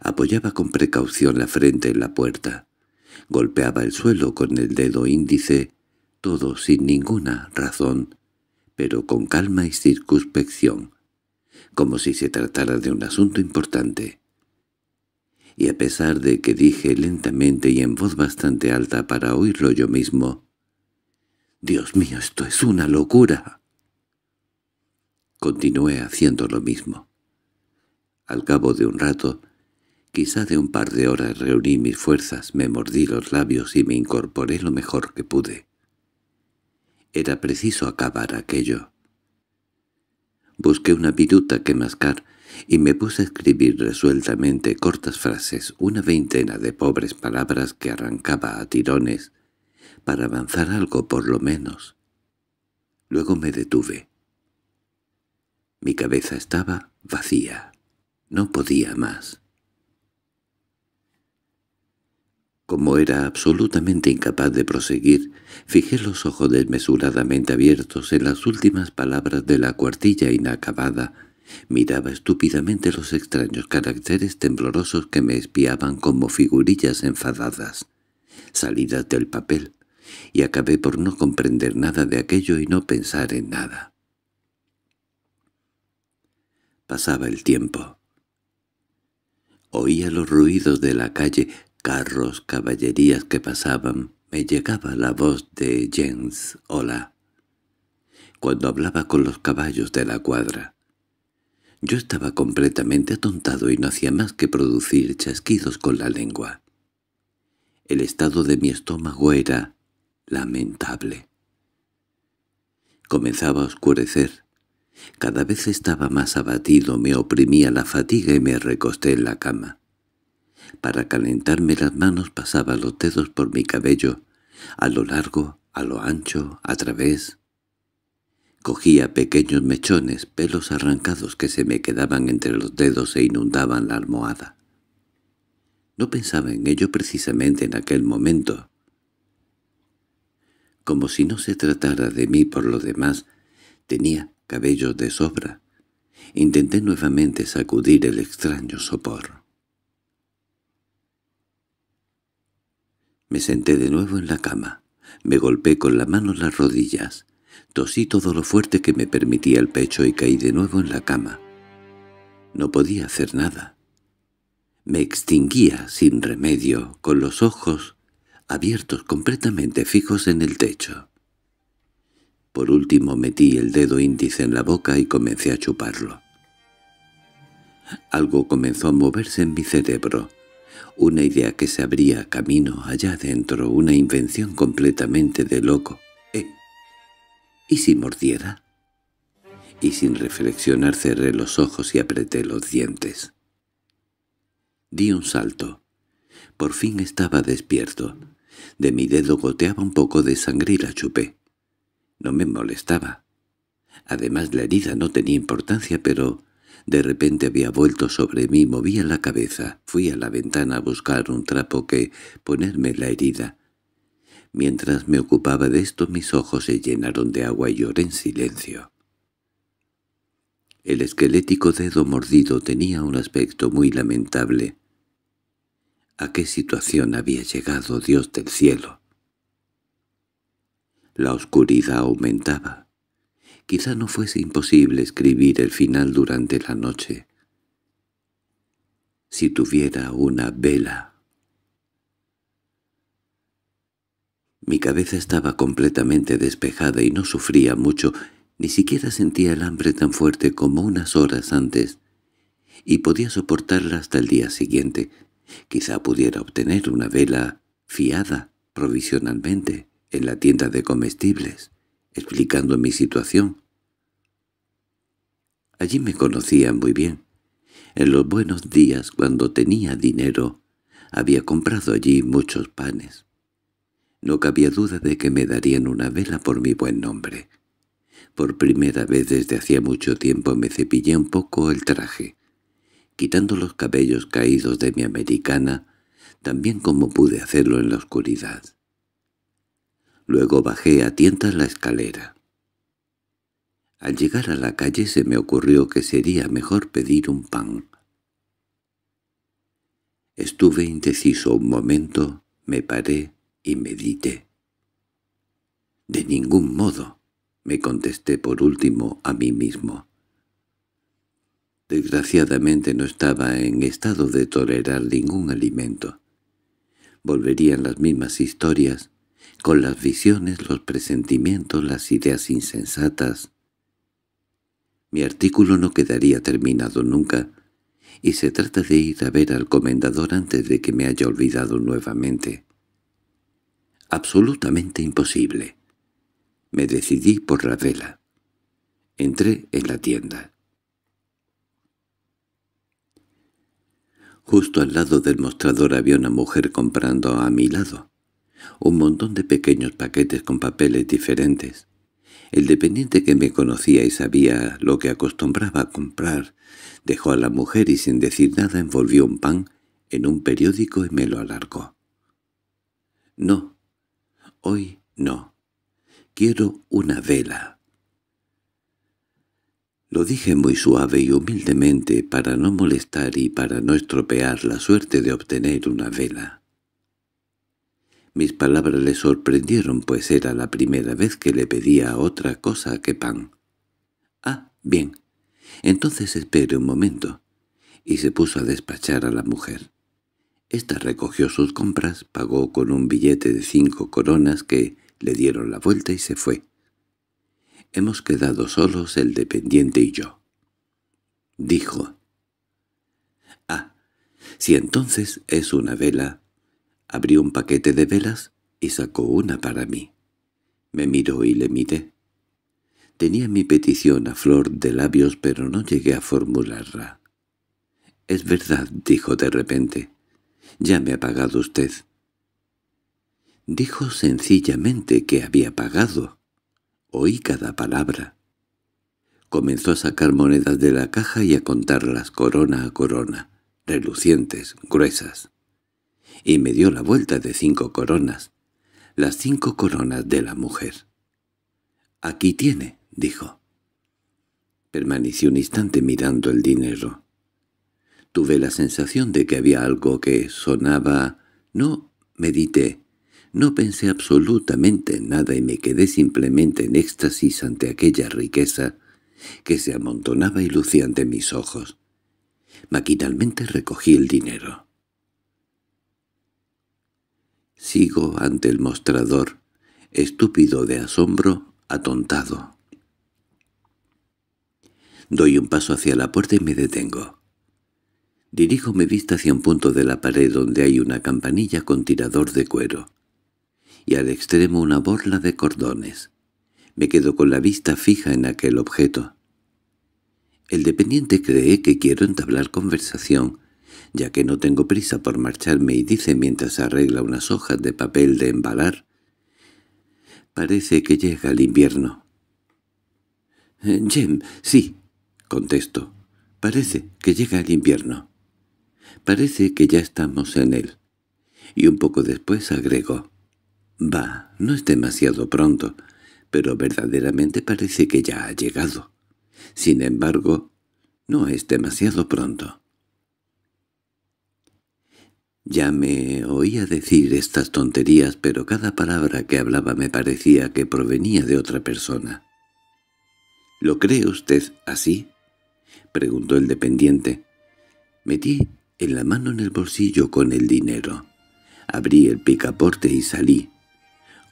Apoyaba con precaución la frente en la puerta. Golpeaba el suelo con el dedo índice, todo sin ninguna razón, pero con calma y circunspección, como si se tratara de un asunto importante. Y a pesar de que dije lentamente y en voz bastante alta para oírlo yo mismo, «¡Dios mío, esto es una locura!» Continué haciendo lo mismo. Al cabo de un rato, quizá de un par de horas reuní mis fuerzas, me mordí los labios y me incorporé lo mejor que pude. Era preciso acabar aquello. Busqué una viruta que mascar y me puse a escribir resueltamente cortas frases, una veintena de pobres palabras que arrancaba a tirones, para avanzar algo por lo menos. Luego me detuve. Mi cabeza estaba vacía. No podía más. Como era absolutamente incapaz de proseguir, fijé los ojos desmesuradamente abiertos en las últimas palabras de la cuartilla inacabada. Miraba estúpidamente los extraños caracteres temblorosos que me espiaban como figurillas enfadadas, salidas del papel, y acabé por no comprender nada de aquello y no pensar en nada. Pasaba el tiempo. Oía los ruidos de la calle, carros, caballerías que pasaban. Me llegaba la voz de Jens Hola cuando hablaba con los caballos de la cuadra. Yo estaba completamente atontado y no hacía más que producir chasquidos con la lengua. El estado de mi estómago era lamentable. Comenzaba a oscurecer. Cada vez estaba más abatido, me oprimía la fatiga y me recosté en la cama. Para calentarme las manos pasaba los dedos por mi cabello, a lo largo, a lo ancho, a través. Cogía pequeños mechones, pelos arrancados que se me quedaban entre los dedos e inundaban la almohada. No pensaba en ello precisamente en aquel momento. Como si no se tratara de mí por lo demás, tenía cabellos de sobra, intenté nuevamente sacudir el extraño sopor. Me senté de nuevo en la cama. Me golpeé con la mano las rodillas. Tosí todo lo fuerte que me permitía el pecho y caí de nuevo en la cama. No podía hacer nada. Me extinguía sin remedio, con los ojos abiertos completamente fijos en el techo. Por último metí el dedo índice en la boca y comencé a chuparlo. Algo comenzó a moverse en mi cerebro. Una idea que se abría camino allá adentro, una invención completamente de loco. Eh, ¿Y si mordiera? Y sin reflexionar cerré los ojos y apreté los dientes. Di un salto. Por fin estaba despierto. De mi dedo goteaba un poco de sangre y la chupé. No me molestaba. Además la herida no tenía importancia, pero de repente había vuelto sobre mí, movía la cabeza. Fui a la ventana a buscar un trapo que ponerme la herida. Mientras me ocupaba de esto, mis ojos se llenaron de agua y lloré en silencio. El esquelético dedo mordido tenía un aspecto muy lamentable. ¿A qué situación había llegado Dios del cielo? La oscuridad aumentaba. Quizá no fuese imposible escribir el final durante la noche. Si tuviera una vela... Mi cabeza estaba completamente despejada y no sufría mucho, ni siquiera sentía el hambre tan fuerte como unas horas antes, y podía soportarla hasta el día siguiente. Quizá pudiera obtener una vela fiada provisionalmente en la tienda de comestibles, explicando mi situación. Allí me conocían muy bien. En los buenos días, cuando tenía dinero, había comprado allí muchos panes. No cabía duda de que me darían una vela por mi buen nombre. Por primera vez desde hacía mucho tiempo me cepillé un poco el traje, quitando los cabellos caídos de mi americana, también como pude hacerlo en la oscuridad. Luego bajé a tientas la escalera. Al llegar a la calle se me ocurrió que sería mejor pedir un pan. Estuve indeciso un momento, me paré y medité. —De ningún modo —me contesté por último a mí mismo. Desgraciadamente no estaba en estado de tolerar ningún alimento. Volverían las mismas historias, con las visiones, los presentimientos, las ideas insensatas. Mi artículo no quedaría terminado nunca, y se trata de ir a ver al comendador antes de que me haya olvidado nuevamente. Absolutamente imposible. Me decidí por la vela. Entré en la tienda. Justo al lado del mostrador había una mujer comprando a mi lado un montón de pequeños paquetes con papeles diferentes. El dependiente que me conocía y sabía lo que acostumbraba a comprar, dejó a la mujer y sin decir nada envolvió un pan en un periódico y me lo alargó. —No, hoy no. Quiero una vela. Lo dije muy suave y humildemente para no molestar y para no estropear la suerte de obtener una vela. Mis palabras le sorprendieron, pues era la primera vez que le pedía otra cosa que pan. —Ah, bien. Entonces espere un momento. Y se puso a despachar a la mujer. Esta recogió sus compras, pagó con un billete de cinco coronas que le dieron la vuelta y se fue. Hemos quedado solos el dependiente y yo. Dijo. —Ah, si entonces es una vela, Abrió un paquete de velas y sacó una para mí. Me miró y le miré. Tenía mi petición a flor de labios, pero no llegué a formularla. —Es verdad —dijo de repente—, ya me ha pagado usted. Dijo sencillamente que había pagado. Oí cada palabra. Comenzó a sacar monedas de la caja y a contarlas corona a corona, relucientes, gruesas y me dio la vuelta de cinco coronas, las cinco coronas de la mujer. «Aquí tiene», dijo. Permanecí un instante mirando el dinero. Tuve la sensación de que había algo que sonaba... No medité, no pensé absolutamente en nada y me quedé simplemente en éxtasis ante aquella riqueza que se amontonaba y lucía ante mis ojos. Maquinalmente recogí el dinero. Sigo ante el mostrador, estúpido de asombro, atontado. Doy un paso hacia la puerta y me detengo. Dirijo mi vista hacia un punto de la pared donde hay una campanilla con tirador de cuero y al extremo una borla de cordones. Me quedo con la vista fija en aquel objeto. El dependiente cree que quiero entablar conversación, ya que no tengo prisa por marcharme y dice mientras arregla unas hojas de papel de embalar. Parece que llega el invierno. Eh, «Jem, sí», contesto. «Parece que llega el invierno. Parece que ya estamos en él». Y un poco después agregó. «Va, no es demasiado pronto, pero verdaderamente parece que ya ha llegado. Sin embargo, no es demasiado pronto». Ya me oía decir estas tonterías, pero cada palabra que hablaba me parecía que provenía de otra persona. —¿Lo cree usted así? —preguntó el dependiente. Metí en la mano en el bolsillo con el dinero. Abrí el picaporte y salí.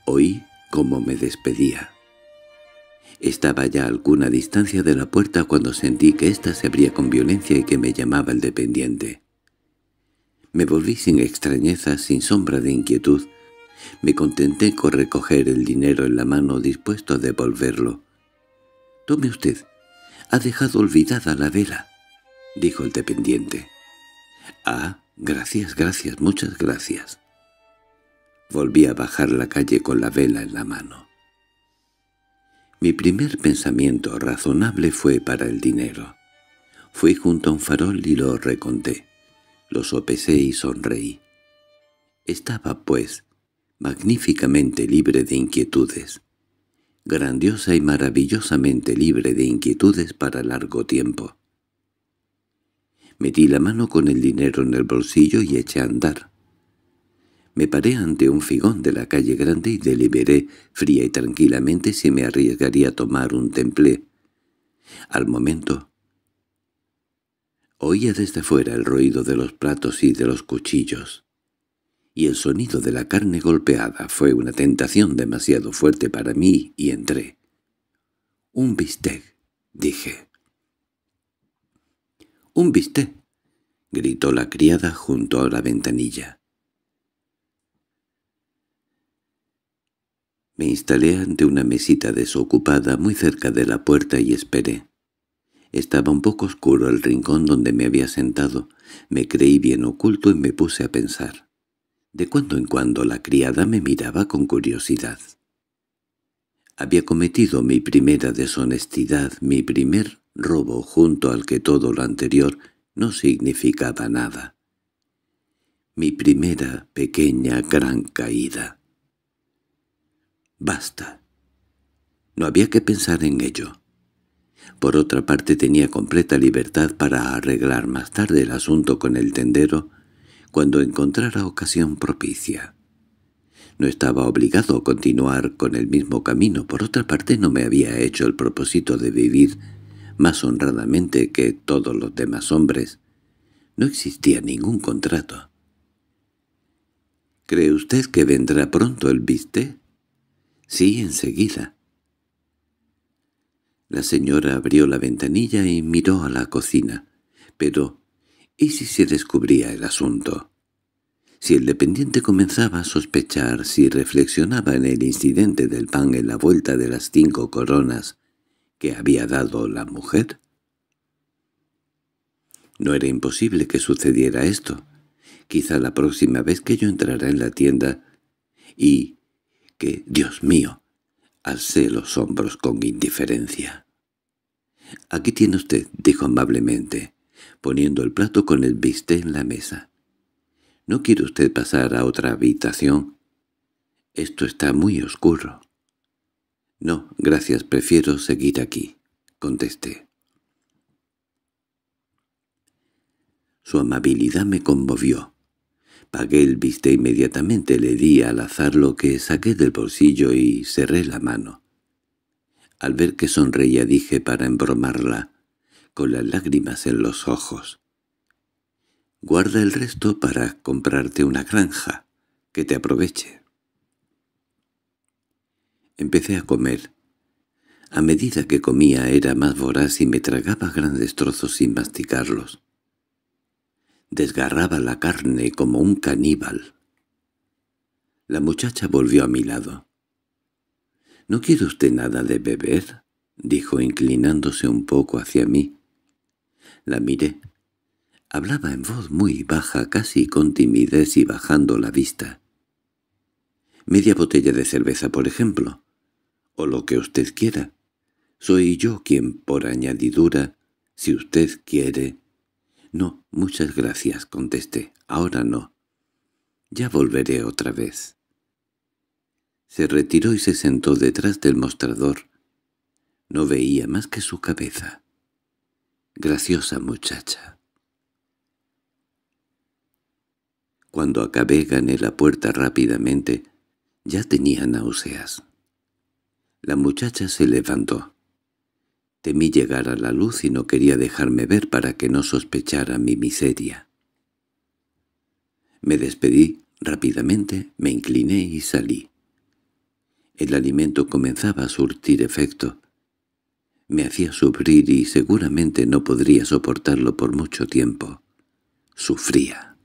Oí cómo me despedía. Estaba ya a alguna distancia de la puerta cuando sentí que ésta se abría con violencia y que me llamaba el dependiente. Me volví sin extrañeza, sin sombra de inquietud. Me contenté con recoger el dinero en la mano dispuesto a devolverlo. —Tome usted. Ha dejado olvidada la vela —dijo el dependiente. —Ah, gracias, gracias, muchas gracias. Volví a bajar la calle con la vela en la mano. Mi primer pensamiento razonable fue para el dinero. Fui junto a un farol y lo reconté. Lo sopesé y sonreí. Estaba, pues, magníficamente libre de inquietudes, grandiosa y maravillosamente libre de inquietudes para largo tiempo. Metí la mano con el dinero en el bolsillo y eché a andar. Me paré ante un figón de la calle grande y deliberé fría y tranquilamente si me arriesgaría a tomar un temple. Al momento, Oía desde fuera el ruido de los platos y de los cuchillos, y el sonido de la carne golpeada fue una tentación demasiado fuerte para mí y entré. «Un bistec», dije. «Un bistec», gritó la criada junto a la ventanilla. Me instalé ante una mesita desocupada muy cerca de la puerta y esperé. Estaba un poco oscuro el rincón donde me había sentado. Me creí bien oculto y me puse a pensar. De cuando en cuando la criada me miraba con curiosidad. Había cometido mi primera deshonestidad, mi primer robo, junto al que todo lo anterior no significaba nada. Mi primera pequeña gran caída. Basta. No había que pensar en ello. Por otra parte tenía completa libertad para arreglar más tarde el asunto con el tendero cuando encontrara ocasión propicia. No estaba obligado a continuar con el mismo camino. Por otra parte no me había hecho el propósito de vivir más honradamente que todos los demás hombres. No existía ningún contrato. —¿Cree usted que vendrá pronto el viste? —Sí, enseguida. La señora abrió la ventanilla y miró a la cocina. Pero, ¿y si se descubría el asunto? Si el dependiente comenzaba a sospechar, si reflexionaba en el incidente del pan en la vuelta de las cinco coronas que había dado la mujer. No era imposible que sucediera esto. Quizá la próxima vez que yo entrara en la tienda y que, Dios mío, alcé los hombros con indiferencia. —Aquí tiene usted —dijo amablemente, poniendo el plato con el bistec en la mesa. —¿No quiere usted pasar a otra habitación? —Esto está muy oscuro. —No, gracias, prefiero seguir aquí —contesté. Su amabilidad me conmovió. Pagué el bistec inmediatamente, le di al azar lo que saqué del bolsillo y cerré la mano. Al ver que sonreía dije para embromarla, con las lágrimas en los ojos. Guarda el resto para comprarte una granja, que te aproveche. Empecé a comer. A medida que comía era más voraz y me tragaba grandes trozos sin masticarlos. Desgarraba la carne como un caníbal. La muchacha volvió a mi lado. —¿No quiere usted nada de beber? —dijo inclinándose un poco hacia mí. La miré. Hablaba en voz muy baja, casi con timidez y bajando la vista. —Media botella de cerveza, por ejemplo. —O lo que usted quiera. Soy yo quien, por añadidura, si usted quiere... —No, muchas gracias —contesté. —Ahora no. Ya volveré otra vez. Se retiró y se sentó detrás del mostrador. No veía más que su cabeza. Graciosa muchacha. Cuando acabé gané la puerta rápidamente, ya tenía náuseas. La muchacha se levantó. Temí llegar a la luz y no quería dejarme ver para que no sospechara mi miseria. Me despedí rápidamente, me incliné y salí. El alimento comenzaba a surtir efecto. Me hacía sufrir y seguramente no podría soportarlo por mucho tiempo. Sufría.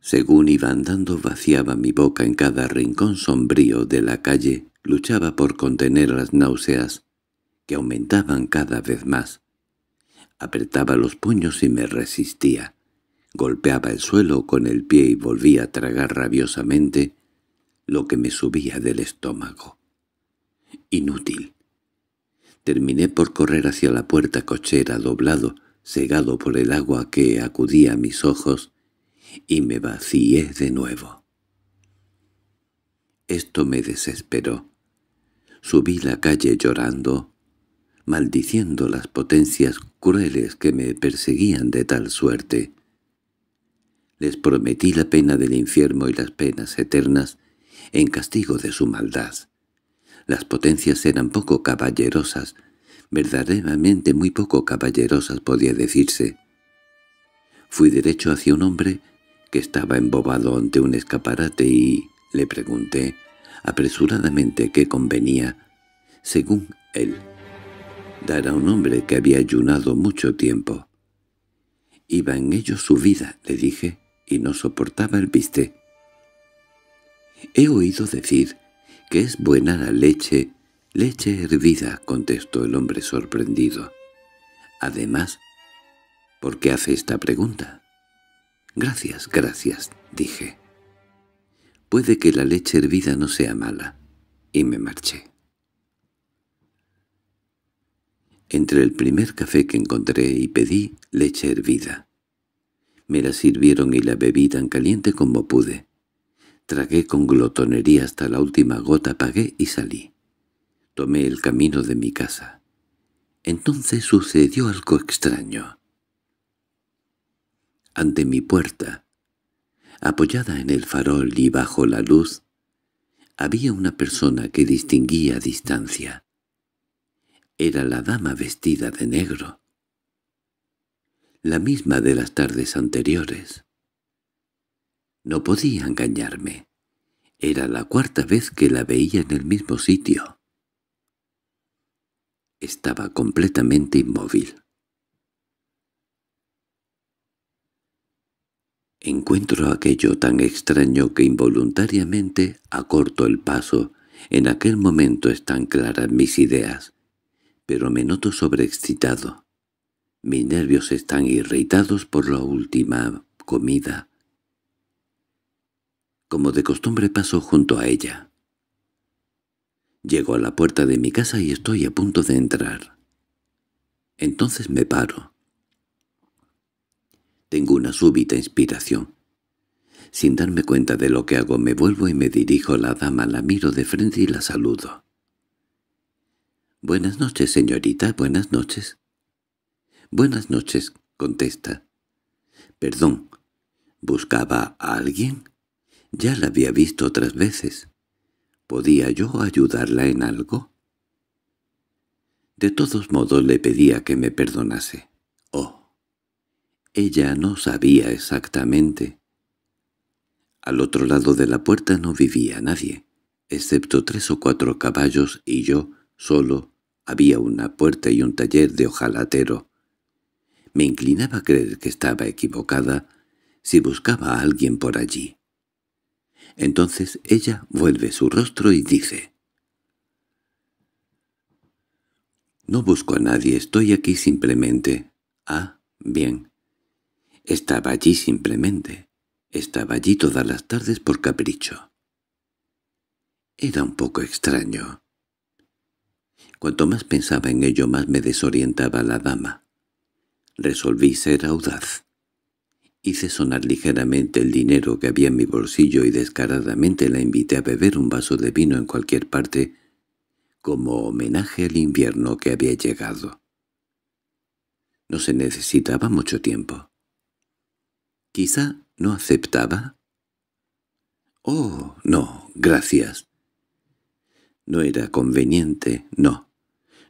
Según iba andando vaciaba mi boca en cada rincón sombrío de la calle, luchaba por contener las náuseas, que aumentaban cada vez más. Apretaba los puños y me resistía. Golpeaba el suelo con el pie y volvía a tragar rabiosamente lo que me subía del estómago. Inútil. Terminé por correr hacia la puerta cochera doblado, cegado por el agua que acudía a mis ojos, y me vacié de nuevo. Esto me desesperó. Subí la calle llorando, maldiciendo las potencias crueles que me perseguían de tal suerte. Les prometí la pena del infierno y las penas eternas en castigo de su maldad. Las potencias eran poco caballerosas, verdaderamente muy poco caballerosas podía decirse. Fui derecho hacia un hombre que estaba embobado ante un escaparate y le pregunté apresuradamente qué convenía, según él, dar a un hombre que había ayunado mucho tiempo. «Iba en ello su vida», le dije y no soportaba el piste. —He oído decir que es buena la leche, leche hervida —contestó el hombre sorprendido. —Además, ¿por qué hace esta pregunta? —Gracias, gracias —dije. —Puede que la leche hervida no sea mala. Y me marché. Entre el primer café que encontré y pedí leche hervida. Me la sirvieron y la bebí tan caliente como pude. Tragué con glotonería hasta la última gota, pagué y salí. Tomé el camino de mi casa. Entonces sucedió algo extraño. Ante mi puerta, apoyada en el farol y bajo la luz, había una persona que distinguía a distancia. Era la dama vestida de negro la misma de las tardes anteriores. No podía engañarme. Era la cuarta vez que la veía en el mismo sitio. Estaba completamente inmóvil. Encuentro aquello tan extraño que involuntariamente acorto el paso. En aquel momento están claras mis ideas, pero me noto sobreexcitado. Mis nervios están irritados por la última comida. Como de costumbre paso junto a ella. Llego a la puerta de mi casa y estoy a punto de entrar. Entonces me paro. Tengo una súbita inspiración. Sin darme cuenta de lo que hago me vuelvo y me dirijo a la dama, la miro de frente y la saludo. «Buenas noches, señorita, buenas noches». Buenas noches, contesta. Perdón, ¿buscaba a alguien? Ya la había visto otras veces. ¿Podía yo ayudarla en algo? De todos modos le pedía que me perdonase. Oh, ella no sabía exactamente. Al otro lado de la puerta no vivía nadie, excepto tres o cuatro caballos y yo, solo, había una puerta y un taller de hojalatero. Me inclinaba a creer que estaba equivocada si buscaba a alguien por allí. Entonces ella vuelve su rostro y dice... No busco a nadie, estoy aquí simplemente. Ah, bien. Estaba allí simplemente. Estaba allí todas las tardes por capricho. Era un poco extraño. Cuanto más pensaba en ello, más me desorientaba la dama. Resolví ser audaz. Hice sonar ligeramente el dinero que había en mi bolsillo y descaradamente la invité a beber un vaso de vino en cualquier parte, como homenaje al invierno que había llegado. No se necesitaba mucho tiempo. Quizá no aceptaba. Oh, no, gracias. No era conveniente, no.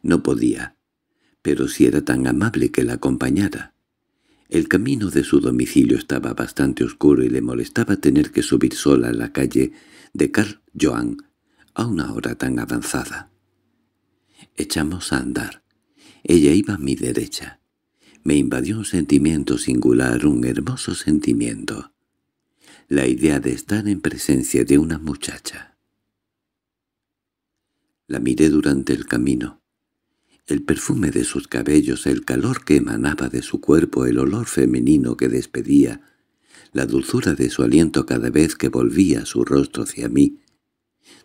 No podía pero si era tan amable que la acompañara. El camino de su domicilio estaba bastante oscuro y le molestaba tener que subir sola a la calle de Carl Joan a una hora tan avanzada. Echamos a andar. Ella iba a mi derecha. Me invadió un sentimiento singular, un hermoso sentimiento. La idea de estar en presencia de una muchacha. La miré durante el camino el perfume de sus cabellos, el calor que emanaba de su cuerpo, el olor femenino que despedía, la dulzura de su aliento cada vez que volvía su rostro hacia mí.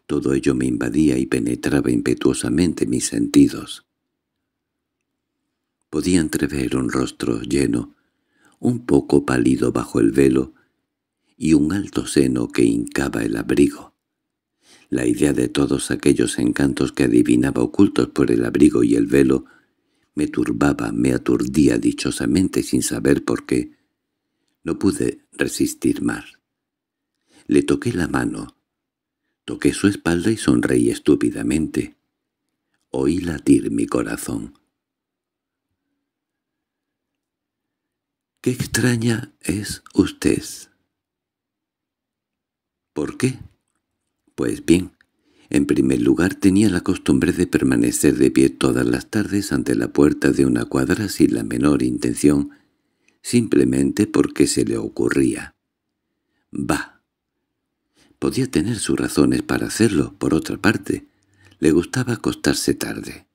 Todo ello me invadía y penetraba impetuosamente mis sentidos. Podía entrever un rostro lleno, un poco pálido bajo el velo, y un alto seno que hincaba el abrigo. La idea de todos aquellos encantos que adivinaba ocultos por el abrigo y el velo me turbaba, me aturdía dichosamente sin saber por qué. No pude resistir más. Le toqué la mano. Toqué su espalda y sonreí estúpidamente. Oí latir mi corazón. —¡Qué extraña es usted! —¿Por qué? Pues bien, en primer lugar tenía la costumbre de permanecer de pie todas las tardes ante la puerta de una cuadra sin la menor intención, simplemente porque se le ocurría. Va, Podía tener sus razones para hacerlo, por otra parte. Le gustaba acostarse tarde.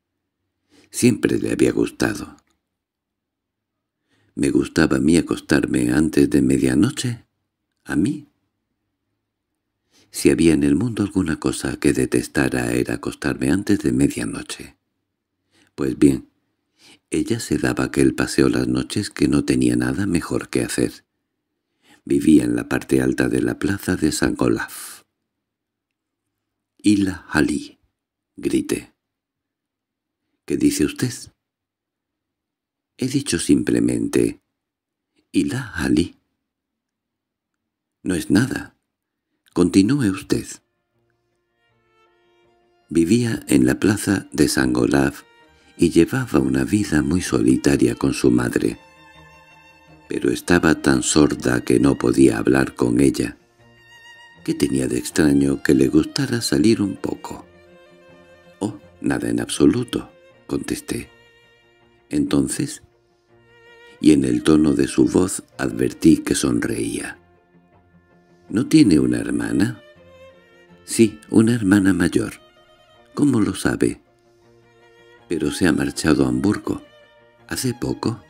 Siempre le había gustado. ¿Me gustaba a mí acostarme antes de medianoche? ¿A mí? Si había en el mundo alguna cosa que detestara era acostarme antes de medianoche. Pues bien, ella se daba aquel paseo las noches que no tenía nada mejor que hacer. Vivía en la parte alta de la plaza de San Olaf. —¡Hila Ali!» —grité. —¿Qué dice usted? He dicho simplemente... —¡Hila Ali». —No es nada —Continúe usted. Vivía en la plaza de San Olaf y llevaba una vida muy solitaria con su madre. Pero estaba tan sorda que no podía hablar con ella. ¿Qué tenía de extraño que le gustara salir un poco? —Oh, nada en absoluto —contesté. —¿Entonces? Y en el tono de su voz advertí que sonreía. ¿No tiene una hermana? Sí, una hermana mayor. ¿Cómo lo sabe? Pero se ha marchado a Hamburgo. ¿Hace poco?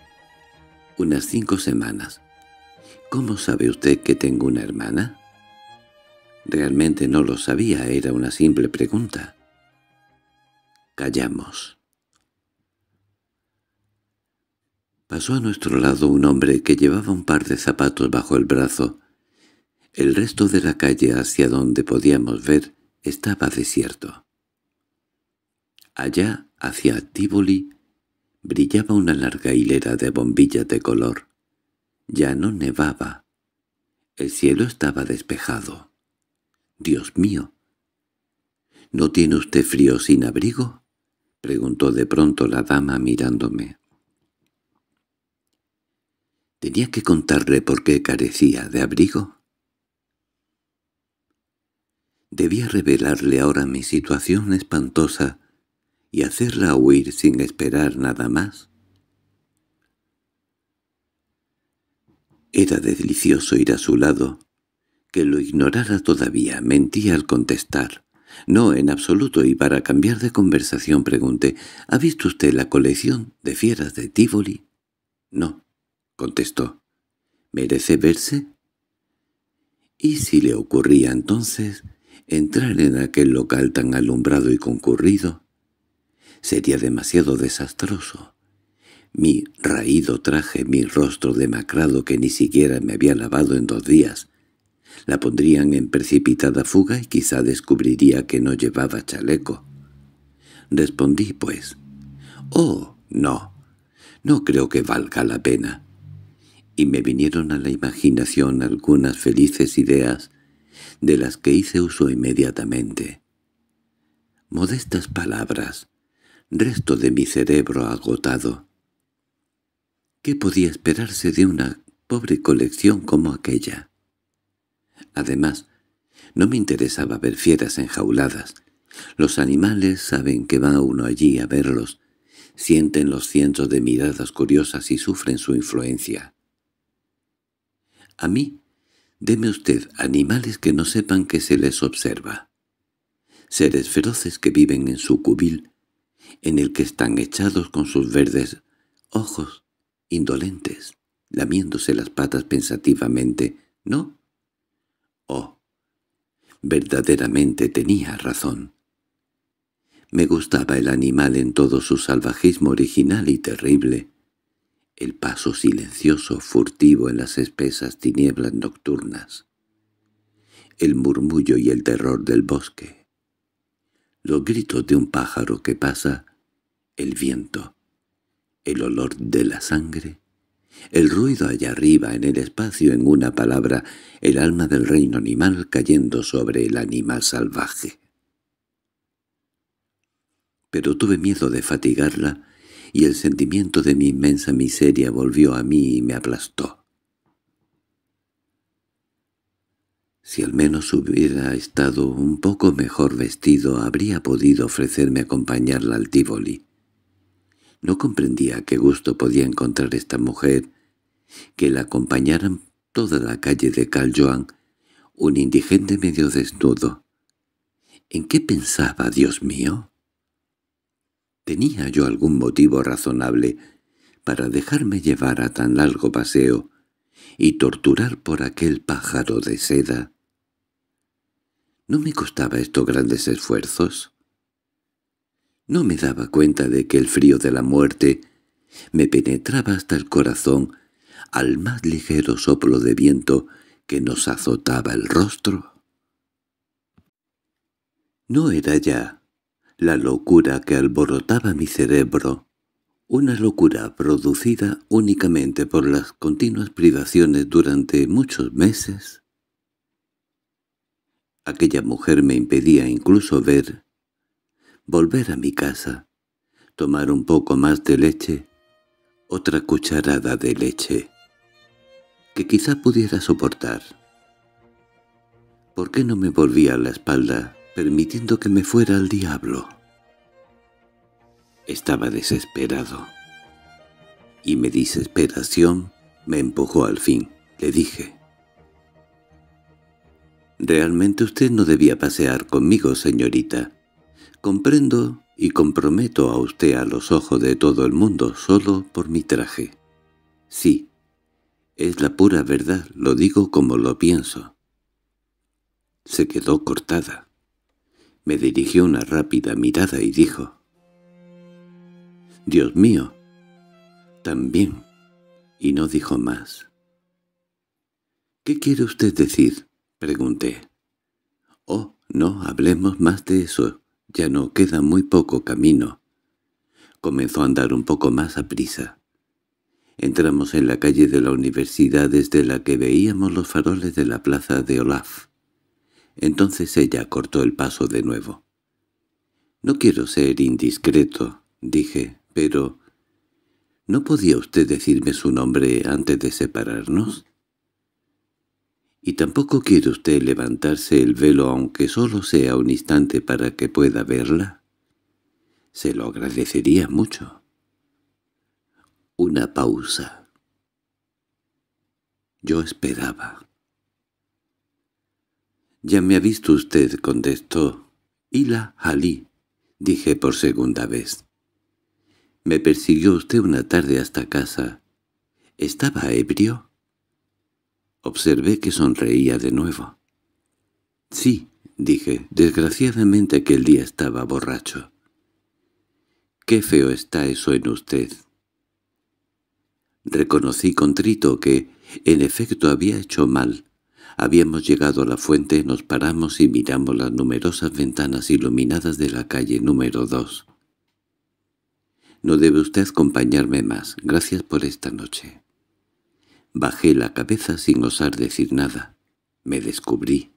Unas cinco semanas. ¿Cómo sabe usted que tengo una hermana? Realmente no lo sabía, era una simple pregunta. Callamos. Pasó a nuestro lado un hombre que llevaba un par de zapatos bajo el brazo el resto de la calle hacia donde podíamos ver estaba desierto. Allá, hacia Tívoli, brillaba una larga hilera de bombillas de color. Ya no nevaba. El cielo estaba despejado. —Dios mío! —¿No tiene usted frío sin abrigo? —preguntó de pronto la dama mirándome. Tenía que contarle por qué carecía de abrigo. Debía revelarle ahora mi situación espantosa y hacerla huir sin esperar nada más. Era delicioso ir a su lado. Que lo ignorara todavía, mentía al contestar. No, en absoluto, y para cambiar de conversación pregunté, ¿ha visto usted la colección de fieras de Tívoli? No, contestó. ¿Merece verse? ¿Y si le ocurría entonces Entrar en aquel local tan alumbrado y concurrido sería demasiado desastroso. Mi raído traje, mi rostro demacrado que ni siquiera me había lavado en dos días, la pondrían en precipitada fuga y quizá descubriría que no llevaba chaleco. Respondí, pues, «Oh, no, no creo que valga la pena». Y me vinieron a la imaginación algunas felices ideas de las que hice uso inmediatamente. Modestas palabras, resto de mi cerebro agotado. ¿Qué podía esperarse de una pobre colección como aquella? Además, no me interesaba ver fieras enjauladas. Los animales saben que va uno allí a verlos, sienten los cientos de miradas curiosas y sufren su influencia. A mí Deme usted animales que no sepan que se les observa. Seres feroces que viven en su cubil, en el que están echados con sus verdes ojos, indolentes, lamiéndose las patas pensativamente, ¿no? Oh, verdaderamente tenía razón. Me gustaba el animal en todo su salvajismo original y terrible el paso silencioso furtivo en las espesas tinieblas nocturnas, el murmullo y el terror del bosque, los gritos de un pájaro que pasa, el viento, el olor de la sangre, el ruido allá arriba en el espacio en una palabra, el alma del reino animal cayendo sobre el animal salvaje. Pero tuve miedo de fatigarla y el sentimiento de mi inmensa miseria volvió a mí y me aplastó. Si al menos hubiera estado un poco mejor vestido, habría podido ofrecerme acompañarla al Tívoli. No comprendía qué gusto podía encontrar esta mujer, que la acompañaran toda la calle de Caljoan, un indigente medio desnudo. ¿En qué pensaba, Dios mío? ¿Tenía yo algún motivo razonable para dejarme llevar a tan largo paseo y torturar por aquel pájaro de seda? ¿No me costaba esto grandes esfuerzos? No me daba cuenta de que el frío de la muerte me penetraba hasta el corazón al más ligero soplo de viento que nos azotaba el rostro. No era ya la locura que alborotaba mi cerebro, una locura producida únicamente por las continuas privaciones durante muchos meses, aquella mujer me impedía incluso ver, volver a mi casa, tomar un poco más de leche, otra cucharada de leche, que quizá pudiera soportar. ¿Por qué no me volvía a la espalda permitiendo que me fuera al diablo. Estaba desesperado. Y mi desesperación me empujó al fin. Le dije. «Realmente usted no debía pasear conmigo, señorita. Comprendo y comprometo a usted a los ojos de todo el mundo solo por mi traje. Sí, es la pura verdad, lo digo como lo pienso». Se quedó cortada. Me dirigió una rápida mirada y dijo, «Dios mío, también», y no dijo más. «¿Qué quiere usted decir?» pregunté. «Oh, no, hablemos más de eso, ya no queda muy poco camino». Comenzó a andar un poco más a prisa. Entramos en la calle de la universidad desde la que veíamos los faroles de la plaza de Olaf. Entonces ella cortó el paso de nuevo. «No quiero ser indiscreto», dije, «pero... ¿No podía usted decirme su nombre antes de separarnos?» «Y tampoco quiere usted levantarse el velo aunque solo sea un instante para que pueda verla?» «Se lo agradecería mucho». Una pausa. Yo esperaba. —Ya me ha visto usted —contestó. —Hila, la jalí —dije por segunda vez. —Me persiguió usted una tarde hasta casa. ¿Estaba ebrio? Observé que sonreía de nuevo. —Sí —dije, desgraciadamente aquel día estaba borracho. —Qué feo está eso en usted. Reconocí contrito que, en efecto, había hecho mal Habíamos llegado a la fuente, nos paramos y miramos las numerosas ventanas iluminadas de la calle número 2. No debe usted acompañarme más. Gracias por esta noche. Bajé la cabeza sin osar decir nada. Me descubrí.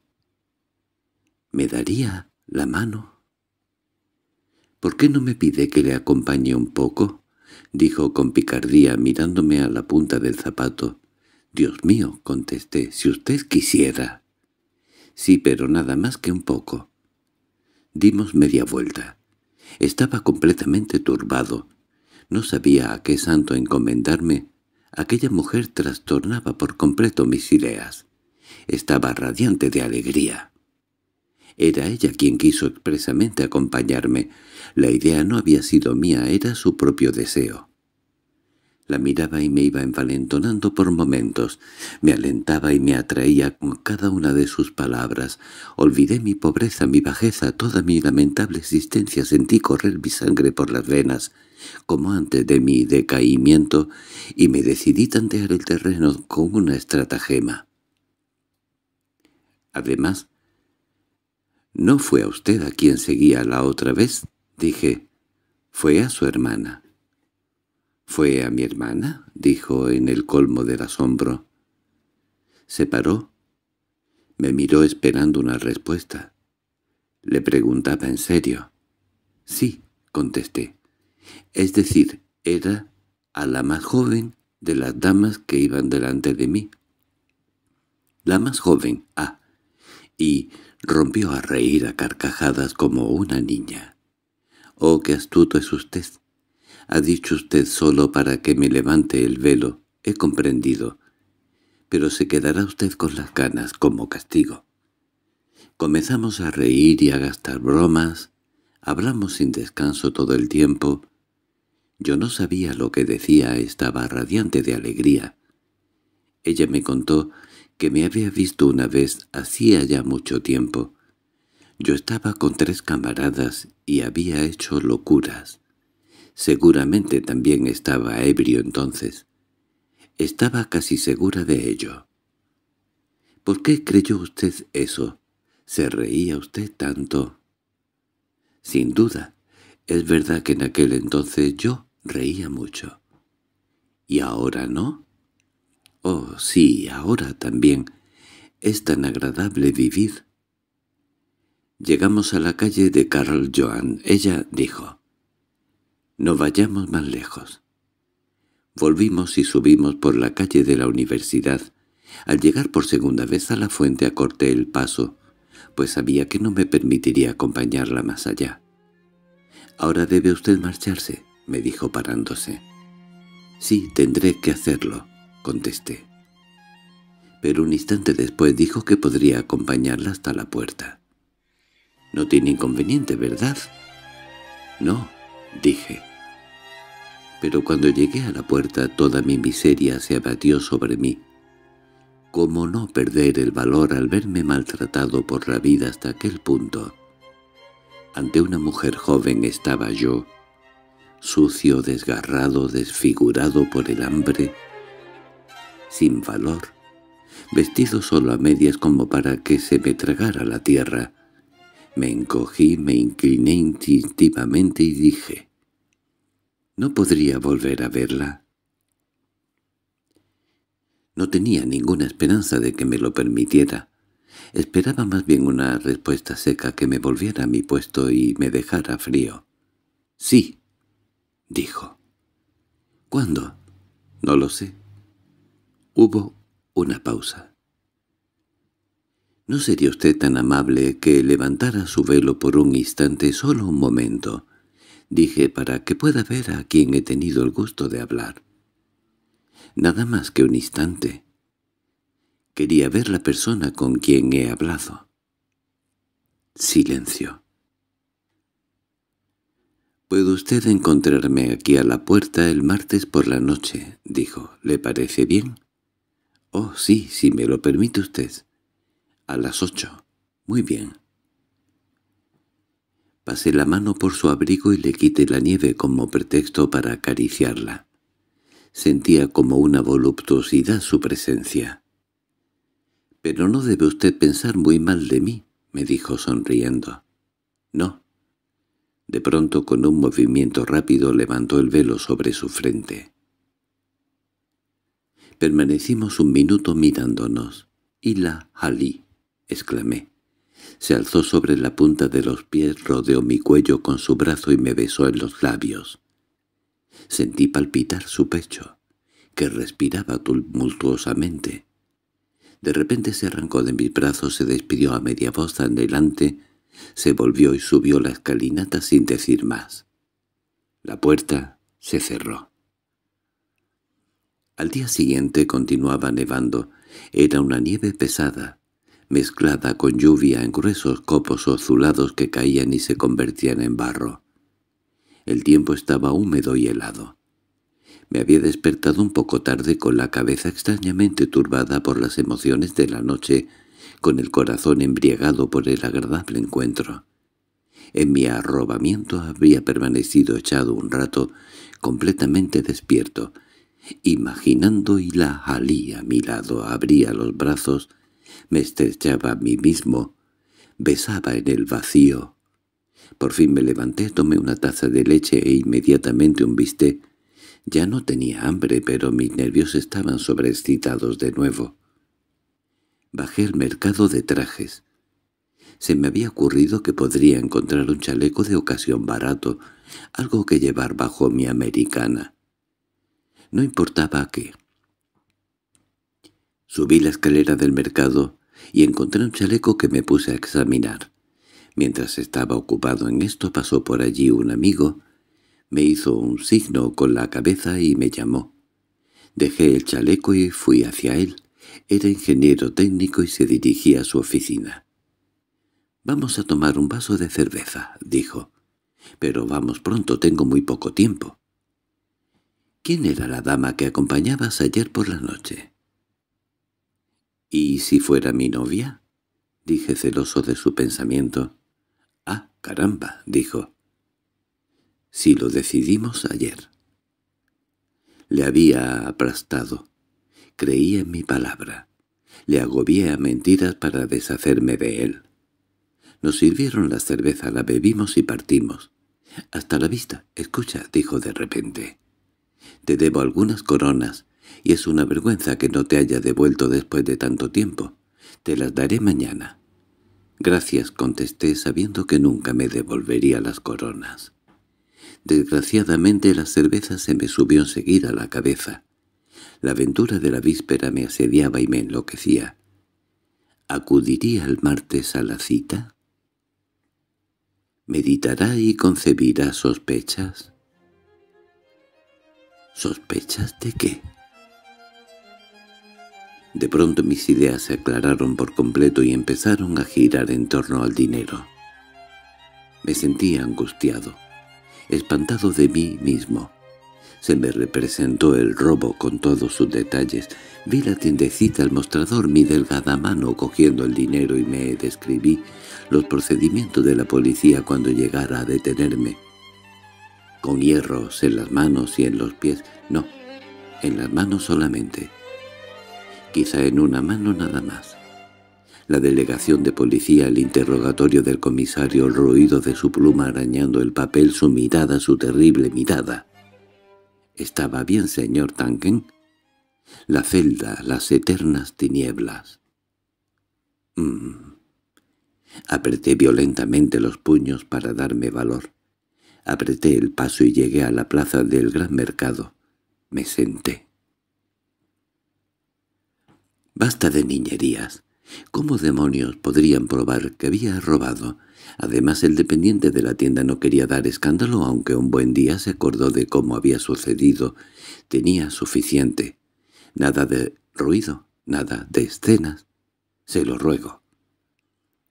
¿Me daría la mano? —¿Por qué no me pide que le acompañe un poco? —dijo con picardía mirándome a la punta del zapato. —Dios mío —contesté—, si usted quisiera. —Sí, pero nada más que un poco. Dimos media vuelta. Estaba completamente turbado. No sabía a qué santo encomendarme. Aquella mujer trastornaba por completo mis ideas. Estaba radiante de alegría. Era ella quien quiso expresamente acompañarme. La idea no había sido mía, era su propio deseo. La miraba y me iba envalentonando por momentos. Me alentaba y me atraía con cada una de sus palabras. Olvidé mi pobreza, mi bajeza, toda mi lamentable existencia. Sentí correr mi sangre por las venas, como antes de mi decaimiento, y me decidí tantear el terreno con una estratagema. Además, —¿No fue a usted a quien seguía la otra vez? —dije. —Fue a su hermana. —¿Fue a mi hermana? —dijo en el colmo del asombro. Se paró. Me miró esperando una respuesta. Le preguntaba en serio. —Sí —contesté. —Es decir, era a la más joven de las damas que iban delante de mí. —La más joven, ah. Y rompió a reír a carcajadas como una niña. —¡Oh, qué astuto es usted! Ha dicho usted solo para que me levante el velo. He comprendido. Pero se quedará usted con las ganas como castigo. Comenzamos a reír y a gastar bromas. Hablamos sin descanso todo el tiempo. Yo no sabía lo que decía, estaba radiante de alegría. Ella me contó que me había visto una vez hacía ya mucho tiempo. Yo estaba con tres camaradas y había hecho locuras. Seguramente también estaba ebrio entonces. Estaba casi segura de ello. —¿Por qué creyó usted eso? ¿Se reía usted tanto? —Sin duda. Es verdad que en aquel entonces yo reía mucho. —¿Y ahora no? —Oh, sí, ahora también. Es tan agradable vivir. Llegamos a la calle de Carl Joan. Ella dijo, no vayamos más lejos. Volvimos y subimos por la calle de la universidad. Al llegar por segunda vez a la fuente acorté el paso, pues sabía que no me permitiría acompañarla más allá. «Ahora debe usted marcharse», me dijo parándose. «Sí, tendré que hacerlo», contesté. Pero un instante después dijo que podría acompañarla hasta la puerta. «No tiene inconveniente, ¿verdad?» «No», dije pero cuando llegué a la puerta toda mi miseria se abatió sobre mí. ¿Cómo no perder el valor al verme maltratado por la vida hasta aquel punto? Ante una mujer joven estaba yo, sucio, desgarrado, desfigurado por el hambre, sin valor, vestido solo a medias como para que se me tragara la tierra. Me encogí, me incliné instintivamente y dije, no podría volver a verla. No tenía ninguna esperanza de que me lo permitiera. Esperaba más bien una respuesta seca que me volviera a mi puesto y me dejara frío. —Sí —dijo. —¿Cuándo? —No lo sé. Hubo una pausa. —¿No sería usted tan amable que levantara su velo por un instante, solo un momento? dije para que pueda ver a quien he tenido el gusto de hablar. Nada más que un instante. Quería ver la persona con quien he hablado. Silencio. «Puede usted encontrarme aquí a la puerta el martes por la noche», dijo. «¿Le parece bien?» «Oh, sí, si me lo permite usted». «A las ocho». «Muy bien». Pasé la mano por su abrigo y le quité la nieve como pretexto para acariciarla. Sentía como una voluptuosidad su presencia. «Pero no debe usted pensar muy mal de mí», me dijo sonriendo. «No». De pronto con un movimiento rápido levantó el velo sobre su frente. Permanecimos un minuto mirándonos. «Y la exclamé. Se alzó sobre la punta de los pies, rodeó mi cuello con su brazo y me besó en los labios. Sentí palpitar su pecho, que respiraba tumultuosamente. De repente se arrancó de mis brazos, se despidió a media voz adelante, se volvió y subió la escalinata sin decir más. La puerta se cerró. Al día siguiente continuaba nevando. Era una nieve pesada, mezclada con lluvia en gruesos copos azulados que caían y se convertían en barro. El tiempo estaba húmedo y helado. Me había despertado un poco tarde con la cabeza extrañamente turbada por las emociones de la noche, con el corazón embriagado por el agradable encuentro. En mi arrobamiento había permanecido echado un rato, completamente despierto, imaginando y la alí a mi lado abría los brazos me estrechaba a mí mismo. Besaba en el vacío. Por fin me levanté, tomé una taza de leche e inmediatamente un bisté. Ya no tenía hambre, pero mis nervios estaban sobreexcitados de nuevo. Bajé al mercado de trajes. Se me había ocurrido que podría encontrar un chaleco de ocasión barato, algo que llevar bajo mi americana. No importaba qué. Subí la escalera del mercado, y encontré un chaleco que me puse a examinar. Mientras estaba ocupado en esto pasó por allí un amigo, me hizo un signo con la cabeza y me llamó. Dejé el chaleco y fui hacia él. Era ingeniero técnico y se dirigía a su oficina. «Vamos a tomar un vaso de cerveza», dijo. «Pero vamos pronto, tengo muy poco tiempo». «¿Quién era la dama que acompañabas ayer por la noche?» —¿Y si fuera mi novia? —dije celoso de su pensamiento. —¡Ah, caramba! —dijo. —Si lo decidimos ayer. Le había aplastado. Creía en mi palabra. Le agobié a mentiras para deshacerme de él. Nos sirvieron la cerveza, la bebimos y partimos. —Hasta la vista, escucha —dijo de repente. —Te debo algunas coronas y es una vergüenza que no te haya devuelto después de tanto tiempo. Te las daré mañana. Gracias, contesté, sabiendo que nunca me devolvería las coronas. Desgraciadamente la cerveza se me subió enseguida a la cabeza. La aventura de la víspera me asediaba y me enloquecía. ¿Acudiría el martes a la cita? ¿Meditará y concebirá sospechas? ¿Sospechas de qué? De pronto mis ideas se aclararon por completo y empezaron a girar en torno al dinero. Me sentí angustiado, espantado de mí mismo. Se me representó el robo con todos sus detalles. Vi la tiendecita, al mostrador, mi delgada mano cogiendo el dinero y me describí los procedimientos de la policía cuando llegara a detenerme. Con hierros en las manos y en los pies, no, en las manos solamente quizá en una mano nada más. La delegación de policía, el interrogatorio del comisario, el ruido de su pluma arañando el papel, su mirada, su terrible mirada. ¿Estaba bien, señor Tanken? La celda, las eternas tinieblas. Mm. Apreté violentamente los puños para darme valor. Apreté el paso y llegué a la plaza del gran mercado. Me senté. Basta de niñerías. ¿Cómo demonios podrían probar que había robado? Además, el dependiente de la tienda no quería dar escándalo, aunque un buen día se acordó de cómo había sucedido. Tenía suficiente. Nada de ruido, nada de escenas. Se lo ruego.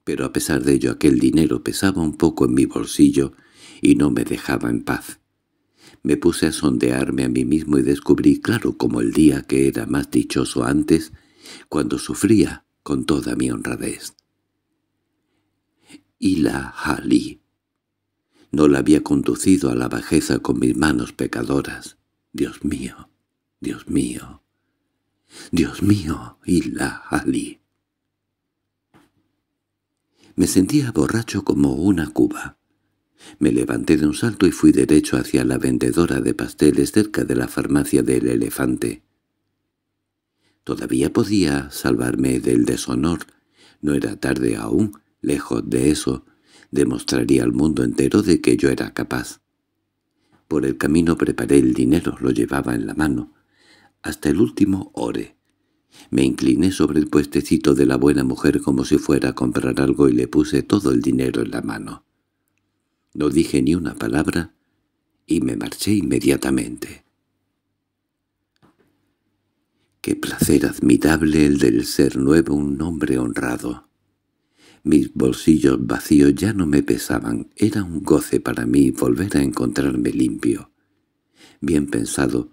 Pero a pesar de ello aquel dinero pesaba un poco en mi bolsillo y no me dejaba en paz. Me puse a sondearme a mí mismo y descubrí claro como el día que era más dichoso antes cuando sufría con toda mi honradez. Y la jalí. No la había conducido a la bajeza con mis manos pecadoras. Dios mío, Dios mío, Dios mío, y la jalí. Me sentía borracho como una cuba. Me levanté de un salto y fui derecho hacia la vendedora de pasteles cerca de la farmacia del elefante. Todavía podía salvarme del deshonor. No era tarde aún, lejos de eso. Demostraría al mundo entero de que yo era capaz. Por el camino preparé el dinero, lo llevaba en la mano. Hasta el último ore. Me incliné sobre el puestecito de la buena mujer como si fuera a comprar algo y le puse todo el dinero en la mano. No dije ni una palabra y me marché inmediatamente. Qué placer admirable el del ser nuevo un hombre honrado. Mis bolsillos vacíos ya no me pesaban, era un goce para mí volver a encontrarme limpio. Bien pensado,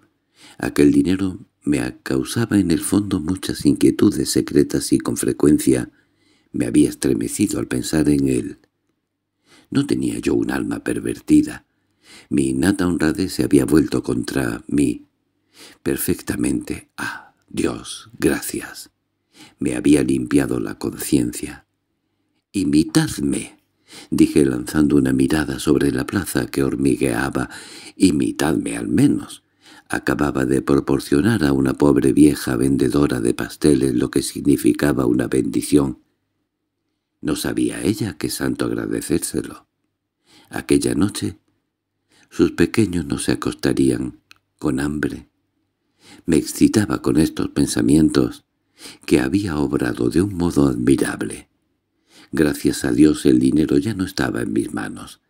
aquel dinero me causaba en el fondo muchas inquietudes secretas y con frecuencia me había estremecido al pensar en él. No tenía yo un alma pervertida. Mi innata honradez se había vuelto contra mí. Perfectamente, ah, Dios, gracias. Me había limpiado la conciencia. —¡Imitadme! —dije lanzando una mirada sobre la plaza que hormigueaba. —¡Imitadme al menos! Acababa de proporcionar a una pobre vieja vendedora de pasteles lo que significaba una bendición. No sabía ella qué santo agradecérselo. Aquella noche sus pequeños no se acostarían con hambre me excitaba con estos pensamientos que había obrado de un modo admirable. Gracias a Dios el dinero ya no estaba en mis manos.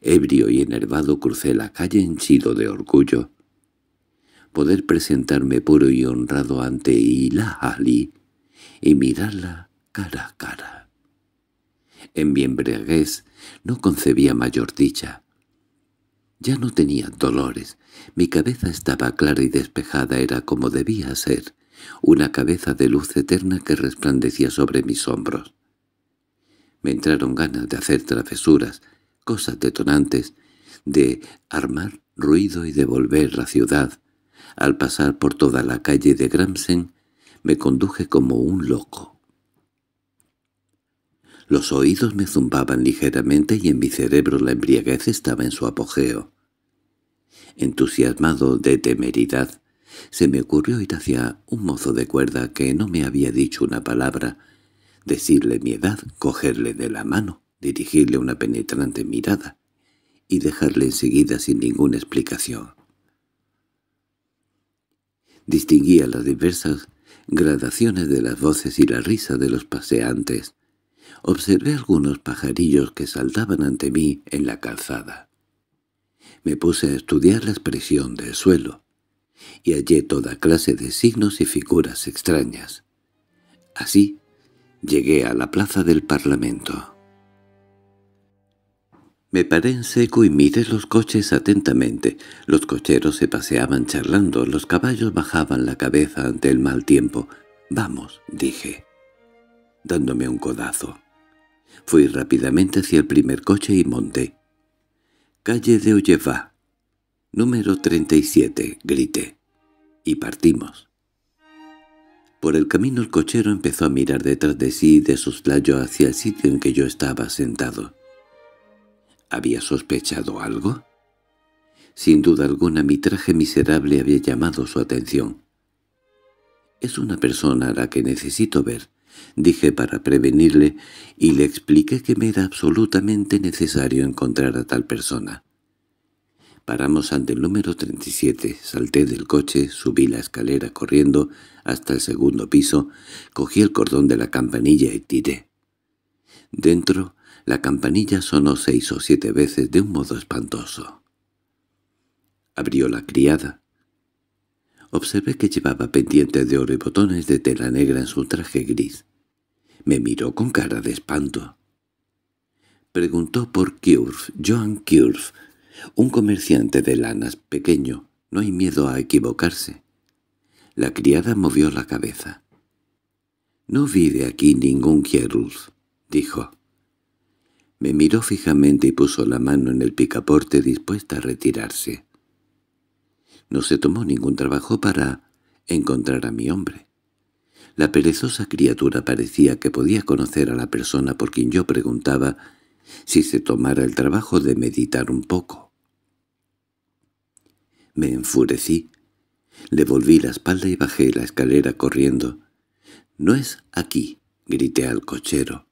Ebrio y enervado crucé la calle henchido de orgullo. Poder presentarme puro y honrado ante Ilá Ali y mirarla cara a cara. En mi embriaguez no concebía mayor dicha. Ya no tenía dolores. Mi cabeza estaba clara y despejada, era como debía ser, una cabeza de luz eterna que resplandecía sobre mis hombros. Me entraron ganas de hacer travesuras, cosas detonantes, de armar ruido y de volver la ciudad. Al pasar por toda la calle de Gramsen, me conduje como un loco. Los oídos me zumbaban ligeramente y en mi cerebro la embriaguez estaba en su apogeo. Entusiasmado de temeridad, se me ocurrió ir hacia un mozo de cuerda que no me había dicho una palabra, decirle mi edad, cogerle de la mano, dirigirle una penetrante mirada y dejarle enseguida sin ninguna explicación. Distinguía las diversas gradaciones de las voces y la risa de los paseantes, observé algunos pajarillos que saltaban ante mí en la calzada. Me puse a estudiar la expresión del suelo, y hallé toda clase de signos y figuras extrañas. Así llegué a la plaza del Parlamento. Me paré en seco y miré los coches atentamente. Los cocheros se paseaban charlando, los caballos bajaban la cabeza ante el mal tiempo. «Vamos», dije, dándome un codazo. Fui rápidamente hacia el primer coche y monté. «Calle de Olleva, número 37», grité. Y partimos. Por el camino el cochero empezó a mirar detrás de sí y de soslayo hacia el sitio en que yo estaba sentado. ¿Había sospechado algo? Sin duda alguna mi traje miserable había llamado su atención. Es una persona a la que necesito ver, dije para prevenirle, y le expliqué que me era absolutamente necesario encontrar a tal persona. Paramos ante el número 37, salté del coche, subí la escalera corriendo hasta el segundo piso, cogí el cordón de la campanilla y tiré. Dentro, la campanilla sonó seis o siete veces de un modo espantoso. Abrió la criada. Observé que llevaba pendientes de oro y botones de tela negra en su traje gris. Me miró con cara de espanto. Preguntó por Kiurf, Joan Kiurf, un comerciante de lanas pequeño. No hay miedo a equivocarse. La criada movió la cabeza. «No vive aquí ningún Kierulf dijo. Me miró fijamente y puso la mano en el picaporte dispuesta a retirarse. No se tomó ningún trabajo para encontrar a mi hombre. La perezosa criatura parecía que podía conocer a la persona por quien yo preguntaba si se tomara el trabajo de meditar un poco. Me enfurecí. Le volví la espalda y bajé la escalera corriendo. «No es aquí», grité al cochero.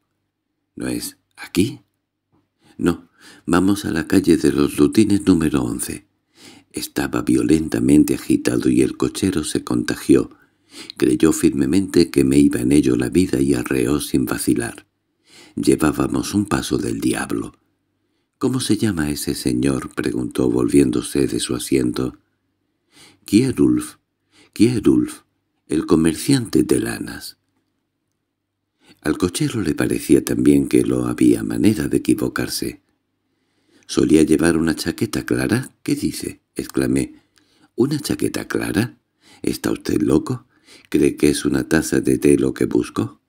«¿No es aquí?» «No, vamos a la calle de los lutines número once. Estaba violentamente agitado y el cochero se contagió. Creyó firmemente que me iba en ello la vida y arreó sin vacilar. Llevábamos un paso del diablo. —¿Cómo se llama ese señor? —preguntó volviéndose de su asiento. —Kierulf, Kierulf, el comerciante de lanas. Al cochero le parecía también que lo había manera de equivocarse. —Solía llevar una chaqueta clara, ¿qué dice? exclamé. —¿Una chaqueta clara? ¿Está usted loco? ¿Cree que es una taza de té lo que busco?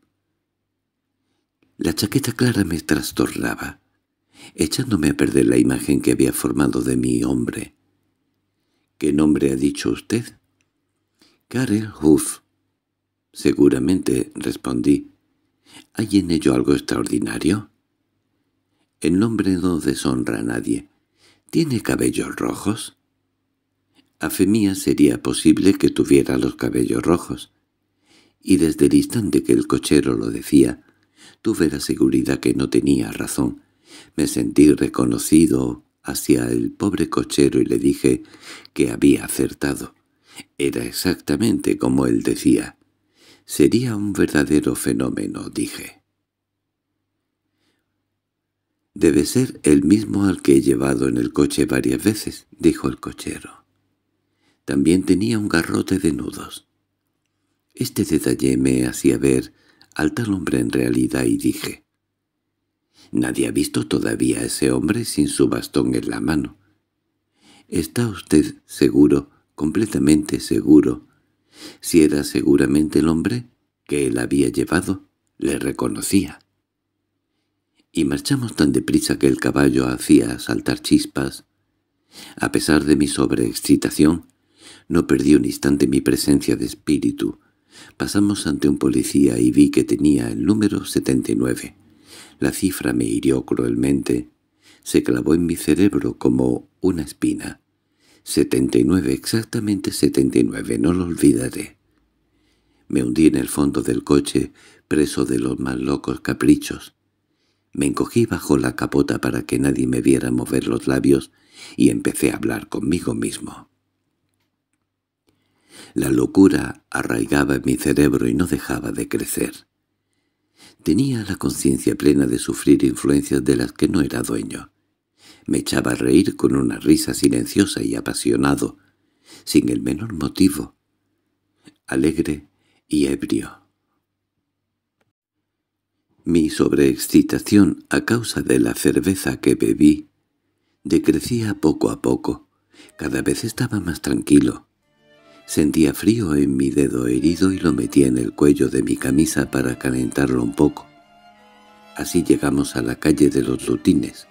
La chaqueta clara me trastornaba, echándome a perder la imagen que había formado de mi hombre. —¿Qué nombre ha dicho usted? —Karel Huff. —Seguramente —respondí—. ¿Hay en ello algo extraordinario? El nombre no deshonra a nadie. ¿Tiene cabellos rojos? A mía sería posible que tuviera los cabellos rojos, y desde el instante que el cochero lo decía, tuve la seguridad que no tenía razón. Me sentí reconocido hacia el pobre cochero y le dije que había acertado. Era exactamente como él decía. Sería un verdadero fenómeno, dije. «Debe ser el mismo al que he llevado en el coche varias veces», dijo el cochero. También tenía un garrote de nudos. Este detalle me hacía ver al tal hombre en realidad y dije, «Nadie ha visto todavía a ese hombre sin su bastón en la mano. ¿Está usted seguro, completamente seguro, si era seguramente el hombre que él había llevado? Le reconocía» y marchamos tan deprisa que el caballo hacía saltar chispas. A pesar de mi sobreexcitación, no perdí un instante mi presencia de espíritu. Pasamos ante un policía y vi que tenía el número 79. La cifra me hirió cruelmente. Se clavó en mi cerebro como una espina. 79, exactamente 79, no lo olvidaré. Me hundí en el fondo del coche, preso de los más locos caprichos. Me encogí bajo la capota para que nadie me viera mover los labios y empecé a hablar conmigo mismo. La locura arraigaba en mi cerebro y no dejaba de crecer. Tenía la conciencia plena de sufrir influencias de las que no era dueño. Me echaba a reír con una risa silenciosa y apasionado, sin el menor motivo, alegre y ebrio. Mi sobreexcitación a causa de la cerveza que bebí decrecía poco a poco. Cada vez estaba más tranquilo. Sentía frío en mi dedo herido y lo metí en el cuello de mi camisa para calentarlo un poco. Así llegamos a la calle de los lutines.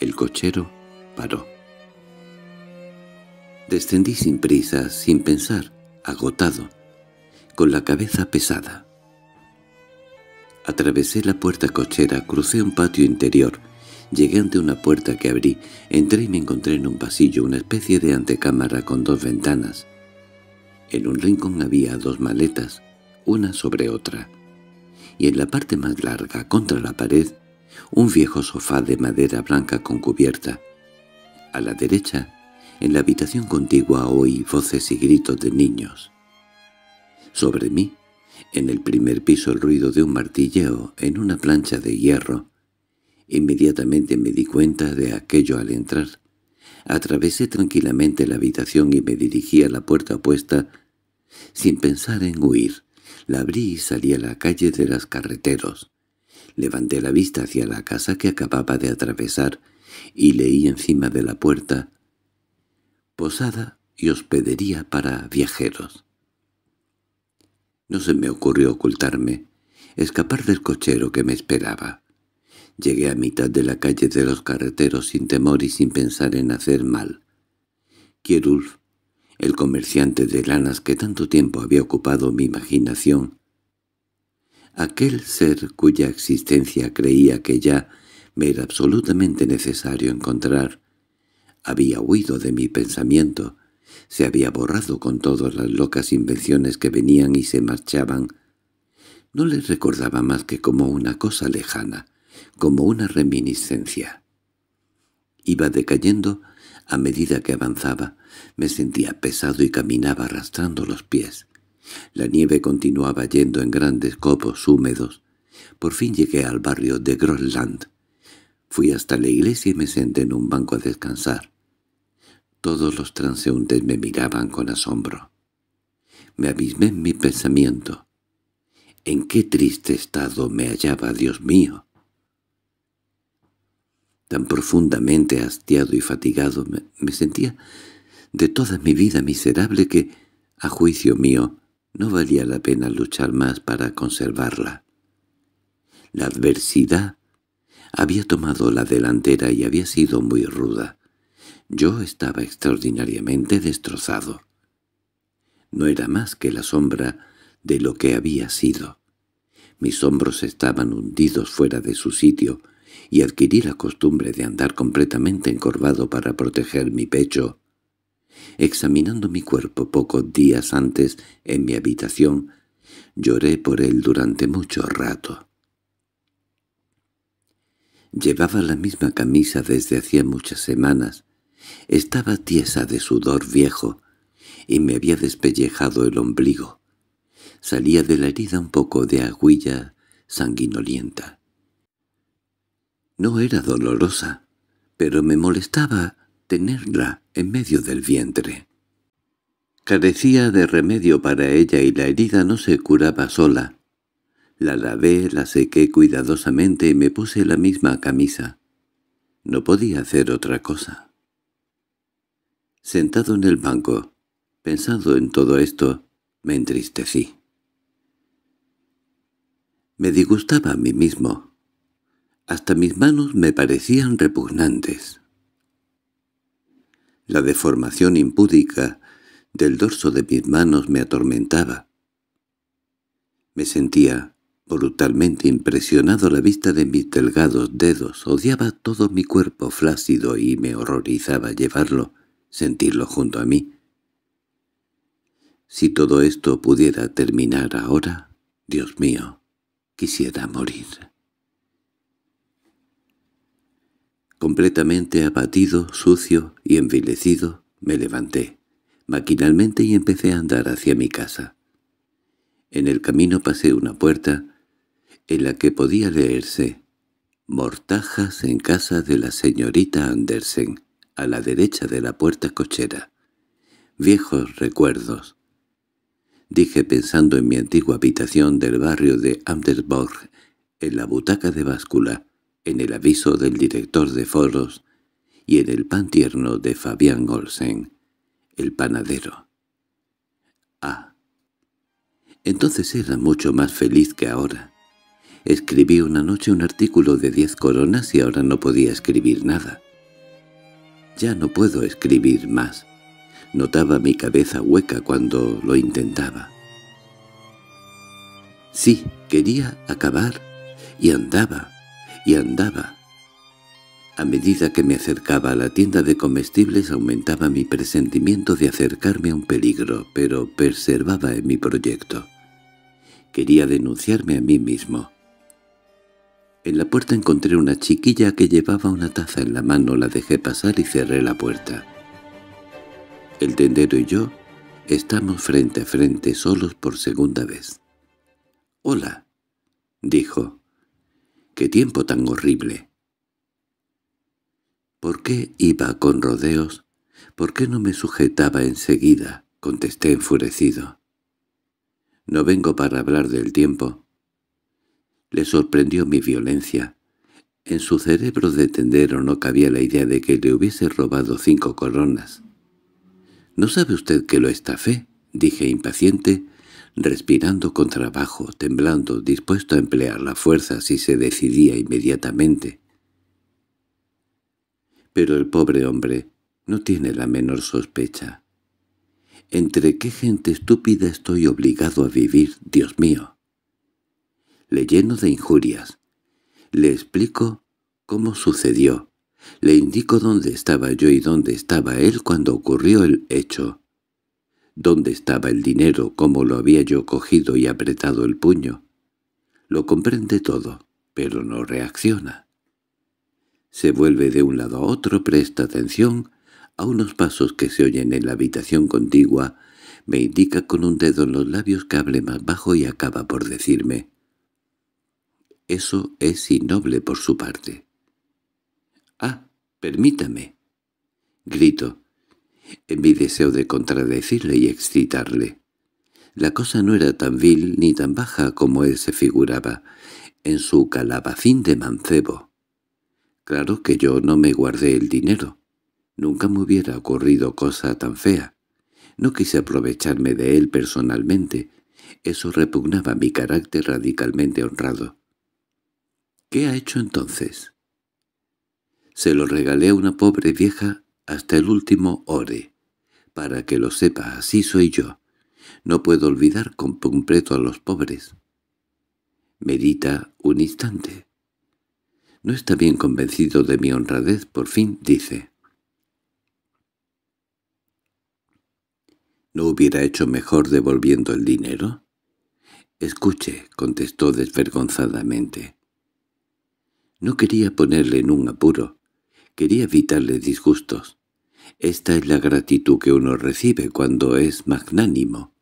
El cochero paró. Descendí sin prisa, sin pensar, agotado, con la cabeza pesada. Atravesé la puerta cochera, crucé un patio interior, llegué ante una puerta que abrí, entré y me encontré en un pasillo, una especie de antecámara con dos ventanas, en un rincón había dos maletas, una sobre otra, y en la parte más larga, contra la pared, un viejo sofá de madera blanca con cubierta. A la derecha, en la habitación contigua oí voces y gritos de niños. Sobre mí, en el primer piso el ruido de un martilleo en una plancha de hierro. Inmediatamente me di cuenta de aquello al entrar. Atravesé tranquilamente la habitación y me dirigí a la puerta opuesta sin pensar en huir. La abrí y salí a la calle de las carreteros. Levanté la vista hacia la casa que acababa de atravesar y leí encima de la puerta «Posada y hospedería para viajeros». No se me ocurrió ocultarme, escapar del cochero que me esperaba. Llegué a mitad de la calle de los carreteros sin temor y sin pensar en hacer mal. Kierulf, el comerciante de lanas que tanto tiempo había ocupado mi imaginación, aquel ser cuya existencia creía que ya me era absolutamente necesario encontrar, había huido de mi pensamiento, se había borrado con todas las locas invenciones que venían y se marchaban. No le recordaba más que como una cosa lejana, como una reminiscencia. Iba decayendo a medida que avanzaba. Me sentía pesado y caminaba arrastrando los pies. La nieve continuaba yendo en grandes copos húmedos. Por fin llegué al barrio de Groenland. Fui hasta la iglesia y me senté en un banco a descansar. Todos los transeúntes me miraban con asombro. Me abismé en mi pensamiento. ¿En qué triste estado me hallaba, Dios mío? Tan profundamente hastiado y fatigado me, sentía de toda mi vida miserable que, a juicio mío, no valía la pena luchar más para conservarla. La adversidad había tomado la delantera y había sido muy ruda. Yo estaba extraordinariamente destrozado. No era más que la sombra de lo que había sido. Mis hombros estaban hundidos fuera de su sitio, y adquirí la costumbre de andar completamente encorvado para proteger mi pecho. Examinando mi cuerpo pocos días antes en mi habitación, lloré por él durante mucho rato. Llevaba la misma camisa desde hacía muchas semanas. Estaba tiesa de sudor viejo, y me había despellejado el ombligo. Salía de la herida un poco de aguilla sanguinolienta. No era dolorosa, pero me molestaba tenerla en medio del vientre. Carecía de remedio para ella y la herida no se curaba sola. La lavé, la sequé cuidadosamente y me puse la misma camisa. No podía hacer otra cosa. Sentado en el banco, pensando en todo esto, me entristecí. Me disgustaba a mí mismo. Hasta mis manos me parecían repugnantes. La deformación impúdica del dorso de mis manos me atormentaba. Me sentía brutalmente impresionado la vista de mis delgados dedos. Odiaba todo mi cuerpo flácido y me horrorizaba llevarlo, sentirlo junto a mí. Si todo esto pudiera terminar ahora, Dios mío, quisiera morir. Completamente abatido, sucio y envilecido, me levanté, maquinalmente y empecé a andar hacia mi casa. En el camino pasé una puerta en la que podía leerse «Mortajas en casa de la señorita Andersen, a la derecha de la puerta cochera. Viejos recuerdos». Dije pensando en mi antigua habitación del barrio de Andersborg, en la butaca de báscula, en el aviso del director de foros y en el pan tierno de Fabián Olsen, el panadero. Ah, entonces era mucho más feliz que ahora. Escribí una noche un artículo de diez coronas y ahora no podía escribir nada. Ya no puedo escribir más. Notaba mi cabeza hueca cuando lo intentaba. Sí, quería acabar, y andaba y andaba. A medida que me acercaba a la tienda de comestibles aumentaba mi presentimiento de acercarme a un peligro, pero perseveraba en mi proyecto. Quería denunciarme a mí mismo. En la puerta encontré una chiquilla que llevaba una taza en la mano, la dejé pasar y cerré la puerta. El tendero y yo estamos frente a frente solos por segunda vez. «Hola», dijo. ¡Qué tiempo tan horrible! ¿Por qué iba con rodeos? ¿Por qué no me sujetaba enseguida? Contesté enfurecido. No vengo para hablar del tiempo. Le sorprendió mi violencia. En su cerebro de tendero no cabía la idea de que le hubiese robado cinco coronas. —¿No sabe usted que lo estafé? —dije impaciente, respirando con trabajo, temblando, dispuesto a emplear la fuerza si se decidía inmediatamente. Pero el pobre hombre no tiene la menor sospecha. ¿Entre qué gente estúpida estoy obligado a vivir, Dios mío? Le lleno de injurias. Le explico cómo sucedió. Le indico dónde estaba yo y dónde estaba él cuando ocurrió el hecho. ¿Dónde estaba el dinero? ¿Cómo lo había yo cogido y apretado el puño? Lo comprende todo, pero no reacciona. Se vuelve de un lado a otro, presta atención a unos pasos que se oyen en la habitación contigua, me indica con un dedo en los labios que hable más bajo y acaba por decirme. Eso es innoble por su parte. —¡Ah, permítame! Grito en mi deseo de contradecirle y excitarle. La cosa no era tan vil ni tan baja como él se figuraba, en su calabacín de mancebo. Claro que yo no me guardé el dinero. Nunca me hubiera ocurrido cosa tan fea. No quise aprovecharme de él personalmente. Eso repugnaba mi carácter radicalmente honrado. ¿Qué ha hecho entonces? Se lo regalé a una pobre vieja hasta el último ore. Para que lo sepa, así soy yo. No puedo olvidar con completo a los pobres. Medita un instante. No está bien convencido de mi honradez, por fin dice. ¿No hubiera hecho mejor devolviendo el dinero? —Escuche —contestó desvergonzadamente. No quería ponerle en un apuro. Quería evitarle disgustos. Esta es la gratitud que uno recibe cuando es magnánimo.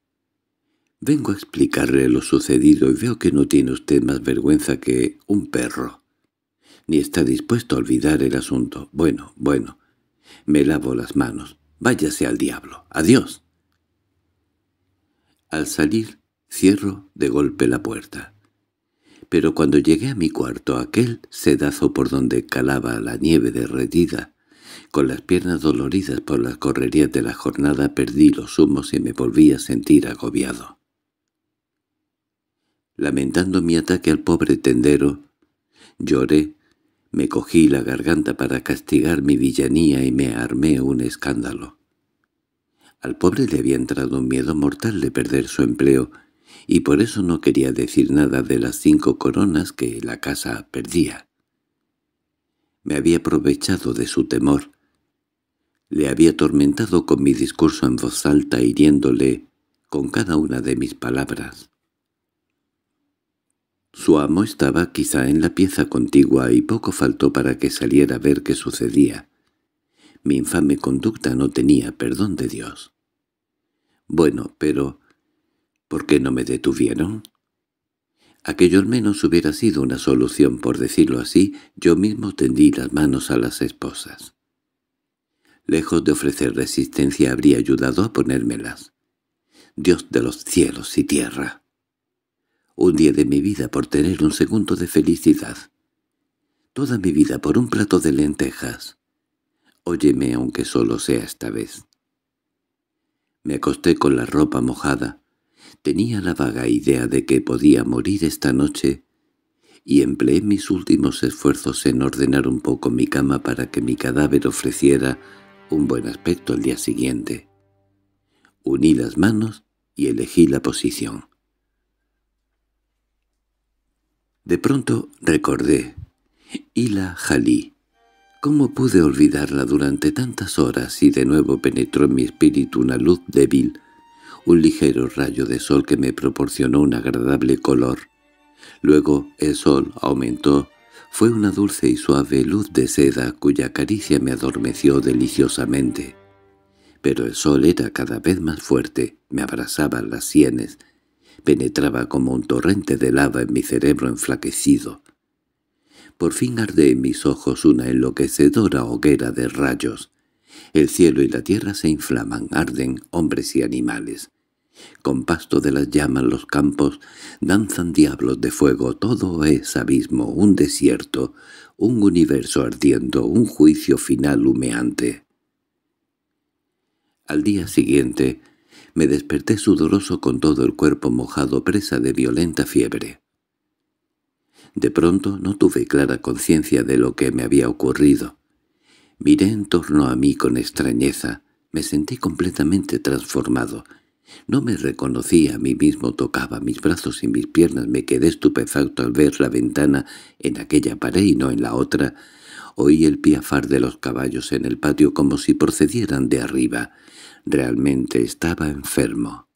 Vengo a explicarle lo sucedido y veo que no tiene usted más vergüenza que un perro. Ni está dispuesto a olvidar el asunto. Bueno, bueno. Me lavo las manos. Váyase al diablo. Adiós. Al salir, cierro de golpe la puerta. Pero cuando llegué a mi cuarto, aquel sedazo por donde calaba la nieve derretida, con las piernas doloridas por las correrías de la jornada perdí los humos y me volví a sentir agobiado. Lamentando mi ataque al pobre tendero, lloré, me cogí la garganta para castigar mi villanía y me armé un escándalo. Al pobre le había entrado un miedo mortal de perder su empleo y por eso no quería decir nada de las cinco coronas que la casa perdía. Me había aprovechado de su temor. Le había atormentado con mi discurso en voz alta hiriéndole con cada una de mis palabras. Su amo estaba quizá en la pieza contigua y poco faltó para que saliera a ver qué sucedía. Mi infame conducta no tenía perdón de Dios. Bueno, pero ¿Por qué no me detuvieron? Aquello al menos hubiera sido una solución, por decirlo así, yo mismo tendí las manos a las esposas. Lejos de ofrecer resistencia habría ayudado a ponérmelas. Dios de los cielos y tierra. Un día de mi vida por tener un segundo de felicidad. Toda mi vida por un plato de lentejas. Óyeme aunque solo sea esta vez. Me acosté con la ropa mojada, Tenía la vaga idea de que podía morir esta noche y empleé mis últimos esfuerzos en ordenar un poco mi cama para que mi cadáver ofreciera un buen aspecto al día siguiente. Uní las manos y elegí la posición. De pronto recordé. la Jalí. ¿Cómo pude olvidarla durante tantas horas y de nuevo penetró en mi espíritu una luz débil un ligero rayo de sol que me proporcionó un agradable color. Luego el sol aumentó, fue una dulce y suave luz de seda cuya caricia me adormeció deliciosamente. Pero el sol era cada vez más fuerte, me abrazaba las sienes, penetraba como un torrente de lava en mi cerebro enflaquecido. Por fin arde en mis ojos una enloquecedora hoguera de rayos. El cielo y la tierra se inflaman, arden hombres y animales. Con pasto de las llamas los campos, danzan diablos de fuego, todo es abismo, un desierto, un universo ardiendo, un juicio final humeante. Al día siguiente me desperté sudoroso con todo el cuerpo mojado, presa de violenta fiebre. De pronto no tuve clara conciencia de lo que me había ocurrido. Miré en torno a mí con extrañeza, me sentí completamente transformado, no me reconocía a mí mismo, tocaba mis brazos y mis piernas, me quedé estupefacto al ver la ventana en aquella pared y no en la otra. Oí el piafar de los caballos en el patio como si procedieran de arriba. Realmente estaba enfermo.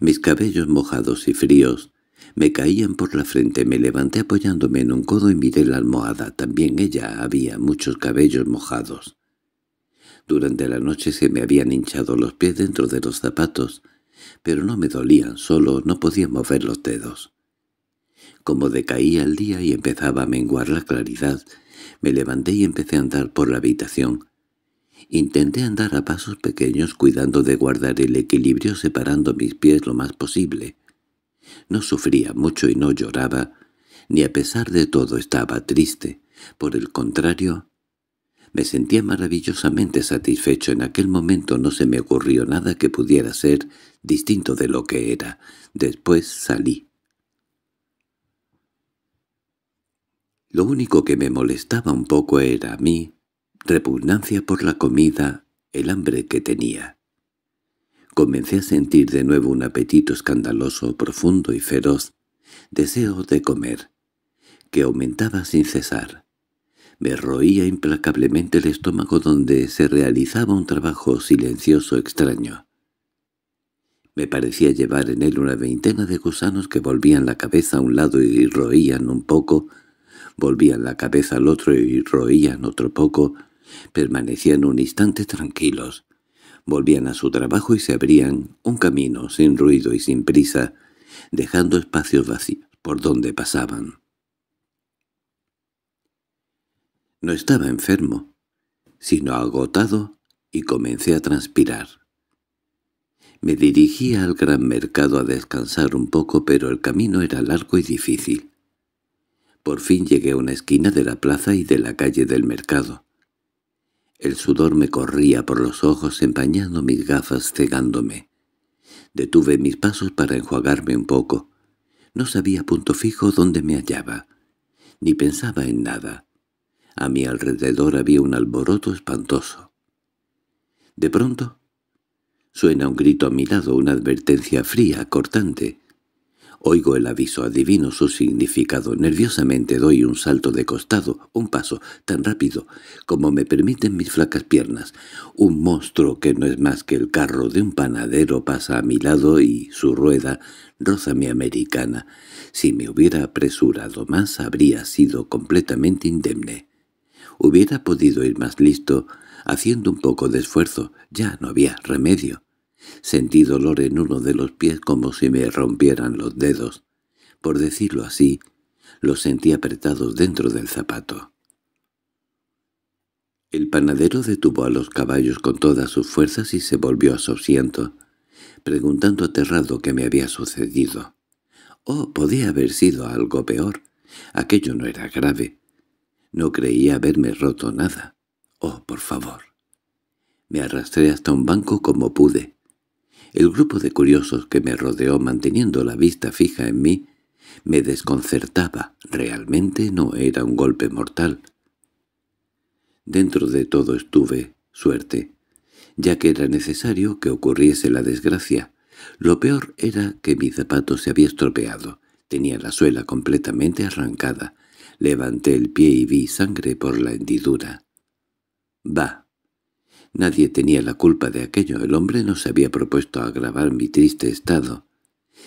Mis cabellos mojados y fríos me caían por la frente, me levanté apoyándome en un codo y miré la almohada. También ella había muchos cabellos mojados. Durante la noche se me habían hinchado los pies dentro de los zapatos, pero no me dolían, solo no podía mover los dedos. Como decaía el día y empezaba a menguar la claridad, me levanté y empecé a andar por la habitación. Intenté andar a pasos pequeños cuidando de guardar el equilibrio separando mis pies lo más posible. No sufría mucho y no lloraba, ni a pesar de todo estaba triste. Por el contrario, me sentía maravillosamente satisfecho. En aquel momento no se me ocurrió nada que pudiera ser distinto de lo que era. Después salí. Lo único que me molestaba un poco era a mí, repugnancia por la comida, el hambre que tenía. Comencé a sentir de nuevo un apetito escandaloso, profundo y feroz, deseo de comer, que aumentaba sin cesar me roía implacablemente el estómago donde se realizaba un trabajo silencioso extraño. Me parecía llevar en él una veintena de gusanos que volvían la cabeza a un lado y roían un poco, volvían la cabeza al otro y roían otro poco, permanecían un instante tranquilos, volvían a su trabajo y se abrían un camino sin ruido y sin prisa, dejando espacios vacíos por donde pasaban. No estaba enfermo, sino agotado, y comencé a transpirar. Me dirigía al gran mercado a descansar un poco, pero el camino era largo y difícil. Por fin llegué a una esquina de la plaza y de la calle del mercado. El sudor me corría por los ojos empañando mis gafas cegándome. Detuve mis pasos para enjuagarme un poco. No sabía punto fijo dónde me hallaba, ni pensaba en nada. A mi alrededor había un alboroto espantoso. De pronto, suena un grito a mi lado, una advertencia fría, cortante. Oigo el aviso, adivino su significado. Nerviosamente doy un salto de costado, un paso, tan rápido como me permiten mis flacas piernas. Un monstruo que no es más que el carro de un panadero pasa a mi lado y su rueda roza mi americana. Si me hubiera apresurado más habría sido completamente indemne. Hubiera podido ir más listo, haciendo un poco de esfuerzo, ya no había remedio. Sentí dolor en uno de los pies como si me rompieran los dedos. Por decirlo así, los sentí apretados dentro del zapato. El panadero detuvo a los caballos con todas sus fuerzas y se volvió a su asiento preguntando aterrado qué me había sucedido. Oh, podía haber sido algo peor. Aquello no era grave. No creía haberme roto nada. Oh, por favor. Me arrastré hasta un banco como pude. El grupo de curiosos que me rodeó manteniendo la vista fija en mí me desconcertaba. Realmente no era un golpe mortal. Dentro de todo estuve suerte, ya que era necesario que ocurriese la desgracia. Lo peor era que mi zapato se había estropeado. Tenía la suela completamente arrancada. Levanté el pie y vi sangre por la hendidura. —¡Va! Nadie tenía la culpa de aquello. El hombre no se había propuesto agravar mi triste estado.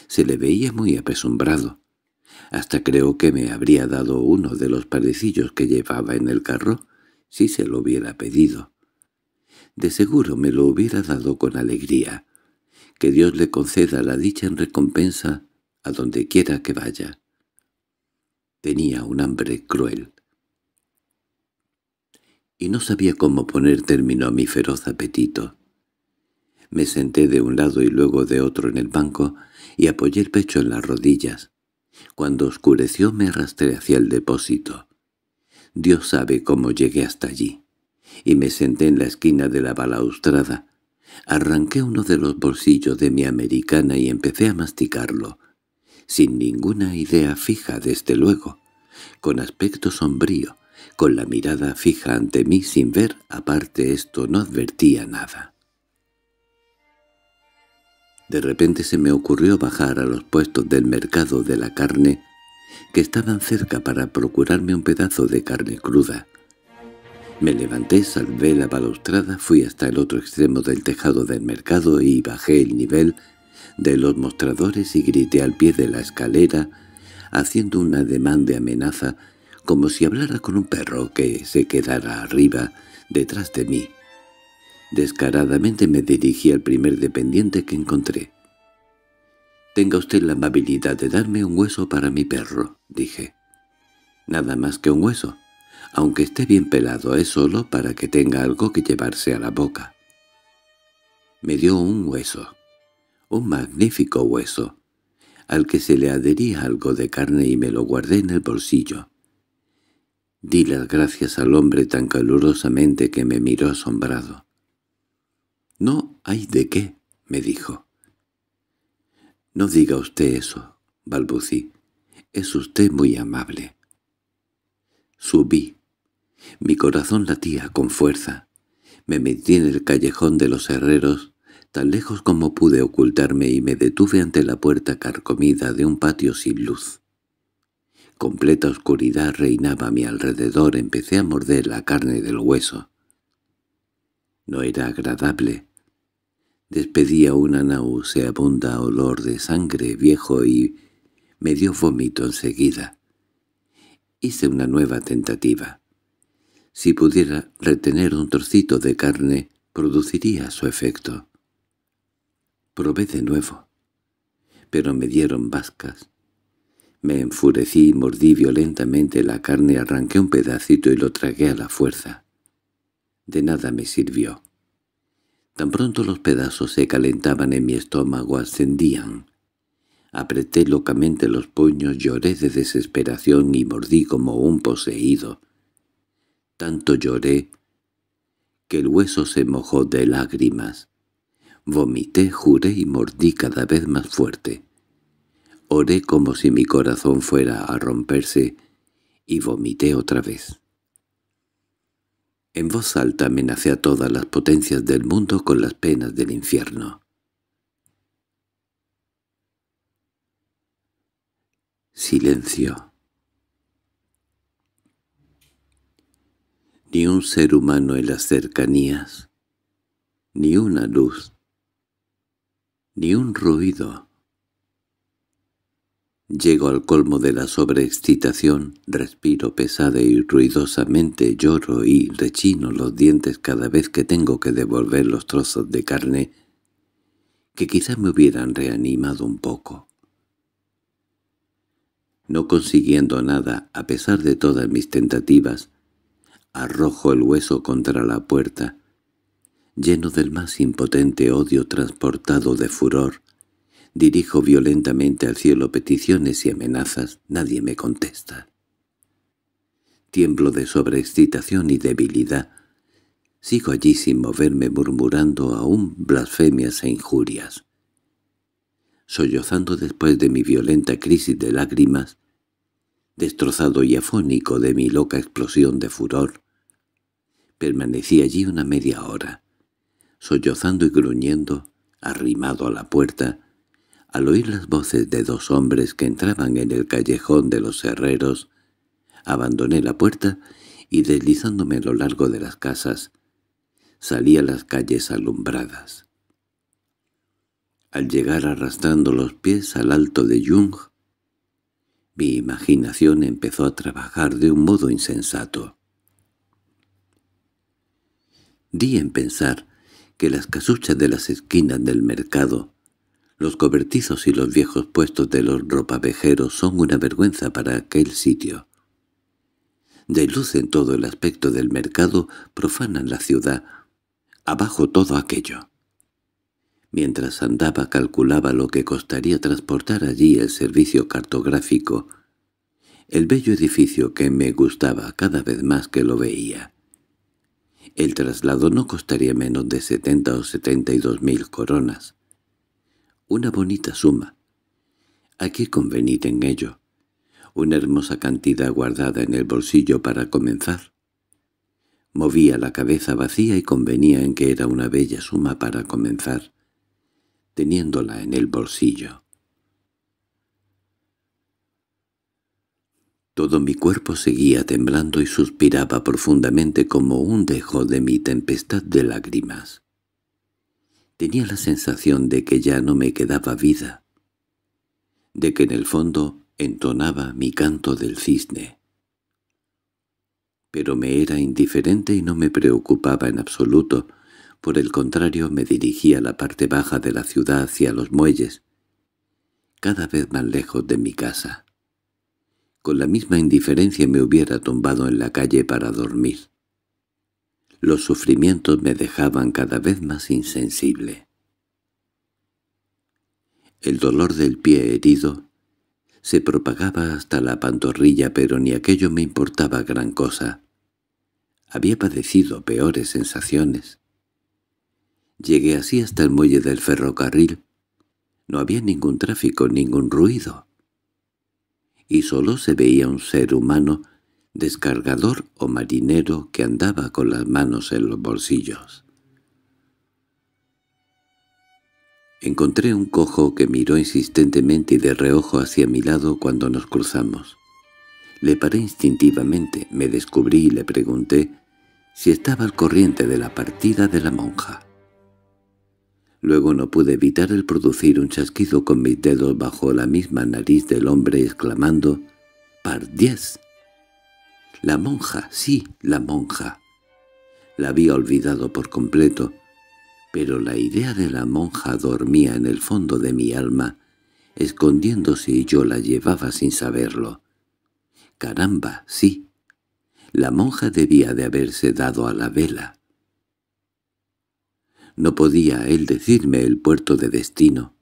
Se le veía muy apesumbrado. Hasta creo que me habría dado uno de los parecillos que llevaba en el carro, si se lo hubiera pedido. De seguro me lo hubiera dado con alegría. Que Dios le conceda la dicha en recompensa a donde quiera que vaya. Tenía un hambre cruel. Y no sabía cómo poner término a mi feroz apetito. Me senté de un lado y luego de otro en el banco y apoyé el pecho en las rodillas. Cuando oscureció me arrastré hacia el depósito. Dios sabe cómo llegué hasta allí. Y me senté en la esquina de la balaustrada. Arranqué uno de los bolsillos de mi americana y empecé a masticarlo sin ninguna idea fija desde luego, con aspecto sombrío, con la mirada fija ante mí sin ver, aparte esto no advertía nada. De repente se me ocurrió bajar a los puestos del mercado de la carne que estaban cerca para procurarme un pedazo de carne cruda. Me levanté, salvé la balaustrada, fui hasta el otro extremo del tejado del mercado y bajé el nivel de los mostradores y grité al pie de la escalera, haciendo un ademán de amenaza, como si hablara con un perro que se quedara arriba, detrás de mí. Descaradamente me dirigí al primer dependiente que encontré. «Tenga usted la amabilidad de darme un hueso para mi perro», dije. «Nada más que un hueso. Aunque esté bien pelado, es solo para que tenga algo que llevarse a la boca». Me dio un hueso un magnífico hueso, al que se le adhería algo de carne y me lo guardé en el bolsillo. Di las gracias al hombre tan calurosamente que me miró asombrado. —No hay de qué —me dijo. —No diga usted eso —balbucí. —Es usted muy amable. Subí. Mi corazón latía con fuerza. Me metí en el callejón de los herreros tan lejos como pude ocultarme y me detuve ante la puerta carcomida de un patio sin luz. Completa oscuridad reinaba a mi alrededor, empecé a morder la carne del hueso. No era agradable. Despedía una nauseabunda olor de sangre viejo y me dio vómito enseguida. Hice una nueva tentativa. Si pudiera retener un trocito de carne, produciría su efecto. Probé de nuevo, pero me dieron vascas. Me enfurecí y mordí violentamente la carne, arranqué un pedacito y lo tragué a la fuerza. De nada me sirvió. Tan pronto los pedazos se calentaban en mi estómago, ascendían. Apreté locamente los puños, lloré de desesperación y mordí como un poseído. Tanto lloré que el hueso se mojó de lágrimas. Vomité, juré y mordí cada vez más fuerte. Oré como si mi corazón fuera a romperse y vomité otra vez. En voz alta amenacé a todas las potencias del mundo con las penas del infierno. Silencio. Ni un ser humano en las cercanías, ni una luz ni un ruido. Llego al colmo de la sobreexcitación, respiro pesada y ruidosamente, lloro y rechino los dientes cada vez que tengo que devolver los trozos de carne que quizá me hubieran reanimado un poco. No consiguiendo nada, a pesar de todas mis tentativas, arrojo el hueso contra la puerta, lleno del más impotente odio transportado de furor. Dirijo violentamente al cielo peticiones y amenazas, nadie me contesta. Tiemblo de sobreexcitación y debilidad. Sigo allí sin moverme murmurando aún blasfemias e injurias. Sollozando después de mi violenta crisis de lágrimas, destrozado y afónico de mi loca explosión de furor, permanecí allí una media hora sollozando y gruñendo, arrimado a la puerta, al oír las voces de dos hombres que entraban en el callejón de los herreros, abandoné la puerta y deslizándome a lo largo de las casas, salí a las calles alumbradas. Al llegar arrastrando los pies al alto de Jung, mi imaginación empezó a trabajar de un modo insensato. Di en pensar que las casuchas de las esquinas del mercado, los cobertizos y los viejos puestos de los ropavejeros son una vergüenza para aquel sitio. De luz en todo el aspecto del mercado, profanan la ciudad, abajo todo aquello. Mientras andaba calculaba lo que costaría transportar allí el servicio cartográfico, el bello edificio que me gustaba cada vez más que lo veía. El traslado no costaría menos de setenta o setenta y dos mil coronas. Una bonita suma. ¿A qué convenir en ello. Una hermosa cantidad guardada en el bolsillo para comenzar. Movía la cabeza vacía y convenía en que era una bella suma para comenzar, teniéndola en el bolsillo. Todo mi cuerpo seguía temblando y suspiraba profundamente como un dejo de mi tempestad de lágrimas. Tenía la sensación de que ya no me quedaba vida, de que en el fondo entonaba mi canto del cisne. Pero me era indiferente y no me preocupaba en absoluto, por el contrario me dirigía a la parte baja de la ciudad hacia los muelles, cada vez más lejos de mi casa con la misma indiferencia me hubiera tumbado en la calle para dormir. Los sufrimientos me dejaban cada vez más insensible. El dolor del pie herido se propagaba hasta la pantorrilla, pero ni aquello me importaba gran cosa. Había padecido peores sensaciones. Llegué así hasta el muelle del ferrocarril. No había ningún tráfico, ningún ruido y solo se veía un ser humano, descargador o marinero que andaba con las manos en los bolsillos. Encontré un cojo que miró insistentemente y de reojo hacia mi lado cuando nos cruzamos. Le paré instintivamente, me descubrí y le pregunté si estaba al corriente de la partida de la monja. Luego no pude evitar el producir un chasquido con mis dedos bajo la misma nariz del hombre exclamando «¡Pardiez!». «La monja, sí, la monja». La había olvidado por completo, pero la idea de la monja dormía en el fondo de mi alma, escondiéndose y yo la llevaba sin saberlo. «¡Caramba, sí!». La monja debía de haberse dado a la vela. No podía él decirme el puerto de destino.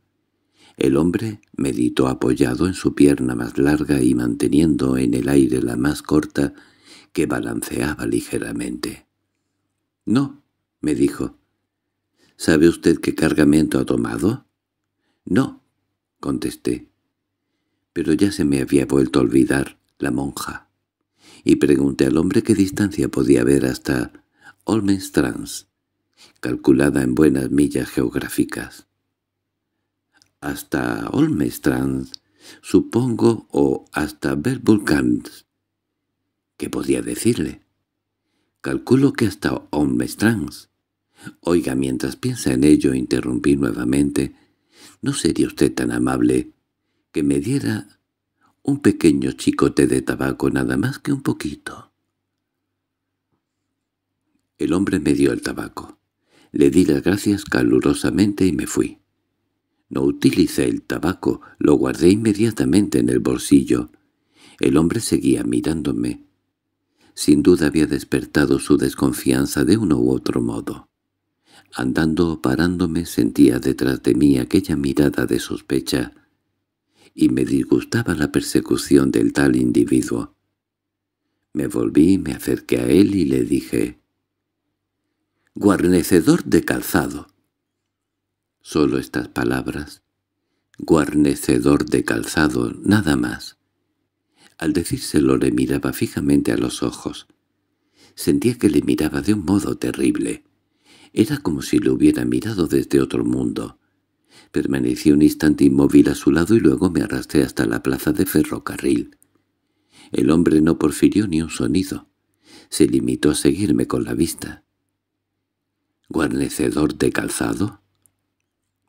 El hombre meditó apoyado en su pierna más larga y manteniendo en el aire la más corta, que balanceaba ligeramente. —No —me dijo—. ¿Sabe usted qué cargamento ha tomado? —No —contesté. Pero ya se me había vuelto a olvidar la monja, y pregunté al hombre qué distancia podía haber hasta Olmenstrans calculada en buenas millas geográficas. Hasta Olmestrand, supongo, o hasta Verbulcand. ¿Qué podía decirle? Calculo que hasta Olmestrand. Oiga, mientras piensa en ello, interrumpí nuevamente, ¿no sería usted tan amable que me diera un pequeño chicote de tabaco, nada más que un poquito? El hombre me dio el tabaco. Le di las gracias calurosamente y me fui. No utilicé el tabaco, lo guardé inmediatamente en el bolsillo. El hombre seguía mirándome. Sin duda había despertado su desconfianza de uno u otro modo. Andando o parándome sentía detrás de mí aquella mirada de sospecha, y me disgustaba la persecución del tal individuo. Me volví, me acerqué a él y le dije, guarnecedor de calzado. Solo estas palabras. Guarnecedor de calzado, nada más. Al decírselo le miraba fijamente a los ojos. Sentía que le miraba de un modo terrible. Era como si le hubiera mirado desde otro mundo. Permanecí un instante inmóvil a su lado y luego me arrastré hasta la plaza de ferrocarril. El hombre no porfirió ni un sonido. Se limitó a seguirme con la vista guarnecedor de calzado?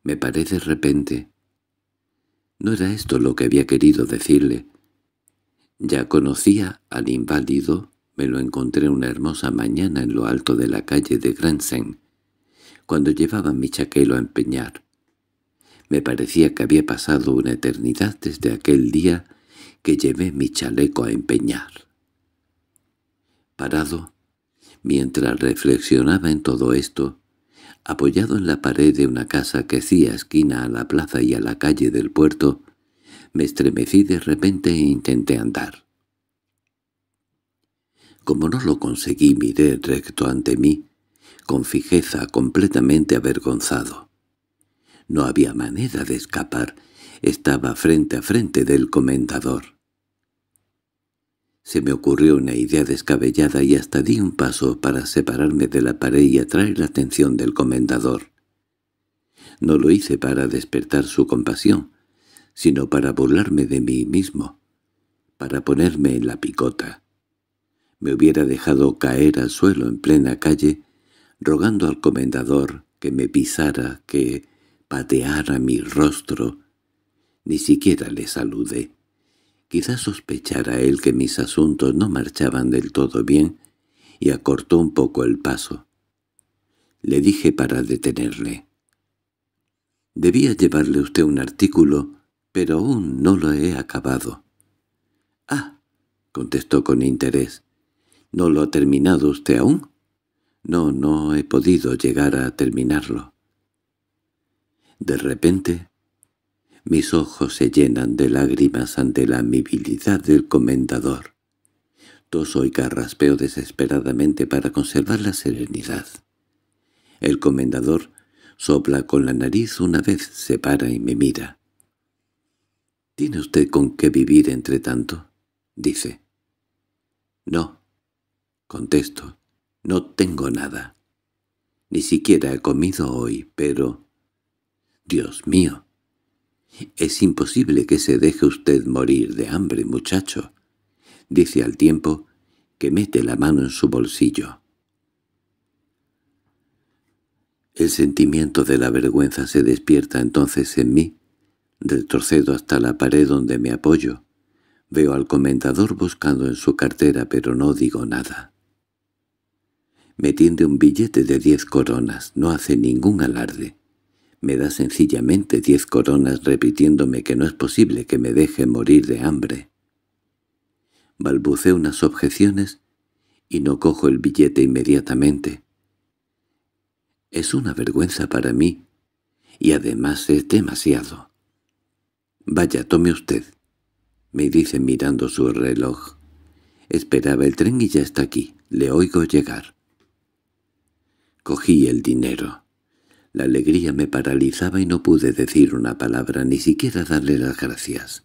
Me parece de repente. No era esto lo que había querido decirle. Ya conocía al inválido, me lo encontré una hermosa mañana en lo alto de la calle de Gransen, cuando llevaba mi chaquelo a empeñar. Me parecía que había pasado una eternidad desde aquel día que llevé mi chaleco a empeñar. Parado, Mientras reflexionaba en todo esto, apoyado en la pared de una casa que hacía esquina a la plaza y a la calle del puerto, me estremecí de repente e intenté andar. Como no lo conseguí, miré recto ante mí, con fijeza completamente avergonzado. No había manera de escapar, estaba frente a frente del comendador. Se me ocurrió una idea descabellada y hasta di un paso para separarme de la pared y atraer la atención del comendador. No lo hice para despertar su compasión, sino para burlarme de mí mismo, para ponerme en la picota. Me hubiera dejado caer al suelo en plena calle, rogando al comendador que me pisara, que pateara mi rostro. Ni siquiera le saludé. Quizás sospechara él que mis asuntos no marchaban del todo bien, y acortó un poco el paso. Le dije para detenerle. «Debía llevarle usted un artículo, pero aún no lo he acabado». «Ah», contestó con interés, «¿no lo ha terminado usted aún?» «No, no he podido llegar a terminarlo». De repente mis ojos se llenan de lágrimas ante la amabilidad del comendador. Toso y carraspeo desesperadamente para conservar la serenidad. El comendador sopla con la nariz una vez, se para y me mira. —¿Tiene usted con qué vivir entre tanto? —dice. —No —contesto—, no tengo nada. Ni siquiera he comido hoy, pero... —Dios mío, «Es imposible que se deje usted morir de hambre, muchacho», dice al tiempo que mete la mano en su bolsillo. El sentimiento de la vergüenza se despierta entonces en mí. Retrocedo hasta la pared donde me apoyo. Veo al comendador buscando en su cartera, pero no digo nada. Me tiende un billete de diez coronas, no hace ningún alarde me da sencillamente diez coronas repitiéndome que no es posible que me deje morir de hambre. Balbucé unas objeciones y no cojo el billete inmediatamente. Es una vergüenza para mí, y además es demasiado. «Vaya, tome usted», me dice mirando su reloj. Esperaba el tren y ya está aquí. Le oigo llegar. Cogí el dinero. La alegría me paralizaba y no pude decir una palabra, ni siquiera darle las gracias.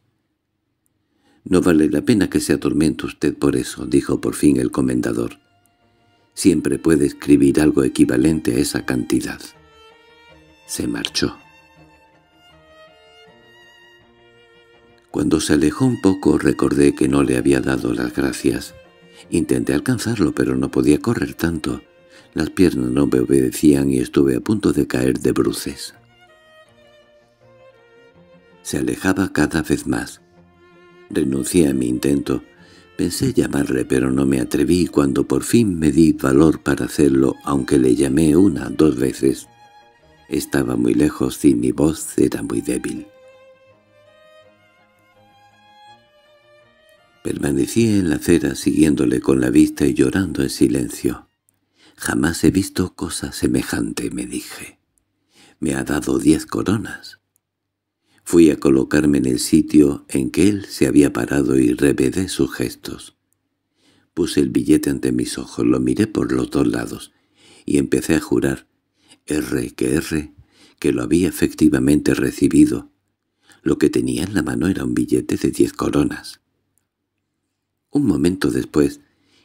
«No vale la pena que se atormente usted por eso», dijo por fin el comendador. «Siempre puede escribir algo equivalente a esa cantidad». Se marchó. Cuando se alejó un poco recordé que no le había dado las gracias. Intenté alcanzarlo, pero no podía correr tanto. Las piernas no me obedecían y estuve a punto de caer de bruces. Se alejaba cada vez más. Renuncié a mi intento. Pensé llamarle, pero no me atreví cuando por fin me di valor para hacerlo, aunque le llamé una, dos veces. Estaba muy lejos y mi voz era muy débil. Permanecí en la acera siguiéndole con la vista y llorando en silencio. Jamás he visto cosa semejante, me dije. Me ha dado diez coronas. Fui a colocarme en el sitio en que él se había parado y revedé sus gestos. Puse el billete ante mis ojos, lo miré por los dos lados, y empecé a jurar, R que R, que lo había efectivamente recibido. Lo que tenía en la mano era un billete de diez coronas. Un momento después,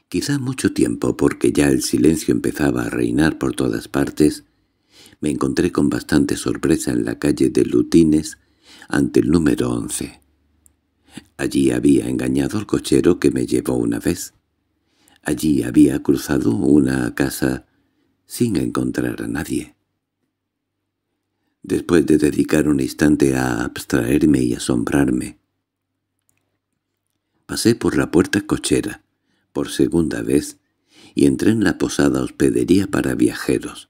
quizá mucho tiempo porque ya el silencio empezaba a reinar por todas partes, me encontré con bastante sorpresa en la calle de Lutines ante el número 11. Allí había engañado al cochero que me llevó una vez. Allí había cruzado una casa sin encontrar a nadie. Después de dedicar un instante a abstraerme y asombrarme, pasé por la puerta cochera, por segunda vez y entré en la posada hospedería para viajeros.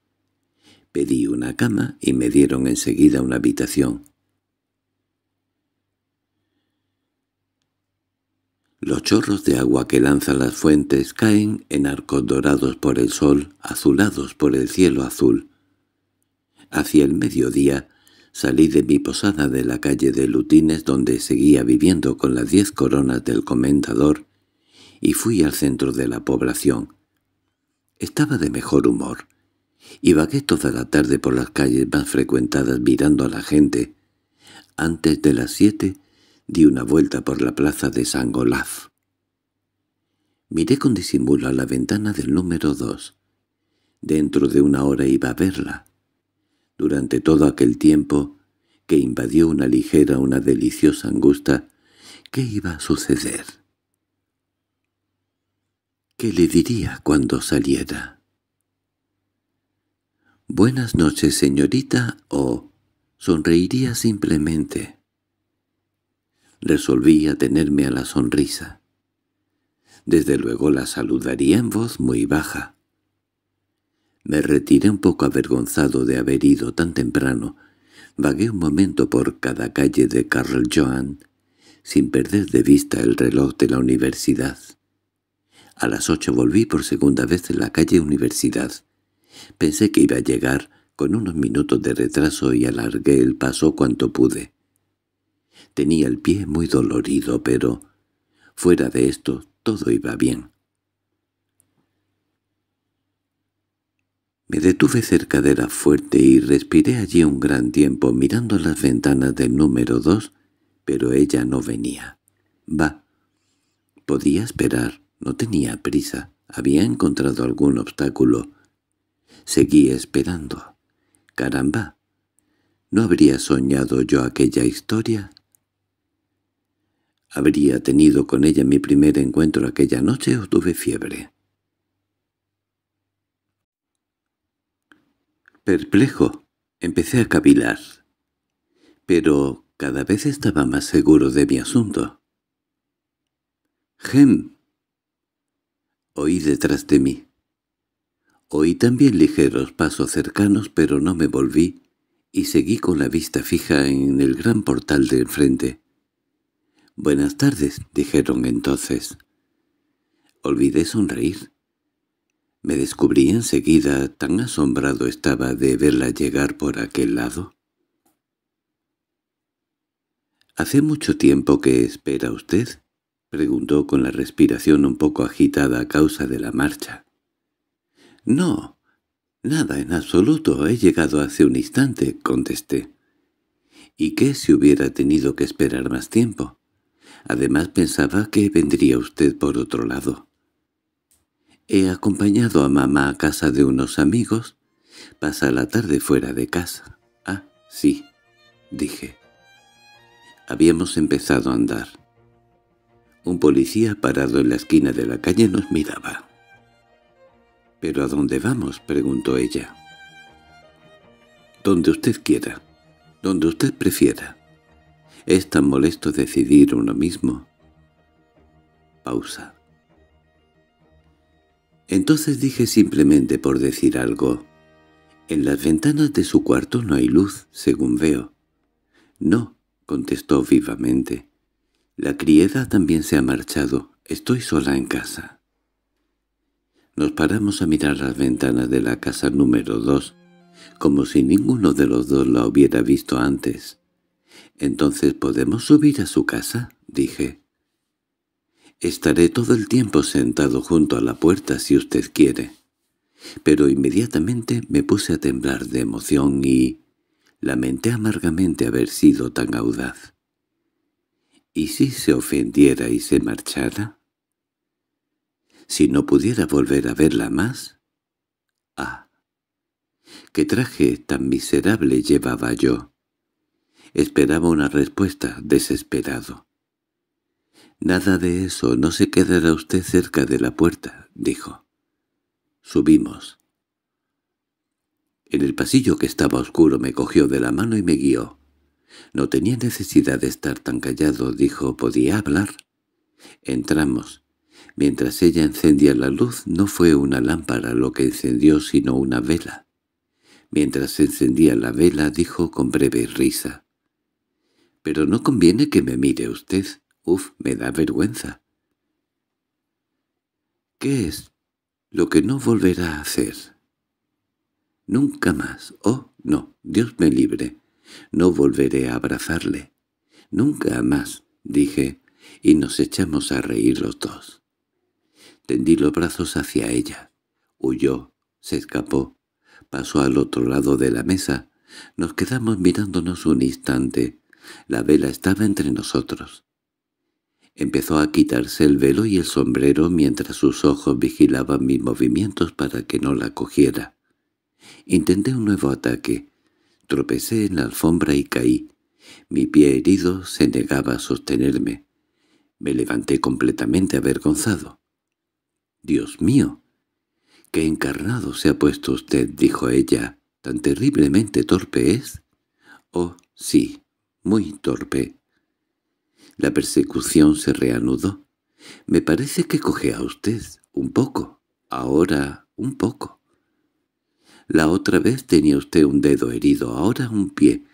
Pedí una cama y me dieron enseguida una habitación. Los chorros de agua que lanzan las fuentes caen en arcos dorados por el sol, azulados por el cielo azul. Hacia el mediodía salí de mi posada de la calle de Lutines donde seguía viviendo con las diez coronas del comendador y fui al centro de la población. Estaba de mejor humor. y vagué toda la tarde por las calles más frecuentadas mirando a la gente. Antes de las siete di una vuelta por la plaza de San Golaf Miré con disimulo a la ventana del número dos. Dentro de una hora iba a verla. Durante todo aquel tiempo, que invadió una ligera, una deliciosa angustia, ¿qué iba a suceder? ¿Qué le diría cuando saliera? «Buenas noches, señorita» o «Sonreiría simplemente». Resolví atenerme a la sonrisa. Desde luego la saludaría en voz muy baja. Me retiré un poco avergonzado de haber ido tan temprano. Vagué un momento por cada calle de Carl Joan, sin perder de vista el reloj de la universidad. A las ocho volví por segunda vez en la calle Universidad. Pensé que iba a llegar con unos minutos de retraso y alargué el paso cuanto pude. Tenía el pie muy dolorido, pero fuera de esto todo iba bien. Me detuve cerca de la fuerte y respiré allí un gran tiempo mirando las ventanas del número dos, pero ella no venía. Va, podía esperar. No tenía prisa, había encontrado algún obstáculo. Seguí esperando. Caramba, ¿no habría soñado yo aquella historia? ¿Habría tenido con ella mi primer encuentro aquella noche o tuve fiebre? Perplejo, empecé a cavilar. Pero cada vez estaba más seguro de mi asunto. —¡Gem! Oí detrás de mí. Oí también ligeros pasos cercanos, pero no me volví, y seguí con la vista fija en el gran portal de enfrente. «Buenas tardes», dijeron entonces. Olvidé sonreír. Me descubrí enseguida, tan asombrado estaba de verla llegar por aquel lado. «Hace mucho tiempo que espera usted», —preguntó con la respiración un poco agitada a causa de la marcha. —No, nada en absoluto. He llegado hace un instante —contesté. —¿Y qué si hubiera tenido que esperar más tiempo? Además pensaba que vendría usted por otro lado. He acompañado a mamá a casa de unos amigos. Pasa la tarde fuera de casa. —Ah, sí —dije. Habíamos empezado a andar. Un policía parado en la esquina de la calle nos miraba. —¿Pero a dónde vamos? —preguntó ella. —Donde usted quiera, donde usted prefiera. Es tan molesto decidir uno mismo. Pausa. Entonces dije simplemente por decir algo. —En las ventanas de su cuarto no hay luz, según veo. —No —contestó vivamente—. La criada también se ha marchado. Estoy sola en casa. Nos paramos a mirar las ventanas de la casa número dos, como si ninguno de los dos la hubiera visto antes. —Entonces podemos subir a su casa —dije. —Estaré todo el tiempo sentado junto a la puerta si usted quiere. Pero inmediatamente me puse a temblar de emoción y lamenté amargamente haber sido tan audaz. ¿Y si se ofendiera y se marchara? ¿Si no pudiera volver a verla más? ¡Ah! ¿Qué traje tan miserable llevaba yo? Esperaba una respuesta, desesperado. «Nada de eso, no se quedará usted cerca de la puerta», dijo. «Subimos». En el pasillo que estaba oscuro me cogió de la mano y me guió. No tenía necesidad de estar tan callado, dijo, podía hablar. Entramos. Mientras ella encendía la luz, no fue una lámpara lo que encendió, sino una vela. Mientras encendía la vela, dijo con breve risa. —Pero no conviene que me mire usted. Uf, me da vergüenza. —¿Qué es lo que no volverá a hacer? —Nunca más. Oh, no, Dios me libre. No volveré a abrazarle. Nunca más, dije, y nos echamos a reír los dos. Tendí los brazos hacia ella. Huyó, se escapó, pasó al otro lado de la mesa. Nos quedamos mirándonos un instante. La vela estaba entre nosotros. Empezó a quitarse el velo y el sombrero mientras sus ojos vigilaban mis movimientos para que no la cogiera. Intenté un nuevo ataque. Tropecé en la alfombra y caí. Mi pie herido se negaba a sostenerme. Me levanté completamente avergonzado. «Dios mío! ¡Qué encarnado se ha puesto usted!» dijo ella. «¿Tan terriblemente torpe es?» «Oh, sí, muy torpe». La persecución se reanudó. «Me parece que coge a usted, un poco, ahora un poco». La otra vez tenía usted un dedo herido, ahora un pie.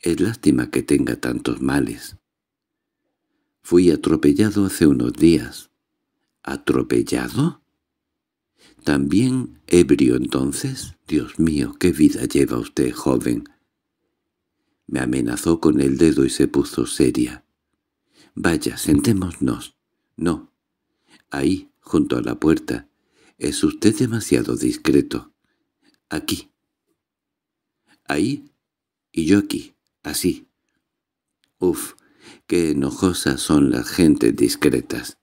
Es lástima que tenga tantos males. Fui atropellado hace unos días. —¿Atropellado? —¿También ebrio entonces? —Dios mío, qué vida lleva usted, joven. Me amenazó con el dedo y se puso seria. —Vaya, sentémonos. —No. Ahí, junto a la puerta. Es usted demasiado discreto aquí. Ahí y yo aquí, así. Uf, qué enojosas son las gentes discretas.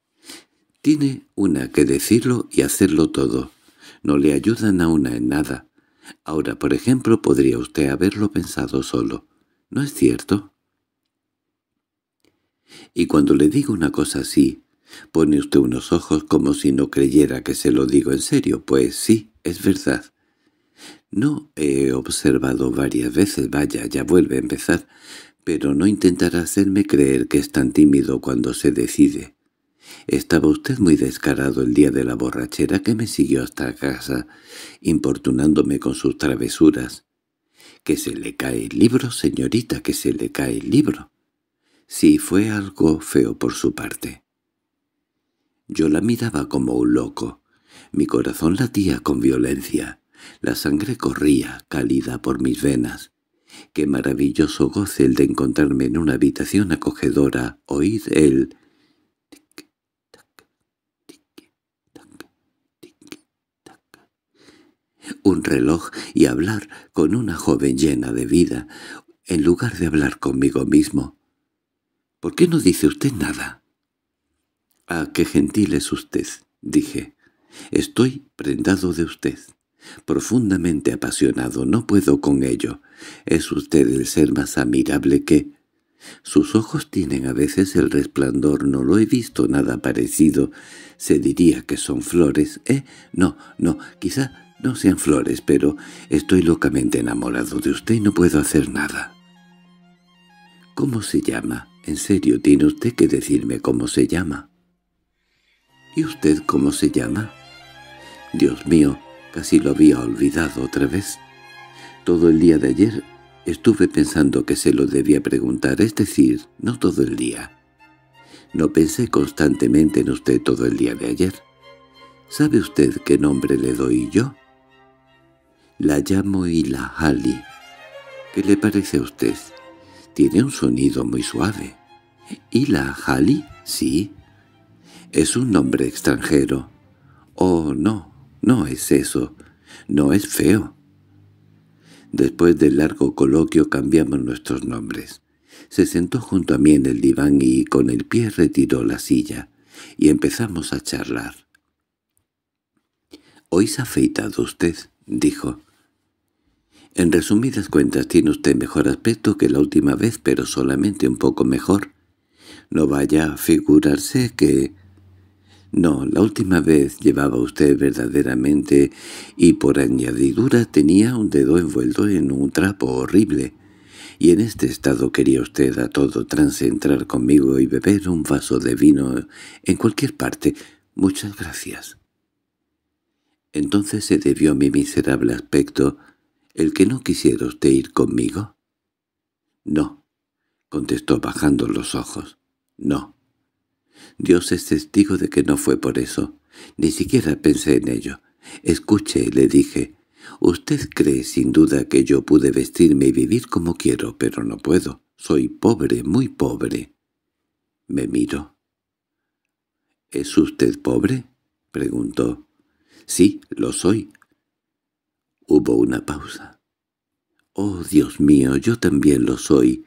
Tiene una que decirlo y hacerlo todo. No le ayudan a una en nada. Ahora, por ejemplo, podría usted haberlo pensado solo. ¿No es cierto? Y cuando le digo una cosa así, pone usted unos ojos como si no creyera que se lo digo en serio. Pues sí, es verdad. No he observado varias veces, vaya, ya vuelve a empezar, pero no intentará hacerme creer que es tan tímido cuando se decide. Estaba usted muy descarado el día de la borrachera que me siguió hasta casa, importunándome con sus travesuras. —Que se le cae el libro, señorita, que se le cae el libro. Sí, fue algo feo por su parte. Yo la miraba como un loco. Mi corazón latía con violencia. La sangre corría, cálida, por mis venas. Qué maravilloso goce el de encontrarme en una habitación acogedora, oír el... Un reloj y hablar con una joven llena de vida, en lugar de hablar conmigo mismo. —¿Por qué no dice usted nada? —Ah, qué gentil es usted —dije. —Estoy prendado de usted profundamente apasionado. No puedo con ello. Es usted el ser más admirable que... Sus ojos tienen a veces el resplandor, no lo he visto nada parecido. Se diría que son flores, ¿eh? No, no, quizá no sean flores, pero estoy locamente enamorado de usted y no puedo hacer nada. —¿Cómo se llama? En serio, tiene usted que decirme cómo se llama. —¿Y usted cómo se llama? —Dios mío, Casi lo había olvidado otra vez. Todo el día de ayer estuve pensando que se lo debía preguntar, es decir, no todo el día. No pensé constantemente en usted todo el día de ayer. ¿Sabe usted qué nombre le doy yo? La llamo la Hali. ¿Qué le parece a usted? Tiene un sonido muy suave. la Hali? Sí. Es un nombre extranjero. Oh, no, no es eso. No es feo. Después del largo coloquio cambiamos nuestros nombres. Se sentó junto a mí en el diván y con el pie retiró la silla, y empezamos a charlar. —¿Hoy afeitado usted? —dijo. —En resumidas cuentas tiene usted mejor aspecto que la última vez, pero solamente un poco mejor. No vaya a figurarse que no, la última vez llevaba usted verdaderamente y por añadidura tenía un dedo envuelto en un trapo horrible, y en este estado quería usted a todo trance entrar conmigo y beber un vaso de vino en cualquier parte. Muchas gracias. Entonces se debió a mi miserable aspecto el que no quisiera usted ir conmigo. No, contestó bajando los ojos. No. Dios es testigo de que no fue por eso. Ni siquiera pensé en ello. Escuche, le dije. Usted cree sin duda que yo pude vestirme y vivir como quiero, pero no puedo. Soy pobre, muy pobre. Me miro. —¿Es usted pobre? —preguntó. —Sí, lo soy. Hubo una pausa. —Oh, Dios mío, yo también lo soy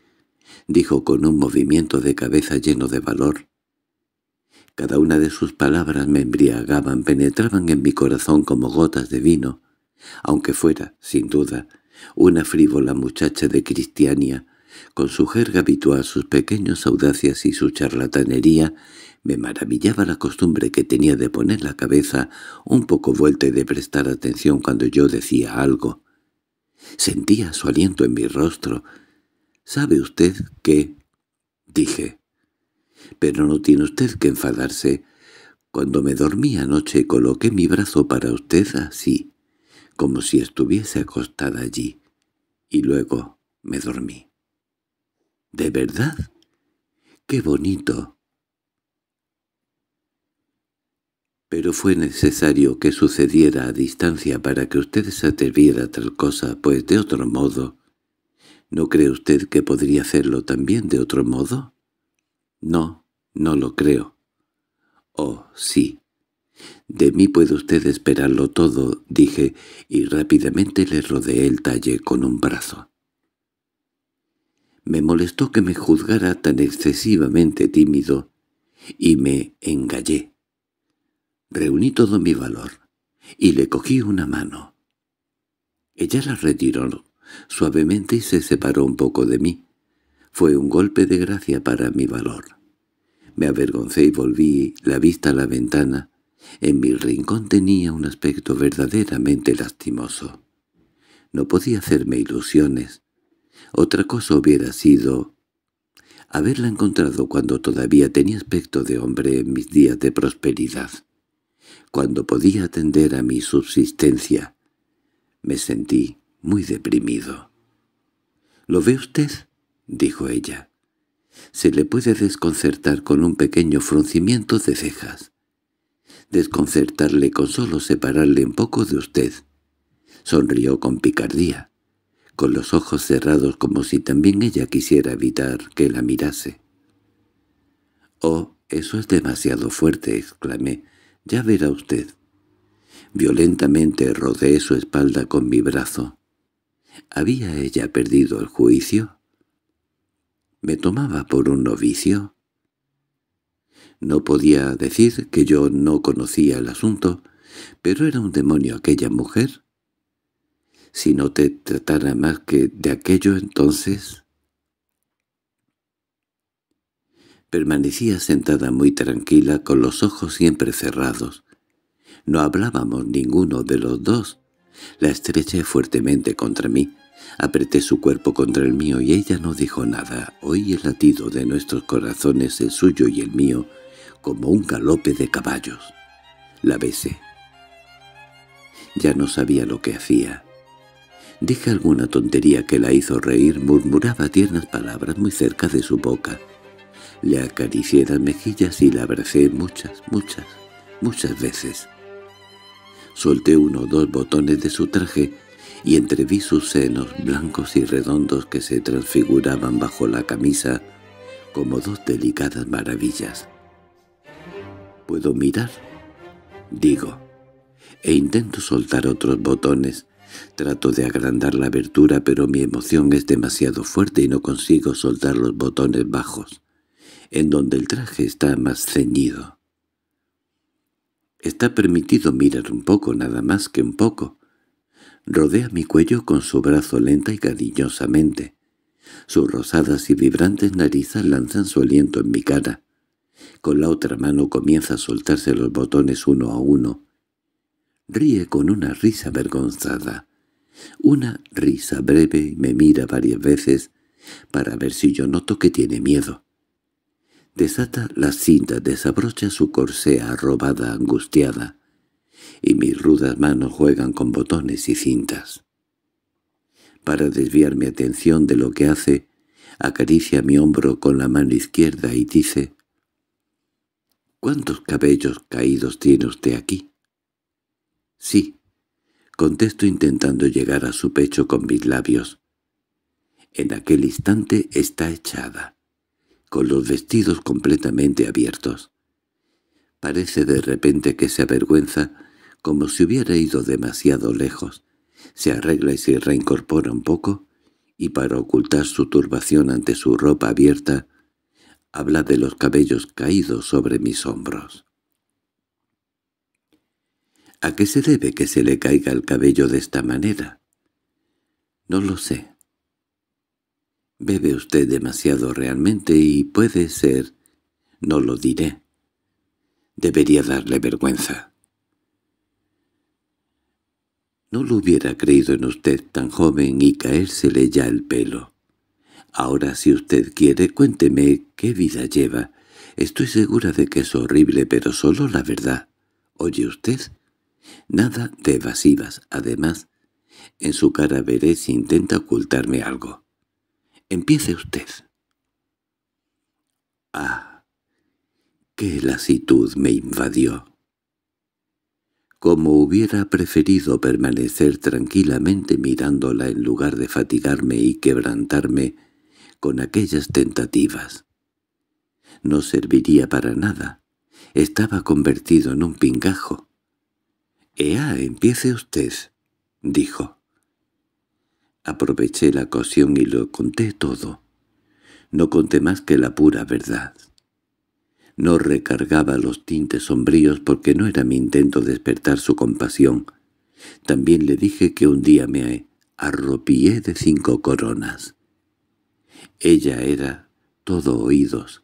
—dijo con un movimiento de cabeza lleno de valor. Cada una de sus palabras me embriagaban, penetraban en mi corazón como gotas de vino, aunque fuera, sin duda, una frívola muchacha de cristiania, con su jerga habitual, sus pequeños audacias y su charlatanería, me maravillaba la costumbre que tenía de poner la cabeza un poco vuelta y de prestar atención cuando yo decía algo. Sentía su aliento en mi rostro. —¿Sabe usted qué? —dije pero no tiene usted que enfadarse. Cuando me dormí anoche coloqué mi brazo para usted así, como si estuviese acostada allí, y luego me dormí. —¿De verdad? ¡Qué bonito! Pero fue necesario que sucediera a distancia para que usted se atreviera a tal cosa, pues de otro modo... ¿No cree usted que podría hacerlo también de otro modo? No, no lo creo. Oh, sí. De mí puede usted esperarlo todo, dije, y rápidamente le rodeé el talle con un brazo. Me molestó que me juzgara tan excesivamente tímido, y me engallé. Reuní todo mi valor, y le cogí una mano. Ella la retiró suavemente y se separó un poco de mí. Fue un golpe de gracia para mi valor. Me avergoncé y volví la vista a la ventana. En mi rincón tenía un aspecto verdaderamente lastimoso. No podía hacerme ilusiones. Otra cosa hubiera sido haberla encontrado cuando todavía tenía aspecto de hombre en mis días de prosperidad, cuando podía atender a mi subsistencia. Me sentí muy deprimido. —¿Lo ve usted? —dijo ella. —Se le puede desconcertar con un pequeño fruncimiento de cejas. Desconcertarle con solo separarle un poco de usted. Sonrió con picardía, con los ojos cerrados como si también ella quisiera evitar que la mirase. —Oh, eso es demasiado fuerte —exclamé—, ya verá usted. Violentamente rodeé su espalda con mi brazo. ¿Había ella perdido el juicio? ¿Me tomaba por un novicio? No podía decir que yo no conocía el asunto, pero era un demonio aquella mujer. Si no te tratara más que de aquello entonces... Permanecía sentada muy tranquila con los ojos siempre cerrados. No hablábamos ninguno de los dos. La estreché fuertemente contra mí, Apreté su cuerpo contra el mío y ella no dijo nada. Oí el latido de nuestros corazones, el suyo y el mío, como un galope de caballos. La besé. Ya no sabía lo que hacía. Dije alguna tontería que la hizo reír, murmuraba tiernas palabras muy cerca de su boca. Le acaricié las mejillas y la abracé muchas, muchas, muchas veces. Solté uno o dos botones de su traje y entreví sus senos blancos y redondos que se transfiguraban bajo la camisa como dos delicadas maravillas. «¿Puedo mirar?» digo, e intento soltar otros botones. Trato de agrandar la abertura, pero mi emoción es demasiado fuerte y no consigo soltar los botones bajos, en donde el traje está más ceñido. Está permitido mirar un poco, nada más que un poco, Rodea mi cuello con su brazo lenta y cariñosamente. Sus rosadas y vibrantes narizas lanzan su aliento en mi cara. Con la otra mano comienza a soltarse los botones uno a uno. Ríe con una risa avergonzada. Una risa breve y me mira varias veces para ver si yo noto que tiene miedo. Desata la cinta, desabrocha su corsé arrobada, angustiada y mis rudas manos juegan con botones y cintas. Para desviar mi atención de lo que hace, acaricia mi hombro con la mano izquierda y dice «¿Cuántos cabellos caídos tiene usted aquí?» «Sí», contesto intentando llegar a su pecho con mis labios. En aquel instante está echada, con los vestidos completamente abiertos. Parece de repente que se avergüenza como si hubiera ido demasiado lejos. Se arregla y se reincorpora un poco, y para ocultar su turbación ante su ropa abierta, habla de los cabellos caídos sobre mis hombros. ¿A qué se debe que se le caiga el cabello de esta manera? No lo sé. Bebe usted demasiado realmente y puede ser... No lo diré. Debería darle vergüenza. No lo hubiera creído en usted tan joven y caérsele ya el pelo. Ahora, si usted quiere, cuénteme qué vida lleva. Estoy segura de que es horrible, pero solo la verdad. ¿Oye usted? Nada de evasivas, además. En su cara veré si intenta ocultarme algo. Empiece usted. Ah, qué lasitud me invadió como hubiera preferido permanecer tranquilamente mirándola en lugar de fatigarme y quebrantarme con aquellas tentativas. No serviría para nada. Estaba convertido en un pingajo. —¡Ea, empiece usted! —dijo. Aproveché la ocasión y lo conté todo. No conté más que la pura verdad. No recargaba los tintes sombríos porque no era mi intento despertar su compasión. También le dije que un día me arropié de cinco coronas. Ella era todo oídos.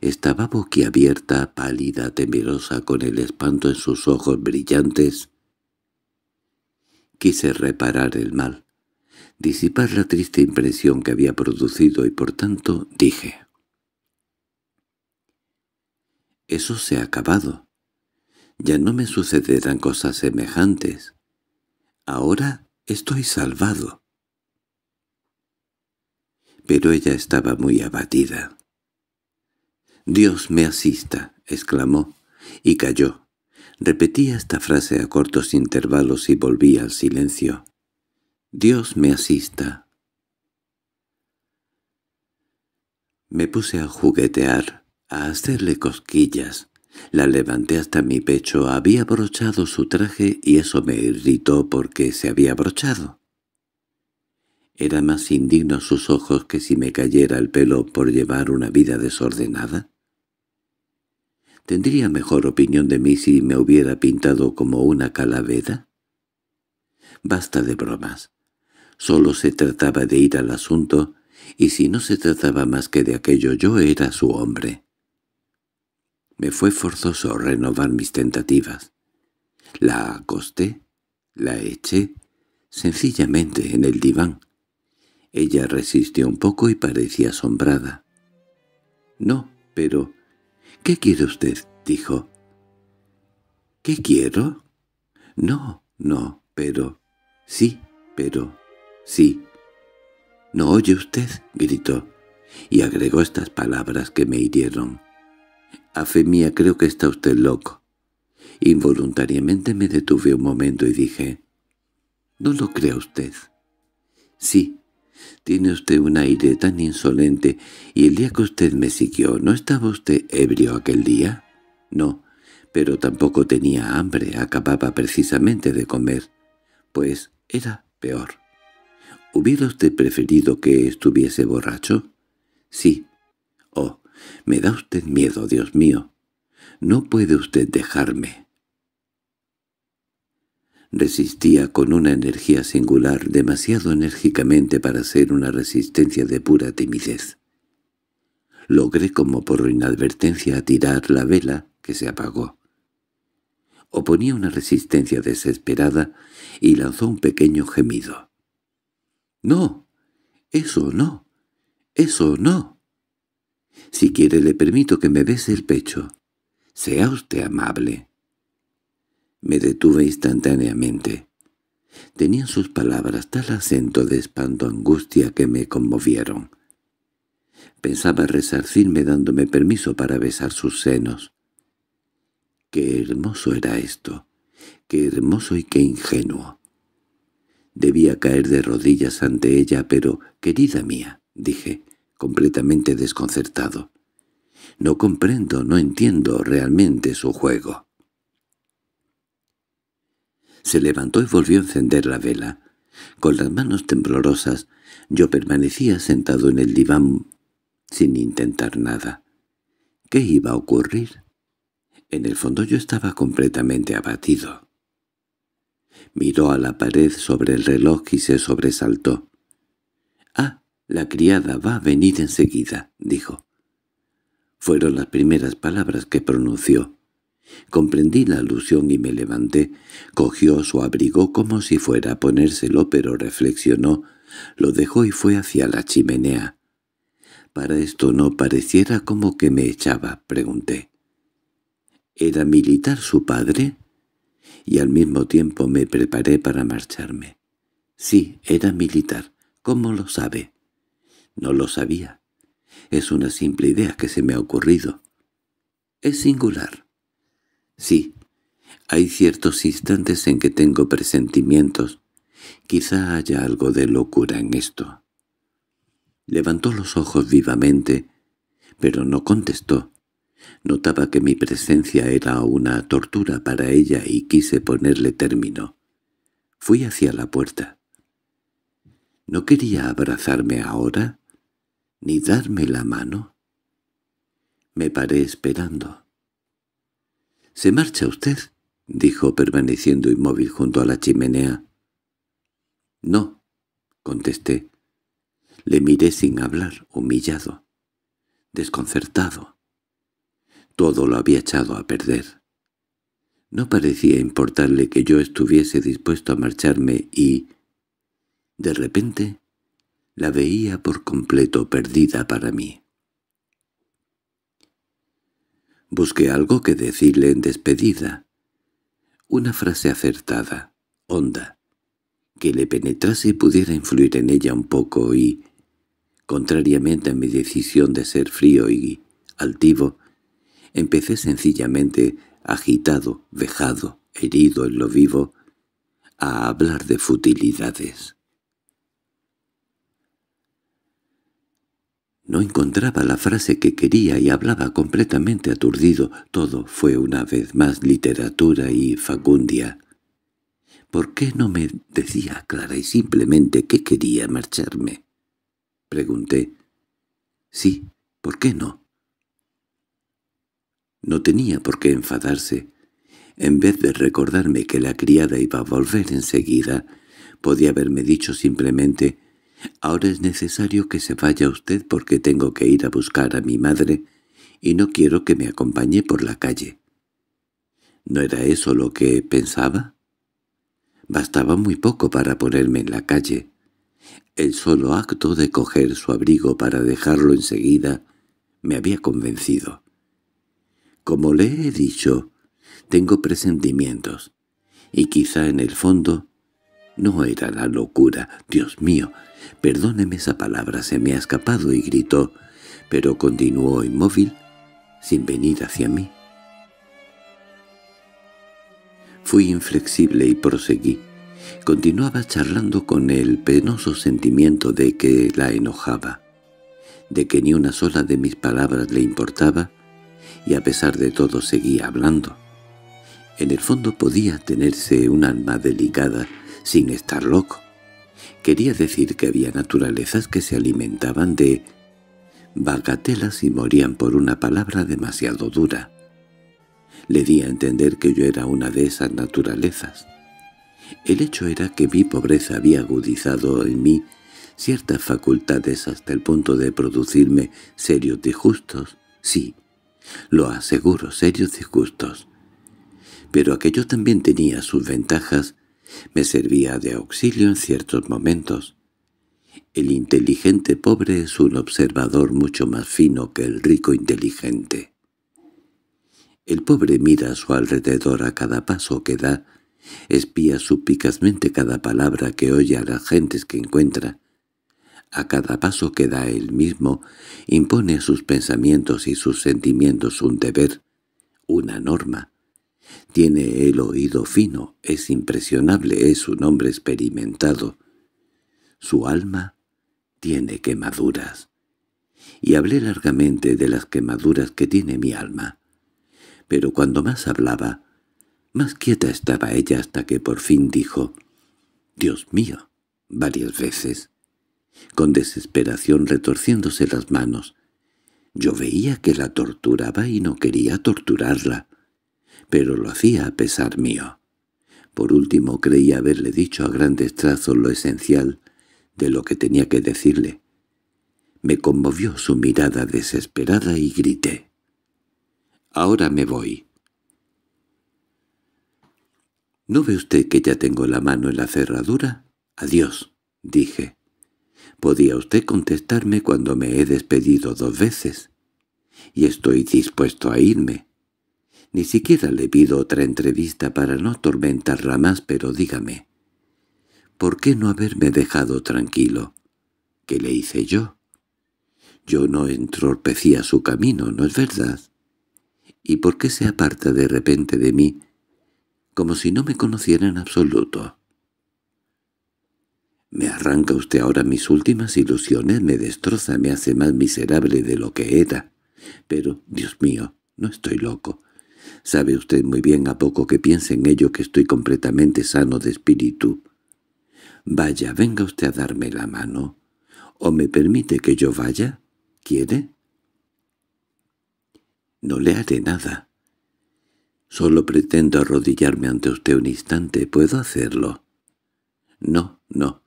Estaba boquiabierta, pálida, temerosa, con el espanto en sus ojos brillantes. Quise reparar el mal, disipar la triste impresión que había producido y por tanto dije eso se ha acabado. Ya no me sucederán cosas semejantes. Ahora estoy salvado. Pero ella estaba muy abatida. «Dios me asista», exclamó, y cayó. Repetía esta frase a cortos intervalos y volvía al silencio. «Dios me asista». Me puse a juguetear a hacerle cosquillas. La levanté hasta mi pecho, había brochado su traje y eso me irritó porque se había brochado. ¿Era más indigno sus ojos que si me cayera el pelo por llevar una vida desordenada? ¿Tendría mejor opinión de mí si me hubiera pintado como una calavera? Basta de bromas. Solo se trataba de ir al asunto, y si no se trataba más que de aquello yo era su hombre. Me fue forzoso renovar mis tentativas. La acosté, la eché, sencillamente en el diván. Ella resistió un poco y parecía asombrada. —No, pero... —¿Qué quiere usted? —dijo. —¿Qué quiero? —No, no, pero... —Sí, pero... sí. —¿No oye usted? —gritó, y agregó estas palabras que me hirieron. A fe mía creo que está usted loco. Involuntariamente me detuve un momento y dije, «No lo crea usted». «Sí, tiene usted un aire tan insolente, y el día que usted me siguió, ¿no estaba usted ebrio aquel día?» «No, pero tampoco tenía hambre, acababa precisamente de comer. Pues era peor». ¿Hubiera usted preferido que estuviese borracho? Sí. Oh, me da usted miedo, Dios mío. No puede usted dejarme. Resistía con una energía singular, demasiado enérgicamente para ser una resistencia de pura timidez. Logré como por inadvertencia tirar la vela, que se apagó. Oponía una resistencia desesperada y lanzó un pequeño gemido. —¡No! ¡Eso no! ¡Eso no! Si quiere le permito que me bese el pecho. Sea usted amable. Me detuve instantáneamente. Tenían sus palabras tal acento de espanto angustia que me conmovieron. Pensaba resarcirme dándome permiso para besar sus senos. ¡Qué hermoso era esto! ¡Qué hermoso y qué ingenuo! Debía caer de rodillas ante ella, pero, querida mía, dije, completamente desconcertado. No comprendo, no entiendo realmente su juego. Se levantó y volvió a encender la vela. Con las manos temblorosas, yo permanecía sentado en el diván sin intentar nada. ¿Qué iba a ocurrir? En el fondo yo estaba completamente abatido. Miró a la pared sobre el reloj y se sobresaltó. —¡Ah! La criada va a venir enseguida, dijo. Fueron las primeras palabras que pronunció. Comprendí la alusión y me levanté. Cogió su abrigo como si fuera a ponérselo, pero reflexionó, lo dejó y fue hacia la chimenea. —¿Para esto no pareciera como que me echaba? —pregunté. —¿Era militar su padre? Y al mismo tiempo me preparé para marcharme. —Sí, era militar. ¿Cómo lo sabe? No lo sabía. Es una simple idea que se me ha ocurrido. Es singular. Sí, hay ciertos instantes en que tengo presentimientos. Quizá haya algo de locura en esto. Levantó los ojos vivamente, pero no contestó. Notaba que mi presencia era una tortura para ella y quise ponerle término. Fui hacia la puerta. ¿No quería abrazarme ahora? ni darme la mano. Me paré esperando. —¿Se marcha usted? —dijo permaneciendo inmóvil junto a la chimenea. —No —contesté. Le miré sin hablar, humillado, desconcertado. Todo lo había echado a perder. No parecía importarle que yo estuviese dispuesto a marcharme y... De repente la veía por completo perdida para mí. Busqué algo que decirle en despedida. Una frase acertada, honda, que le penetrase y pudiera influir en ella un poco y, contrariamente a mi decisión de ser frío y altivo, empecé sencillamente, agitado, vejado, herido en lo vivo, a hablar de futilidades. No encontraba la frase que quería y hablaba completamente aturdido. Todo fue una vez más literatura y facundia. ¿Por qué no me decía clara y simplemente que quería marcharme? Pregunté. Sí, ¿por qué no? No tenía por qué enfadarse. En vez de recordarme que la criada iba a volver enseguida, podía haberme dicho simplemente Ahora es necesario que se vaya usted porque tengo que ir a buscar a mi madre y no quiero que me acompañe por la calle. ¿No era eso lo que pensaba? Bastaba muy poco para ponerme en la calle. El solo acto de coger su abrigo para dejarlo enseguida me había convencido. Como le he dicho, tengo presentimientos, y quizá en el fondo no era la locura, Dios mío, Perdóneme esa palabra, se me ha escapado, y gritó, pero continuó inmóvil, sin venir hacia mí. Fui inflexible y proseguí. Continuaba charlando con el penoso sentimiento de que la enojaba, de que ni una sola de mis palabras le importaba, y a pesar de todo seguía hablando. En el fondo podía tenerse un alma delicada sin estar loco. Quería decir que había naturalezas que se alimentaban de bagatelas y morían por una palabra demasiado dura. Le di a entender que yo era una de esas naturalezas. El hecho era que mi pobreza había agudizado en mí ciertas facultades hasta el punto de producirme serios disgustos, sí, lo aseguro, serios disgustos. Pero aquello también tenía sus ventajas me servía de auxilio en ciertos momentos. El inteligente pobre es un observador mucho más fino que el rico inteligente. El pobre mira a su alrededor a cada paso que da, espía supicazmente cada palabra que oye a las gentes que encuentra. A cada paso que da él mismo, impone a sus pensamientos y sus sentimientos un deber, una norma, tiene el oído fino, es impresionable, es un hombre experimentado. Su alma tiene quemaduras. Y hablé largamente de las quemaduras que tiene mi alma. Pero cuando más hablaba, más quieta estaba ella hasta que por fin dijo «Dios mío» varias veces. Con desesperación retorciéndose las manos, yo veía que la torturaba y no quería torturarla pero lo hacía a pesar mío. Por último creí haberle dicho a grandes trazos lo esencial de lo que tenía que decirle. Me conmovió su mirada desesperada y grité. «Ahora me voy». —¿No ve usted que ya tengo la mano en la cerradura? —Adiós —dije. —Podía usted contestarme cuando me he despedido dos veces. Y estoy dispuesto a irme. Ni siquiera le pido otra entrevista para no atormentarla más, pero dígame, ¿por qué no haberme dejado tranquilo? ¿Qué le hice yo? Yo no entorpecía su camino, ¿no es verdad? ¿Y por qué se aparta de repente de mí, como si no me conociera en absoluto? Me arranca usted ahora mis últimas ilusiones, me destroza, me hace más miserable de lo que era. Pero, Dios mío, no estoy loco. Sabe usted muy bien, a poco que piense en ello, que estoy completamente sano de espíritu. Vaya, venga usted a darme la mano. ¿O me permite que yo vaya? ¿Quiere? No le haré nada. Solo pretendo arrodillarme ante usted un instante. ¿Puedo hacerlo? No, no.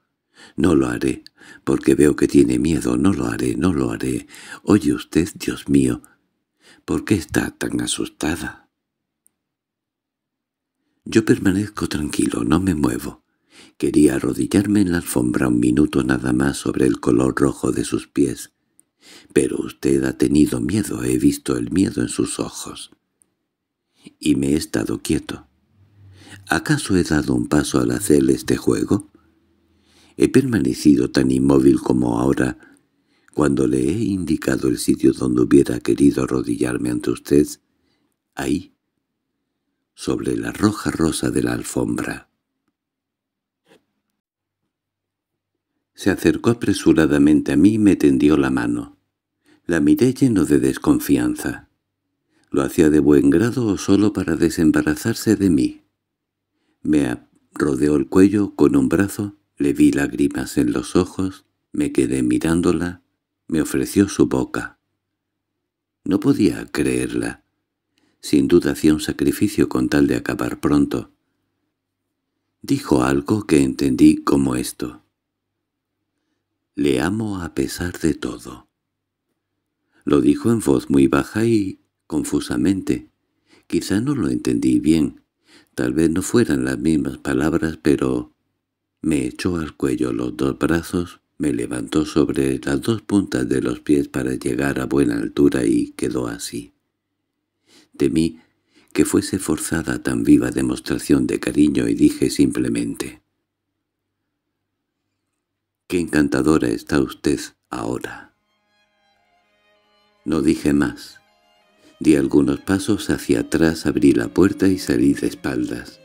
No lo haré, porque veo que tiene miedo. No lo haré, no lo haré. Oye usted, Dios mío, ¿por qué está tan asustada? Yo permanezco tranquilo, no me muevo. Quería arrodillarme en la alfombra un minuto nada más sobre el color rojo de sus pies. Pero usted ha tenido miedo, he visto el miedo en sus ojos. Y me he estado quieto. ¿Acaso he dado un paso al hacer este juego? He permanecido tan inmóvil como ahora, cuando le he indicado el sitio donde hubiera querido arrodillarme ante usted. Ahí, sobre la roja rosa de la alfombra. Se acercó apresuradamente a mí y me tendió la mano. La miré lleno de desconfianza. ¿Lo hacía de buen grado o solo para desembarazarse de mí? Me rodeó el cuello con un brazo, le vi lágrimas en los ojos, me quedé mirándola, me ofreció su boca. No podía creerla. Sin duda hacía un sacrificio con tal de acabar pronto. Dijo algo que entendí como esto. «Le amo a pesar de todo». Lo dijo en voz muy baja y confusamente. Quizá no lo entendí bien. Tal vez no fueran las mismas palabras, pero... Me echó al cuello los dos brazos, me levantó sobre las dos puntas de los pies para llegar a buena altura y quedó así. Temí que fuese forzada tan viva demostración de cariño y dije simplemente «¡Qué encantadora está usted ahora!». No dije más. Di algunos pasos hacia atrás, abrí la puerta y salí de espaldas.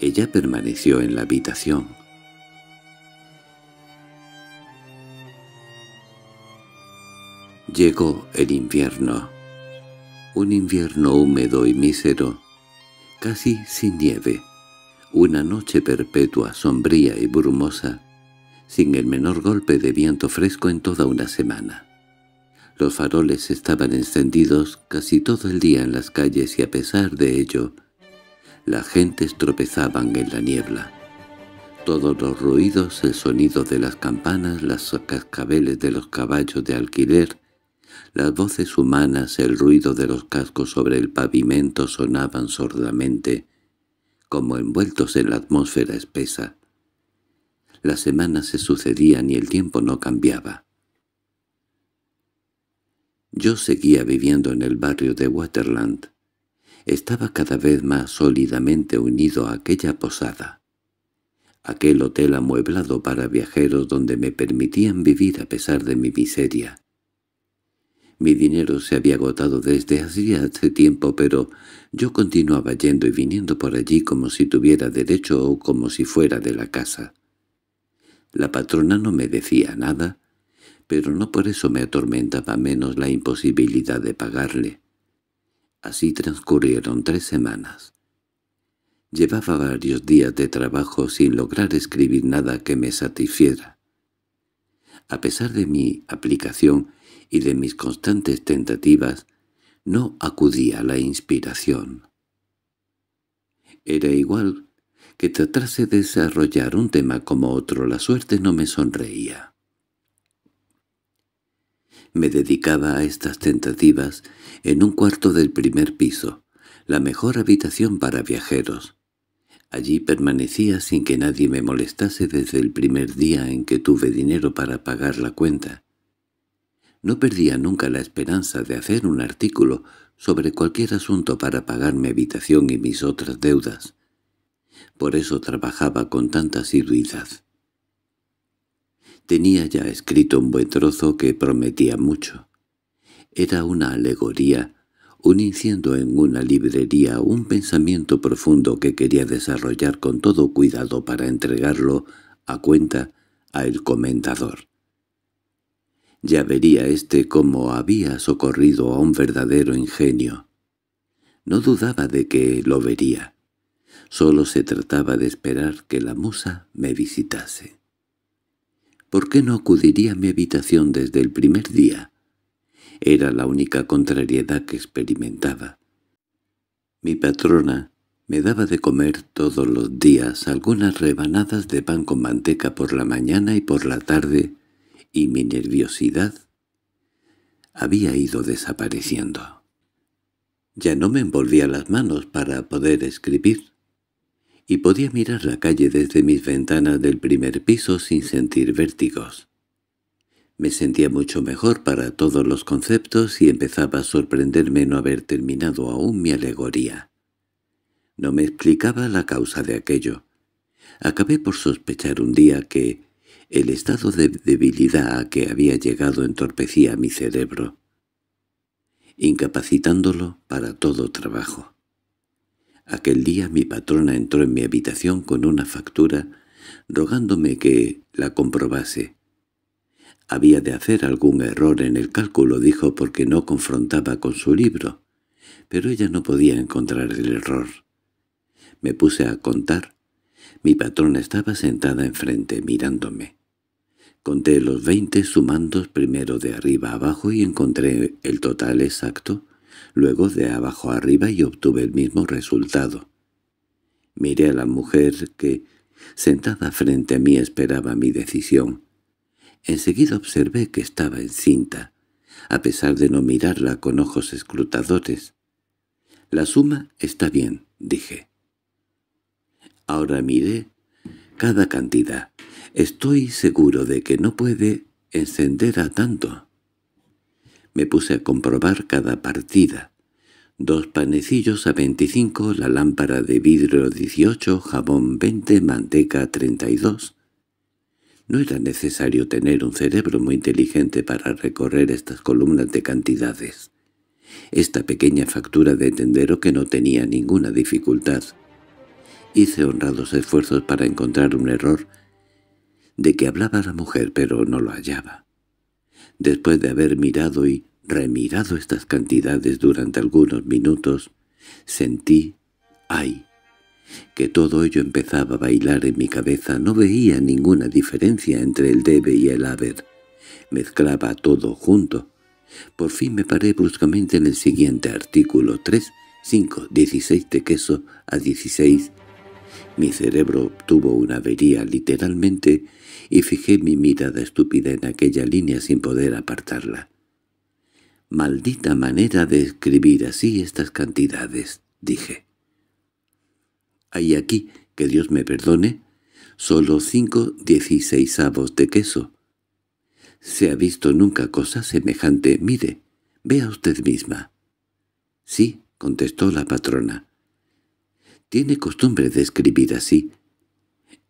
Ella permaneció en la habitación. Llegó el invierno un invierno húmedo y mísero, casi sin nieve, una noche perpetua, sombría y brumosa, sin el menor golpe de viento fresco en toda una semana. Los faroles estaban encendidos casi todo el día en las calles y a pesar de ello, las gentes tropezaban en la niebla. Todos los ruidos, el sonido de las campanas, las cascabeles de los caballos de alquiler, las voces humanas, el ruido de los cascos sobre el pavimento sonaban sordamente, como envueltos en la atmósfera espesa. Las semanas se sucedían y el tiempo no cambiaba. Yo seguía viviendo en el barrio de Waterland. Estaba cada vez más sólidamente unido a aquella posada. Aquel hotel amueblado para viajeros donde me permitían vivir a pesar de mi miseria. Mi dinero se había agotado desde hacía tiempo, pero yo continuaba yendo y viniendo por allí como si tuviera derecho o como si fuera de la casa. La patrona no me decía nada, pero no por eso me atormentaba menos la imposibilidad de pagarle. Así transcurrieron tres semanas. Llevaba varios días de trabajo sin lograr escribir nada que me satisfiera. A pesar de mi aplicación, y de mis constantes tentativas, no acudía a la inspiración. Era igual que tratase de desarrollar un tema como otro, la suerte no me sonreía. Me dedicaba a estas tentativas en un cuarto del primer piso, la mejor habitación para viajeros. Allí permanecía sin que nadie me molestase desde el primer día en que tuve dinero para pagar la cuenta, no perdía nunca la esperanza de hacer un artículo sobre cualquier asunto para pagar mi habitación y mis otras deudas. Por eso trabajaba con tanta asiduidad. Tenía ya escrito un buen trozo que prometía mucho. Era una alegoría, un incendio en una librería, un pensamiento profundo que quería desarrollar con todo cuidado para entregarlo a cuenta a el comendador. Ya vería éste cómo había socorrido a un verdadero ingenio. No dudaba de que lo vería. Solo se trataba de esperar que la musa me visitase. ¿Por qué no acudiría a mi habitación desde el primer día? Era la única contrariedad que experimentaba. Mi patrona me daba de comer todos los días algunas rebanadas de pan con manteca por la mañana y por la tarde y mi nerviosidad había ido desapareciendo. Ya no me envolvía las manos para poder escribir, y podía mirar la calle desde mis ventanas del primer piso sin sentir vértigos. Me sentía mucho mejor para todos los conceptos y empezaba a sorprenderme no haber terminado aún mi alegoría. No me explicaba la causa de aquello. Acabé por sospechar un día que, el estado de debilidad a que había llegado entorpecía mi cerebro, incapacitándolo para todo trabajo. Aquel día mi patrona entró en mi habitación con una factura rogándome que la comprobase. Había de hacer algún error en el cálculo, dijo, porque no confrontaba con su libro, pero ella no podía encontrar el error. Me puse a contar mi patrona estaba sentada enfrente, mirándome. Conté los veinte sumandos primero de arriba a abajo y encontré el total exacto, luego de abajo arriba y obtuve el mismo resultado. Miré a la mujer que, sentada frente a mí, esperaba mi decisión. Enseguida observé que estaba encinta, a pesar de no mirarla con ojos escrutadores. «La suma está bien», dije. Ahora miré cada cantidad. Estoy seguro de que no puede encender a tanto. Me puse a comprobar cada partida. Dos panecillos a 25, la lámpara de vidrio 18, jabón 20, manteca 32. No era necesario tener un cerebro muy inteligente para recorrer estas columnas de cantidades. Esta pequeña factura de tendero que no tenía ninguna dificultad Hice honrados esfuerzos para encontrar un error de que hablaba la mujer, pero no lo hallaba. Después de haber mirado y remirado estas cantidades durante algunos minutos, sentí, ay, que todo ello empezaba a bailar en mi cabeza. No veía ninguna diferencia entre el debe y el haber. Mezclaba todo junto. Por fin me paré bruscamente en el siguiente artículo 3, 5, 16 de queso a 16 mi cerebro obtuvo una avería literalmente y fijé mi mirada estúpida en aquella línea sin poder apartarla. «Maldita manera de escribir así estas cantidades», dije. «Hay aquí, que Dios me perdone, solo cinco sabos de queso. ¿Se ha visto nunca cosa semejante? Mire, vea usted misma». «Sí», contestó la patrona, tiene costumbre de escribir así.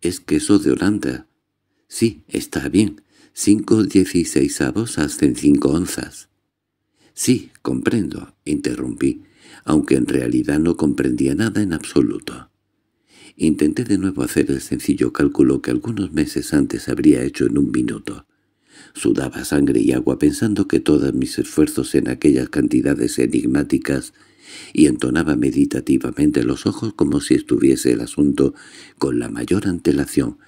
Es queso de Holanda. Sí, está bien. Cinco dieciseisavos hacen cinco onzas. Sí, comprendo, interrumpí, aunque en realidad no comprendía nada en absoluto. Intenté de nuevo hacer el sencillo cálculo que algunos meses antes habría hecho en un minuto. Sudaba sangre y agua pensando que todos mis esfuerzos en aquellas cantidades enigmáticas y entonaba meditativamente los ojos como si estuviese el asunto con la mayor antelación,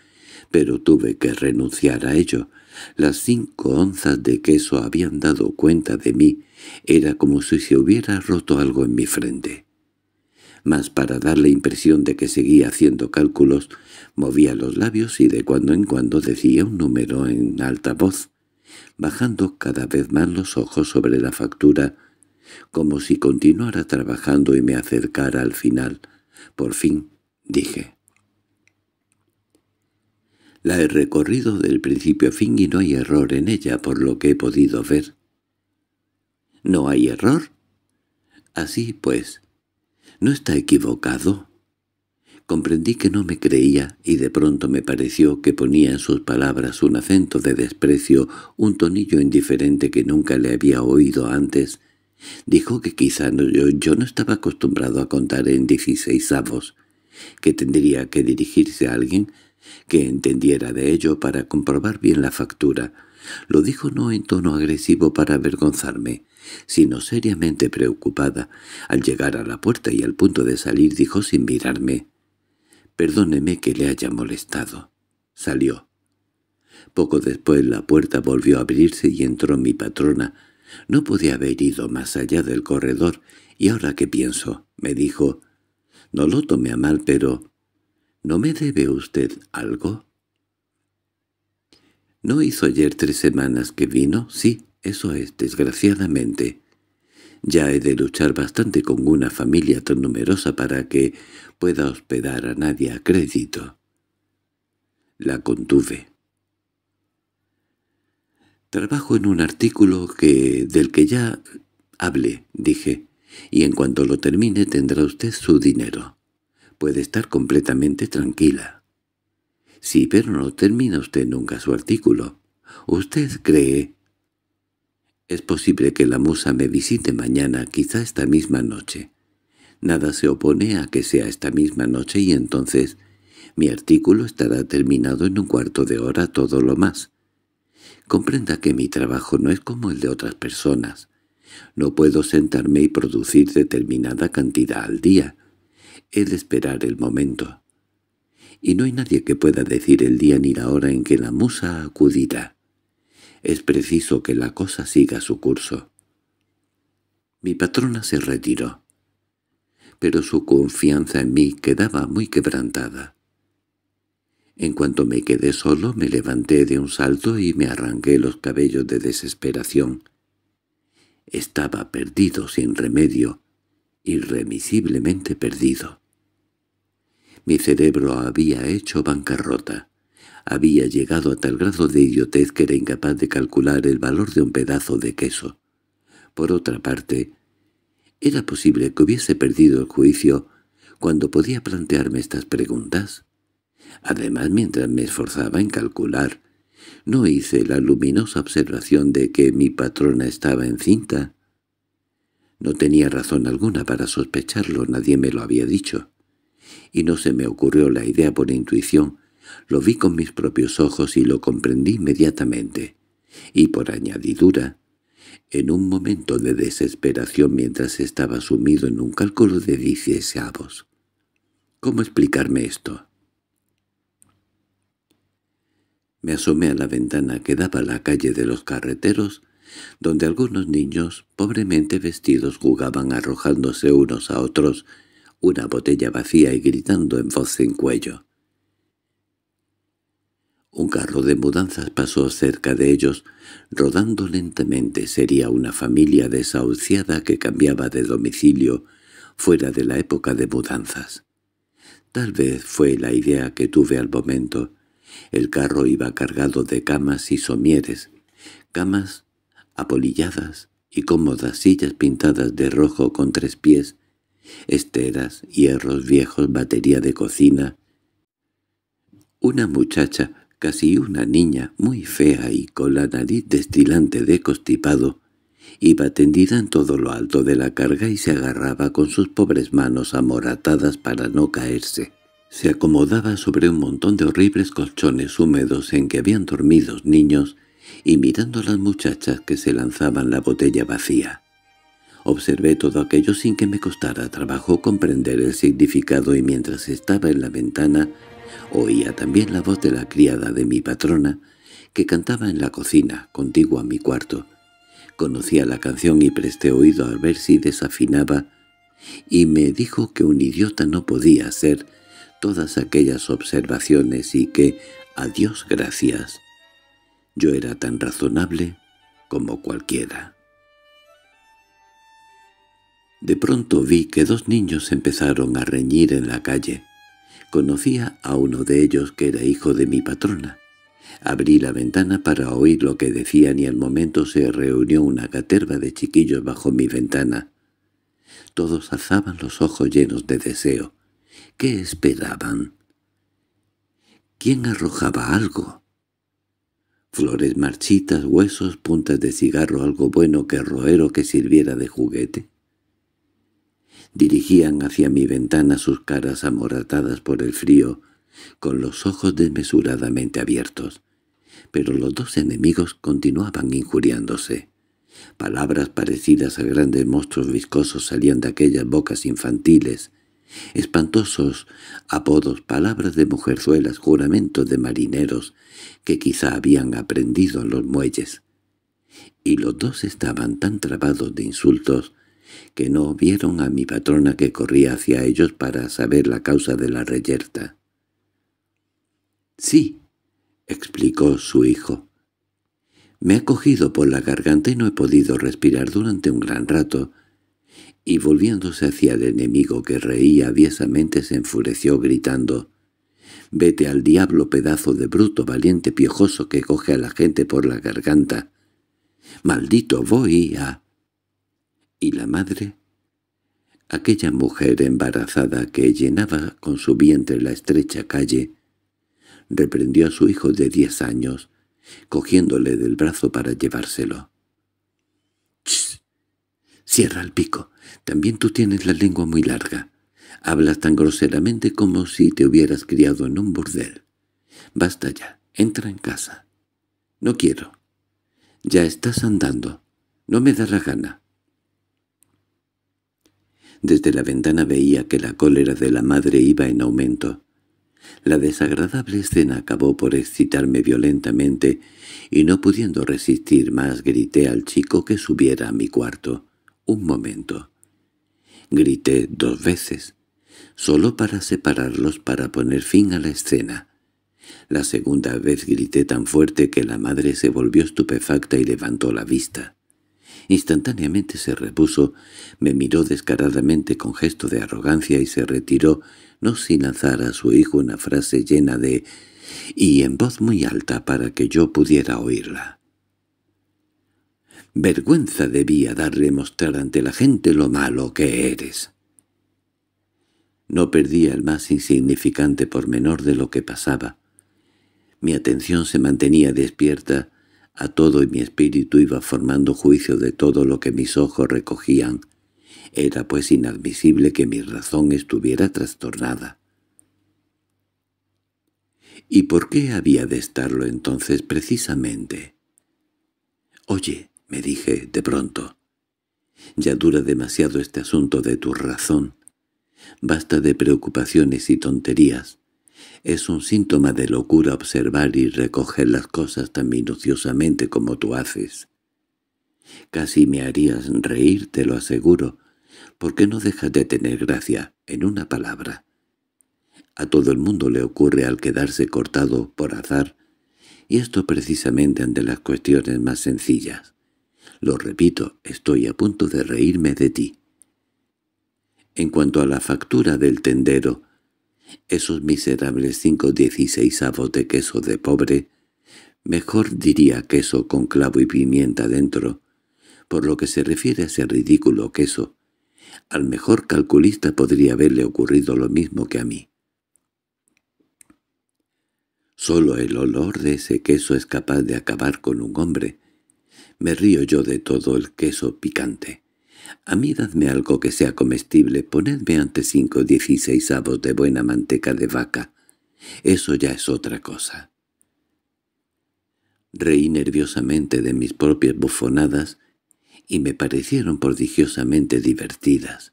pero tuve que renunciar a ello. Las cinco onzas de queso habían dado cuenta de mí, era como si se hubiera roto algo en mi frente. Mas para dar la impresión de que seguía haciendo cálculos, movía los labios y de cuando en cuando decía un número en alta voz, bajando cada vez más los ojos sobre la factura como si continuara trabajando y me acercara al final. Por fin dije. La he recorrido del principio a fin y no hay error en ella, por lo que he podido ver. ¿No hay error? Así pues, ¿no está equivocado? Comprendí que no me creía y de pronto me pareció que ponía en sus palabras un acento de desprecio, un tonillo indiferente que nunca le había oído antes, Dijo que quizá yo, yo, no estaba acostumbrado a contar en avos que tendría que dirigirse a alguien que entendiera de ello para comprobar bien la factura. Lo dijo no en tono agresivo para avergonzarme, sino seriamente preocupada. Al llegar a la puerta y al punto de salir dijo sin mirarme, «Perdóneme que le haya molestado». Salió. Poco después la puerta volvió a abrirse y entró mi patrona, no podía haber ido más allá del corredor, y ahora que pienso, me dijo, no lo tomé a mal, pero ¿no me debe usted algo? ¿No hizo ayer tres semanas que vino? Sí, eso es, desgraciadamente. Ya he de luchar bastante con una familia tan numerosa para que pueda hospedar a nadie a crédito. La contuve. Trabajo en un artículo que del que ya hable, dije, y en cuanto lo termine tendrá usted su dinero. Puede estar completamente tranquila. Sí, pero no termina usted nunca su artículo. ¿Usted cree? Es posible que la musa me visite mañana, quizá esta misma noche. Nada se opone a que sea esta misma noche y entonces mi artículo estará terminado en un cuarto de hora todo lo más. Comprenda que mi trabajo no es como el de otras personas. No puedo sentarme y producir determinada cantidad al día. He de esperar el momento. Y no hay nadie que pueda decir el día ni la hora en que la musa acudirá. Es preciso que la cosa siga su curso. Mi patrona se retiró, pero su confianza en mí quedaba muy quebrantada. En cuanto me quedé solo me levanté de un salto y me arranqué los cabellos de desesperación. Estaba perdido sin remedio, irremisiblemente perdido. Mi cerebro había hecho bancarrota. Había llegado a tal grado de idiotez que era incapaz de calcular el valor de un pedazo de queso. Por otra parte, era posible que hubiese perdido el juicio cuando podía plantearme estas preguntas. Además, mientras me esforzaba en calcular, no hice la luminosa observación de que mi patrona estaba encinta. No tenía razón alguna para sospecharlo, nadie me lo había dicho. Y no se me ocurrió la idea por intuición, lo vi con mis propios ojos y lo comprendí inmediatamente. Y por añadidura, en un momento de desesperación mientras estaba sumido en un cálculo de avos. ¿Cómo explicarme esto? Me asomé a la ventana que daba a la calle de los carreteros, donde algunos niños, pobremente vestidos, jugaban arrojándose unos a otros una botella vacía y gritando en voz sin cuello. Un carro de mudanzas pasó cerca de ellos, rodando lentamente sería una familia desahuciada que cambiaba de domicilio fuera de la época de mudanzas. Tal vez fue la idea que tuve al momento, el carro iba cargado de camas y somieres, camas apolilladas y cómodas sillas pintadas de rojo con tres pies, esteras, hierros viejos, batería de cocina. Una muchacha, casi una niña, muy fea y con la nariz destilante de costipado, iba tendida en todo lo alto de la carga y se agarraba con sus pobres manos amoratadas para no caerse. Se acomodaba sobre un montón de horribles colchones húmedos en que habían dormido niños y mirando a las muchachas que se lanzaban la botella vacía. Observé todo aquello sin que me costara trabajo comprender el significado y mientras estaba en la ventana oía también la voz de la criada de mi patrona que cantaba en la cocina, contigua a mi cuarto. Conocía la canción y presté oído a ver si desafinaba y me dijo que un idiota no podía ser todas aquellas observaciones y que, a Dios gracias, yo era tan razonable como cualquiera. De pronto vi que dos niños empezaron a reñir en la calle. Conocía a uno de ellos que era hijo de mi patrona. Abrí la ventana para oír lo que decían y al momento se reunió una caterva de chiquillos bajo mi ventana. Todos alzaban los ojos llenos de deseo. ¿Qué esperaban? ¿Quién arrojaba algo? Flores marchitas, huesos, puntas de cigarro, algo bueno que roero que sirviera de juguete. Dirigían hacia mi ventana sus caras amoratadas por el frío, con los ojos desmesuradamente abiertos. Pero los dos enemigos continuaban injuriándose. Palabras parecidas a grandes monstruos viscosos salían de aquellas bocas infantiles, Espantosos apodos, palabras de mujerzuelas, juramentos de marineros que quizá habían aprendido en los muelles. Y los dos estaban tan trabados de insultos que no vieron a mi patrona que corría hacia ellos para saber la causa de la reyerta. —Sí —explicó su hijo—, me ha cogido por la garganta y no he podido respirar durante un gran rato y volviéndose hacia el enemigo que reía aviesamente se enfureció gritando «¡Vete al diablo pedazo de bruto valiente piojoso que coge a la gente por la garganta! ¡Maldito voy a...» ¿Y la madre? Aquella mujer embarazada que llenaba con su vientre la estrecha calle reprendió a su hijo de diez años, cogiéndole del brazo para llevárselo. —¡Cierra el pico! También tú tienes la lengua muy larga. Hablas tan groseramente como si te hubieras criado en un burdel. Basta ya, entra en casa. No quiero. Ya estás andando. No me da la gana. Desde la ventana veía que la cólera de la madre iba en aumento. La desagradable escena acabó por excitarme violentamente, y no pudiendo resistir más grité al chico que subiera a mi cuarto. Un momento. Grité dos veces, solo para separarlos para poner fin a la escena. La segunda vez grité tan fuerte que la madre se volvió estupefacta y levantó la vista. Instantáneamente se repuso, me miró descaradamente con gesto de arrogancia y se retiró, no sin lanzar a su hijo una frase llena de «y en voz muy alta para que yo pudiera oírla». Vergüenza debía darle mostrar ante la gente lo malo que eres. No perdía el más insignificante menor de lo que pasaba. Mi atención se mantenía despierta a todo y mi espíritu iba formando juicio de todo lo que mis ojos recogían. Era pues inadmisible que mi razón estuviera trastornada. ¿Y por qué había de estarlo entonces precisamente? Oye, me dije de pronto. Ya dura demasiado este asunto de tu razón. Basta de preocupaciones y tonterías. Es un síntoma de locura observar y recoger las cosas tan minuciosamente como tú haces. Casi me harías reír, te lo aseguro. porque no dejas de tener gracia, en una palabra? A todo el mundo le ocurre al quedarse cortado por azar, y esto precisamente ante las cuestiones más sencillas. Lo repito, estoy a punto de reírme de ti. En cuanto a la factura del tendero, esos miserables cinco dieciséisavos de queso de pobre, mejor diría queso con clavo y pimienta dentro, por lo que se refiere a ese ridículo queso. Al mejor calculista podría haberle ocurrido lo mismo que a mí. Solo el olor de ese queso es capaz de acabar con un hombre, me río yo de todo el queso picante. A mí dadme algo que sea comestible, ponedme ante cinco o dieciséis avos de buena manteca de vaca. Eso ya es otra cosa. Reí nerviosamente de mis propias bufonadas y me parecieron prodigiosamente divertidas.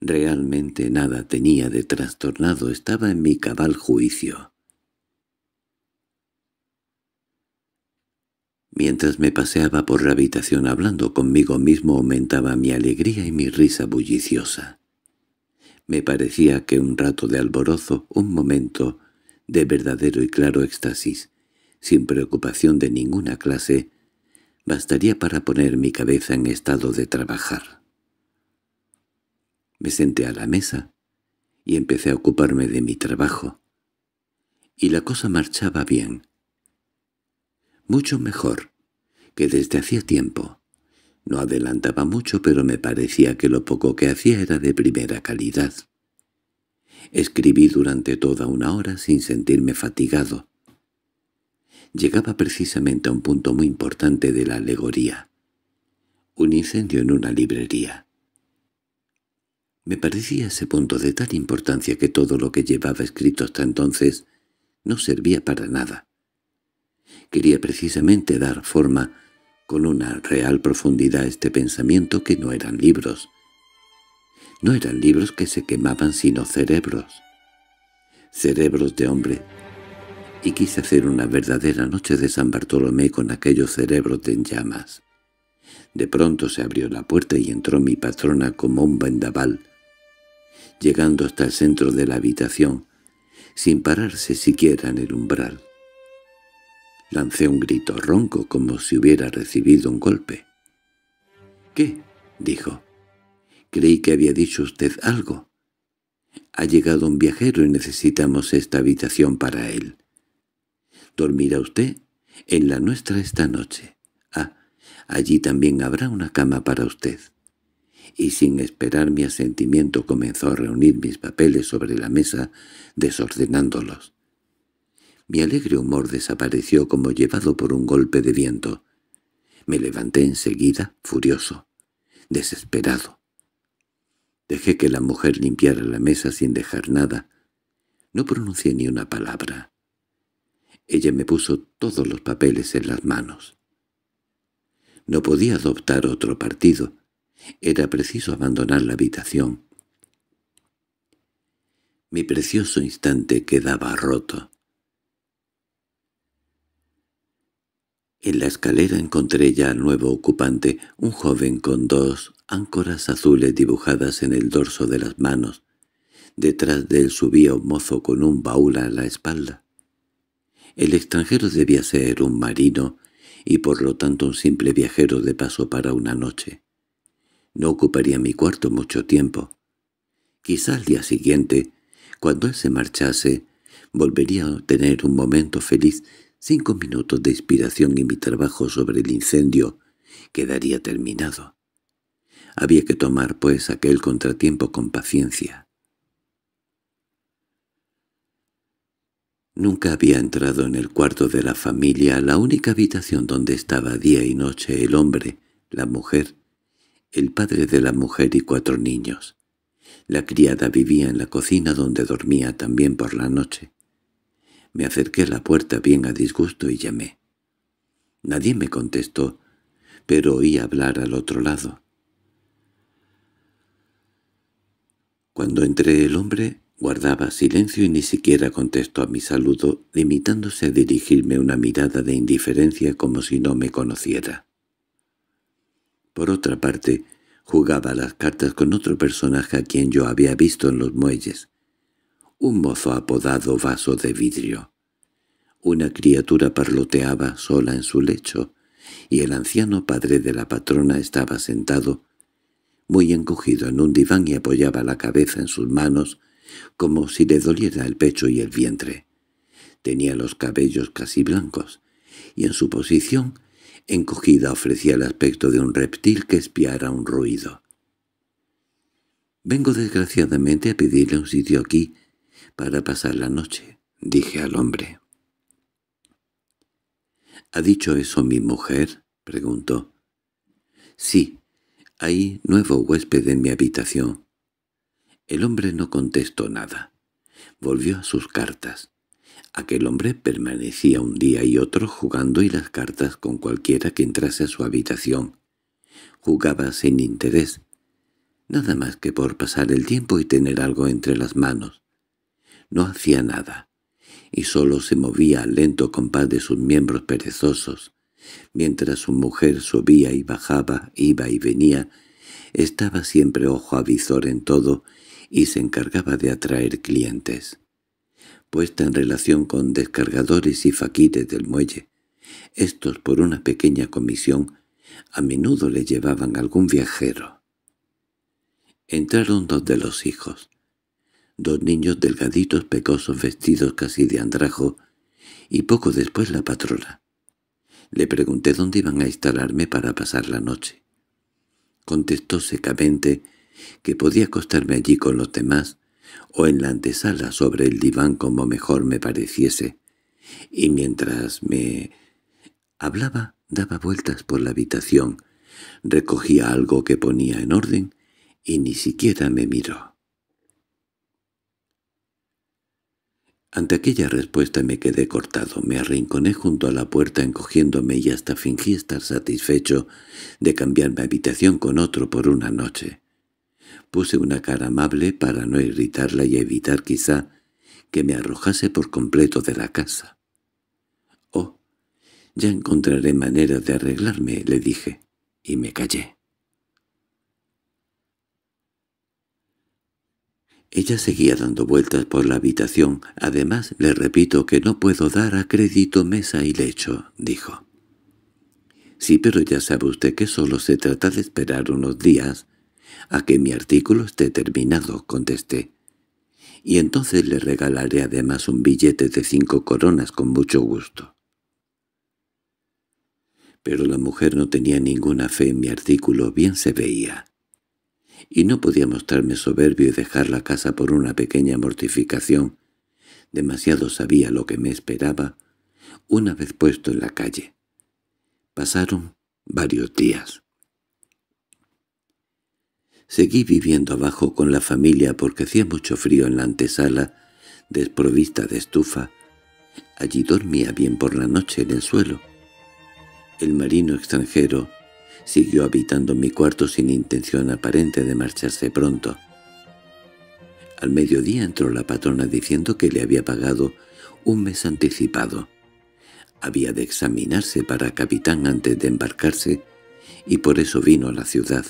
Realmente nada tenía de trastornado, estaba en mi cabal juicio. Mientras me paseaba por la habitación hablando conmigo mismo aumentaba mi alegría y mi risa bulliciosa. Me parecía que un rato de alborozo, un momento de verdadero y claro éxtasis, sin preocupación de ninguna clase, bastaría para poner mi cabeza en estado de trabajar. Me senté a la mesa y empecé a ocuparme de mi trabajo. Y la cosa marchaba bien mucho mejor, que desde hacía tiempo. No adelantaba mucho, pero me parecía que lo poco que hacía era de primera calidad. Escribí durante toda una hora sin sentirme fatigado. Llegaba precisamente a un punto muy importante de la alegoría. Un incendio en una librería. Me parecía ese punto de tal importancia que todo lo que llevaba escrito hasta entonces no servía para nada. Quería precisamente dar forma con una real profundidad a este pensamiento que no eran libros. No eran libros que se quemaban sino cerebros. Cerebros de hombre. Y quise hacer una verdadera noche de San Bartolomé con aquellos cerebros en llamas. De pronto se abrió la puerta y entró mi patrona como un vendaval, llegando hasta el centro de la habitación, sin pararse siquiera en el umbral. Lancé un grito ronco como si hubiera recibido un golpe. —¿Qué? —dijo. —Creí que había dicho usted algo. —Ha llegado un viajero y necesitamos esta habitación para él. —¿Dormirá usted? —En la nuestra esta noche. —Ah, allí también habrá una cama para usted. Y sin esperar mi asentimiento comenzó a reunir mis papeles sobre la mesa, desordenándolos. Mi alegre humor desapareció como llevado por un golpe de viento. Me levanté enseguida, furioso, desesperado. Dejé que la mujer limpiara la mesa sin dejar nada. No pronuncié ni una palabra. Ella me puso todos los papeles en las manos. No podía adoptar otro partido. Era preciso abandonar la habitación. Mi precioso instante quedaba roto. En la escalera encontré ya al nuevo ocupante, un joven con dos áncoras azules dibujadas en el dorso de las manos. Detrás de él subía un mozo con un baúl a la espalda. El extranjero debía ser un marino y por lo tanto un simple viajero de paso para una noche. No ocuparía mi cuarto mucho tiempo. Quizá al día siguiente, cuando él se marchase, volvería a tener un momento feliz Cinco minutos de inspiración y mi trabajo sobre el incendio quedaría terminado. Había que tomar, pues, aquel contratiempo con paciencia. Nunca había entrado en el cuarto de la familia, la única habitación donde estaba día y noche el hombre, la mujer, el padre de la mujer y cuatro niños. La criada vivía en la cocina donde dormía también por la noche. Me acerqué a la puerta bien a disgusto y llamé. Nadie me contestó, pero oí hablar al otro lado. Cuando entré el hombre guardaba silencio y ni siquiera contestó a mi saludo, limitándose a dirigirme una mirada de indiferencia como si no me conociera. Por otra parte, jugaba las cartas con otro personaje a quien yo había visto en los muelles un mozo apodado vaso de vidrio. Una criatura parloteaba sola en su lecho, y el anciano padre de la patrona estaba sentado, muy encogido en un diván y apoyaba la cabeza en sus manos, como si le doliera el pecho y el vientre. Tenía los cabellos casi blancos, y en su posición, encogida, ofrecía el aspecto de un reptil que espiara un ruido. «Vengo desgraciadamente a pedirle un sitio aquí», para pasar la noche, dije al hombre. —¿Ha dicho eso mi mujer? —preguntó. —Sí, hay nuevo huésped en mi habitación. El hombre no contestó nada. Volvió a sus cartas. Aquel hombre permanecía un día y otro jugando y las cartas con cualquiera que entrase a su habitación. Jugaba sin interés, nada más que por pasar el tiempo y tener algo entre las manos. No hacía nada, y sólo se movía al lento compás de sus miembros perezosos. Mientras su mujer subía y bajaba, iba y venía, estaba siempre ojo a visor en todo y se encargaba de atraer clientes. Puesta en relación con descargadores y faquires del muelle, estos por una pequeña comisión a menudo le llevaban algún viajero. Entraron dos de los hijos, dos niños delgaditos pecosos vestidos casi de andrajo, y poco después la patrona. Le pregunté dónde iban a instalarme para pasar la noche. Contestó secamente que podía acostarme allí con los demás o en la antesala sobre el diván como mejor me pareciese, y mientras me hablaba daba vueltas por la habitación, recogía algo que ponía en orden y ni siquiera me miró. Ante aquella respuesta me quedé cortado, me arrinconé junto a la puerta encogiéndome y hasta fingí estar satisfecho de cambiar mi habitación con otro por una noche. Puse una cara amable para no irritarla y evitar quizá que me arrojase por completo de la casa. —Oh, ya encontraré manera de arreglarme —le dije, y me callé. Ella seguía dando vueltas por la habitación. Además, le repito que no puedo dar a crédito mesa y lecho, dijo. Sí, pero ya sabe usted que solo se trata de esperar unos días a que mi artículo esté terminado, contesté. Y entonces le regalaré además un billete de cinco coronas con mucho gusto. Pero la mujer no tenía ninguna fe en mi artículo, bien se veía y no podía mostrarme soberbio y dejar la casa por una pequeña mortificación. Demasiado sabía lo que me esperaba una vez puesto en la calle. Pasaron varios días. Seguí viviendo abajo con la familia porque hacía mucho frío en la antesala, desprovista de estufa. Allí dormía bien por la noche en el suelo. El marino extranjero Siguió habitando mi cuarto sin intención aparente de marcharse pronto. Al mediodía entró la patrona diciendo que le había pagado un mes anticipado. Había de examinarse para capitán antes de embarcarse y por eso vino a la ciudad.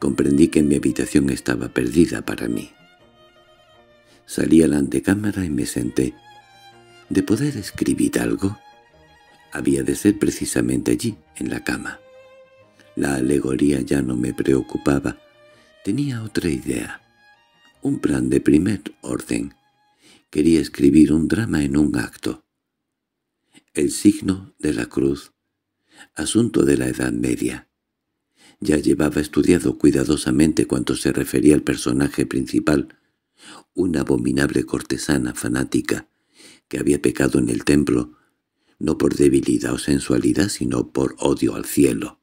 Comprendí que mi habitación estaba perdida para mí. Salí a la antecámara y me senté. ¿De poder escribir algo? Había de ser precisamente allí, en la cama. La alegoría ya no me preocupaba. Tenía otra idea. Un plan de primer orden. Quería escribir un drama en un acto. El signo de la cruz. Asunto de la Edad Media. Ya llevaba estudiado cuidadosamente cuanto se refería al personaje principal, una abominable cortesana fanática, que había pecado en el templo, no por debilidad o sensualidad, sino por odio al cielo.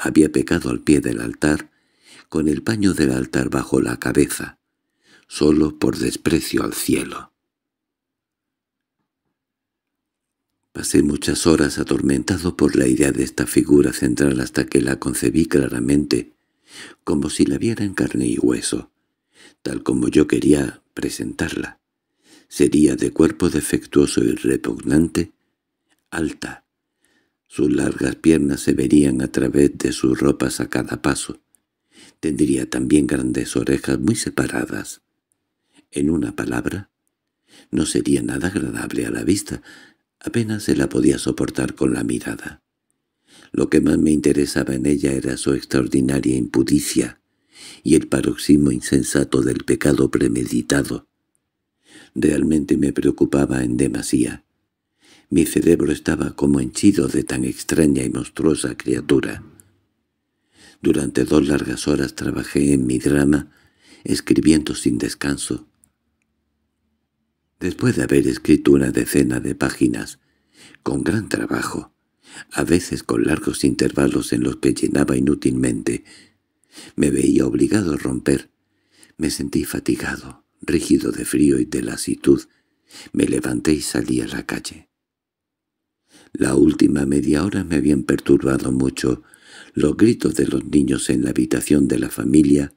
Había pecado al pie del altar, con el paño del altar bajo la cabeza, solo por desprecio al cielo. Pasé muchas horas atormentado por la idea de esta figura central hasta que la concebí claramente, como si la viera en carne y hueso, tal como yo quería presentarla. Sería de cuerpo defectuoso y repugnante, alta, sus largas piernas se verían a través de sus ropas a cada paso. Tendría también grandes orejas muy separadas. En una palabra, no sería nada agradable a la vista, apenas se la podía soportar con la mirada. Lo que más me interesaba en ella era su extraordinaria impudicia y el paroxismo insensato del pecado premeditado. Realmente me preocupaba en demasía. Mi cerebro estaba como henchido de tan extraña y monstruosa criatura. Durante dos largas horas trabajé en mi drama, escribiendo sin descanso. Después de haber escrito una decena de páginas, con gran trabajo, a veces con largos intervalos en los que llenaba inútilmente, me veía obligado a romper. Me sentí fatigado, rígido de frío y de lasitud. Me levanté y salí a la calle. La última media hora me habían perturbado mucho los gritos de los niños en la habitación de la familia,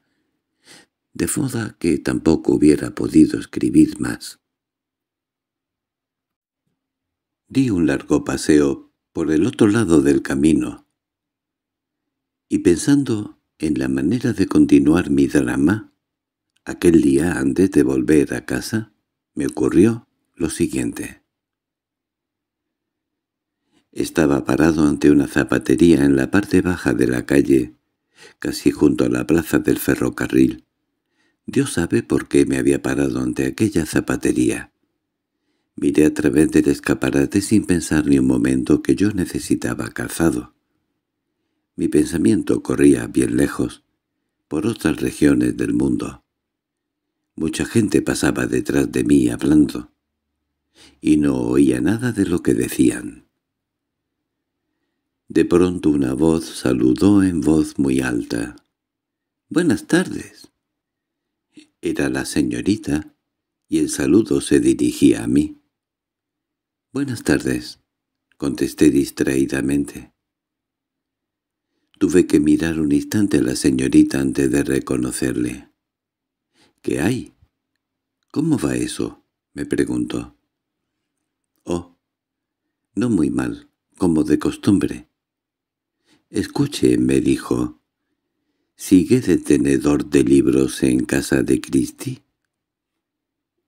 de foda que tampoco hubiera podido escribir más. Di un largo paseo por el otro lado del camino, y pensando en la manera de continuar mi drama, aquel día antes de volver a casa, me ocurrió lo siguiente. Estaba parado ante una zapatería en la parte baja de la calle, casi junto a la plaza del ferrocarril. Dios sabe por qué me había parado ante aquella zapatería. Miré a través del escaparate sin pensar ni un momento que yo necesitaba calzado. Mi pensamiento corría bien lejos, por otras regiones del mundo. Mucha gente pasaba detrás de mí hablando, y no oía nada de lo que decían. De pronto una voz saludó en voz muy alta. «Buenas tardes». Era la señorita, y el saludo se dirigía a mí. «Buenas tardes», contesté distraídamente. Tuve que mirar un instante a la señorita antes de reconocerle. —¿Qué hay? —¿Cómo va eso? —me preguntó. —Oh, no muy mal, como de costumbre. —Escuche —me dijo—, ¿sigue de tenedor de libros en casa de Christie?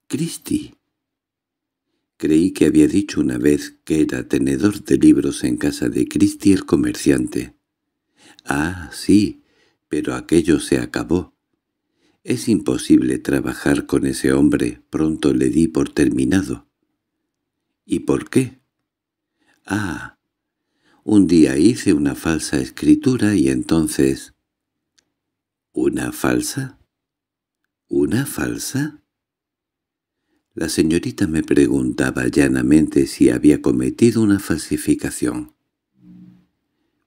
—Christie. Creí que había dicho una vez que era tenedor de libros en casa de Christie el comerciante. —Ah, sí, pero aquello se acabó. Es imposible trabajar con ese hombre, pronto le di por terminado. —¿Y por qué? —Ah, un día hice una falsa escritura y entonces... —¿Una falsa? —¿Una falsa? La señorita me preguntaba llanamente si había cometido una falsificación.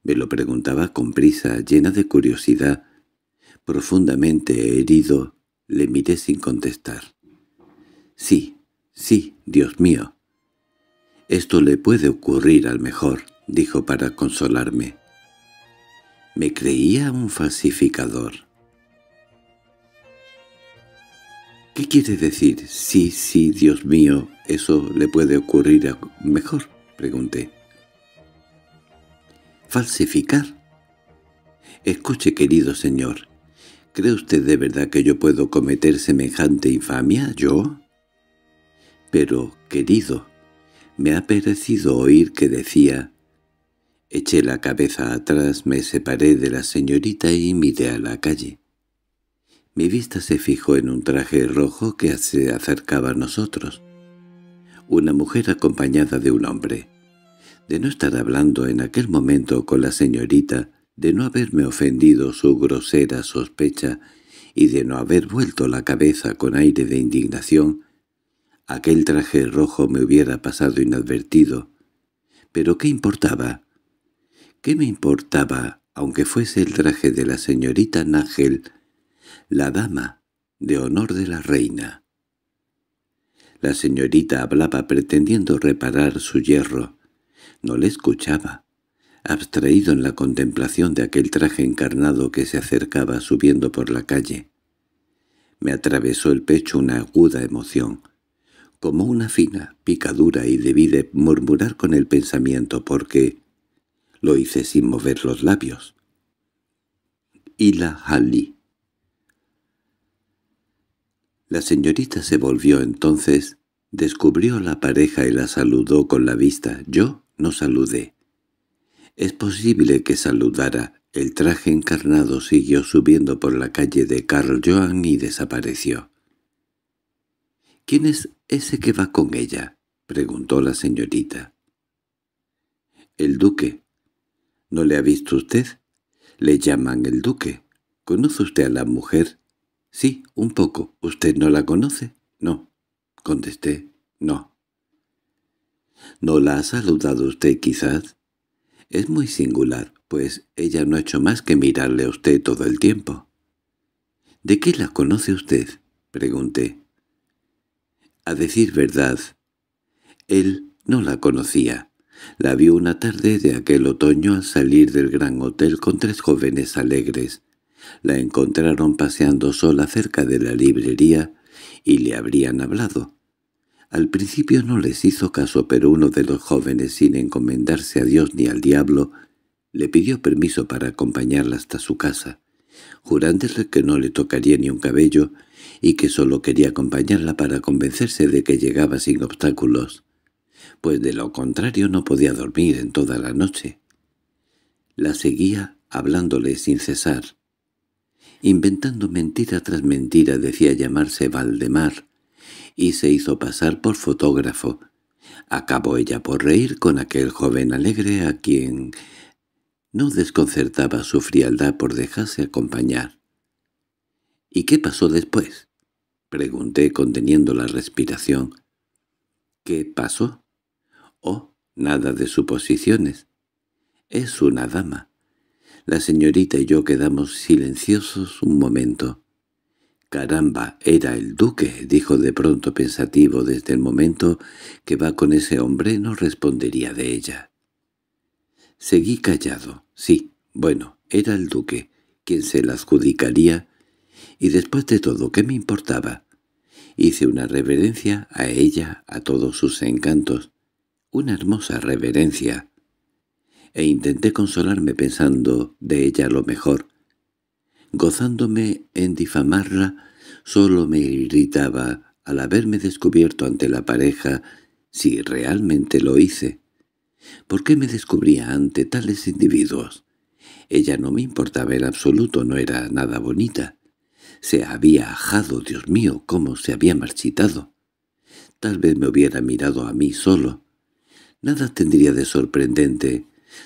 Me lo preguntaba con prisa, llena de curiosidad. Profundamente herido, le miré sin contestar. —Sí, sí, Dios mío. Esto le puede ocurrir al mejor dijo para consolarme. Me creía un falsificador. ¿Qué quiere decir? Sí, sí, Dios mío, eso le puede ocurrir a... mejor, pregunté. ¿Falsificar? Escuche, querido señor, ¿cree usted de verdad que yo puedo cometer semejante infamia, yo? Pero, querido, me ha parecido oír que decía Eché la cabeza atrás, me separé de la señorita y miré a la calle. Mi vista se fijó en un traje rojo que se acercaba a nosotros. Una mujer acompañada de un hombre. De no estar hablando en aquel momento con la señorita, de no haberme ofendido su grosera sospecha y de no haber vuelto la cabeza con aire de indignación, aquel traje rojo me hubiera pasado inadvertido. Pero ¿qué importaba? ¿Qué me importaba, aunque fuese el traje de la señorita Nagel, la dama de honor de la reina? La señorita hablaba pretendiendo reparar su hierro. No le escuchaba, abstraído en la contemplación de aquel traje encarnado que se acercaba subiendo por la calle. Me atravesó el pecho una aguda emoción, como una fina picadura y debí de murmurar con el pensamiento porque lo hice sin mover los labios. Y la Halí. La señorita se volvió entonces, descubrió a la pareja y la saludó con la vista. Yo no saludé. Es posible que saludara. El traje encarnado siguió subiendo por la calle de Carl Joan y desapareció. —¿Quién es ese que va con ella? —preguntó la señorita. —El duque ¿No le ha visto usted? Le llaman el duque. ¿Conoce usted a la mujer? Sí, un poco. ¿Usted no la conoce? No. Contesté, no. ¿No la ha saludado usted quizás? Es muy singular, pues ella no ha hecho más que mirarle a usted todo el tiempo. —¿De qué la conoce usted? —pregunté. A decir verdad, él no la conocía. La vio una tarde de aquel otoño al salir del gran hotel con tres jóvenes alegres. La encontraron paseando sola cerca de la librería y le habrían hablado. Al principio no les hizo caso, pero uno de los jóvenes, sin encomendarse a Dios ni al diablo, le pidió permiso para acompañarla hasta su casa, jurándole que no le tocaría ni un cabello y que solo quería acompañarla para convencerse de que llegaba sin obstáculos pues de lo contrario no podía dormir en toda la noche. La seguía hablándole sin cesar. Inventando mentira tras mentira decía llamarse Valdemar, y se hizo pasar por fotógrafo. Acabó ella por reír con aquel joven alegre a quien no desconcertaba su frialdad por dejarse acompañar. —¿Y qué pasó después? —pregunté conteniendo la respiración. —¿Qué pasó? Oh, nada de suposiciones. Es una dama. La señorita y yo quedamos silenciosos un momento. «Caramba, era el duque», dijo de pronto pensativo desde el momento que va con ese hombre no respondería de ella. Seguí callado. Sí, bueno, era el duque, quien se la adjudicaría, y después de todo, ¿qué me importaba? Hice una reverencia a ella, a todos sus encantos, una hermosa reverencia, e intenté consolarme pensando de ella lo mejor. Gozándome en difamarla, solo me irritaba al haberme descubierto ante la pareja si realmente lo hice. ¿Por qué me descubría ante tales individuos? Ella no me importaba en absoluto, no era nada bonita. Se había ajado, Dios mío, cómo se había marchitado. Tal vez me hubiera mirado a mí solo. Nada tendría de sorprendente.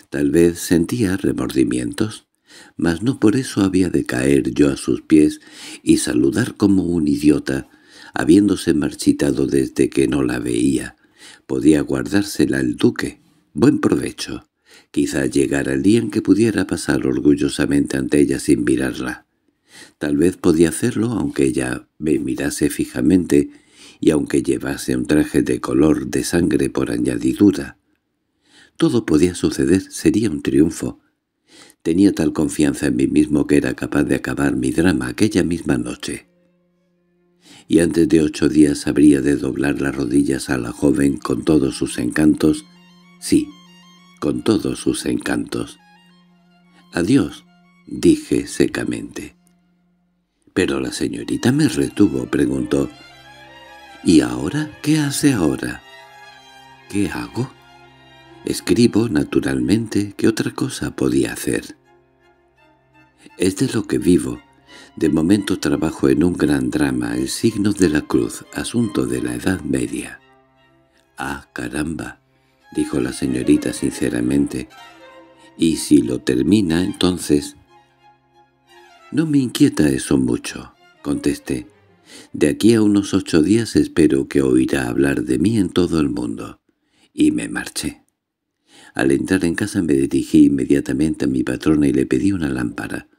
Tal vez sentía remordimientos, mas no por eso había de caer yo a sus pies y saludar como un idiota, habiéndose marchitado desde que no la veía. Podía guardársela el duque. Buen provecho. Quizá llegara el día en que pudiera pasar orgullosamente ante ella sin mirarla. Tal vez podía hacerlo aunque ella me mirase fijamente y aunque llevase un traje de color de sangre por añadidura. Todo podía suceder, sería un triunfo. Tenía tal confianza en mí mismo que era capaz de acabar mi drama aquella misma noche. Y antes de ocho días habría de doblar las rodillas a la joven con todos sus encantos, sí, con todos sus encantos. «Adiós», dije secamente. «¿Pero la señorita me retuvo?» preguntó. ¿Y ahora? ¿Qué hace ahora? ¿Qué hago? Escribo, naturalmente, ¿qué otra cosa podía hacer? Es de lo que vivo. De momento trabajo en un gran drama, el signo de la cruz, asunto de la Edad Media. «Ah, caramba», dijo la señorita sinceramente, «y si lo termina, entonces...» «No me inquieta eso mucho», contesté. De aquí a unos ocho días espero que oirá hablar de mí en todo el mundo. Y me marché. Al entrar en casa me dirigí inmediatamente a mi patrona y le pedí una lámpara.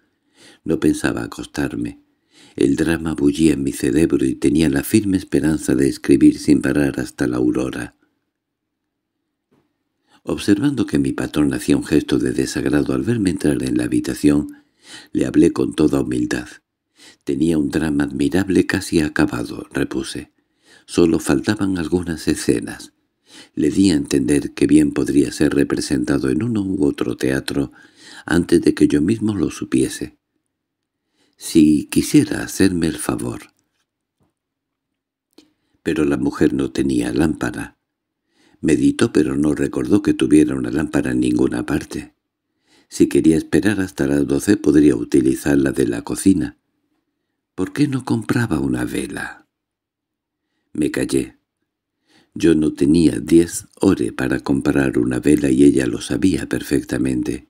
No pensaba acostarme. El drama bullía en mi cerebro y tenía la firme esperanza de escribir sin parar hasta la aurora. Observando que mi patrona hacía un gesto de desagrado al verme entrar en la habitación, le hablé con toda humildad. Tenía un drama admirable casi acabado, repuse. Solo faltaban algunas escenas. Le di a entender que bien podría ser representado en uno u otro teatro antes de que yo mismo lo supiese. Si quisiera hacerme el favor. Pero la mujer no tenía lámpara. Meditó pero no recordó que tuviera una lámpara en ninguna parte. Si quería esperar hasta las doce podría utilizar la de la cocina. ¿Por qué no compraba una vela? Me callé. Yo no tenía diez ore para comprar una vela y ella lo sabía perfectamente.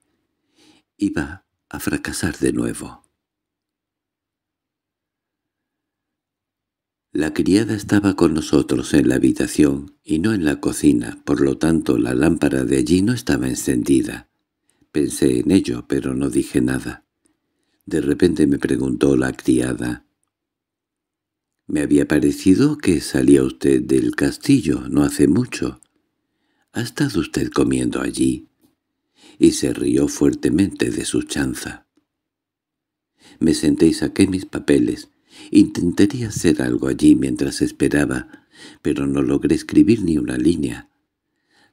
Iba a fracasar de nuevo. La criada estaba con nosotros en la habitación y no en la cocina, por lo tanto la lámpara de allí no estaba encendida. Pensé en ello, pero no dije nada de repente me preguntó la criada. —Me había parecido que salía usted del castillo no hace mucho. —¿Ha estado usted comiendo allí? Y se rió fuertemente de su chanza. Me senté y saqué mis papeles. Intentaría hacer algo allí mientras esperaba, pero no logré escribir ni una línea.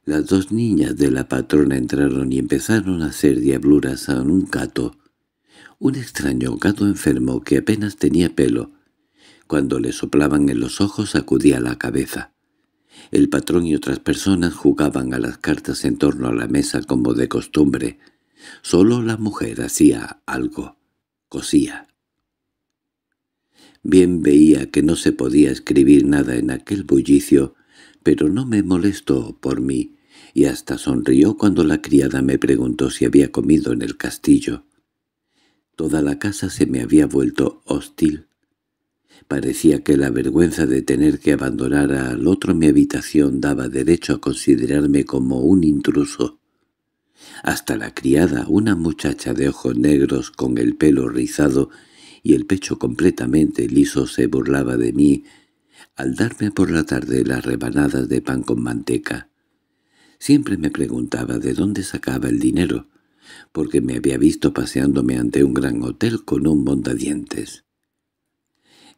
Las dos niñas de la patrona entraron y empezaron a hacer diabluras a un gato un extraño gato enfermo que apenas tenía pelo. Cuando le soplaban en los ojos acudía la cabeza. El patrón y otras personas jugaban a las cartas en torno a la mesa como de costumbre. Solo la mujer hacía algo. Cosía. Bien veía que no se podía escribir nada en aquel bullicio, pero no me molestó por mí, y hasta sonrió cuando la criada me preguntó si había comido en el castillo. Toda la casa se me había vuelto hostil. Parecía que la vergüenza de tener que abandonar al otro mi habitación daba derecho a considerarme como un intruso. Hasta la criada, una muchacha de ojos negros con el pelo rizado y el pecho completamente liso se burlaba de mí al darme por la tarde las rebanadas de pan con manteca. Siempre me preguntaba de dónde sacaba el dinero porque me había visto paseándome ante un gran hotel con un dientes.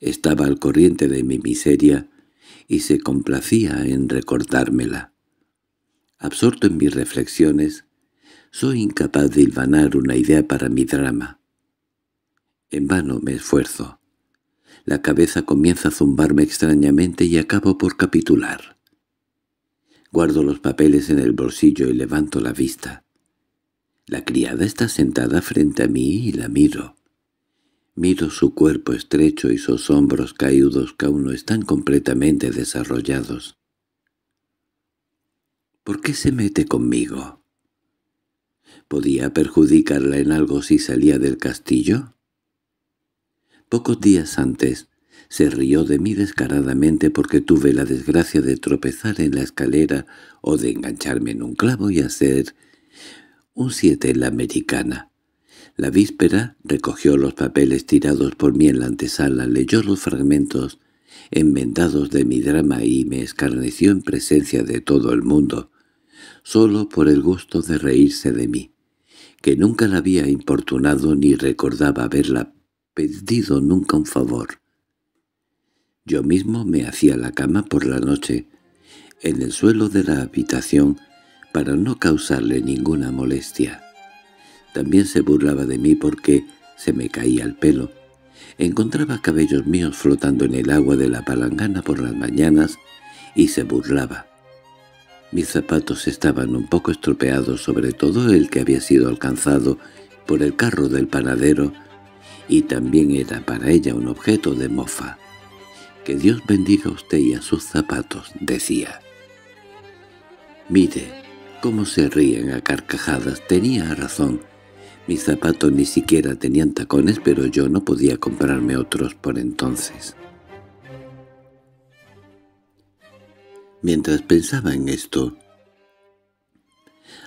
Estaba al corriente de mi miseria y se complacía en recordármela. Absorto en mis reflexiones, soy incapaz de ilvanar una idea para mi drama. En vano me esfuerzo. La cabeza comienza a zumbarme extrañamente y acabo por capitular. Guardo los papeles en el bolsillo y levanto la vista. La criada está sentada frente a mí y la miro. Miro su cuerpo estrecho y sus hombros caídos que aún no están completamente desarrollados. ¿Por qué se mete conmigo? ¿Podía perjudicarla en algo si salía del castillo? Pocos días antes, se rió de mí descaradamente porque tuve la desgracia de tropezar en la escalera o de engancharme en un clavo y hacer un siete en la americana. La víspera recogió los papeles tirados por mí en la antesala, leyó los fragmentos enmendados de mi drama y me escarneció en presencia de todo el mundo, solo por el gusto de reírse de mí, que nunca la había importunado ni recordaba haberla pedido nunca un favor. Yo mismo me hacía la cama por la noche. En el suelo de la habitación para no causarle ninguna molestia. También se burlaba de mí porque se me caía el pelo. Encontraba cabellos míos flotando en el agua de la palangana por las mañanas y se burlaba. Mis zapatos estaban un poco estropeados, sobre todo el que había sido alcanzado por el carro del panadero, y también era para ella un objeto de mofa. «Que Dios bendiga a usted y a sus zapatos», decía. «Mire», cómo se rían a carcajadas. Tenía razón. Mis zapatos ni siquiera tenían tacones, pero yo no podía comprarme otros por entonces. Mientras pensaba en esto,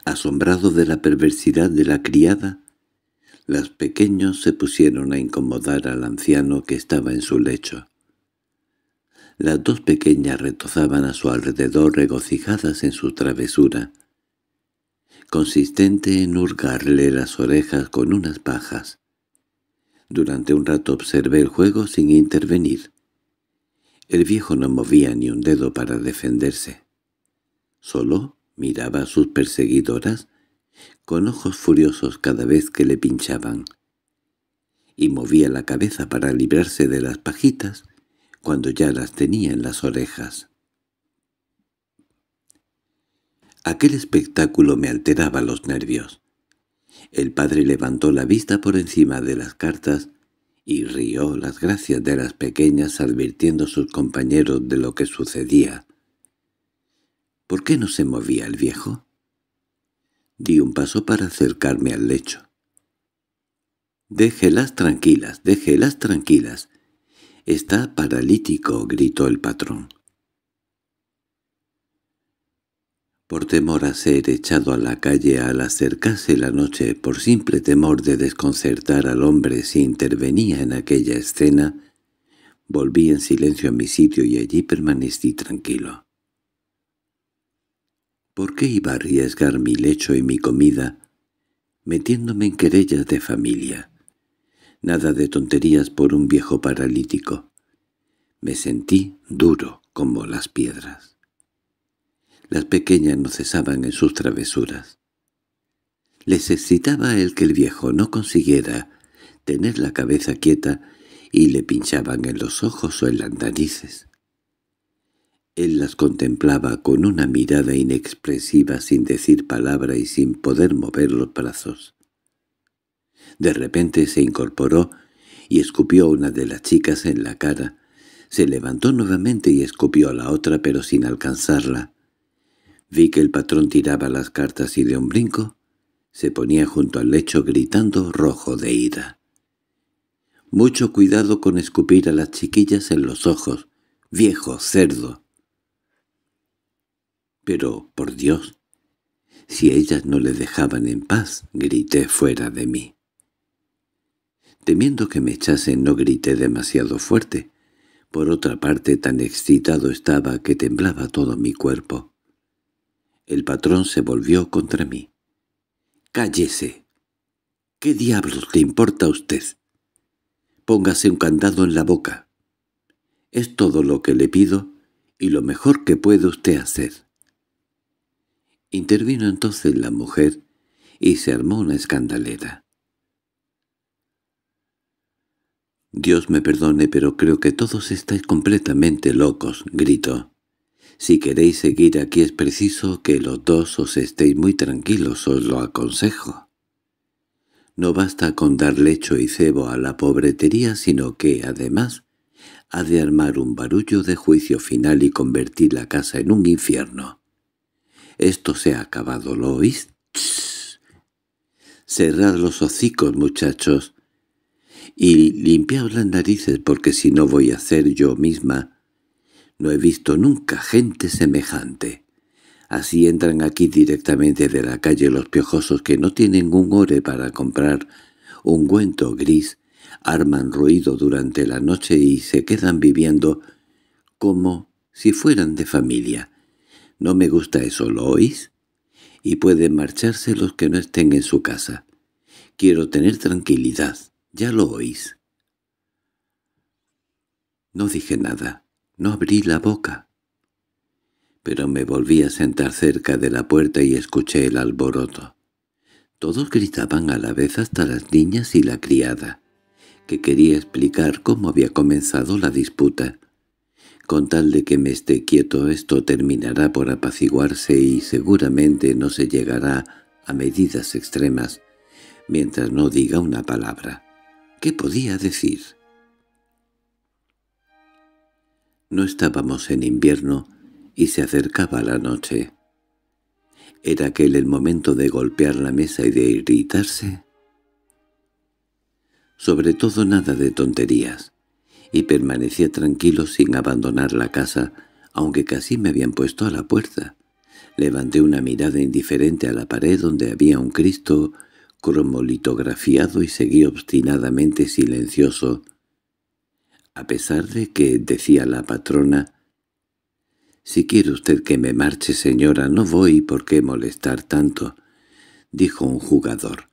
asombrado de la perversidad de la criada, las pequeñas se pusieron a incomodar al anciano que estaba en su lecho. Las dos pequeñas retozaban a su alrededor regocijadas en su travesura consistente en hurgarle las orejas con unas pajas. Durante un rato observé el juego sin intervenir. El viejo no movía ni un dedo para defenderse. Solo miraba a sus perseguidoras, con ojos furiosos cada vez que le pinchaban, y movía la cabeza para librarse de las pajitas cuando ya las tenía en las orejas. Aquel espectáculo me alteraba los nervios. El padre levantó la vista por encima de las cartas y rió las gracias de las pequeñas advirtiendo a sus compañeros de lo que sucedía. ¿Por qué no se movía el viejo? Di un paso para acercarme al lecho. —Déjelas tranquilas, déjelas tranquilas. —Está paralítico —gritó el patrón. por temor a ser echado a la calle al acercarse la noche, por simple temor de desconcertar al hombre si intervenía en aquella escena, volví en silencio a mi sitio y allí permanecí tranquilo. ¿Por qué iba a arriesgar mi lecho y mi comida, metiéndome en querellas de familia? Nada de tonterías por un viejo paralítico. Me sentí duro como las piedras. Las pequeñas no cesaban en sus travesuras. Les excitaba el que el viejo no consiguiera tener la cabeza quieta y le pinchaban en los ojos o en las narices. Él las contemplaba con una mirada inexpresiva sin decir palabra y sin poder mover los brazos. De repente se incorporó y escupió a una de las chicas en la cara. Se levantó nuevamente y escupió a la otra pero sin alcanzarla. Vi que el patrón tiraba las cartas y de un brinco se ponía junto al lecho gritando rojo de ira. Mucho cuidado con escupir a las chiquillas en los ojos. ¡Viejo cerdo! Pero, por Dios, si ellas no le dejaban en paz, grité fuera de mí. Temiendo que me echasen no grité demasiado fuerte. Por otra parte, tan excitado estaba que temblaba todo mi cuerpo. El patrón se volvió contra mí. —¡Cállese! ¿Qué diablos le importa a usted? Póngase un candado en la boca. Es todo lo que le pido y lo mejor que puede usted hacer. Intervino entonces la mujer y se armó una escandalera. —Dios me perdone, pero creo que todos estáis completamente locos —gritó. Si queréis seguir aquí es preciso que los dos os estéis muy tranquilos, os lo aconsejo. No basta con dar lecho y cebo a la pobretería, sino que, además, ha de armar un barullo de juicio final y convertir la casa en un infierno. Esto se ha acabado, ¿lo oís? Cerrad los hocicos, muchachos, y limpiaos las narices porque si no voy a hacer yo misma no he visto nunca gente semejante. Así entran aquí directamente de la calle los piojosos que no tienen un ore para comprar ungüento gris, arman ruido durante la noche y se quedan viviendo como si fueran de familia. No me gusta eso, ¿lo oís? Y pueden marcharse los que no estén en su casa. Quiero tener tranquilidad, ya lo oís. No dije nada. No abrí la boca. Pero me volví a sentar cerca de la puerta y escuché el alboroto. Todos gritaban a la vez hasta las niñas y la criada, que quería explicar cómo había comenzado la disputa. Con tal de que me esté quieto esto terminará por apaciguarse y seguramente no se llegará a medidas extremas, mientras no diga una palabra. ¿Qué podía decir? No estábamos en invierno y se acercaba la noche. ¿Era aquel el momento de golpear la mesa y de irritarse? Sobre todo nada de tonterías, y permanecía tranquilo sin abandonar la casa, aunque casi me habían puesto a la puerta. Levanté una mirada indiferente a la pared donde había un Cristo cromolitografiado y seguí obstinadamente silencioso, a pesar de que, decía la patrona, «Si quiere usted que me marche, señora, no voy, ¿por qué molestar tanto?» dijo un jugador.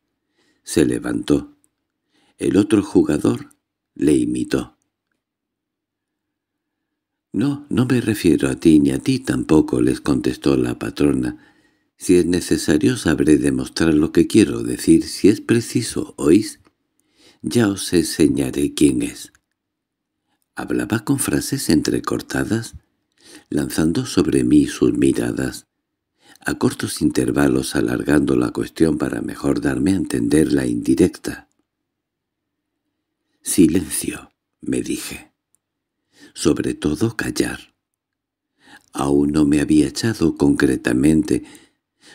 Se levantó. El otro jugador le imitó. «No, no me refiero a ti ni a ti tampoco», les contestó la patrona. «Si es necesario sabré demostrar lo que quiero decir. Si es preciso, ¿oís? Ya os enseñaré quién es». Hablaba con frases entrecortadas, lanzando sobre mí sus miradas, a cortos intervalos alargando la cuestión para mejor darme a entender la indirecta. «Silencio», me dije. «Sobre todo callar». Aún no me había echado concretamente,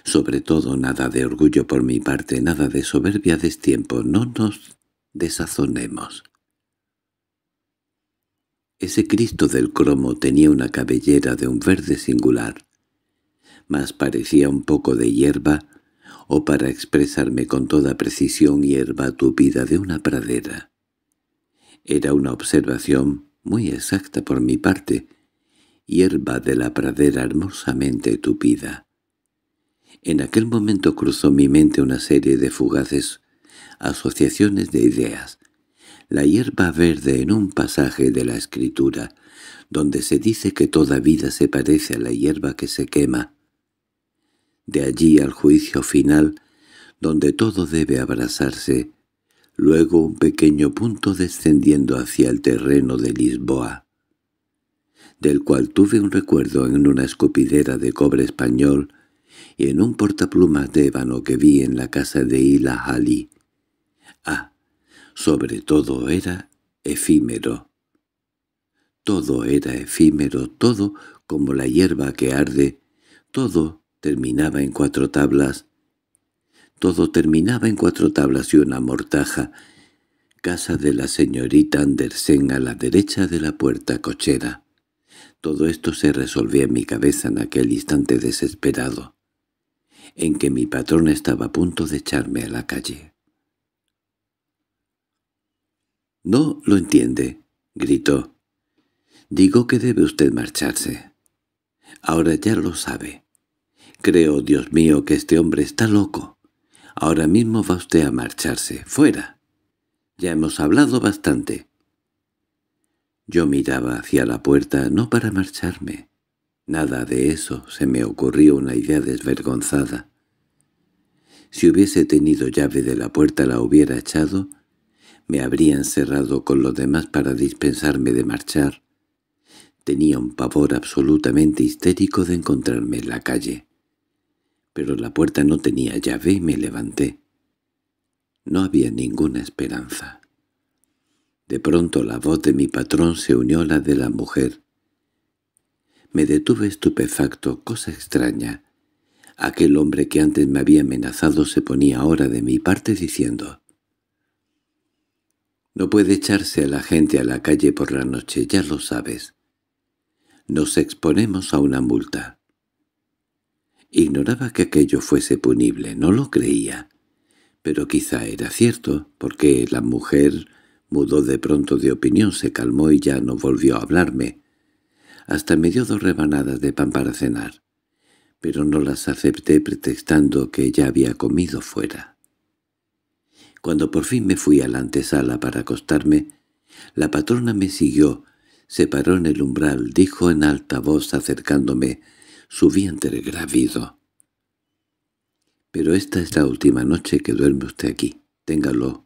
sobre todo nada de orgullo por mi parte, nada de soberbia de tiempo, no nos desazonemos. Ese Cristo del cromo tenía una cabellera de un verde singular, mas parecía un poco de hierba, o para expresarme con toda precisión hierba tupida de una pradera. Era una observación muy exacta por mi parte, hierba de la pradera hermosamente tupida. En aquel momento cruzó mi mente una serie de fugaces asociaciones de ideas, la hierba verde en un pasaje de la Escritura, donde se dice que toda vida se parece a la hierba que se quema. De allí al juicio final, donde todo debe abrazarse, luego un pequeño punto descendiendo hacia el terreno de Lisboa, del cual tuve un recuerdo en una escopidera de cobre español y en un portaplumas de ébano que vi en la casa de Ila halí sobre todo era efímero. Todo era efímero, todo como la hierba que arde, todo terminaba en cuatro tablas, todo terminaba en cuatro tablas y una mortaja, casa de la señorita Andersen a la derecha de la puerta cochera. Todo esto se resolvía en mi cabeza en aquel instante desesperado, en que mi patrón estaba a punto de echarme a la calle. —No lo entiende —gritó. —Digo que debe usted marcharse. Ahora ya lo sabe. Creo, Dios mío, que este hombre está loco. Ahora mismo va usted a marcharse. ¡Fuera! Ya hemos hablado bastante. Yo miraba hacia la puerta no para marcharme. Nada de eso. Se me ocurrió una idea desvergonzada. Si hubiese tenido llave de la puerta la hubiera echado me habrían encerrado con los demás para dispensarme de marchar. Tenía un pavor absolutamente histérico de encontrarme en la calle. Pero la puerta no tenía llave y me levanté. No había ninguna esperanza. De pronto la voz de mi patrón se unió a la de la mujer. Me detuve estupefacto, cosa extraña. Aquel hombre que antes me había amenazado se ponía ahora de mi parte diciendo no puede echarse a la gente a la calle por la noche, ya lo sabes. Nos exponemos a una multa. Ignoraba que aquello fuese punible, no lo creía. Pero quizá era cierto, porque la mujer mudó de pronto de opinión, se calmó y ya no volvió a hablarme. Hasta me dio dos rebanadas de pan para cenar, pero no las acepté pretextando que ya había comido fuera. Cuando por fin me fui a la antesala para acostarme, la patrona me siguió, se paró en el umbral, dijo en alta voz acercándome su vientre gravido. —Pero esta es la última noche que duerme usted aquí. Téngalo.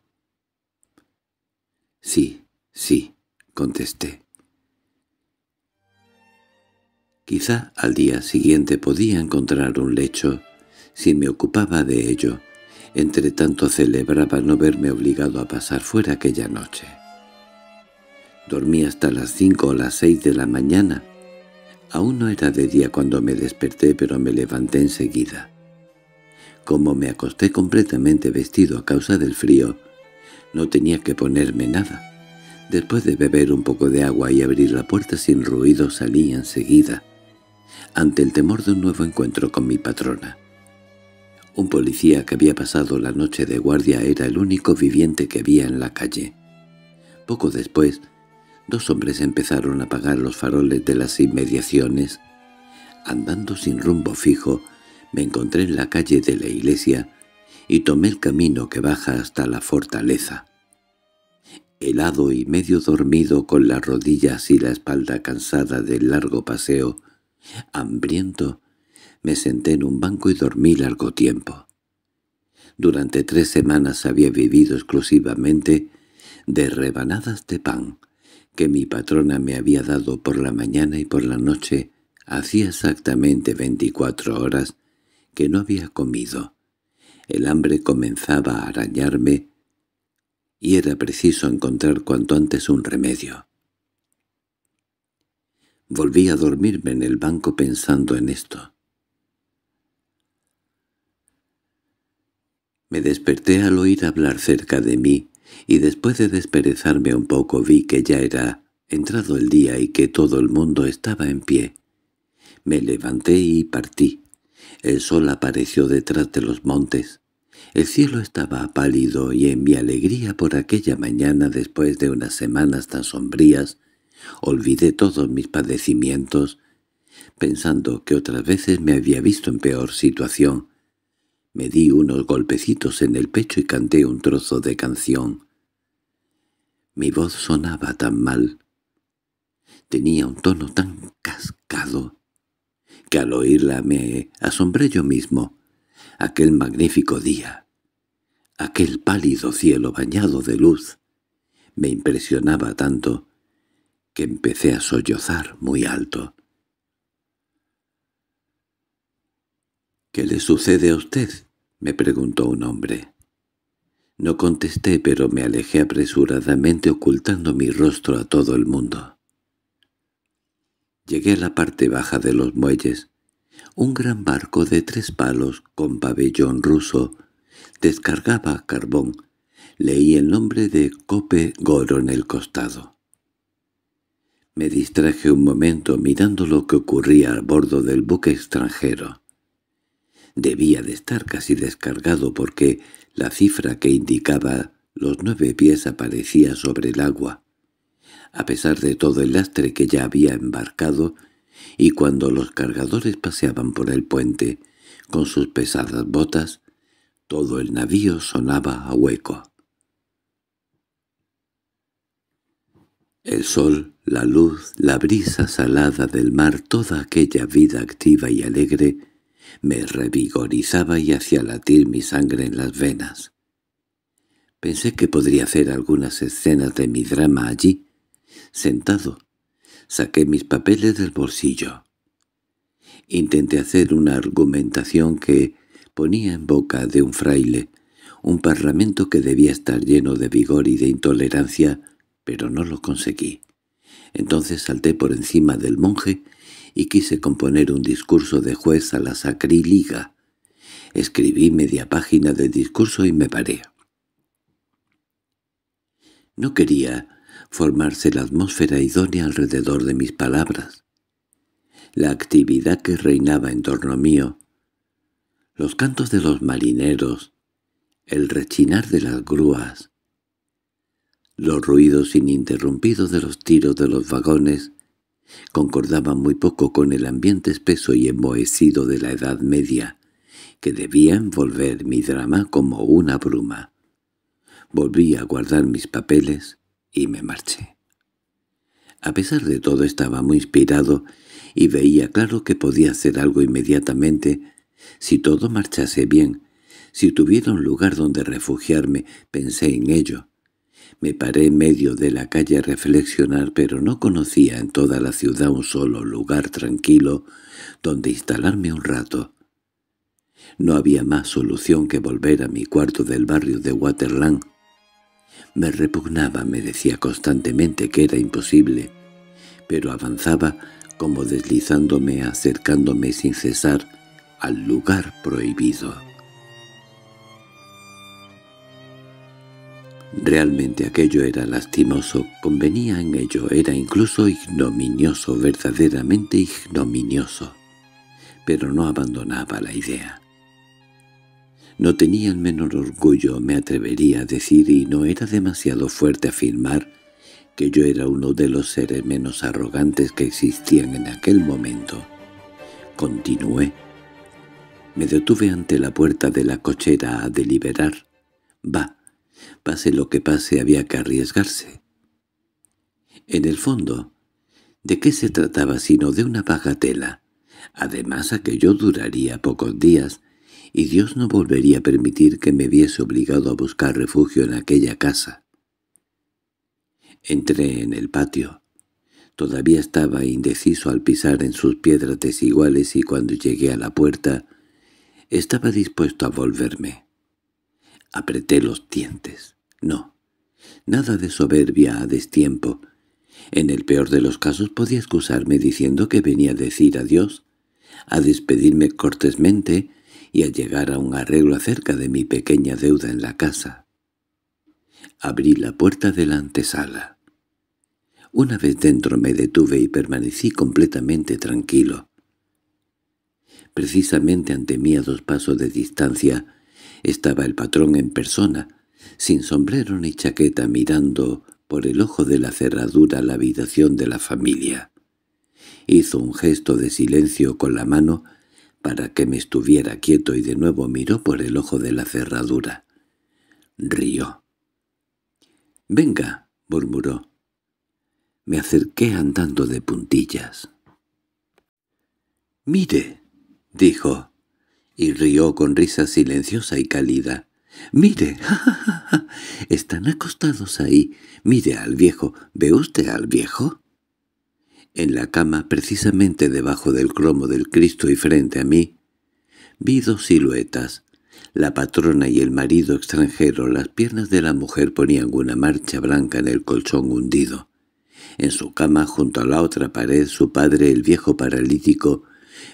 —Sí, sí —contesté. Quizá al día siguiente podía encontrar un lecho, si me ocupaba de ello, entre tanto celebraba no verme obligado a pasar fuera aquella noche. Dormí hasta las cinco o las seis de la mañana. Aún no era de día cuando me desperté, pero me levanté enseguida. Como me acosté completamente vestido a causa del frío, no tenía que ponerme nada. Después de beber un poco de agua y abrir la puerta sin ruido salí enseguida, ante el temor de un nuevo encuentro con mi patrona. Un policía que había pasado la noche de guardia era el único viviente que había en la calle. Poco después, dos hombres empezaron a apagar los faroles de las inmediaciones. Andando sin rumbo fijo, me encontré en la calle de la iglesia y tomé el camino que baja hasta la fortaleza. Helado y medio dormido con las rodillas y la espalda cansada del largo paseo, hambriento, me senté en un banco y dormí largo tiempo. Durante tres semanas había vivido exclusivamente de rebanadas de pan que mi patrona me había dado por la mañana y por la noche hacía exactamente veinticuatro horas que no había comido. El hambre comenzaba a arañarme y era preciso encontrar cuanto antes un remedio. Volví a dormirme en el banco pensando en esto. Me desperté al oír hablar cerca de mí, y después de desperezarme un poco vi que ya era entrado el día y que todo el mundo estaba en pie. Me levanté y partí. El sol apareció detrás de los montes. El cielo estaba pálido y en mi alegría por aquella mañana después de unas semanas tan sombrías, olvidé todos mis padecimientos, pensando que otras veces me había visto en peor situación, me di unos golpecitos en el pecho y canté un trozo de canción. Mi voz sonaba tan mal. Tenía un tono tan cascado que al oírla me asombré yo mismo. Aquel magnífico día, aquel pálido cielo bañado de luz, me impresionaba tanto que empecé a sollozar muy alto. —¿Qué le sucede a usted? —me preguntó un hombre. No contesté, pero me alejé apresuradamente ocultando mi rostro a todo el mundo. Llegué a la parte baja de los muelles. Un gran barco de tres palos con pabellón ruso descargaba carbón. Leí el nombre de Cope Goro en el costado. Me distraje un momento mirando lo que ocurría a bordo del buque extranjero debía de estar casi descargado porque la cifra que indicaba los nueve pies aparecía sobre el agua. A pesar de todo el lastre que ya había embarcado, y cuando los cargadores paseaban por el puente, con sus pesadas botas, todo el navío sonaba a hueco. El sol, la luz, la brisa salada del mar, toda aquella vida activa y alegre, me revigorizaba y hacía latir mi sangre en las venas. Pensé que podría hacer algunas escenas de mi drama allí, sentado. Saqué mis papeles del bolsillo. Intenté hacer una argumentación que ponía en boca de un fraile, un parlamento que debía estar lleno de vigor y de intolerancia, pero no lo conseguí. Entonces salté por encima del monje y quise componer un discurso de juez a la sacríliga. Escribí media página de discurso y me paré. No quería formarse la atmósfera idónea alrededor de mis palabras. La actividad que reinaba en torno mío, los cantos de los marineros, el rechinar de las grúas, los ruidos ininterrumpidos de los tiros de los vagones concordaba muy poco con el ambiente espeso y enmohecido de la Edad Media, que debía envolver mi drama como una bruma. Volví a guardar mis papeles y me marché. A pesar de todo estaba muy inspirado y veía claro que podía hacer algo inmediatamente si todo marchase bien, si tuviera un lugar donde refugiarme, pensé en ello. Me paré en medio de la calle a reflexionar, pero no conocía en toda la ciudad un solo lugar tranquilo donde instalarme un rato. No había más solución que volver a mi cuarto del barrio de Waterland. Me repugnaba, me decía constantemente que era imposible, pero avanzaba como deslizándome, acercándome sin cesar al lugar prohibido. Realmente aquello era lastimoso, convenía en ello, era incluso ignominioso, verdaderamente ignominioso. Pero no abandonaba la idea. No tenía el menor orgullo, me atrevería a decir, y no era demasiado fuerte afirmar que yo era uno de los seres menos arrogantes que existían en aquel momento. Continué. Me detuve ante la puerta de la cochera a deliberar. «Va», Pase lo que pase, había que arriesgarse. En el fondo, ¿de qué se trataba sino de una bagatela? Además, a que yo duraría pocos días, y Dios no volvería a permitir que me viese obligado a buscar refugio en aquella casa. Entré en el patio. Todavía estaba indeciso al pisar en sus piedras desiguales y cuando llegué a la puerta, estaba dispuesto a volverme. Apreté los dientes. No, nada de soberbia a destiempo. En el peor de los casos podía excusarme diciendo que venía a decir adiós, a despedirme cortésmente y a llegar a un arreglo acerca de mi pequeña deuda en la casa. Abrí la puerta de la antesala. Una vez dentro me detuve y permanecí completamente tranquilo. Precisamente ante mí a dos pasos de distancia estaba el patrón en persona, sin sombrero ni chaqueta mirando por el ojo de la cerradura la habitación de la familia. Hizo un gesto de silencio con la mano para que me estuviera quieto y de nuevo miró por el ojo de la cerradura. Rió. «Venga», murmuró. Me acerqué andando de puntillas. «Mire», dijo, y rió con risa silenciosa y cálida. —¡Mire! Ja, Están acostados ahí. Mire al viejo. ¿Ve usted al viejo? En la cama, precisamente debajo del cromo del Cristo y frente a mí, vi dos siluetas. La patrona y el marido extranjero, las piernas de la mujer ponían una marcha blanca en el colchón hundido. En su cama, junto a la otra pared, su padre, el viejo paralítico,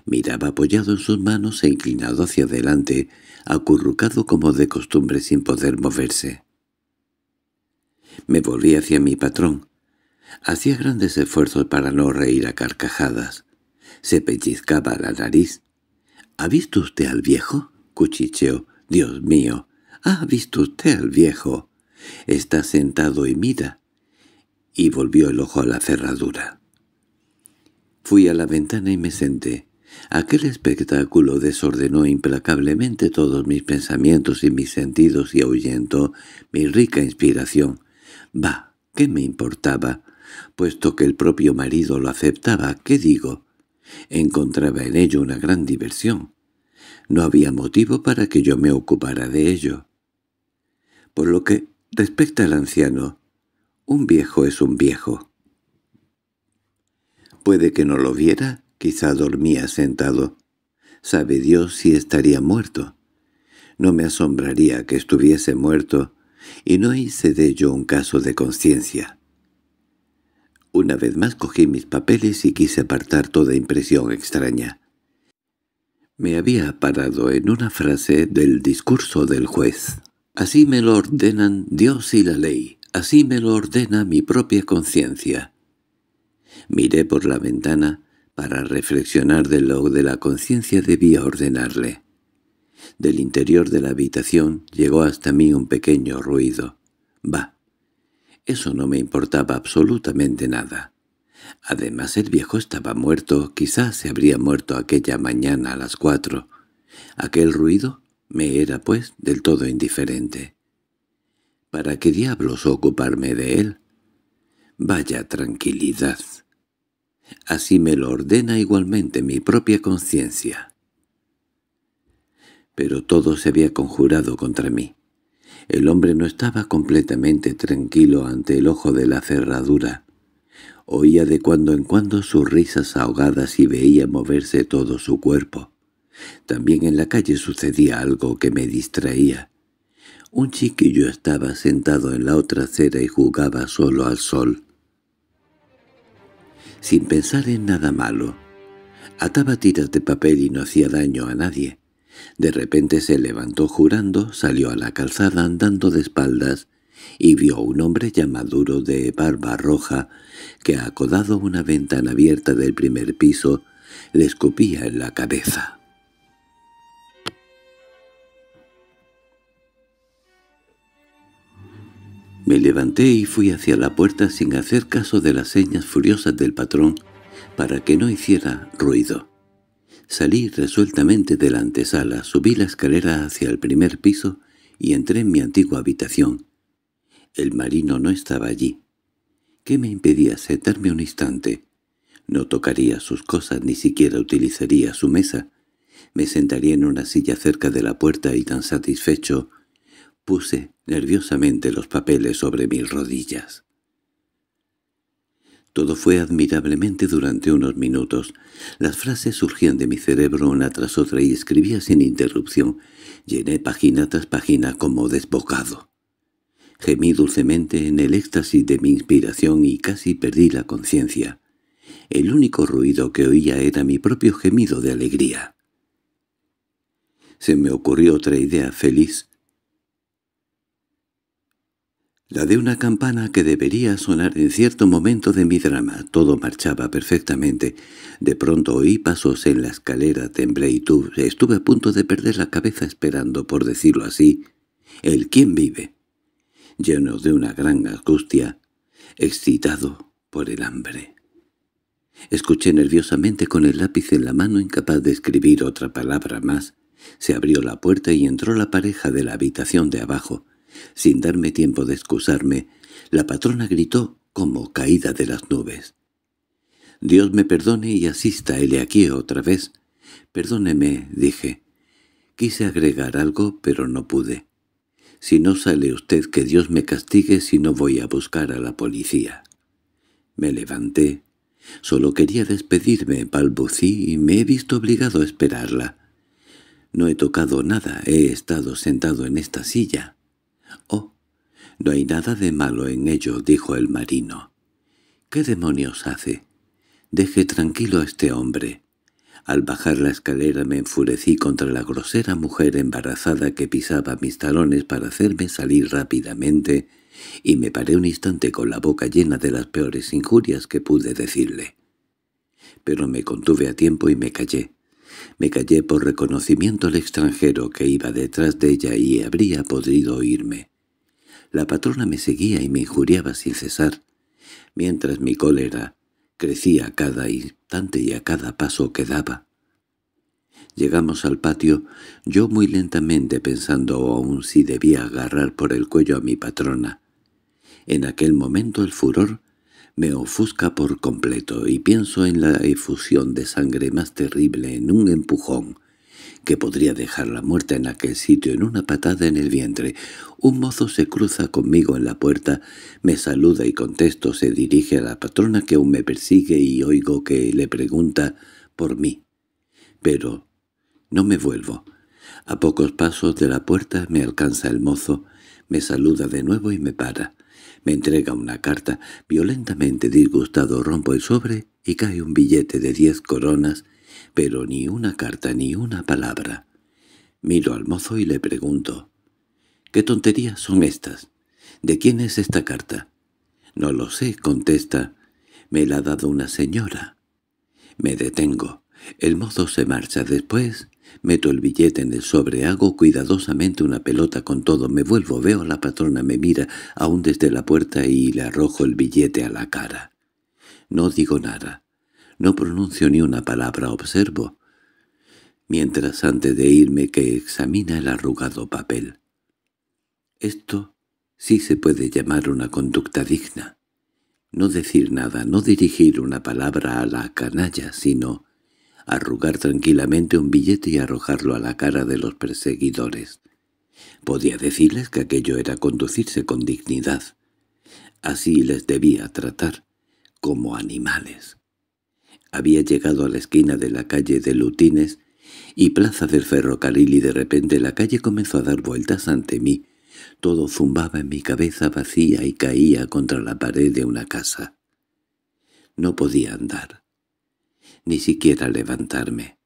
Miraba apoyado en sus manos e inclinado hacia adelante, acurrucado como de costumbre sin poder moverse. Me volví hacia mi patrón. Hacía grandes esfuerzos para no reír a carcajadas. Se pellizcaba la nariz. —¿Ha visto usted al viejo? —cuchicheó. —Dios mío, ¿ha visto usted al viejo? Está sentado y mira. Y volvió el ojo a la cerradura. Fui a la ventana y me senté. Aquel espectáculo desordenó implacablemente todos mis pensamientos y mis sentidos y ahuyentó mi rica inspiración. Bah, ¿qué me importaba? Puesto que el propio marido lo aceptaba, ¿qué digo? Encontraba en ello una gran diversión. No había motivo para que yo me ocupara de ello. Por lo que respecta al anciano, un viejo es un viejo. Puede que no lo viera, Quizá dormía sentado. Sabe Dios si estaría muerto. No me asombraría que estuviese muerto, y no hice de ello un caso de conciencia. Una vez más cogí mis papeles y quise apartar toda impresión extraña. Me había parado en una frase del discurso del juez. Así me lo ordenan Dios y la ley, así me lo ordena mi propia conciencia. Miré por la ventana, para reflexionar de lo de la conciencia debía ordenarle. Del interior de la habitación llegó hasta mí un pequeño ruido. Bah, eso no me importaba absolutamente nada. Además el viejo estaba muerto, quizás se habría muerto aquella mañana a las cuatro. Aquel ruido me era, pues, del todo indiferente. ¿Para qué diablos ocuparme de él? Vaya tranquilidad. Así me lo ordena igualmente mi propia conciencia. Pero todo se había conjurado contra mí. El hombre no estaba completamente tranquilo ante el ojo de la cerradura. Oía de cuando en cuando sus risas ahogadas y veía moverse todo su cuerpo. También en la calle sucedía algo que me distraía. Un chiquillo estaba sentado en la otra acera y jugaba solo al sol sin pensar en nada malo. Ataba tiras de papel y no hacía daño a nadie. De repente se levantó jurando, salió a la calzada andando de espaldas y vio a un hombre ya maduro de barba roja que acodado a una ventana abierta del primer piso le escupía en la cabeza. Me levanté y fui hacia la puerta sin hacer caso de las señas furiosas del patrón para que no hiciera ruido. Salí resueltamente de la antesala, subí la escalera hacia el primer piso y entré en mi antigua habitación. El marino no estaba allí. ¿Qué me impedía sentarme un instante? No tocaría sus cosas, ni siquiera utilizaría su mesa. Me sentaría en una silla cerca de la puerta y tan satisfecho puse nerviosamente los papeles sobre mis rodillas. Todo fue admirablemente durante unos minutos. Las frases surgían de mi cerebro una tras otra y escribía sin interrupción. Llené página tras página como desbocado. Gemí dulcemente en el éxtasis de mi inspiración y casi perdí la conciencia. El único ruido que oía era mi propio gemido de alegría. Se me ocurrió otra idea feliz la de una campana que debería sonar en cierto momento de mi drama. Todo marchaba perfectamente. De pronto oí pasos en la escalera, temblé y Estuve a punto de perder la cabeza esperando, por decirlo así, el quién vive. Lleno de una gran angustia, excitado por el hambre. Escuché nerviosamente con el lápiz en la mano, incapaz de escribir otra palabra más. Se abrió la puerta y entró la pareja de la habitación de abajo. Sin darme tiempo de excusarme, la patrona gritó como caída de las nubes. «Dios me perdone y asista, él aquí otra vez». «Perdóneme», dije. Quise agregar algo, pero no pude. «Si no sale usted, que Dios me castigue si no voy a buscar a la policía». Me levanté. Solo quería despedirme, balbucí, y me he visto obligado a esperarla. No he tocado nada, he estado sentado en esta silla. —Oh, no hay nada de malo en ello —dijo el marino. —¿Qué demonios hace? Deje tranquilo a este hombre. Al bajar la escalera me enfurecí contra la grosera mujer embarazada que pisaba mis talones para hacerme salir rápidamente y me paré un instante con la boca llena de las peores injurias que pude decirle. Pero me contuve a tiempo y me callé. Me callé por reconocimiento al extranjero que iba detrás de ella y habría podido oírme. La patrona me seguía y me injuriaba sin cesar, mientras mi cólera crecía a cada instante y a cada paso que daba. Llegamos al patio, yo muy lentamente pensando aún si debía agarrar por el cuello a mi patrona. En aquel momento el furor me ofusca por completo y pienso en la efusión de sangre más terrible en un empujón, que podría dejar la muerta en aquel sitio en una patada en el vientre. Un mozo se cruza conmigo en la puerta, me saluda y contesto, se dirige a la patrona que aún me persigue y oigo que le pregunta por mí. Pero no me vuelvo. A pocos pasos de la puerta me alcanza el mozo, me saluda de nuevo y me para. Me entrega una carta. Violentamente disgustado rompo el sobre y cae un billete de diez coronas, pero ni una carta ni una palabra. Miro al mozo y le pregunto. —¿Qué tonterías son estas? ¿De quién es esta carta? —No lo sé —contesta—. Me la ha dado una señora. Me detengo. El mozo se marcha después. Meto el billete en el sobre, hago cuidadosamente una pelota con todo, me vuelvo, veo a la patrona, me mira aún desde la puerta y le arrojo el billete a la cara. No digo nada, no pronuncio ni una palabra, observo. Mientras antes de irme que examina el arrugado papel. Esto sí se puede llamar una conducta digna. No decir nada, no dirigir una palabra a la canalla, sino arrugar tranquilamente un billete y arrojarlo a la cara de los perseguidores. Podía decirles que aquello era conducirse con dignidad. Así les debía tratar, como animales. Había llegado a la esquina de la calle de Lutines y plaza del ferrocarril y de repente la calle comenzó a dar vueltas ante mí. Todo zumbaba en mi cabeza vacía y caía contra la pared de una casa. No podía andar ni siquiera levantarme.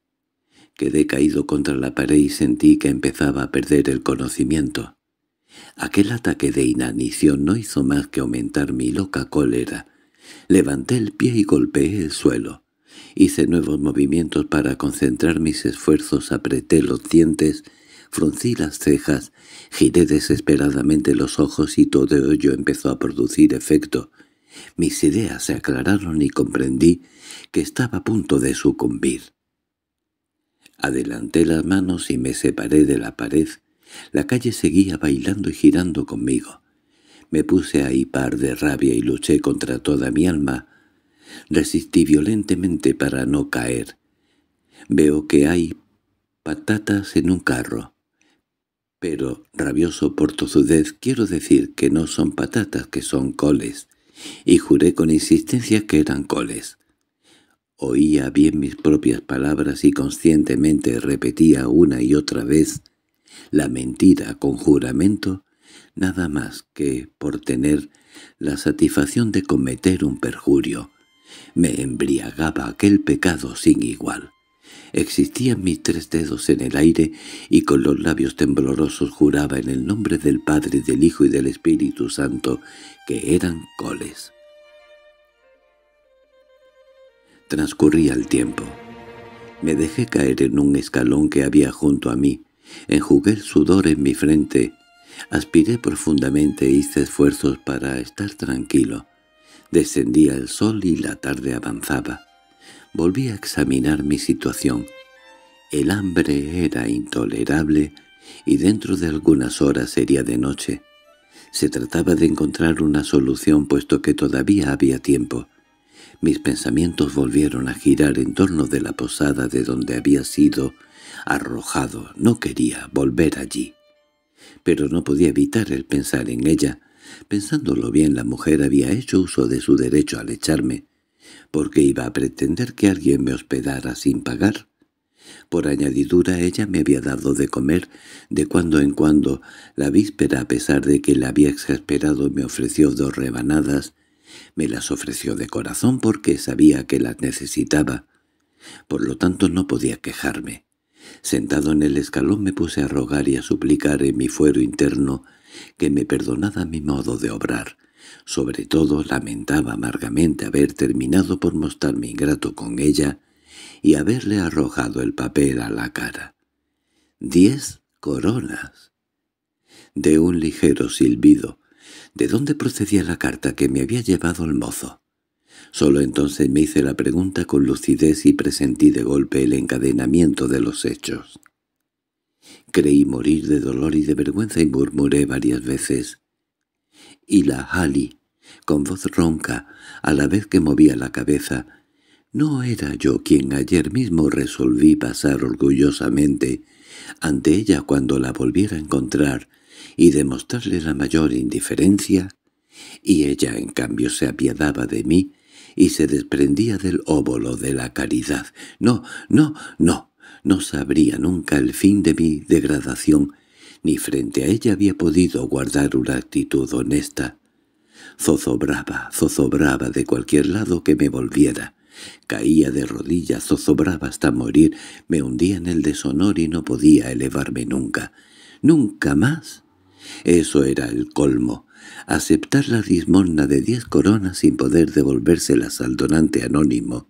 Quedé caído contra la pared y sentí que empezaba a perder el conocimiento. Aquel ataque de inanición no hizo más que aumentar mi loca cólera. Levanté el pie y golpeé el suelo. Hice nuevos movimientos para concentrar mis esfuerzos, apreté los dientes, fruncí las cejas, giré desesperadamente los ojos y todo ello empezó a producir efecto. Mis ideas se aclararon y comprendí que estaba a punto de sucumbir. Adelanté las manos y me separé de la pared. La calle seguía bailando y girando conmigo. Me puse a hipar de rabia y luché contra toda mi alma. Resistí violentemente para no caer. Veo que hay patatas en un carro. Pero, rabioso por tozudez, quiero decir que no son patatas, que son coles y juré con insistencia que eran coles. Oía bien mis propias palabras y conscientemente repetía una y otra vez la mentira con juramento, nada más que por tener la satisfacción de cometer un perjurio. Me embriagaba aquel pecado sin igual. Existían mis tres dedos en el aire y con los labios temblorosos juraba en el nombre del Padre, del Hijo y del Espíritu Santo que eran coles. Transcurría el tiempo. Me dejé caer en un escalón que había junto a mí. Enjugué el sudor en mi frente. Aspiré profundamente e hice esfuerzos para estar tranquilo. Descendía el sol y la tarde avanzaba volví a examinar mi situación. El hambre era intolerable y dentro de algunas horas sería de noche. Se trataba de encontrar una solución puesto que todavía había tiempo. Mis pensamientos volvieron a girar en torno de la posada de donde había sido arrojado. No quería volver allí. Pero no podía evitar el pensar en ella. Pensándolo bien, la mujer había hecho uso de su derecho al echarme, porque iba a pretender que alguien me hospedara sin pagar. Por añadidura ella me había dado de comer de cuando en cuando. La víspera, a pesar de que la había exasperado, me ofreció dos rebanadas. Me las ofreció de corazón porque sabía que las necesitaba. Por lo tanto no podía quejarme. Sentado en el escalón me puse a rogar y a suplicar en mi fuero interno que me perdonara mi modo de obrar, sobre todo lamentaba amargamente haber terminado por mostrarme ingrato con ella y haberle arrojado el papel a la cara. Diez coronas. De un ligero silbido. ¿De dónde procedía la carta que me había llevado el mozo? Solo entonces me hice la pregunta con lucidez y presentí de golpe el encadenamiento de los hechos. Creí morir de dolor y de vergüenza y murmuré varias veces y la Halley, con voz ronca, a la vez que movía la cabeza. No era yo quien ayer mismo resolví pasar orgullosamente ante ella cuando la volviera a encontrar y demostrarle la mayor indiferencia, y ella en cambio se apiadaba de mí y se desprendía del óvulo de la caridad. No, no, no, no sabría nunca el fin de mi degradación, ni frente a ella había podido guardar una actitud honesta. Zozobraba, zozobraba de cualquier lado que me volviera. Caía de rodillas, zozobraba hasta morir, me hundía en el deshonor y no podía elevarme nunca. ¿Nunca más? Eso era el colmo. Aceptar la dismonna de diez coronas sin poder devolvérselas al donante anónimo.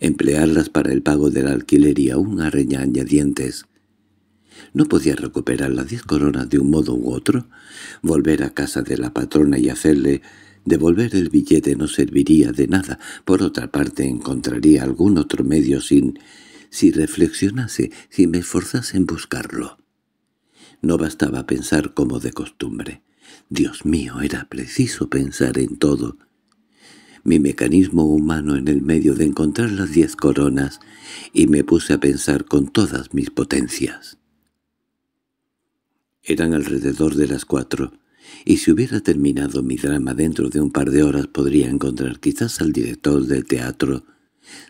Emplearlas para el pago del alquiler y aún a dientes. ¿No podía recuperar las diez coronas de un modo u otro? Volver a casa de la patrona y hacerle devolver el billete no serviría de nada. Por otra parte, encontraría algún otro medio sin... si reflexionase, si me esforzase en buscarlo. No bastaba pensar como de costumbre. Dios mío, era preciso pensar en todo. Mi mecanismo humano en el medio de encontrar las diez coronas, y me puse a pensar con todas mis potencias. Eran alrededor de las cuatro, y si hubiera terminado mi drama dentro de un par de horas podría encontrar quizás al director del teatro.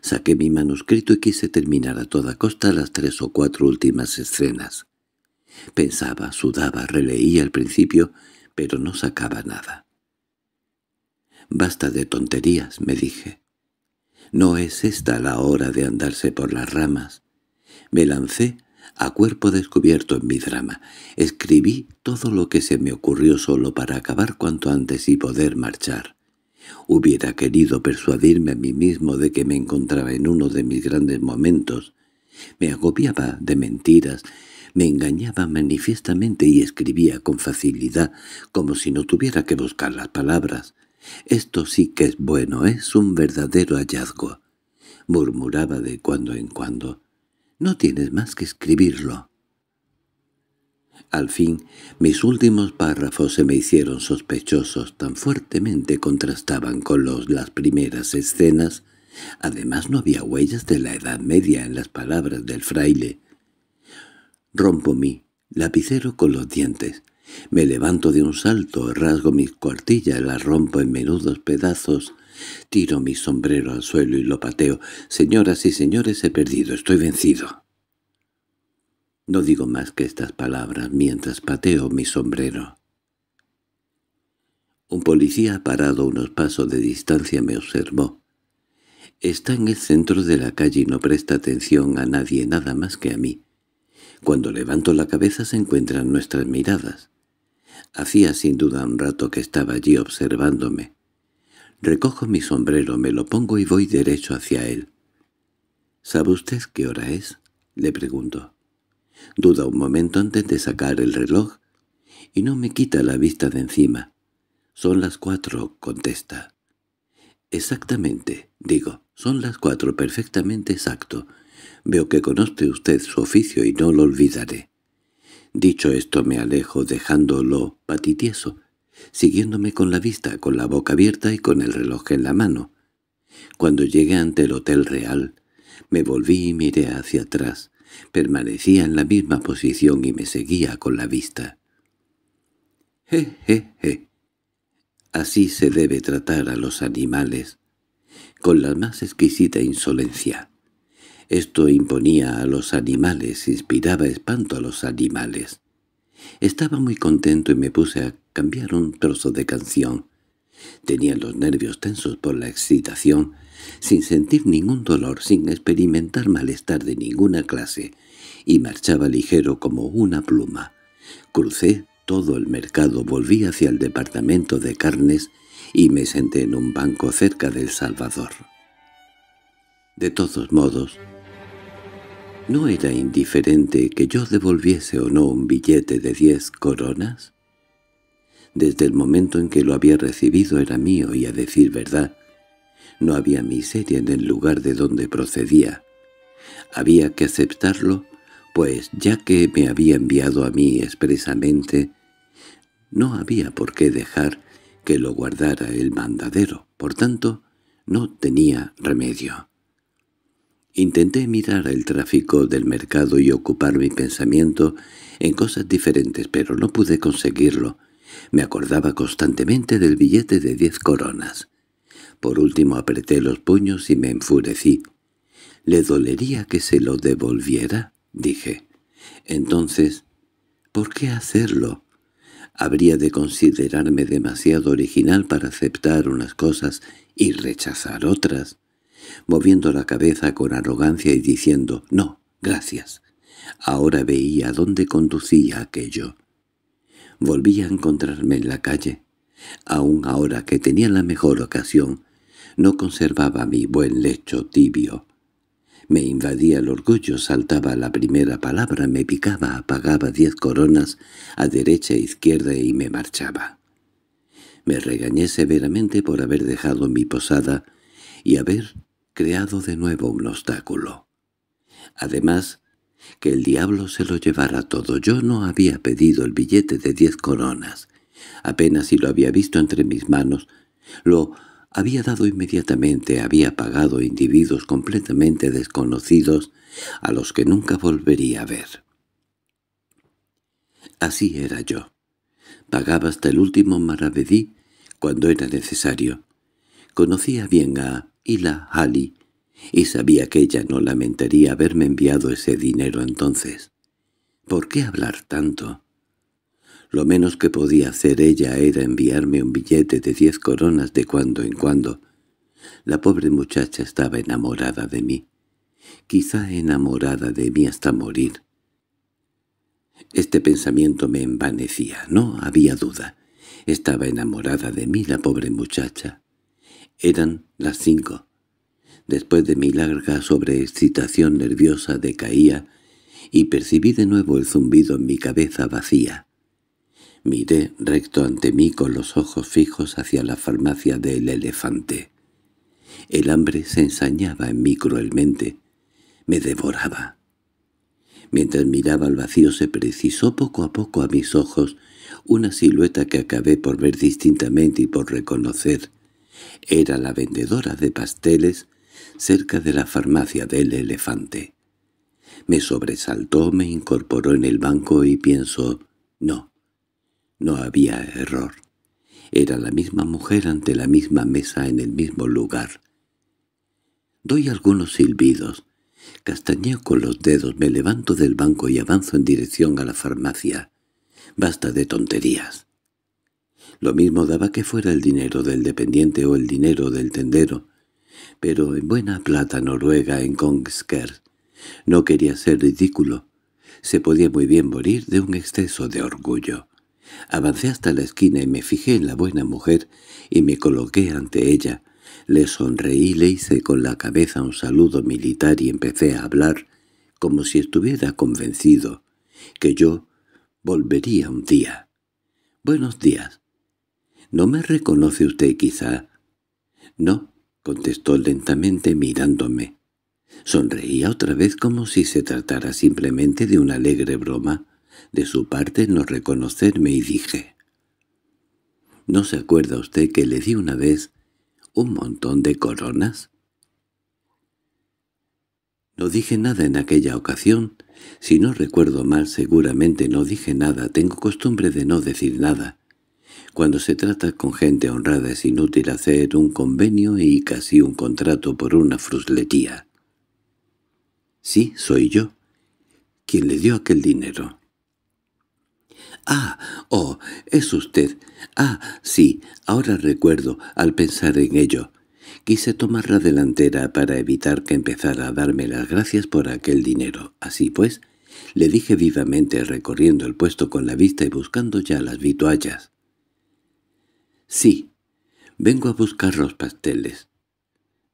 Saqué mi manuscrito y quise terminar a toda costa las tres o cuatro últimas escenas. Pensaba, sudaba, releía al principio, pero no sacaba nada. «Basta de tonterías», me dije. «No es esta la hora de andarse por las ramas». Me lancé a cuerpo descubierto en mi drama. Escribí todo lo que se me ocurrió solo para acabar cuanto antes y poder marchar. Hubiera querido persuadirme a mí mismo de que me encontraba en uno de mis grandes momentos. Me agobiaba de mentiras, me engañaba manifiestamente y escribía con facilidad, como si no tuviera que buscar las palabras. «Esto sí que es bueno, es un verdadero hallazgo», murmuraba de cuando en cuando. No tienes más que escribirlo. Al fin, mis últimos párrafos se me hicieron sospechosos, tan fuertemente contrastaban con los, las primeras escenas. Además no había huellas de la Edad Media en las palabras del fraile. Rompo mi lapicero con los dientes. Me levanto de un salto, rasgo mis cuartillas, las rompo en menudos pedazos Tiro mi sombrero al suelo y lo pateo. Señoras y señores, he perdido, estoy vencido. No digo más que estas palabras mientras pateo mi sombrero. Un policía parado unos pasos de distancia me observó. Está en el centro de la calle y no presta atención a nadie nada más que a mí. Cuando levanto la cabeza se encuentran nuestras miradas. Hacía sin duda un rato que estaba allí observándome. Recojo mi sombrero, me lo pongo y voy derecho hacia él. —¿Sabe usted qué hora es? —le pregunto. Duda un momento antes de sacar el reloj y no me quita la vista de encima. —Son las cuatro —contesta. —Exactamente —digo, son las cuatro, perfectamente exacto. Veo que conoce usted su oficio y no lo olvidaré. Dicho esto me alejo dejándolo patitieso, siguiéndome con la vista, con la boca abierta y con el reloj en la mano. Cuando llegué ante el Hotel Real, me volví y miré hacia atrás. Permanecía en la misma posición y me seguía con la vista. «Je, je, je». Así se debe tratar a los animales, con la más exquisita insolencia. Esto imponía a los animales, inspiraba espanto a los animales. Estaba muy contento y me puse a cambiar un trozo de canción. Tenía los nervios tensos por la excitación, sin sentir ningún dolor, sin experimentar malestar de ninguna clase, y marchaba ligero como una pluma. Crucé todo el mercado, volví hacia el departamento de carnes y me senté en un banco cerca del Salvador. De todos modos, no era indiferente que yo devolviese o no un billete de diez coronas. Desde el momento en que lo había recibido era mío y, a decir verdad, no había miseria en el lugar de donde procedía. Había que aceptarlo, pues ya que me había enviado a mí expresamente, no había por qué dejar que lo guardara el mandadero, por tanto, no tenía remedio. Intenté mirar el tráfico del mercado y ocupar mi pensamiento en cosas diferentes, pero no pude conseguirlo. Me acordaba constantemente del billete de diez coronas. Por último apreté los puños y me enfurecí. —¿Le dolería que se lo devolviera? —dije. —Entonces, ¿por qué hacerlo? Habría de considerarme demasiado original para aceptar unas cosas y rechazar otras, moviendo la cabeza con arrogancia y diciendo «No, gracias». Ahora veía dónde conducía aquello. Volví a encontrarme en la calle. Aún ahora que tenía la mejor ocasión, no conservaba mi buen lecho tibio. Me invadía el orgullo, saltaba la primera palabra, me picaba, apagaba diez coronas a derecha e izquierda y me marchaba. Me regañé severamente por haber dejado mi posada y haber creado de nuevo un obstáculo. Además, que el diablo se lo llevara todo. Yo no había pedido el billete de diez coronas. Apenas si lo había visto entre mis manos, lo había dado inmediatamente, había pagado individuos completamente desconocidos a los que nunca volvería a ver. Así era yo. Pagaba hasta el último maravedí cuando era necesario. Conocía bien a Hila Hali, y sabía que ella no lamentaría haberme enviado ese dinero entonces. ¿Por qué hablar tanto? Lo menos que podía hacer ella era enviarme un billete de diez coronas de cuando en cuando. La pobre muchacha estaba enamorada de mí, quizá enamorada de mí hasta morir. Este pensamiento me envanecía, no había duda. Estaba enamorada de mí la pobre muchacha. Eran las cinco. Después de mi larga sobreexcitación nerviosa decaía y percibí de nuevo el zumbido en mi cabeza vacía. Miré recto ante mí con los ojos fijos hacia la farmacia del elefante. El hambre se ensañaba en mí cruelmente. Me devoraba. Mientras miraba al vacío se precisó poco a poco a mis ojos una silueta que acabé por ver distintamente y por reconocer. Era la vendedora de pasteles cerca de la farmacia del elefante. Me sobresaltó, me incorporó en el banco y pienso, no, no había error. Era la misma mujer ante la misma mesa en el mismo lugar. Doy algunos silbidos, castañeo con los dedos, me levanto del banco y avanzo en dirección a la farmacia. Basta de tonterías. Lo mismo daba que fuera el dinero del dependiente o el dinero del tendero pero en buena plata noruega en Kongsker. No quería ser ridículo. Se podía muy bien morir de un exceso de orgullo. Avancé hasta la esquina y me fijé en la buena mujer y me coloqué ante ella. Le sonreí, le hice con la cabeza un saludo militar y empecé a hablar como si estuviera convencido que yo volvería un día. «Buenos días. ¿No me reconoce usted quizá?» «No, contestó lentamente mirándome. Sonreía otra vez como si se tratara simplemente de una alegre broma de su parte no reconocerme y dije. —¿No se acuerda usted que le di una vez un montón de coronas? No dije nada en aquella ocasión. Si no recuerdo mal, seguramente no dije nada. Tengo costumbre de no decir nada. Cuando se trata con gente honrada es inútil hacer un convenio y casi un contrato por una frusletía. Sí, soy yo. —¿Quién le dio aquel dinero? —¡Ah! ¡Oh! ¡Es usted! —¡Ah! Sí, ahora recuerdo, al pensar en ello. Quise tomar la delantera para evitar que empezara a darme las gracias por aquel dinero. Así pues, le dije vivamente recorriendo el puesto con la vista y buscando ya las vituallas. —Sí, vengo a buscar los pasteles.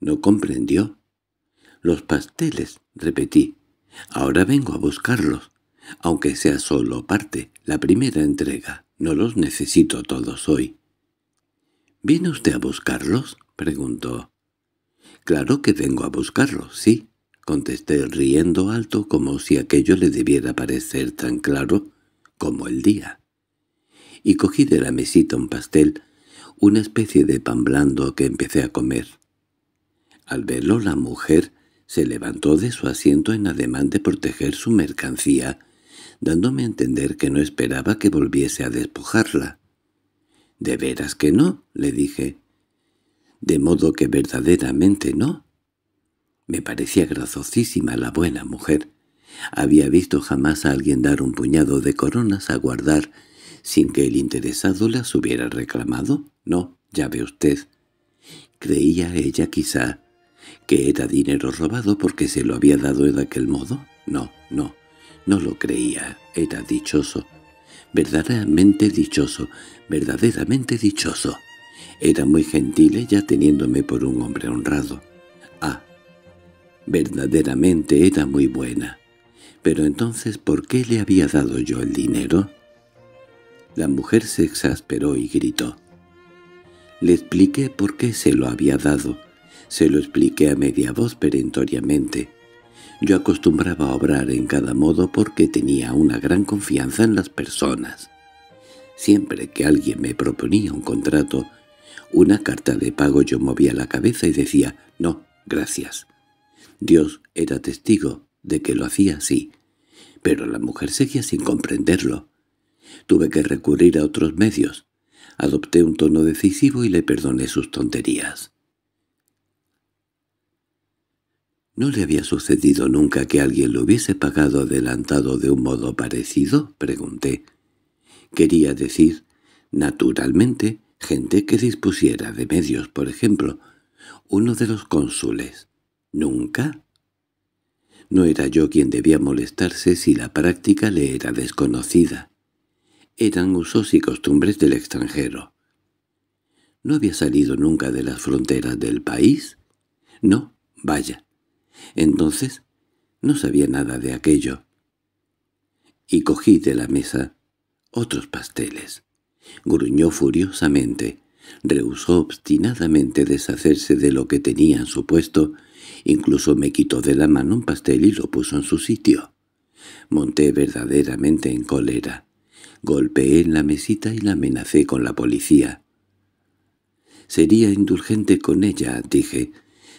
—¿No comprendió? —Los pasteles —repetí—. Ahora vengo a buscarlos, aunque sea solo parte, la primera entrega. No los necesito todos hoy. —¿Viene usted a buscarlos? —preguntó. —Claro que vengo a buscarlos, sí —contesté riendo alto como si aquello le debiera parecer tan claro como el día. Y cogí de la mesita un pastel una especie de pan blando que empecé a comer. Al verlo la mujer se levantó de su asiento en ademán de proteger su mercancía, dándome a entender que no esperaba que volviese a despojarla. —¿De veras que no? —le dije. —De modo que verdaderamente no. Me parecía grazosísima la buena mujer. Había visto jamás a alguien dar un puñado de coronas a guardar sin que el interesado las hubiera reclamado? No, ya ve usted. ¿Creía ella quizá que era dinero robado porque se lo había dado de aquel modo? No, no, no lo creía. Era dichoso. Verdaderamente dichoso, verdaderamente dichoso. Era muy gentil ella teniéndome por un hombre honrado. Ah, verdaderamente era muy buena. Pero entonces, ¿por qué le había dado yo el dinero? La mujer se exasperó y gritó. Le expliqué por qué se lo había dado. Se lo expliqué a media voz perentoriamente. Yo acostumbraba a obrar en cada modo porque tenía una gran confianza en las personas. Siempre que alguien me proponía un contrato, una carta de pago yo movía la cabeza y decía «No, gracias». Dios era testigo de que lo hacía así, pero la mujer seguía sin comprenderlo. Tuve que recurrir a otros medios. Adopté un tono decisivo y le perdoné sus tonterías. ¿No le había sucedido nunca que alguien lo hubiese pagado adelantado de un modo parecido? Pregunté. Quería decir, naturalmente, gente que dispusiera de medios, por ejemplo, uno de los cónsules. ¿Nunca? No era yo quien debía molestarse si la práctica le era desconocida eran usos y costumbres del extranjero. ¿No había salido nunca de las fronteras del país? No, vaya. Entonces no sabía nada de aquello. Y cogí de la mesa otros pasteles. Gruñó furiosamente, rehusó obstinadamente deshacerse de lo que tenía en su puesto, incluso me quitó de la mano un pastel y lo puso en su sitio. Monté verdaderamente en cólera. Golpeé en la mesita y la amenacé con la policía. Sería indulgente con ella, dije,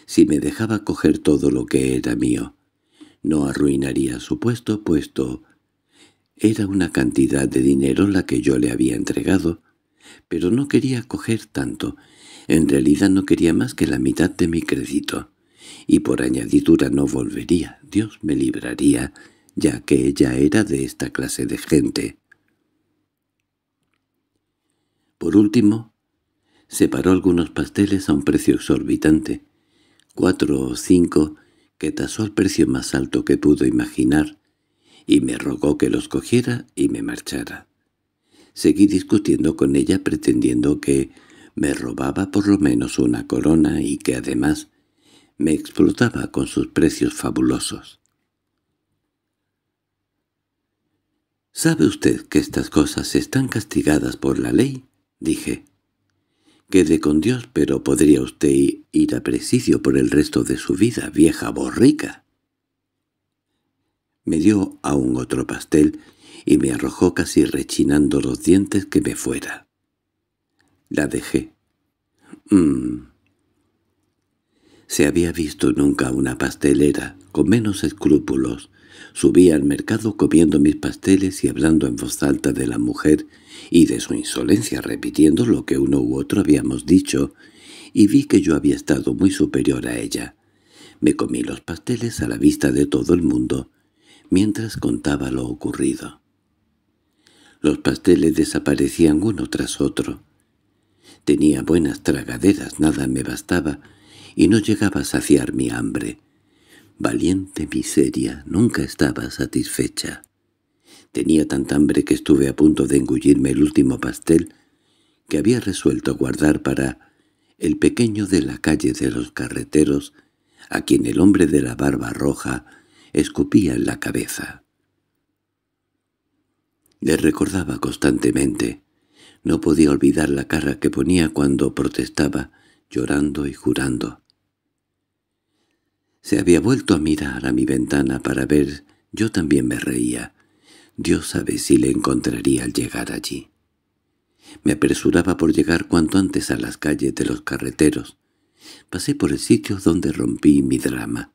si me dejaba coger todo lo que era mío. No arruinaría su puesto, puesto... Era una cantidad de dinero la que yo le había entregado, pero no quería coger tanto. En realidad no quería más que la mitad de mi crédito. Y por añadidura no volvería, Dios me libraría, ya que ella era de esta clase de gente. Por último, separó algunos pasteles a un precio exorbitante, cuatro o cinco que tasó al precio más alto que pudo imaginar, y me rogó que los cogiera y me marchara. Seguí discutiendo con ella pretendiendo que me robaba por lo menos una corona y que además me explotaba con sus precios fabulosos. ¿Sabe usted que estas cosas están castigadas por la ley? dije. Quede con Dios, pero podría usted ir a presidio por el resto de su vida, vieja borrica. Me dio aún otro pastel y me arrojó casi rechinando los dientes que me fuera. La dejé. Mm. Se había visto nunca una pastelera, con menos escrúpulos. Subí al mercado comiendo mis pasteles y hablando en voz alta de la mujer y de su insolencia repitiendo lo que uno u otro habíamos dicho, y vi que yo había estado muy superior a ella. Me comí los pasteles a la vista de todo el mundo, mientras contaba lo ocurrido. Los pasteles desaparecían uno tras otro. Tenía buenas tragaderas, nada me bastaba, y no llegaba a saciar mi hambre. Valiente miseria, nunca estaba satisfecha. Tenía tanta hambre que estuve a punto de engullirme el último pastel que había resuelto guardar para el pequeño de la calle de los carreteros, a quien el hombre de la barba roja escupía en la cabeza. Le recordaba constantemente. No podía olvidar la cara que ponía cuando protestaba, llorando y jurando. Se había vuelto a mirar a mi ventana para ver, yo también me reía. Dios sabe si le encontraría al llegar allí. Me apresuraba por llegar cuanto antes a las calles de los carreteros. Pasé por el sitio donde rompí mi drama.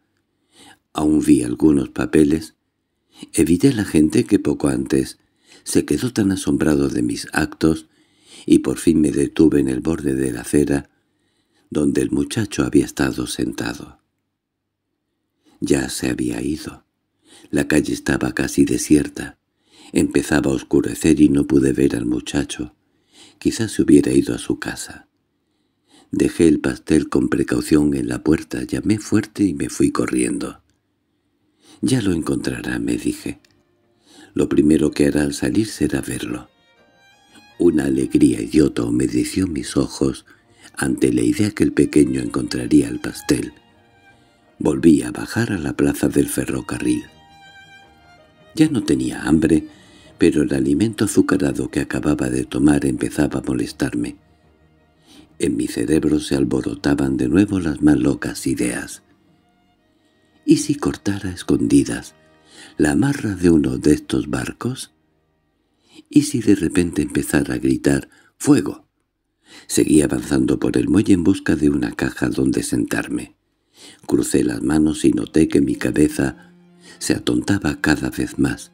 Aún vi algunos papeles. Evité a la gente que poco antes se quedó tan asombrado de mis actos y por fin me detuve en el borde de la acera donde el muchacho había estado sentado. Ya se había ido. La calle estaba casi desierta. Empezaba a oscurecer y no pude ver al muchacho. Quizás se hubiera ido a su casa. Dejé el pastel con precaución en la puerta, llamé fuerte y me fui corriendo. «Ya lo encontrará», me dije. «Lo primero que hará al salir será verlo». Una alegría idiota humedeció mis ojos ante la idea que el pequeño encontraría el pastel. Volví a bajar a la plaza del ferrocarril. Ya no tenía hambre, pero el alimento azucarado que acababa de tomar empezaba a molestarme. En mi cerebro se alborotaban de nuevo las más locas ideas. ¿Y si cortara escondidas la amarra de uno de estos barcos? ¿Y si de repente empezara a gritar «¡Fuego!»? Seguí avanzando por el muelle en busca de una caja donde sentarme. Crucé las manos y noté que mi cabeza se atontaba cada vez más.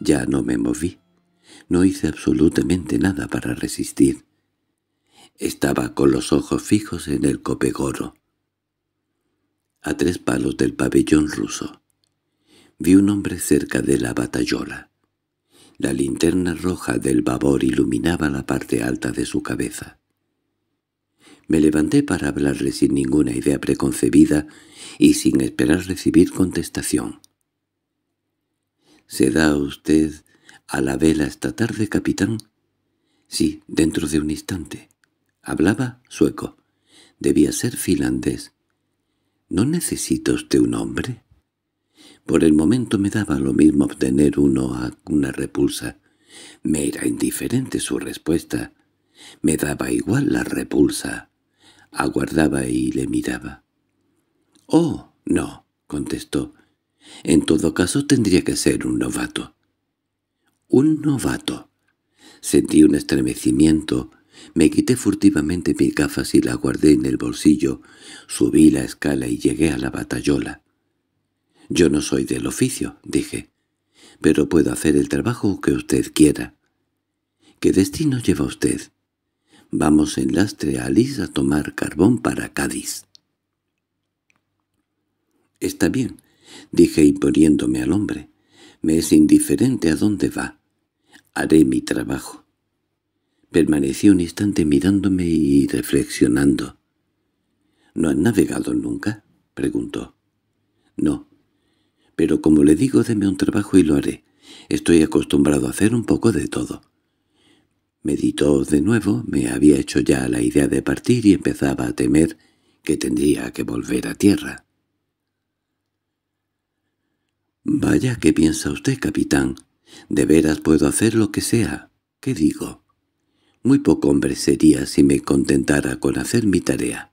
Ya no me moví. No hice absolutamente nada para resistir. Estaba con los ojos fijos en el copegoro. A tres palos del pabellón ruso. Vi un hombre cerca de la batallola. La linterna roja del babor iluminaba la parte alta de su cabeza. Me levanté para hablarle sin ninguna idea preconcebida y sin esperar recibir contestación. Se da usted a la vela esta tarde, capitán? Sí, dentro de un instante. Hablaba sueco. Debía ser finlandés. ¿No necesita usted un hombre? Por el momento me daba lo mismo obtener uno a una repulsa. Me era indiferente su respuesta. Me daba igual la repulsa. Aguardaba y le miraba. —¡Oh, no! —contestó. En todo caso tendría que ser un novato. Un novato. Sentí un estremecimiento. Me quité furtivamente mis gafas y la guardé en el bolsillo. Subí la escala y llegué a la batallola. «Yo no soy del oficio», dije, «pero puedo hacer el trabajo que usted quiera». «¿Qué destino lleva usted?» «Vamos en lastre a Alice a tomar carbón para Cádiz». «Está bien, dije imponiéndome al hombre. Me es indiferente a dónde va. Haré mi trabajo. Permanecí un instante mirándome y reflexionando. —¿No han navegado nunca? —preguntó. —No. Pero como le digo, deme un trabajo y lo haré. Estoy acostumbrado a hacer un poco de todo. Meditó de nuevo, me había hecho ya la idea de partir y empezaba a temer que tendría que volver a tierra. —Vaya, ¿qué piensa usted, capitán? De veras puedo hacer lo que sea. ¿Qué digo? Muy poco hombre sería si me contentara con hacer mi tarea.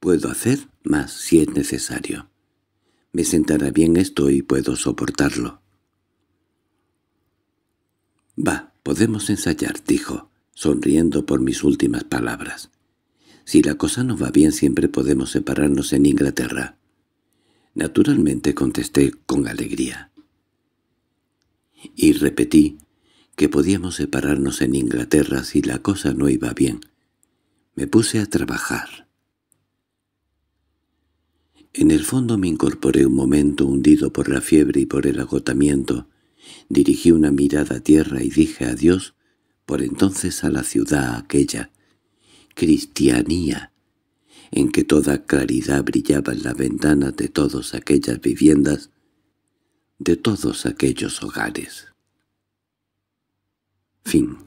Puedo hacer más si es necesario. Me sentará bien esto y puedo soportarlo. —Va, podemos ensayar —dijo, sonriendo por mis últimas palabras. —Si la cosa no va bien siempre podemos separarnos en Inglaterra. Naturalmente contesté con alegría. Y repetí que podíamos separarnos en Inglaterra si la cosa no iba bien. Me puse a trabajar. En el fondo me incorporé un momento hundido por la fiebre y por el agotamiento. Dirigí una mirada a tierra y dije adiós por entonces a la ciudad aquella. Cristianía en que toda claridad brillaba en la ventana de todas aquellas viviendas, de todos aquellos hogares. Fin